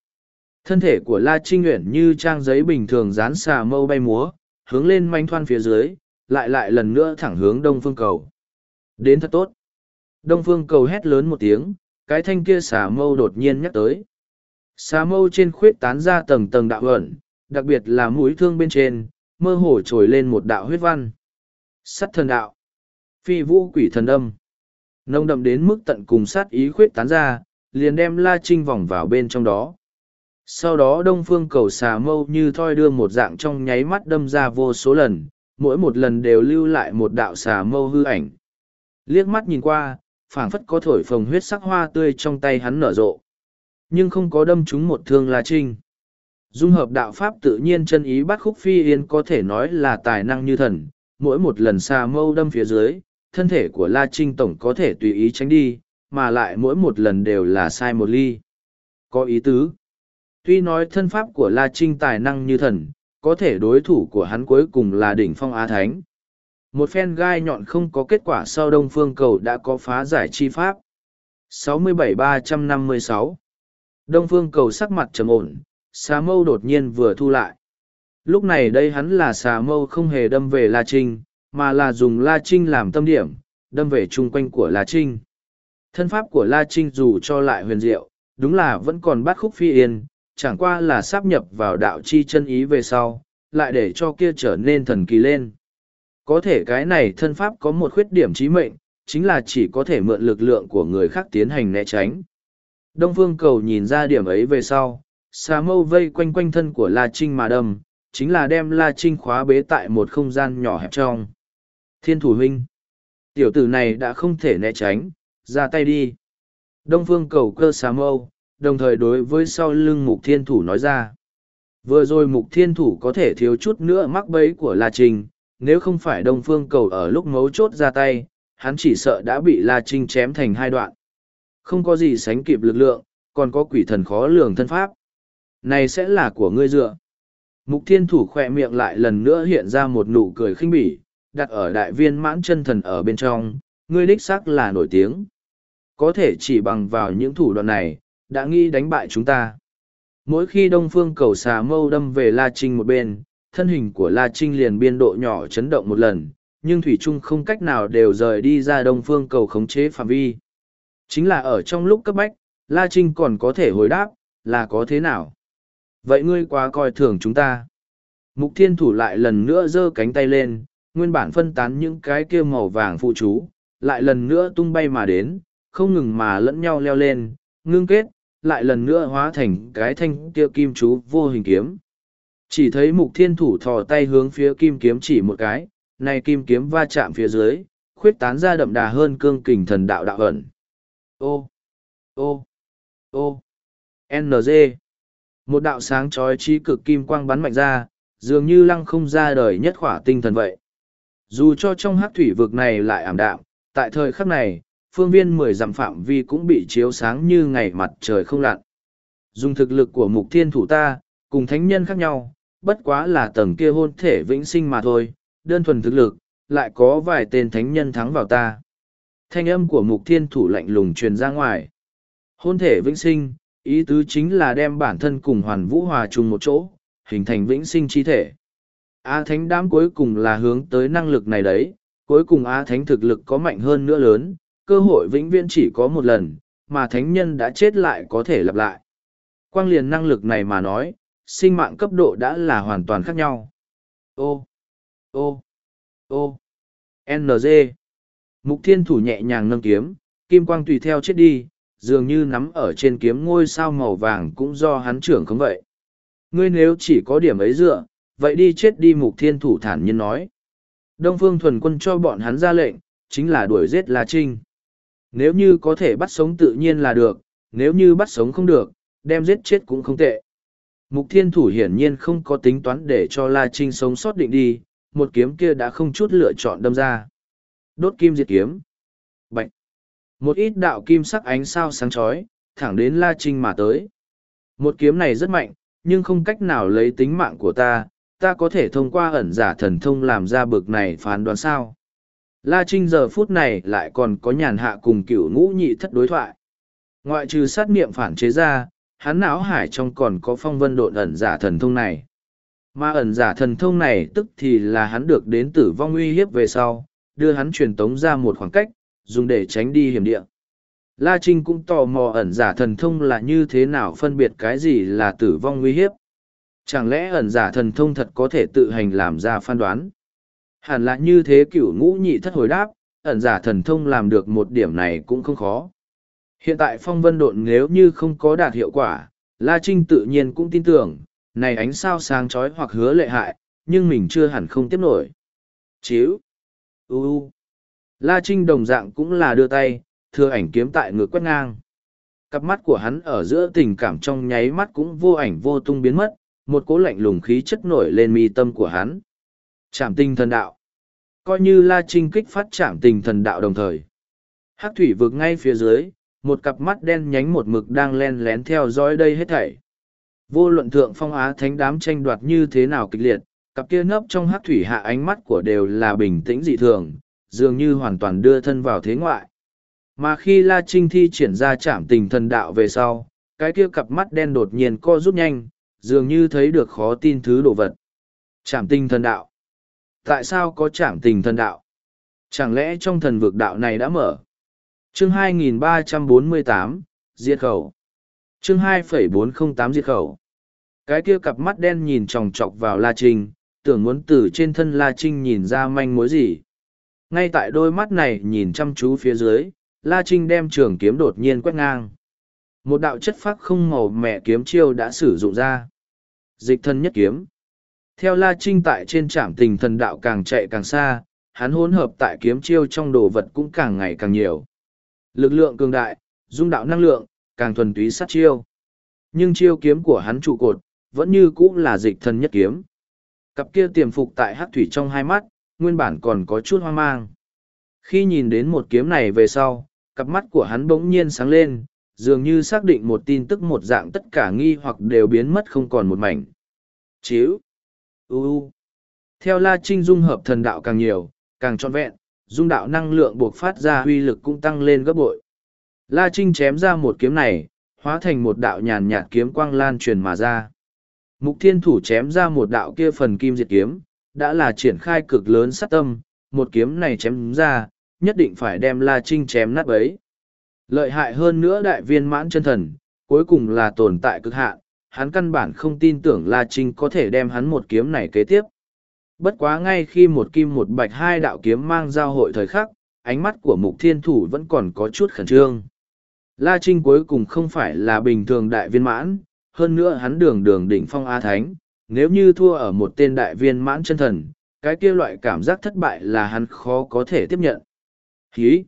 Thân thể của La Trinh Nguyễn như trang giấy bình thường dán xà mâu bay múa, hướng lên manh thoan phía dưới, lại lại lần nữa thẳng hướng đông phương cầu. Đến thật tốt. Đông phương cầu hét lớn một tiếng, cái thanh kia xà mâu đột nhiên nhắc tới. Xà mâu trên khuyết tán ra tầng tầng đạo ẩn, đặc biệt là mũi thương bên trên, mơ hồ trồi lên một đạo huyết văn. Sắt thần đạo. Phi vũ quỷ thần âm. Nông đậm đến mức tận cùng sát ý khuyết tán ra, liền đem La Trinh vòng vào bên trong đó sau đó đông phương cầu xà mâu như thoi đưa một dạng trong nháy mắt đâm ra vô số lần mỗi một lần đều lưu lại một đạo xà mâu hư ảnh liếc mắt nhìn qua phảng phất có thổi phồng huyết sắc hoa tươi trong tay hắn nở rộ nhưng không có đâm chúng một thương là trinh dung hợp đạo pháp tự nhiên chân ý bắt khúc phi yên có thể nói là tài năng như thần mỗi một lần xà mâu đâm phía dưới thân thể của la trinh tổng có thể tùy ý tránh đi mà lại mỗi một lần đều là sai một ly có ý tứ Tuy nói thân pháp của La Trinh tài năng như thần, có thể đối thủ của hắn cuối cùng là đỉnh phong Á Thánh. Một phen gai nhọn không có kết quả sau Đông Phương Cầu đã có phá giải chi pháp. 67-356 Đông Phương Cầu sắc mặt trầm ổn, xà mâu đột nhiên vừa thu lại. Lúc này đây hắn là xà mâu không hề đâm về La Trinh, mà là dùng La Trinh làm tâm điểm, đâm về chung quanh của La Trinh. Thân pháp của La Trinh dù cho lại huyền diệu, đúng là vẫn còn bắt khúc phi yên, chẳng qua là sáp nhập vào đạo chi chân ý về sau, lại để cho kia trở nên thần kỳ lên. Có thể cái này thân pháp có một khuyết điểm chí mệnh, chính là chỉ có thể mượn lực lượng của người khác tiến hành né tránh. Đông Phương Cầu nhìn ra điểm ấy về sau, xà mâu vây quanh quanh thân của La Trinh mà đâm, chính là đem La Trinh khóa bế tại một không gian nhỏ hẹp trong. Thiên thủ huynh, tiểu tử này đã không thể né tránh, ra tay đi. Đông Phương Cầu cơ xà mâu, đồng thời đối với sau lưng mục thiên thủ nói ra vừa rồi mục thiên thủ có thể thiếu chút nữa mắc bẫy của la trinh nếu không phải đông phương cầu ở lúc mấu chốt ra tay hắn chỉ sợ đã bị la trinh chém thành hai đoạn không có gì sánh kịp lực lượng còn có quỷ thần khó lường thân pháp này sẽ là của ngươi dựa mục thiên thủ khoe miệng lại lần nữa hiện ra một nụ cười khinh bỉ đặt ở đại viên mãn chân thần ở bên trong ngươi đích xác là nổi tiếng có thể chỉ bằng vào những thủ đoạn này đã nghi đánh bại chúng ta mỗi khi đông phương cầu xà mâu đâm về la trinh một bên thân hình của la trinh liền biên độ nhỏ chấn động một lần nhưng thủy trung không cách nào đều rời đi ra đông phương cầu khống chế phạm vi chính là ở trong lúc cấp bách la trinh còn có thể hồi đáp là có thế nào vậy ngươi quá coi thường chúng ta mục thiên thủ lại lần nữa giơ cánh tay lên nguyên bản phân tán những cái kia màu vàng phụ chú lại lần nữa tung bay mà đến không ngừng mà lẫn nhau leo lên ngưng kết lại lần nữa hóa thành cái thanh kia kim chú vô hình kiếm. Chỉ thấy mục thiên thủ thò tay hướng phía kim kiếm chỉ một cái, này kim kiếm va chạm phía dưới, khuyết tán ra đậm đà hơn cương kình thần đạo đạo ẩn. Ô, ô, ô, NG. Một đạo sáng chói trí cực kim quang bắn mạnh ra, dường như lăng không ra đời nhất khỏa tinh thần vậy. Dù cho trong hát thủy vực này lại ảm đạm, tại thời khắc này, phương viên mười dặm phạm vi cũng bị chiếu sáng như ngày mặt trời không lặn. Dùng thực lực của mục thiên thủ ta, cùng thánh nhân khác nhau, bất quá là tầng kia hôn thể vĩnh sinh mà thôi, đơn thuần thực lực, lại có vài tên thánh nhân thắng vào ta. Thanh âm của mục thiên thủ lạnh lùng truyền ra ngoài. Hôn thể vĩnh sinh, ý tứ chính là đem bản thân cùng hoàn vũ hòa chung một chỗ, hình thành vĩnh sinh chi thể. A thánh đám cuối cùng là hướng tới năng lực này đấy, cuối cùng A thánh thực lực có mạnh hơn nữa lớn, cơ hội vĩnh viễn chỉ có một lần, mà thánh nhân đã chết lại có thể lặp lại. Quang liền năng lực này mà nói, sinh mạng cấp độ đã là hoàn toàn khác nhau. Ô, ô, ô, NG. Mục thiên thủ nhẹ nhàng nâng kiếm, kim quang tùy theo chết đi, dường như nắm ở trên kiếm ngôi sao màu vàng cũng do hắn trưởng không vậy. Ngươi nếu chỉ có điểm ấy dựa, vậy đi chết đi mục thiên thủ thản nhiên nói. Đông phương thuần quân cho bọn hắn ra lệnh, chính là đuổi giết La Trinh. Nếu như có thể bắt sống tự nhiên là được, nếu như bắt sống không được, đem giết chết cũng không tệ. Mục thiên thủ hiển nhiên không có tính toán để cho La Trinh sống sót định đi, một kiếm kia đã không chút lựa chọn đâm ra. Đốt kim diệt kiếm. Bạch. Một ít đạo kim sắc ánh sao sáng chói, thẳng đến La Trinh mà tới. Một kiếm này rất mạnh, nhưng không cách nào lấy tính mạng của ta, ta có thể thông qua ẩn giả thần thông làm ra bực này phán đoán sao. La Trinh giờ phút này lại còn có nhàn hạ cùng cửu ngũ nhị thất đối thoại. Ngoại trừ sát niệm phản chế ra, hắn não hải trong còn có phong vân độn ẩn giả thần thông này. Mà ẩn giả thần thông này tức thì là hắn được đến tử vong uy hiếp về sau, đưa hắn truyền tống ra một khoảng cách, dùng để tránh đi hiểm địa. La Trinh cũng tò mò ẩn giả thần thông là như thế nào phân biệt cái gì là tử vong uy hiếp. Chẳng lẽ ẩn giả thần thông thật có thể tự hành làm ra phán đoán? Hẳn là như thế cửu ngũ nhị thất hồi đáp, ẩn giả thần thông làm được một điểm này cũng không khó. Hiện tại phong vân độn nếu như không có đạt hiệu quả, La Trinh tự nhiên cũng tin tưởng, này ánh sao sáng chói hoặc hứa lệ hại, nhưng mình chưa hẳn không tiếp nổi. Chíu! U! La Trinh đồng dạng cũng là đưa tay, thừa ảnh kiếm tại ngược quét ngang. Cặp mắt của hắn ở giữa tình cảm trong nháy mắt cũng vô ảnh vô tung biến mất, một cố lạnh lùng khí chất nổi lên mi tâm của hắn. Trảm tinh thần đạo. Coi như La Trinh kích phát trảm tình thần đạo đồng thời. Hắc thủy vực ngay phía dưới, một cặp mắt đen nhánh một mực đang len lén theo dõi đây hết thảy. Vô luận thượng phong á thánh đám tranh đoạt như thế nào kịch liệt, cặp kia nấp trong hắc thủy hạ ánh mắt của đều là bình tĩnh dị thường, dường như hoàn toàn đưa thân vào thế ngoại. Mà khi La Trinh thi triển ra trảm tình thần đạo về sau, cái kia cặp mắt đen đột nhiên co rút nhanh, dường như thấy được khó tin thứ đồ vật. Trảm tình thần đạo tại sao có trảm tình thần đạo chẳng lẽ trong thần vực đạo này đã mở chương 2348, diệt khẩu chương 2,408 diệt khẩu cái kia cặp mắt đen nhìn chòng chọc vào la trinh tưởng muốn từ trên thân la trinh nhìn ra manh mối gì ngay tại đôi mắt này nhìn chăm chú phía dưới la trinh đem trường kiếm đột nhiên quét ngang một đạo chất phác không màu mẹ kiếm chiêu đã sử dụng ra dịch thân nhất kiếm theo La Trinh tại trên trạm tình thần đạo càng chạy càng xa, hắn hỗn hợp tại kiếm chiêu trong đồ vật cũng càng ngày càng nhiều. Lực lượng cường đại, dung đạo năng lượng, càng thuần túy sát chiêu. Nhưng chiêu kiếm của hắn trụ cột, vẫn như cũng là dịch thần nhất kiếm. Cặp kia tiềm phục tại hắc thủy trong hai mắt, nguyên bản còn có chút hoang mang. Khi nhìn đến một kiếm này về sau, cặp mắt của hắn bỗng nhiên sáng lên, dường như xác định một tin tức một dạng tất cả nghi hoặc đều biến mất không còn một mảnh. Chiếu! u theo la trinh dung hợp thần đạo càng nhiều càng trọn vẹn dung đạo năng lượng buộc phát ra huy lực cũng tăng lên gấp bội la trinh chém ra một kiếm này hóa thành một đạo nhàn nhạt kiếm quang lan truyền mà ra mục thiên thủ chém ra một đạo kia phần kim diệt kiếm đã là triển khai cực lớn sát tâm một kiếm này chém ra nhất định phải đem la trinh chém nát ấy lợi hại hơn nữa đại viên mãn chân thần cuối cùng là tồn tại cực hạn hắn căn bản không tin tưởng La Trinh có thể đem hắn một kiếm này kế tiếp. Bất quá ngay khi một kim một bạch hai đạo kiếm mang giao hội thời khắc, ánh mắt của mục thiên thủ vẫn còn có chút khẩn trương. La Trinh cuối cùng không phải là bình thường đại viên mãn, hơn nữa hắn đường đường đỉnh phong A Thánh, nếu như thua ở một tên đại viên mãn chân thần, cái kia loại cảm giác thất bại là hắn khó có thể tiếp nhận. Hí!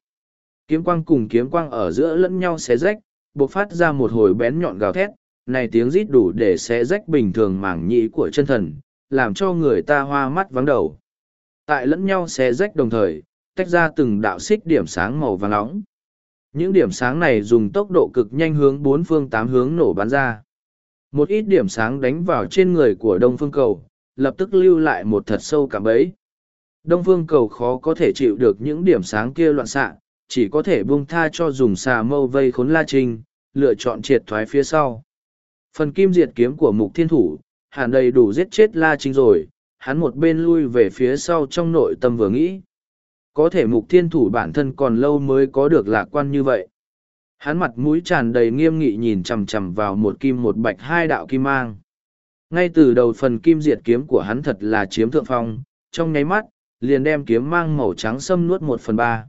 Kiếm quang cùng kiếm quang ở giữa lẫn nhau xé rách, bộc phát ra một hồi bén nhọn gào thét, này tiếng rít đủ để xé rách bình thường mảng nhĩ của chân thần, làm cho người ta hoa mắt vắng đầu. Tại lẫn nhau xé rách đồng thời, tách ra từng đạo xích điểm sáng màu vàng nóng. Những điểm sáng này dùng tốc độ cực nhanh hướng bốn phương tám hướng nổ bắn ra. Một ít điểm sáng đánh vào trên người của Đông Phương Cầu, lập tức lưu lại một thật sâu cảm ấy. Đông Phương Cầu khó có thể chịu được những điểm sáng kia loạn xạ, chỉ có thể buông tha cho dùng xà mâu vây khốn La Trinh, lựa chọn triệt thoái phía sau. Phần kim diệt kiếm của mục thiên thủ, hẳn đầy đủ giết chết La Trinh rồi, hắn một bên lui về phía sau trong nội tâm vừa nghĩ. Có thể mục thiên thủ bản thân còn lâu mới có được lạc quan như vậy. Hắn mặt mũi tràn đầy nghiêm nghị nhìn chằm chằm vào một kim một bạch hai đạo kim mang. Ngay từ đầu phần kim diệt kiếm của hắn thật là chiếm thượng phong, trong nháy mắt, liền đem kiếm mang màu trắng xâm nuốt một phần ba.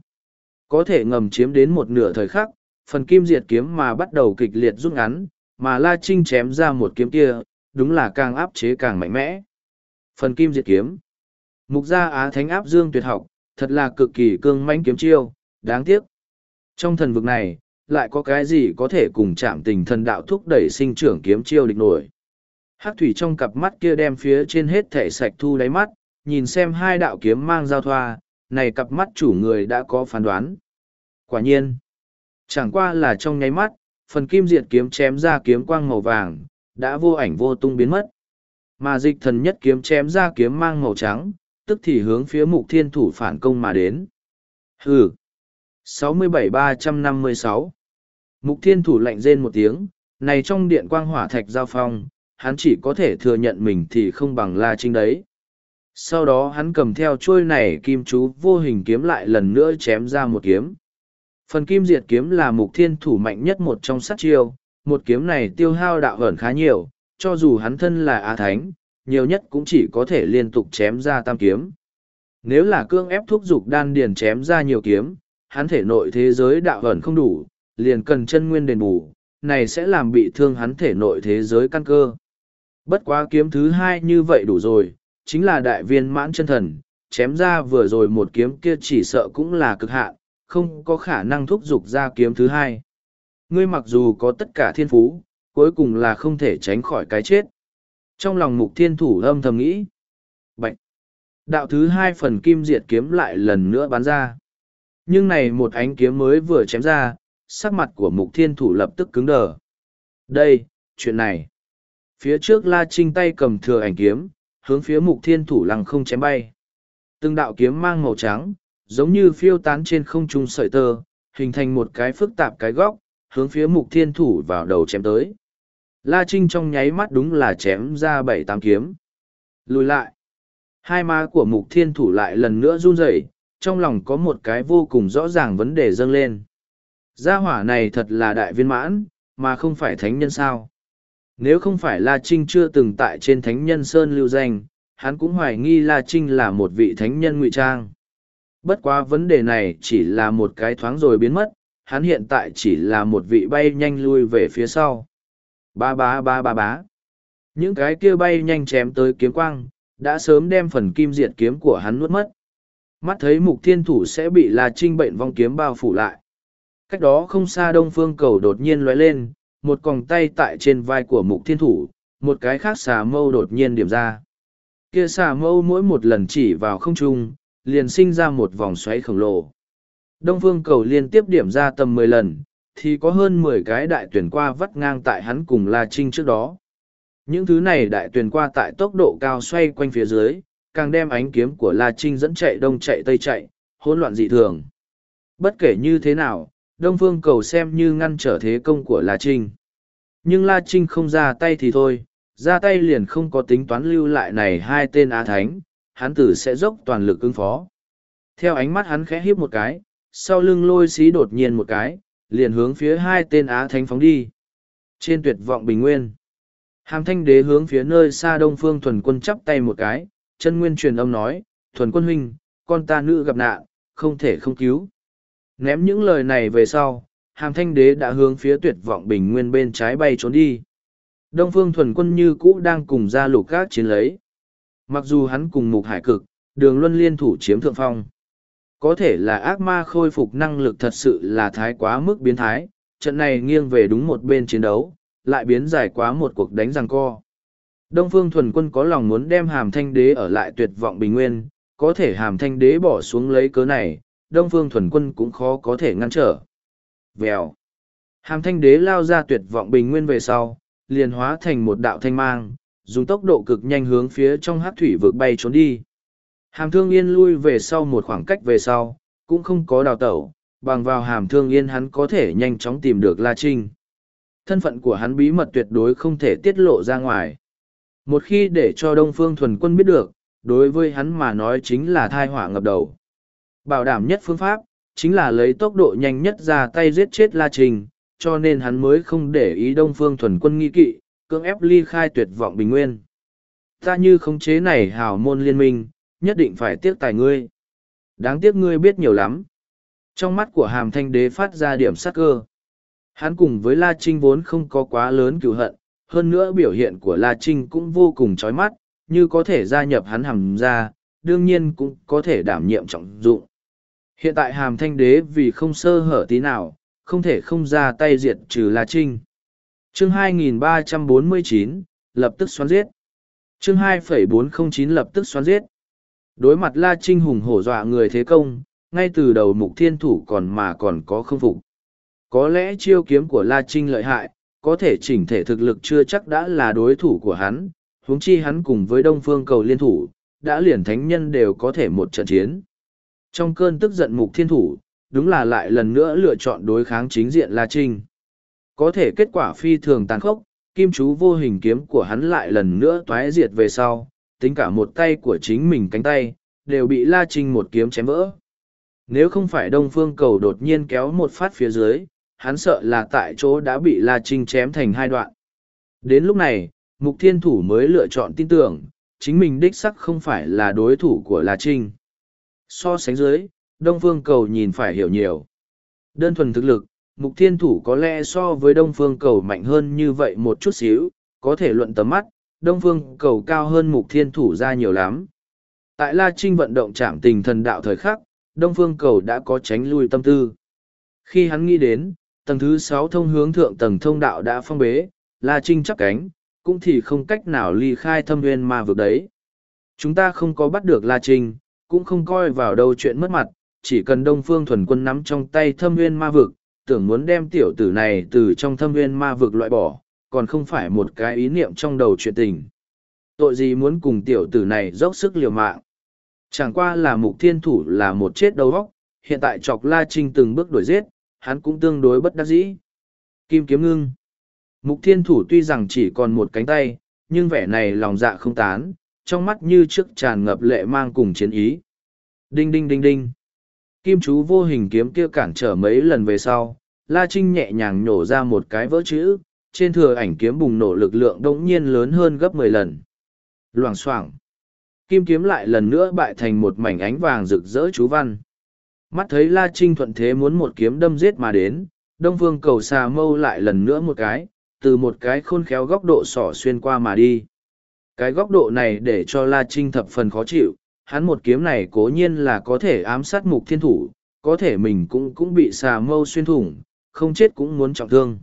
Có thể ngầm chiếm đến một nửa thời khắc, phần kim diệt kiếm mà bắt đầu kịch liệt rút ngắn, mà La Trinh chém ra một kiếm kia, đúng là càng áp chế càng mạnh mẽ. Phần kim diệt kiếm. Mục gia Á Thánh áp dương tuyệt học, thật là cực kỳ cương mãnh kiếm chiêu, đáng tiếc. Trong thần vực này, lại có cái gì có thể cùng chạm tình thần đạo thúc đẩy sinh trưởng kiếm chiêu địch nổi. Hắc thủy trong cặp mắt kia đem phía trên hết thể sạch thu lấy mắt, nhìn xem hai đạo kiếm mang giao thoa, này cặp mắt chủ người đã có phán đoán. Quả nhiên, chẳng qua là trong nháy mắt, phần kim diệt kiếm chém ra kiếm quang màu vàng, đã vô ảnh vô tung biến mất. Mà dịch thần nhất kiếm chém ra kiếm mang màu trắng, tức thì hướng phía mục thiên thủ phản công mà đến. Hừ! 67-356 Mục thiên thủ lạnh rên một tiếng, này trong điện quang hỏa thạch giao phong, hắn chỉ có thể thừa nhận mình thì không bằng la trinh đấy. Sau đó hắn cầm theo chuôi này kim chú vô hình kiếm lại lần nữa chém ra một kiếm. Phần kim diệt kiếm là mục thiên thủ mạnh nhất một trong sát chiêu, một kiếm này tiêu hao đạo hởn khá nhiều, cho dù hắn thân là A Thánh, nhiều nhất cũng chỉ có thể liên tục chém ra tam kiếm. Nếu là cương ép thúc dục đan điền chém ra nhiều kiếm, hắn thể nội thế giới đạo hởn không đủ, liền cần chân nguyên đền bù, này sẽ làm bị thương hắn thể nội thế giới căn cơ. Bất quá kiếm thứ hai như vậy đủ rồi, chính là đại viên mãn chân thần, chém ra vừa rồi một kiếm kia chỉ sợ cũng là cực hạn, không có khả năng thúc giục ra kiếm thứ hai. Ngươi mặc dù có tất cả thiên phú, cuối cùng là không thể tránh khỏi cái chết. Trong lòng mục thiên thủ âm thầm nghĩ. Bạch! Đạo thứ hai phần kim diệt kiếm lại lần nữa bắn ra. Nhưng này một ánh kiếm mới vừa chém ra, sắc mặt của mục thiên thủ lập tức cứng đờ. Đây, chuyện này. Phía trước la trinh tay cầm thừa ảnh kiếm, hướng phía mục thiên thủ lăng không chém bay. Từng đạo kiếm mang màu trắng, giống như phiêu tán trên không trung sợi tơ, hình thành một cái phức tạp cái góc, hướng phía mục thiên thủ vào đầu chém tới. La Trinh trong nháy mắt đúng là chém ra bảy tám kiếm. Lùi lại. Hai má của mục thiên thủ lại lần nữa run rẩy, trong lòng có một cái vô cùng rõ ràng vấn đề dâng lên. Gia hỏa này thật là đại viên mãn, mà không phải thánh nhân sao. Nếu không phải La Trinh chưa từng tại trên thánh nhân Sơn lưu danh, hắn cũng hoài nghi La Trinh là một vị thánh nhân ngụy trang. Bất quá vấn đề này chỉ là một cái thoáng rồi biến mất, hắn hiện tại chỉ là một vị bay nhanh lui về phía sau. Ba ba ba ba ba. Những cái kia bay nhanh chém tới kiếm quang, đã sớm đem phần kim diệt kiếm của hắn nuốt mất. Mắt thấy mục thiên thủ sẽ bị là trinh bệnh vong kiếm bao phủ lại. Cách đó không xa đông phương cầu đột nhiên lóe lên, một còng tay tại trên vai của mục thiên thủ, một cái khác xà mâu đột nhiên điểm ra. Kia xà mâu mỗi một lần chỉ vào không trung, liền sinh ra một vòng xoáy khổng lồ. Đông phương cầu liên tiếp điểm ra tầm mười lần, thì có hơn mười cái đại tuyển qua vắt ngang tại hắn cùng La Trinh trước đó. Những thứ này đại tuyển qua tại tốc độ cao xoay quanh phía dưới, càng đem ánh kiếm của La Trinh dẫn chạy đông chạy tây chạy, hỗn loạn dị thường. Bất kể như thế nào, Đông Phương Cầu xem như ngăn trở thế công của La Trinh. Nhưng La Trinh không ra tay thì thôi, ra tay liền không có tính toán lưu lại này hai tên Á Thánh, hắn tử sẽ dốc toàn lực ứng phó. Theo ánh mắt hắn khẽ híp một cái, sau lưng lôi xí đột nhiên một cái, liền hướng phía hai tên Á Thánh phóng đi. Trên tuyệt vọng bình nguyên, hàng thanh đế hướng phía nơi xa đông phương thuần quân chắp tay một cái, chân nguyên truyền âm nói, thuần quân huynh, con ta nữ gặp nạn, không thể không cứu. Ném những lời này về sau, hàng thanh đế đã hướng phía tuyệt vọng bình nguyên bên trái bay trốn đi. Đông phương thuần quân như cũ đang cùng ra lục các chiến lấy. Mặc dù hắn cùng mục hải cực, đường luân liên thủ chiếm thượng phong. Có thể là ác ma khôi phục năng lực thật sự là thái quá mức biến thái, trận này nghiêng về đúng một bên chiến đấu, lại biến dài quá một cuộc đánh giằng co. Đông phương thuần quân có lòng muốn đem hàm thanh đế ở lại tuyệt vọng bình nguyên, có thể hàm thanh đế bỏ xuống lấy cớ này, đông phương thuần quân cũng khó có thể ngăn trở. Vèo. Hàm thanh đế lao ra tuyệt vọng bình nguyên về sau, liền hóa thành một đạo thanh mang, dùng tốc độ cực nhanh hướng phía trong hát thủy vượt bay trốn đi. Hàm thương yên lui về sau một khoảng cách về sau, cũng không có đào tẩu, bằng vào hàm thương yên hắn có thể nhanh chóng tìm được La Trinh. Thân phận của hắn bí mật tuyệt đối không thể tiết lộ ra ngoài. Một khi để cho Đông Phương thuần quân biết được, đối với hắn mà nói chính là thai họa ngập đầu. Bảo đảm nhất phương pháp, chính là lấy tốc độ nhanh nhất ra tay giết chết La Trinh, cho nên hắn mới không để ý Đông Phương thuần quân nghi kỵ, cưỡng ép ly khai tuyệt vọng bình nguyên. Ta như khống chế này hào môn liên minh, nhất định phải tiếc tài ngươi. Đáng tiếc ngươi biết nhiều lắm. Trong mắt của hàm thanh đế phát ra điểm sắc cơ. Hắn cùng với La Trinh vốn không có quá lớn cựu hận, hơn nữa biểu hiện của La Trinh cũng vô cùng chói mắt, như có thể gia nhập hắn hàm ra, đương nhiên cũng có thể đảm nhiệm trọng dụng. Hiện tại hàm thanh đế vì không sơ hở tí nào, không thể không ra tay diệt trừ La Trinh chương 2349, lập tức xoắn giết. chương 2,409 lập tức xoắn giết. Đối mặt La Trinh hùng hổ dọa người thế công, ngay từ đầu mục thiên thủ còn mà còn có không phục. Có lẽ chiêu kiếm của La Trinh lợi hại, có thể chỉnh thể thực lực chưa chắc đã là đối thủ của hắn, huống chi hắn cùng với Đông Phương cầu liên thủ, đã liền thánh nhân đều có thể một trận chiến. Trong cơn tức giận mục thiên thủ, đúng là lại lần nữa lựa chọn đối kháng chính diện La Trinh. Có thể kết quả phi thường tàn khốc, kim chú vô hình kiếm của hắn lại lần nữa toái diệt về sau, tính cả một tay của chính mình cánh tay, đều bị La Trinh một kiếm chém vỡ. Nếu không phải Đông Phương Cầu đột nhiên kéo một phát phía dưới, hắn sợ là tại chỗ đã bị La Trinh chém thành hai đoạn. Đến lúc này, Mục Thiên Thủ mới lựa chọn tin tưởng, chính mình đích sắc không phải là đối thủ của La Trinh. So sánh dưới, Đông Phương Cầu nhìn phải hiểu nhiều. Đơn thuần thực lực, mục thiên thủ có lẽ so với đông phương cầu mạnh hơn như vậy một chút xíu có thể luận tầm mắt đông phương cầu cao hơn mục thiên thủ ra nhiều lắm tại la trinh vận động chạm tình thần đạo thời khắc đông phương cầu đã có tránh lui tâm tư khi hắn nghĩ đến tầng thứ sáu thông hướng thượng tầng thông đạo đã phong bế la trinh chắc cánh cũng thì không cách nào ly khai thâm Nguyên ma vực đấy chúng ta không có bắt được la trinh cũng không coi vào đâu chuyện mất mặt chỉ cần đông phương thuần quân nắm trong tay thâm Nguyên ma vực tưởng muốn đem tiểu tử này từ trong thâm viên ma vực loại bỏ, còn không phải một cái ý niệm trong đầu chuyện tình. Tội gì muốn cùng tiểu tử này dốc sức liều mạng. Chẳng qua là mục thiên thủ là một chết đầu óc, hiện tại chọc la trinh từng bước đuổi giết, hắn cũng tương đối bất đắc dĩ. Kim kiếm ngưng. Mục thiên thủ tuy rằng chỉ còn một cánh tay, nhưng vẻ này lòng dạ không tán, trong mắt như trước tràn ngập lệ mang cùng chiến ý. Đinh đinh đinh đinh kim chú vô hình kiếm kia cản trở mấy lần về sau, La Trinh nhẹ nhàng nhổ ra một cái vỡ chữ, trên thừa ảnh kiếm bùng nổ lực lượng đống nhiên lớn hơn gấp mười lần. Loảng xoảng Kim kiếm lại lần nữa bại thành một mảnh ánh vàng rực rỡ chú văn. Mắt thấy La Trinh thuận thế muốn một kiếm đâm giết mà đến, Đông Vương cầu xà mâu lại lần nữa một cái, từ một cái khôn khéo góc độ sỏ xuyên qua mà đi. Cái góc độ này để cho La Trinh thập phần khó chịu, hắn một kiếm này cố nhiên là có thể ám sát mục thiên thủ, có thể mình cũng cũng bị xà mâu xuyên thủng, không chết cũng muốn trọng thương.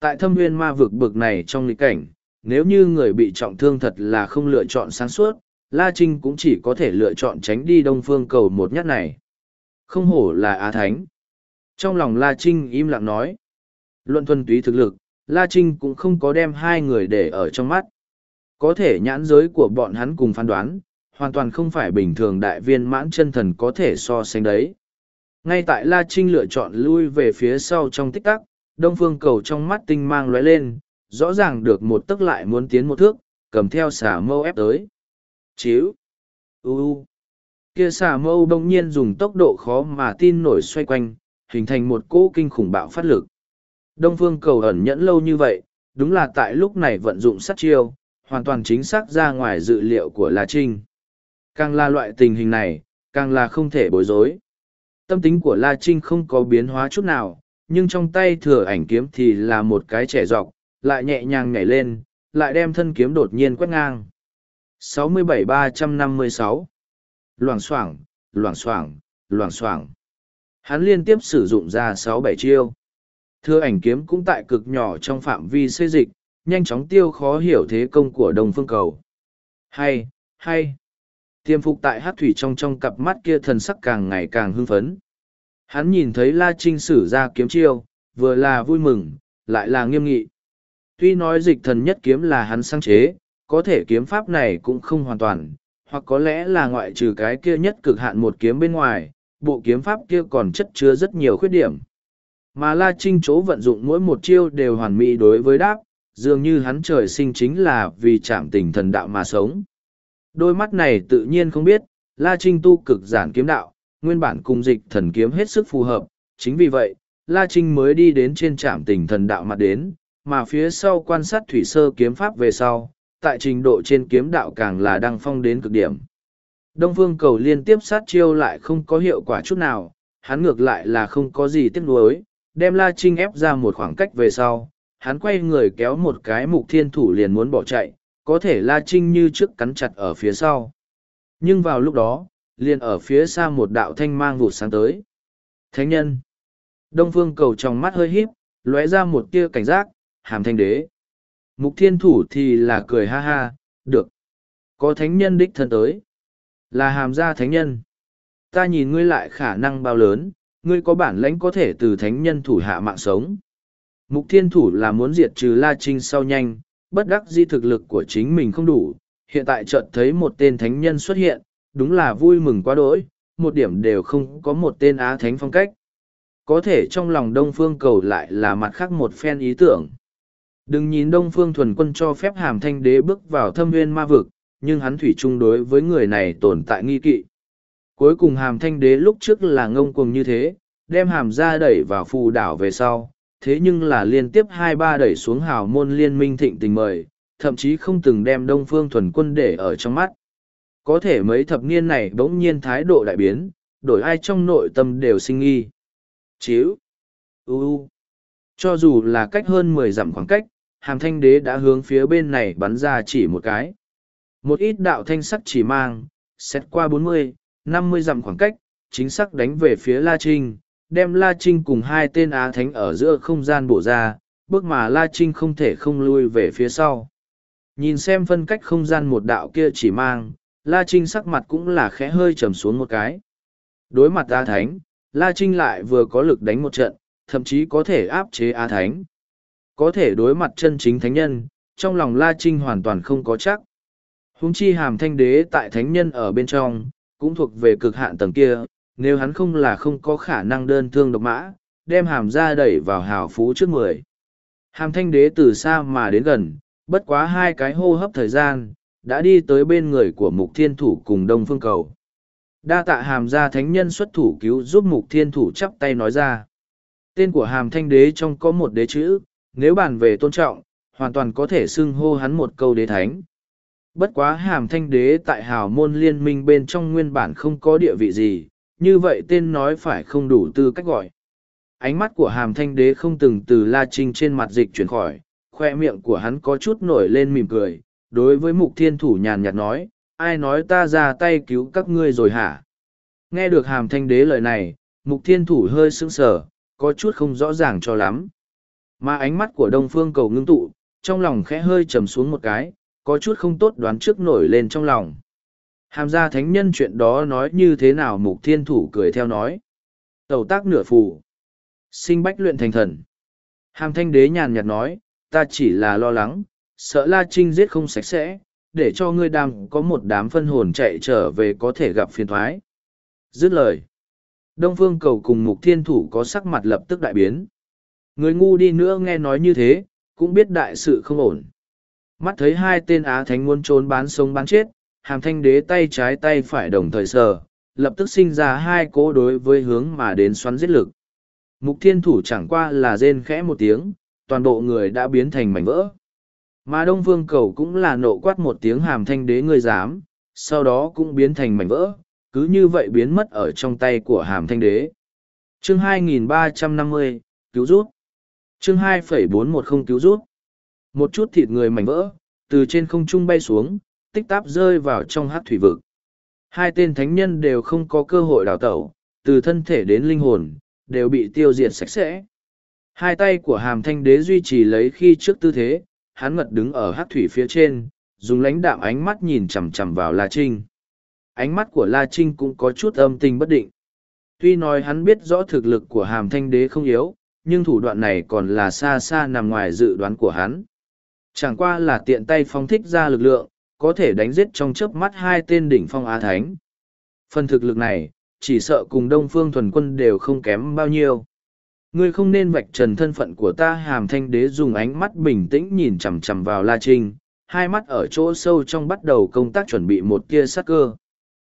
Tại thâm nguyên ma vực bực này trong lý cảnh, nếu như người bị trọng thương thật là không lựa chọn sáng suốt, La Trinh cũng chỉ có thể lựa chọn tránh đi đông phương cầu một nhát này. Không hổ là Á Thánh. Trong lòng La Trinh im lặng nói. Luận thuần túy thực lực, La Trinh cũng không có đem hai người để ở trong mắt. Có thể nhãn giới của bọn hắn cùng phán đoán, hoàn toàn không phải bình thường đại viên mãn chân thần có thể so sánh đấy. Ngay tại La Trinh lựa chọn lui về phía sau trong tích tắc, đông phương cầu trong mắt tinh mang lóe lên, rõ ràng được một tức lại muốn tiến một thước, cầm theo xả mâu ép tới. Chíu! U! Kia xả mâu đông nhiên dùng tốc độ khó mà tin nổi xoay quanh, hình thành một cỗ kinh khủng bạo phát lực. Đông phương cầu ẩn nhẫn lâu như vậy, đúng là tại lúc này vận dụng sát chiêu, hoàn toàn chính xác ra ngoài dự liệu của La Trinh. Càng là loại tình hình này, càng là không thể bối rối. Tâm tính của La Trinh không có biến hóa chút nào, nhưng trong tay thừa ảnh kiếm thì là một cái trẻ dọc, lại nhẹ nhàng nhảy lên, lại đem thân kiếm đột nhiên quét ngang. 67-356 Loảng xoảng, loảng xoảng, loảng xoảng. Hắn liên tiếp sử dụng ra 6-7 chiêu. Thừa ảnh kiếm cũng tại cực nhỏ trong phạm vi xây dịch, nhanh chóng tiêu khó hiểu thế công của Đông phương cầu. Hay, hay. Tiêm phục tại hát thủy trong trong cặp mắt kia thần sắc càng ngày càng hưng phấn. Hắn nhìn thấy La Trinh sử ra kiếm chiêu, vừa là vui mừng, lại là nghiêm nghị. Tuy nói dịch thần nhất kiếm là hắn sáng chế, có thể kiếm pháp này cũng không hoàn toàn, hoặc có lẽ là ngoại trừ cái kia nhất cực hạn một kiếm bên ngoài, bộ kiếm pháp kia còn chất chứa rất nhiều khuyết điểm. Mà La Trinh chỗ vận dụng mỗi một chiêu đều hoàn mỹ đối với đáp, dường như hắn trời sinh chính là vì chạm tình thần đạo mà sống. Đôi mắt này tự nhiên không biết, La Trinh tu cực giản kiếm đạo, nguyên bản cùng dịch thần kiếm hết sức phù hợp, chính vì vậy, La Trinh mới đi đến trên trạm tỉnh thần đạo mặt đến, mà phía sau quan sát thủy sơ kiếm pháp về sau, tại trình độ trên kiếm đạo càng là đăng phong đến cực điểm. Đông Phương Cầu liên tiếp sát chiêu lại không có hiệu quả chút nào, hắn ngược lại là không có gì tiếc nuối, đem La Trinh ép ra một khoảng cách về sau, hắn quay người kéo một cái mục thiên thủ liền muốn bỏ chạy, có thể La Trinh như trước cắn chặt ở phía sau. Nhưng vào lúc đó, liền ở phía xa một đạo thanh mang vụt sáng tới. Thánh nhân. Đông Phương Cầu trong mắt hơi híp, lóe ra một tia cảnh giác, hàm thanh đế. Mục Thiên Thủ thì là cười ha ha, được. Có thánh nhân đích thân tới. Là hàm gia thánh nhân. Ta nhìn ngươi lại khả năng bao lớn, ngươi có bản lãnh có thể từ thánh nhân thủ hạ mạng sống. Mục Thiên Thủ là muốn diệt trừ La Trinh sau nhanh, bất đắc di thực lực của chính mình không đủ, hiện tại chợt thấy một tên thánh nhân xuất hiện, đúng là vui mừng quá đỗi, một điểm đều không có một tên á thánh phong cách. Có thể trong lòng Đông Phương cầu lại là mặt khác một phen ý tưởng. Đừng nhìn Đông Phương thuần quân cho phép hàm thanh đế bước vào thâm nguyên ma vực, nhưng hắn thủy chung đối với người này tồn tại nghi kỵ. Cuối cùng hàm thanh đế lúc trước là ngông cuồng như thế, đem hàm ra đẩy vào phù đảo về sau, thế nhưng là liên tiếp hai ba đẩy xuống hào môn liên minh thịnh tình mời, thậm chí không từng đem Đông Phương thuần quân để ở trong mắt. Có thể mấy thập niên này bỗng nhiên thái độ đại biến, đổi ai trong nội tâm đều sinh nghi. Chíu! u Cho dù là cách hơn mười dặm khoảng cách, hàm thanh đế đã hướng phía bên này bắn ra chỉ một cái. Một ít đạo thanh sắc chỉ mang, xét qua bốn mươi, năm mươi dặm khoảng cách, chính xác đánh về phía La Trinh, đem La Trinh cùng hai tên Á Thánh ở giữa không gian bổ ra, bước mà La Trinh không thể không lui về phía sau. Nhìn xem phân cách không gian một đạo kia chỉ mang, La Trinh sắc mặt cũng là khẽ hơi trầm xuống một cái. Đối mặt Á Thánh, La Trinh lại vừa có lực đánh một trận, thậm chí có thể áp chế Á Thánh. Có thể đối mặt chân chính thánh nhân, trong lòng La Trinh hoàn toàn không có chắc. Húng chi hàm thanh đế tại thánh nhân ở bên trong, cũng thuộc về cực hạn tầng kia, nếu hắn không là không có khả năng đơn thương độc mã, đem hàm ra đẩy vào hào phú trước người Hàm thanh đế từ xa mà đến gần, bất quá hai cái hô hấp thời gian, đã đi tới bên người của mục thiên thủ cùng đông phương cầu. Đa tạ hàm gia thánh nhân xuất thủ cứu giúp mục thiên thủ chắp tay nói ra. Tên của hàm thanh đế trong có một đế chữ, nếu bàn về tôn trọng, hoàn toàn có thể xưng hô hắn một câu đế thánh. Bất quá hàm thanh đế tại hào môn liên minh bên trong nguyên bản không có địa vị gì, như vậy tên nói phải không đủ tư cách gọi. Ánh mắt của hàm thanh đế không từng từ La Trinh trên mặt dịch chuyển khỏi, khoe miệng của hắn có chút nổi lên mỉm cười, đối với mục thiên thủ nhàn nhạt nói, ai nói ta ra tay cứu các ngươi rồi hả? Nghe được hàm thanh đế lời này, mục thiên thủ hơi sững sờ, có chút không rõ ràng cho lắm. Mà ánh mắt của đông phương cầu ngưng tụ, trong lòng khẽ hơi trầm xuống một cái, có chút không tốt đoán trước nổi lên trong lòng. Hàm gia thánh nhân chuyện đó nói như thế nào mục thiên thủ cười theo nói. Tẩu tác nửa phù. Sinh bách luyện thành thần. Hàm thanh đế nhàn nhạt nói, ta chỉ là lo lắng, sợ la trinh giết không sạch sẽ, để cho ngươi đam có một đám phân hồn chạy trở về có thể gặp phiền thoái. Dứt lời. Đông phương cầu cùng mục thiên thủ có sắc mặt lập tức đại biến. Người ngu đi nữa nghe nói như thế, cũng biết đại sự không ổn. Mắt thấy hai tên Á Thánh muốn trốn bán sống bán chết, hàm thanh đế tay trái tay phải đồng thời sờ, lập tức sinh ra hai cỗ đối với hướng mà đến xoắn giết lực. Mục thiên thủ chẳng qua là rên khẽ một tiếng, toàn bộ người đã biến thành mảnh vỡ. Mà Đông Vương Cầu cũng là nộ quát một tiếng hàm thanh đế ngươi dám, sau đó cũng biến thành mảnh vỡ, cứ như vậy biến mất ở trong tay của hàm thanh đế. Chương 2350, cứu rút. Chương 2,410 cứu rút. Một chút thịt người mảnh vỡ, từ trên không trung bay xuống, tích táp rơi vào trong hát thủy vực. Hai tên thánh nhân đều không có cơ hội đào tẩu, từ thân thể đến linh hồn, đều bị tiêu diệt sạch sẽ. Hai tay của hàm thanh đế duy trì lấy khi trước tư thế, hắn ngật đứng ở hát thủy phía trên, dùng lãnh đạm ánh mắt nhìn chằm chằm vào La Trinh. Ánh mắt của La Trinh cũng có chút âm tình bất định. Tuy nói hắn biết rõ thực lực của hàm thanh đế không yếu, nhưng thủ đoạn này còn là xa xa nằm ngoài dự đoán của hắn. Chẳng qua là tiện tay phóng thích ra lực lượng, có thể đánh giết trong chớp mắt hai tên đỉnh phong a thánh. Phần thực lực này, chỉ sợ cùng Đông Phương thuần quân đều không kém bao nhiêu. Ngươi không nên vạch trần thân phận của ta hàm thanh đế dùng ánh mắt bình tĩnh nhìn chằm chằm vào La Trinh, hai mắt ở chỗ sâu trong bắt đầu công tác chuẩn bị một tia sắc cơ.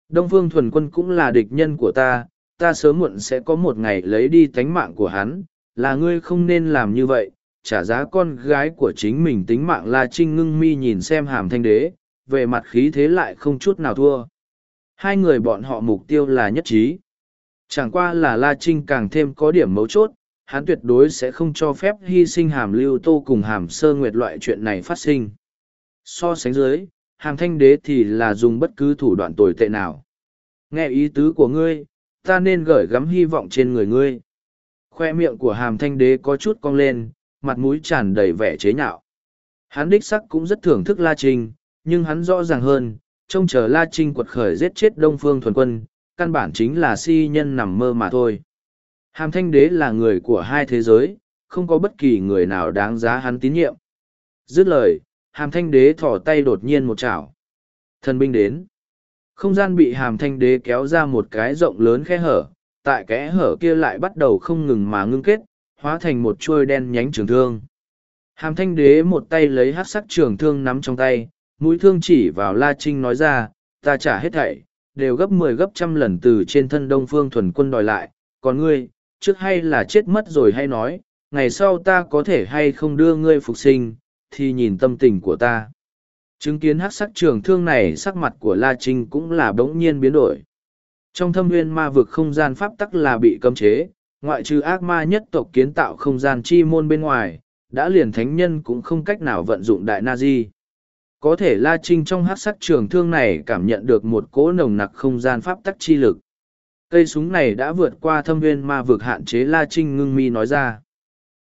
Đông Phương thuần quân cũng là địch nhân của ta, ta sớm muộn sẽ có một ngày lấy đi tánh mạng của hắn, là ngươi không nên làm như vậy, trả giá con gái của chính mình tính mạng La Trinh ngưng mi nhìn xem hàm thanh đế, về mặt khí thế lại không chút nào thua. Hai người bọn họ mục tiêu là nhất trí. Chẳng qua là La Trinh càng thêm có điểm mấu chốt, hắn tuyệt đối sẽ không cho phép hy sinh hàm lưu tô cùng hàm sơ nguyệt loại chuyện này phát sinh. So sánh dưới, hàm thanh đế thì là dùng bất cứ thủ đoạn tồi tệ nào. Nghe ý tứ của ngươi, ta nên gởi gắm hy vọng trên người ngươi. Khoe miệng của hàm thanh đế có chút cong lên, mặt mũi tràn đầy vẻ chế nhạo. Hắn đích sắc cũng rất thưởng thức La Trinh, nhưng hắn rõ ràng hơn, trông chờ La Trinh quật khởi giết chết Đông Phương thuần quân, căn bản chính là si nhân nằm mơ mà thôi. Hàm Thanh Đế là người của hai thế giới, không có bất kỳ người nào đáng giá hắn tín nhiệm. Dứt lời, Hàm Thanh Đế thỏ tay đột nhiên một chảo. Thần binh đến. Không gian bị Hàm Thanh Đế kéo ra một cái rộng lớn khe hở, tại kẽ hở kia lại bắt đầu không ngừng mà ngưng kết, hóa thành một chuôi đen nhánh trường thương. Hàm Thanh Đế một tay lấy hát sắc trường thương nắm trong tay, mũi thương chỉ vào La Trinh nói ra, ta trả hết thảy, đều gấp 10 gấp trăm lần từ trên thân Đông Phương thuần quân đòi lại, còn ngươi, trước hay là chết mất rồi hay nói, ngày sau ta có thể hay không đưa ngươi phục sinh, thì nhìn tâm tình của ta. Chứng kiến hắc sắc trường thương này sắc mặt của La Trinh cũng là bỗng nhiên biến đổi. Trong thâm nguyên ma vực không gian pháp tắc là bị cấm chế, ngoại trừ ác ma nhất tộc kiến tạo không gian chi môn bên ngoài, đã liền thánh nhân cũng không cách nào vận dụng đại nazi. Có thể La Trinh trong hát sắc trường thương này cảm nhận được một cỗ nồng nặc không gian pháp tắc chi lực. Cây súng này đã vượt qua thâm viên ma vực hạn chế La Trinh ngưng mi nói ra.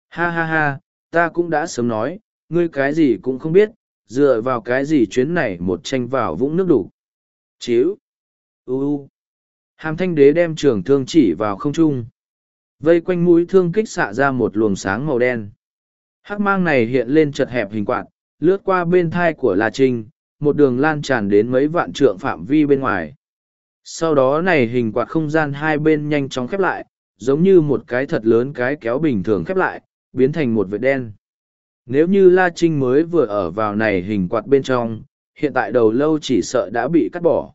Ha ha ha, ta cũng đã sớm nói, ngươi cái gì cũng không biết, dựa vào cái gì chuyến này một tranh vào vũng nước đủ. Chíu. U. Hàm thanh đế đem trường thương chỉ vào không trung. Vây quanh mũi thương kích xạ ra một luồng sáng màu đen. Hắc mang này hiện lên chật hẹp hình quạt, lướt qua bên thai của La Trinh, một đường lan tràn đến mấy vạn trượng phạm vi bên ngoài. Sau đó này hình quạt không gian hai bên nhanh chóng khép lại, giống như một cái thật lớn cái kéo bình thường khép lại, biến thành một vệt đen. Nếu như La Trinh mới vừa ở vào này hình quạt bên trong, hiện tại đầu lâu chỉ sợ đã bị cắt bỏ.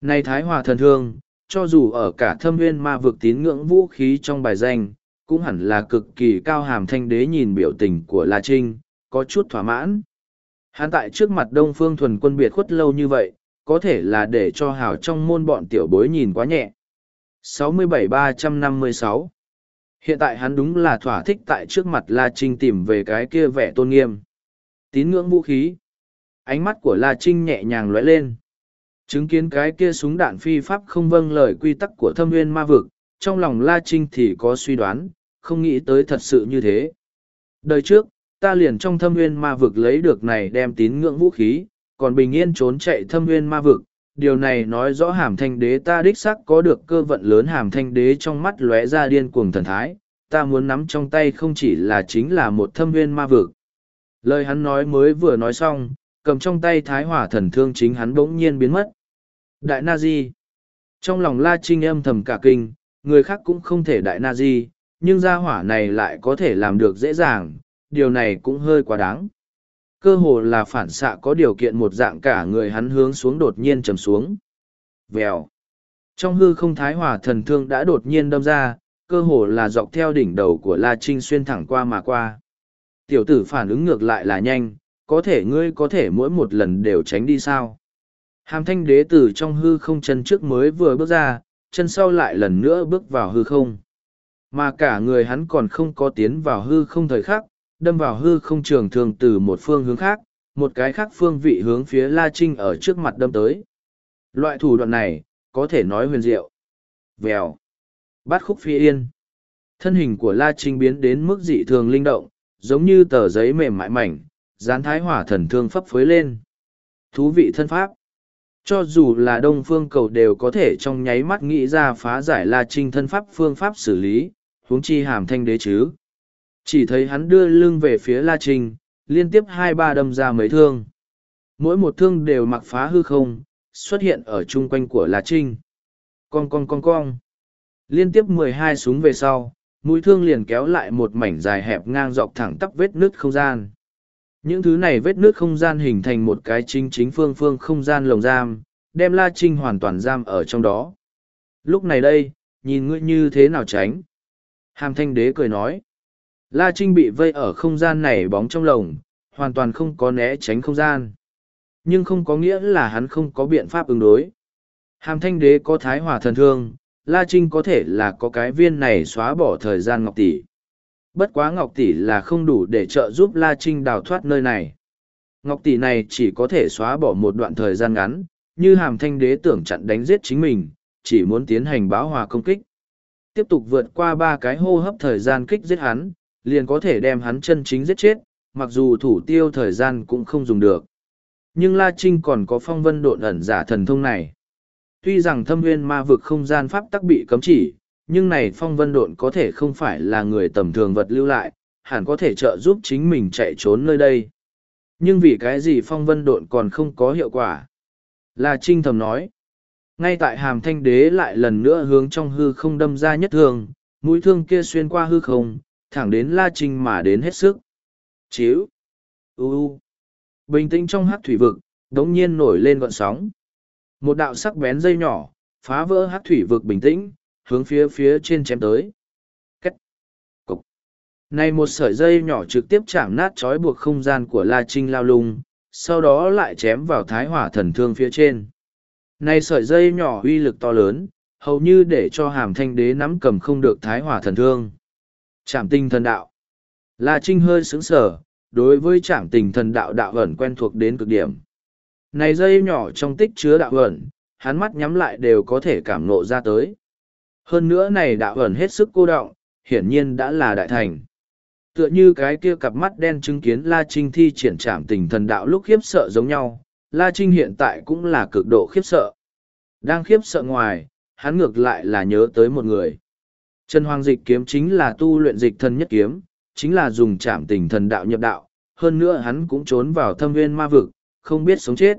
Này Thái Hòa thần thương, cho dù ở cả thâm viên ma vực tín ngưỡng vũ khí trong bài danh, cũng hẳn là cực kỳ cao hàm thanh đế nhìn biểu tình của La Trinh, có chút thỏa mãn. Hắn tại trước mặt Đông Phương thuần quân biệt khuất lâu như vậy, có thể là để cho hảo trong môn bọn tiểu bối nhìn quá nhẹ. 67-356 Hiện tại hắn đúng là thỏa thích tại trước mặt La Trinh tìm về cái kia vẻ tôn nghiêm. Tín ngưỡng vũ khí. Ánh mắt của La Trinh nhẹ nhàng lóe lên. Chứng kiến cái kia súng đạn phi pháp không vâng lời quy tắc của thâm nguyên ma vực, trong lòng La Trinh thì có suy đoán, không nghĩ tới thật sự như thế. Đời trước, ta liền trong thâm nguyên ma vực lấy được này đem tín ngưỡng vũ khí, còn bình yên trốn chạy thâm nguyên ma vực. Điều này nói rõ hàm thanh đế ta đích sắc có được cơ vận lớn hàm thanh đế trong mắt lóe ra điên cuồng thần thái, ta muốn nắm trong tay không chỉ là chính là một thâm nguyên ma vực. Lời hắn nói mới vừa nói xong, cầm trong tay thái hỏa thần thương chính hắn bỗng nhiên biến mất. Đại na di. Trong lòng La Trinh âm thầm cả kinh, người khác cũng không thể đại na di, nhưng gia hỏa này lại có thể làm được dễ dàng, điều này cũng hơi quá đáng. Cơ hồ là phản xạ có điều kiện một dạng cả người hắn hướng xuống đột nhiên trầm xuống. Vèo. Trong hư không thái hòa thần thương đã đột nhiên đâm ra, cơ hồ là dọc theo đỉnh đầu của La Trinh xuyên thẳng qua mà qua. Tiểu tử phản ứng ngược lại là nhanh, có thể ngươi có thể mỗi một lần đều tránh đi sao. Hàm thanh đế tử trong hư không chân trước mới vừa bước ra, chân sau lại lần nữa bước vào hư không. Mà cả người hắn còn không có tiến vào hư không thời khắc, Đâm vào hư không trường thường từ một phương hướng khác, một cái khác phương vị hướng phía La Trinh ở trước mặt đâm tới. Loại thủ đoạn này, có thể nói huyền diệu. Vèo. Bát khúc phi yên. Thân hình của La Trinh biến đến mức dị thường linh động, giống như tờ giấy mềm mại mảnh, gián thái hỏa thần thương phấp phới lên. Thú vị thân pháp. Cho dù là đông phương cầu đều có thể trong nháy mắt nghĩ ra phá giải La Trinh thân pháp phương pháp xử lý, huống chi hàm thanh đế chứ. Chỉ thấy hắn đưa lưng về phía La Trinh, liên tiếp hai ba đâm ra mấy thương. Mỗi một thương đều mặc phá hư không, xuất hiện ở chung quanh của La Trinh. Cong cong cong cong. Liên tiếp mười hai súng về sau, mũi thương liền kéo lại một mảnh dài hẹp ngang dọc thẳng tắp vết nứt không gian. Những thứ này vết nứt không gian hình thành một cái chính chính phương phương không gian lồng giam, đem La Trinh hoàn toàn giam ở trong đó. Lúc này đây, nhìn ngươi như thế nào tránh? Hàm thanh đế cười nói. La Trinh bị vây ở không gian này bóng trong lồng, hoàn toàn không có né tránh không gian. Nhưng không có nghĩa là hắn không có biện pháp ứng đối. Hàm thanh đế có thái hòa thần thương, La Trinh có thể là có cái viên này xóa bỏ thời gian Ngọc Tỷ. Bất quá Ngọc Tỷ là không đủ để trợ giúp La Trinh đào thoát nơi này. Ngọc Tỷ này chỉ có thể xóa bỏ một đoạn thời gian ngắn, như hàm thanh đế tưởng chặn đánh giết chính mình, chỉ muốn tiến hành báo hòa công kích. Tiếp tục vượt qua ba cái hô hấp thời gian kích giết hắn, liền có thể đem hắn chân chính giết chết, mặc dù thủ tiêu thời gian cũng không dùng được. Nhưng La Trinh còn có phong vân độn ẩn giả thần thông này. Tuy rằng thâm nguyên ma vực không gian pháp tắc bị cấm chỉ, nhưng này phong vân độn có thể không phải là người tầm thường vật lưu lại, hẳn có thể trợ giúp chính mình chạy trốn nơi đây. Nhưng vì cái gì phong vân độn còn không có hiệu quả? La Trinh thầm nói. Ngay tại hàm thanh đế lại lần nữa hướng trong hư không đâm ra nhất thương, mũi thương kia xuyên qua hư không, thẳng đến La Trinh mà đến hết sức. Chíu! U! Bình tĩnh trong hát thủy vực, đống nhiên nổi lên gọn sóng. Một đạo sắc bén dây nhỏ, phá vỡ hát thủy vực bình tĩnh, hướng phía phía trên chém tới. Cách! Cục! Này một sợi dây nhỏ trực tiếp chạm nát trói buộc không gian của La Trinh lao lung, sau đó lại chém vào thái hỏa thần thương phía trên. Này sợi dây nhỏ uy lực to lớn, hầu như để cho hàm thanh đế nắm cầm không được thái hỏa thần thương. Trảm tinh thần đạo. La Trinh hơi sững sờ, đối với trảm tình thần đạo đạo ẩn quen thuộc đến cực điểm. Này dây nhỏ trong tích chứa đạo ẩn, hắn mắt nhắm lại đều có thể cảm nộ ra tới. Hơn nữa này đạo ẩn hết sức cô động, hiển nhiên đã là đại thành. Tựa như cái kia cặp mắt đen chứng kiến La Trinh thi triển trảm tình thần đạo lúc khiếp sợ giống nhau, La Trinh hiện tại cũng là cực độ khiếp sợ. Đang khiếp sợ ngoài, hắn ngược lại là nhớ tới một người. Chân Hoàng dịch kiếm chính là tu luyện dịch thần nhất kiếm, chính là dùng chạm tình thần đạo nhập đạo, hơn nữa hắn cũng trốn vào thâm Viên ma vực, không biết sống chết.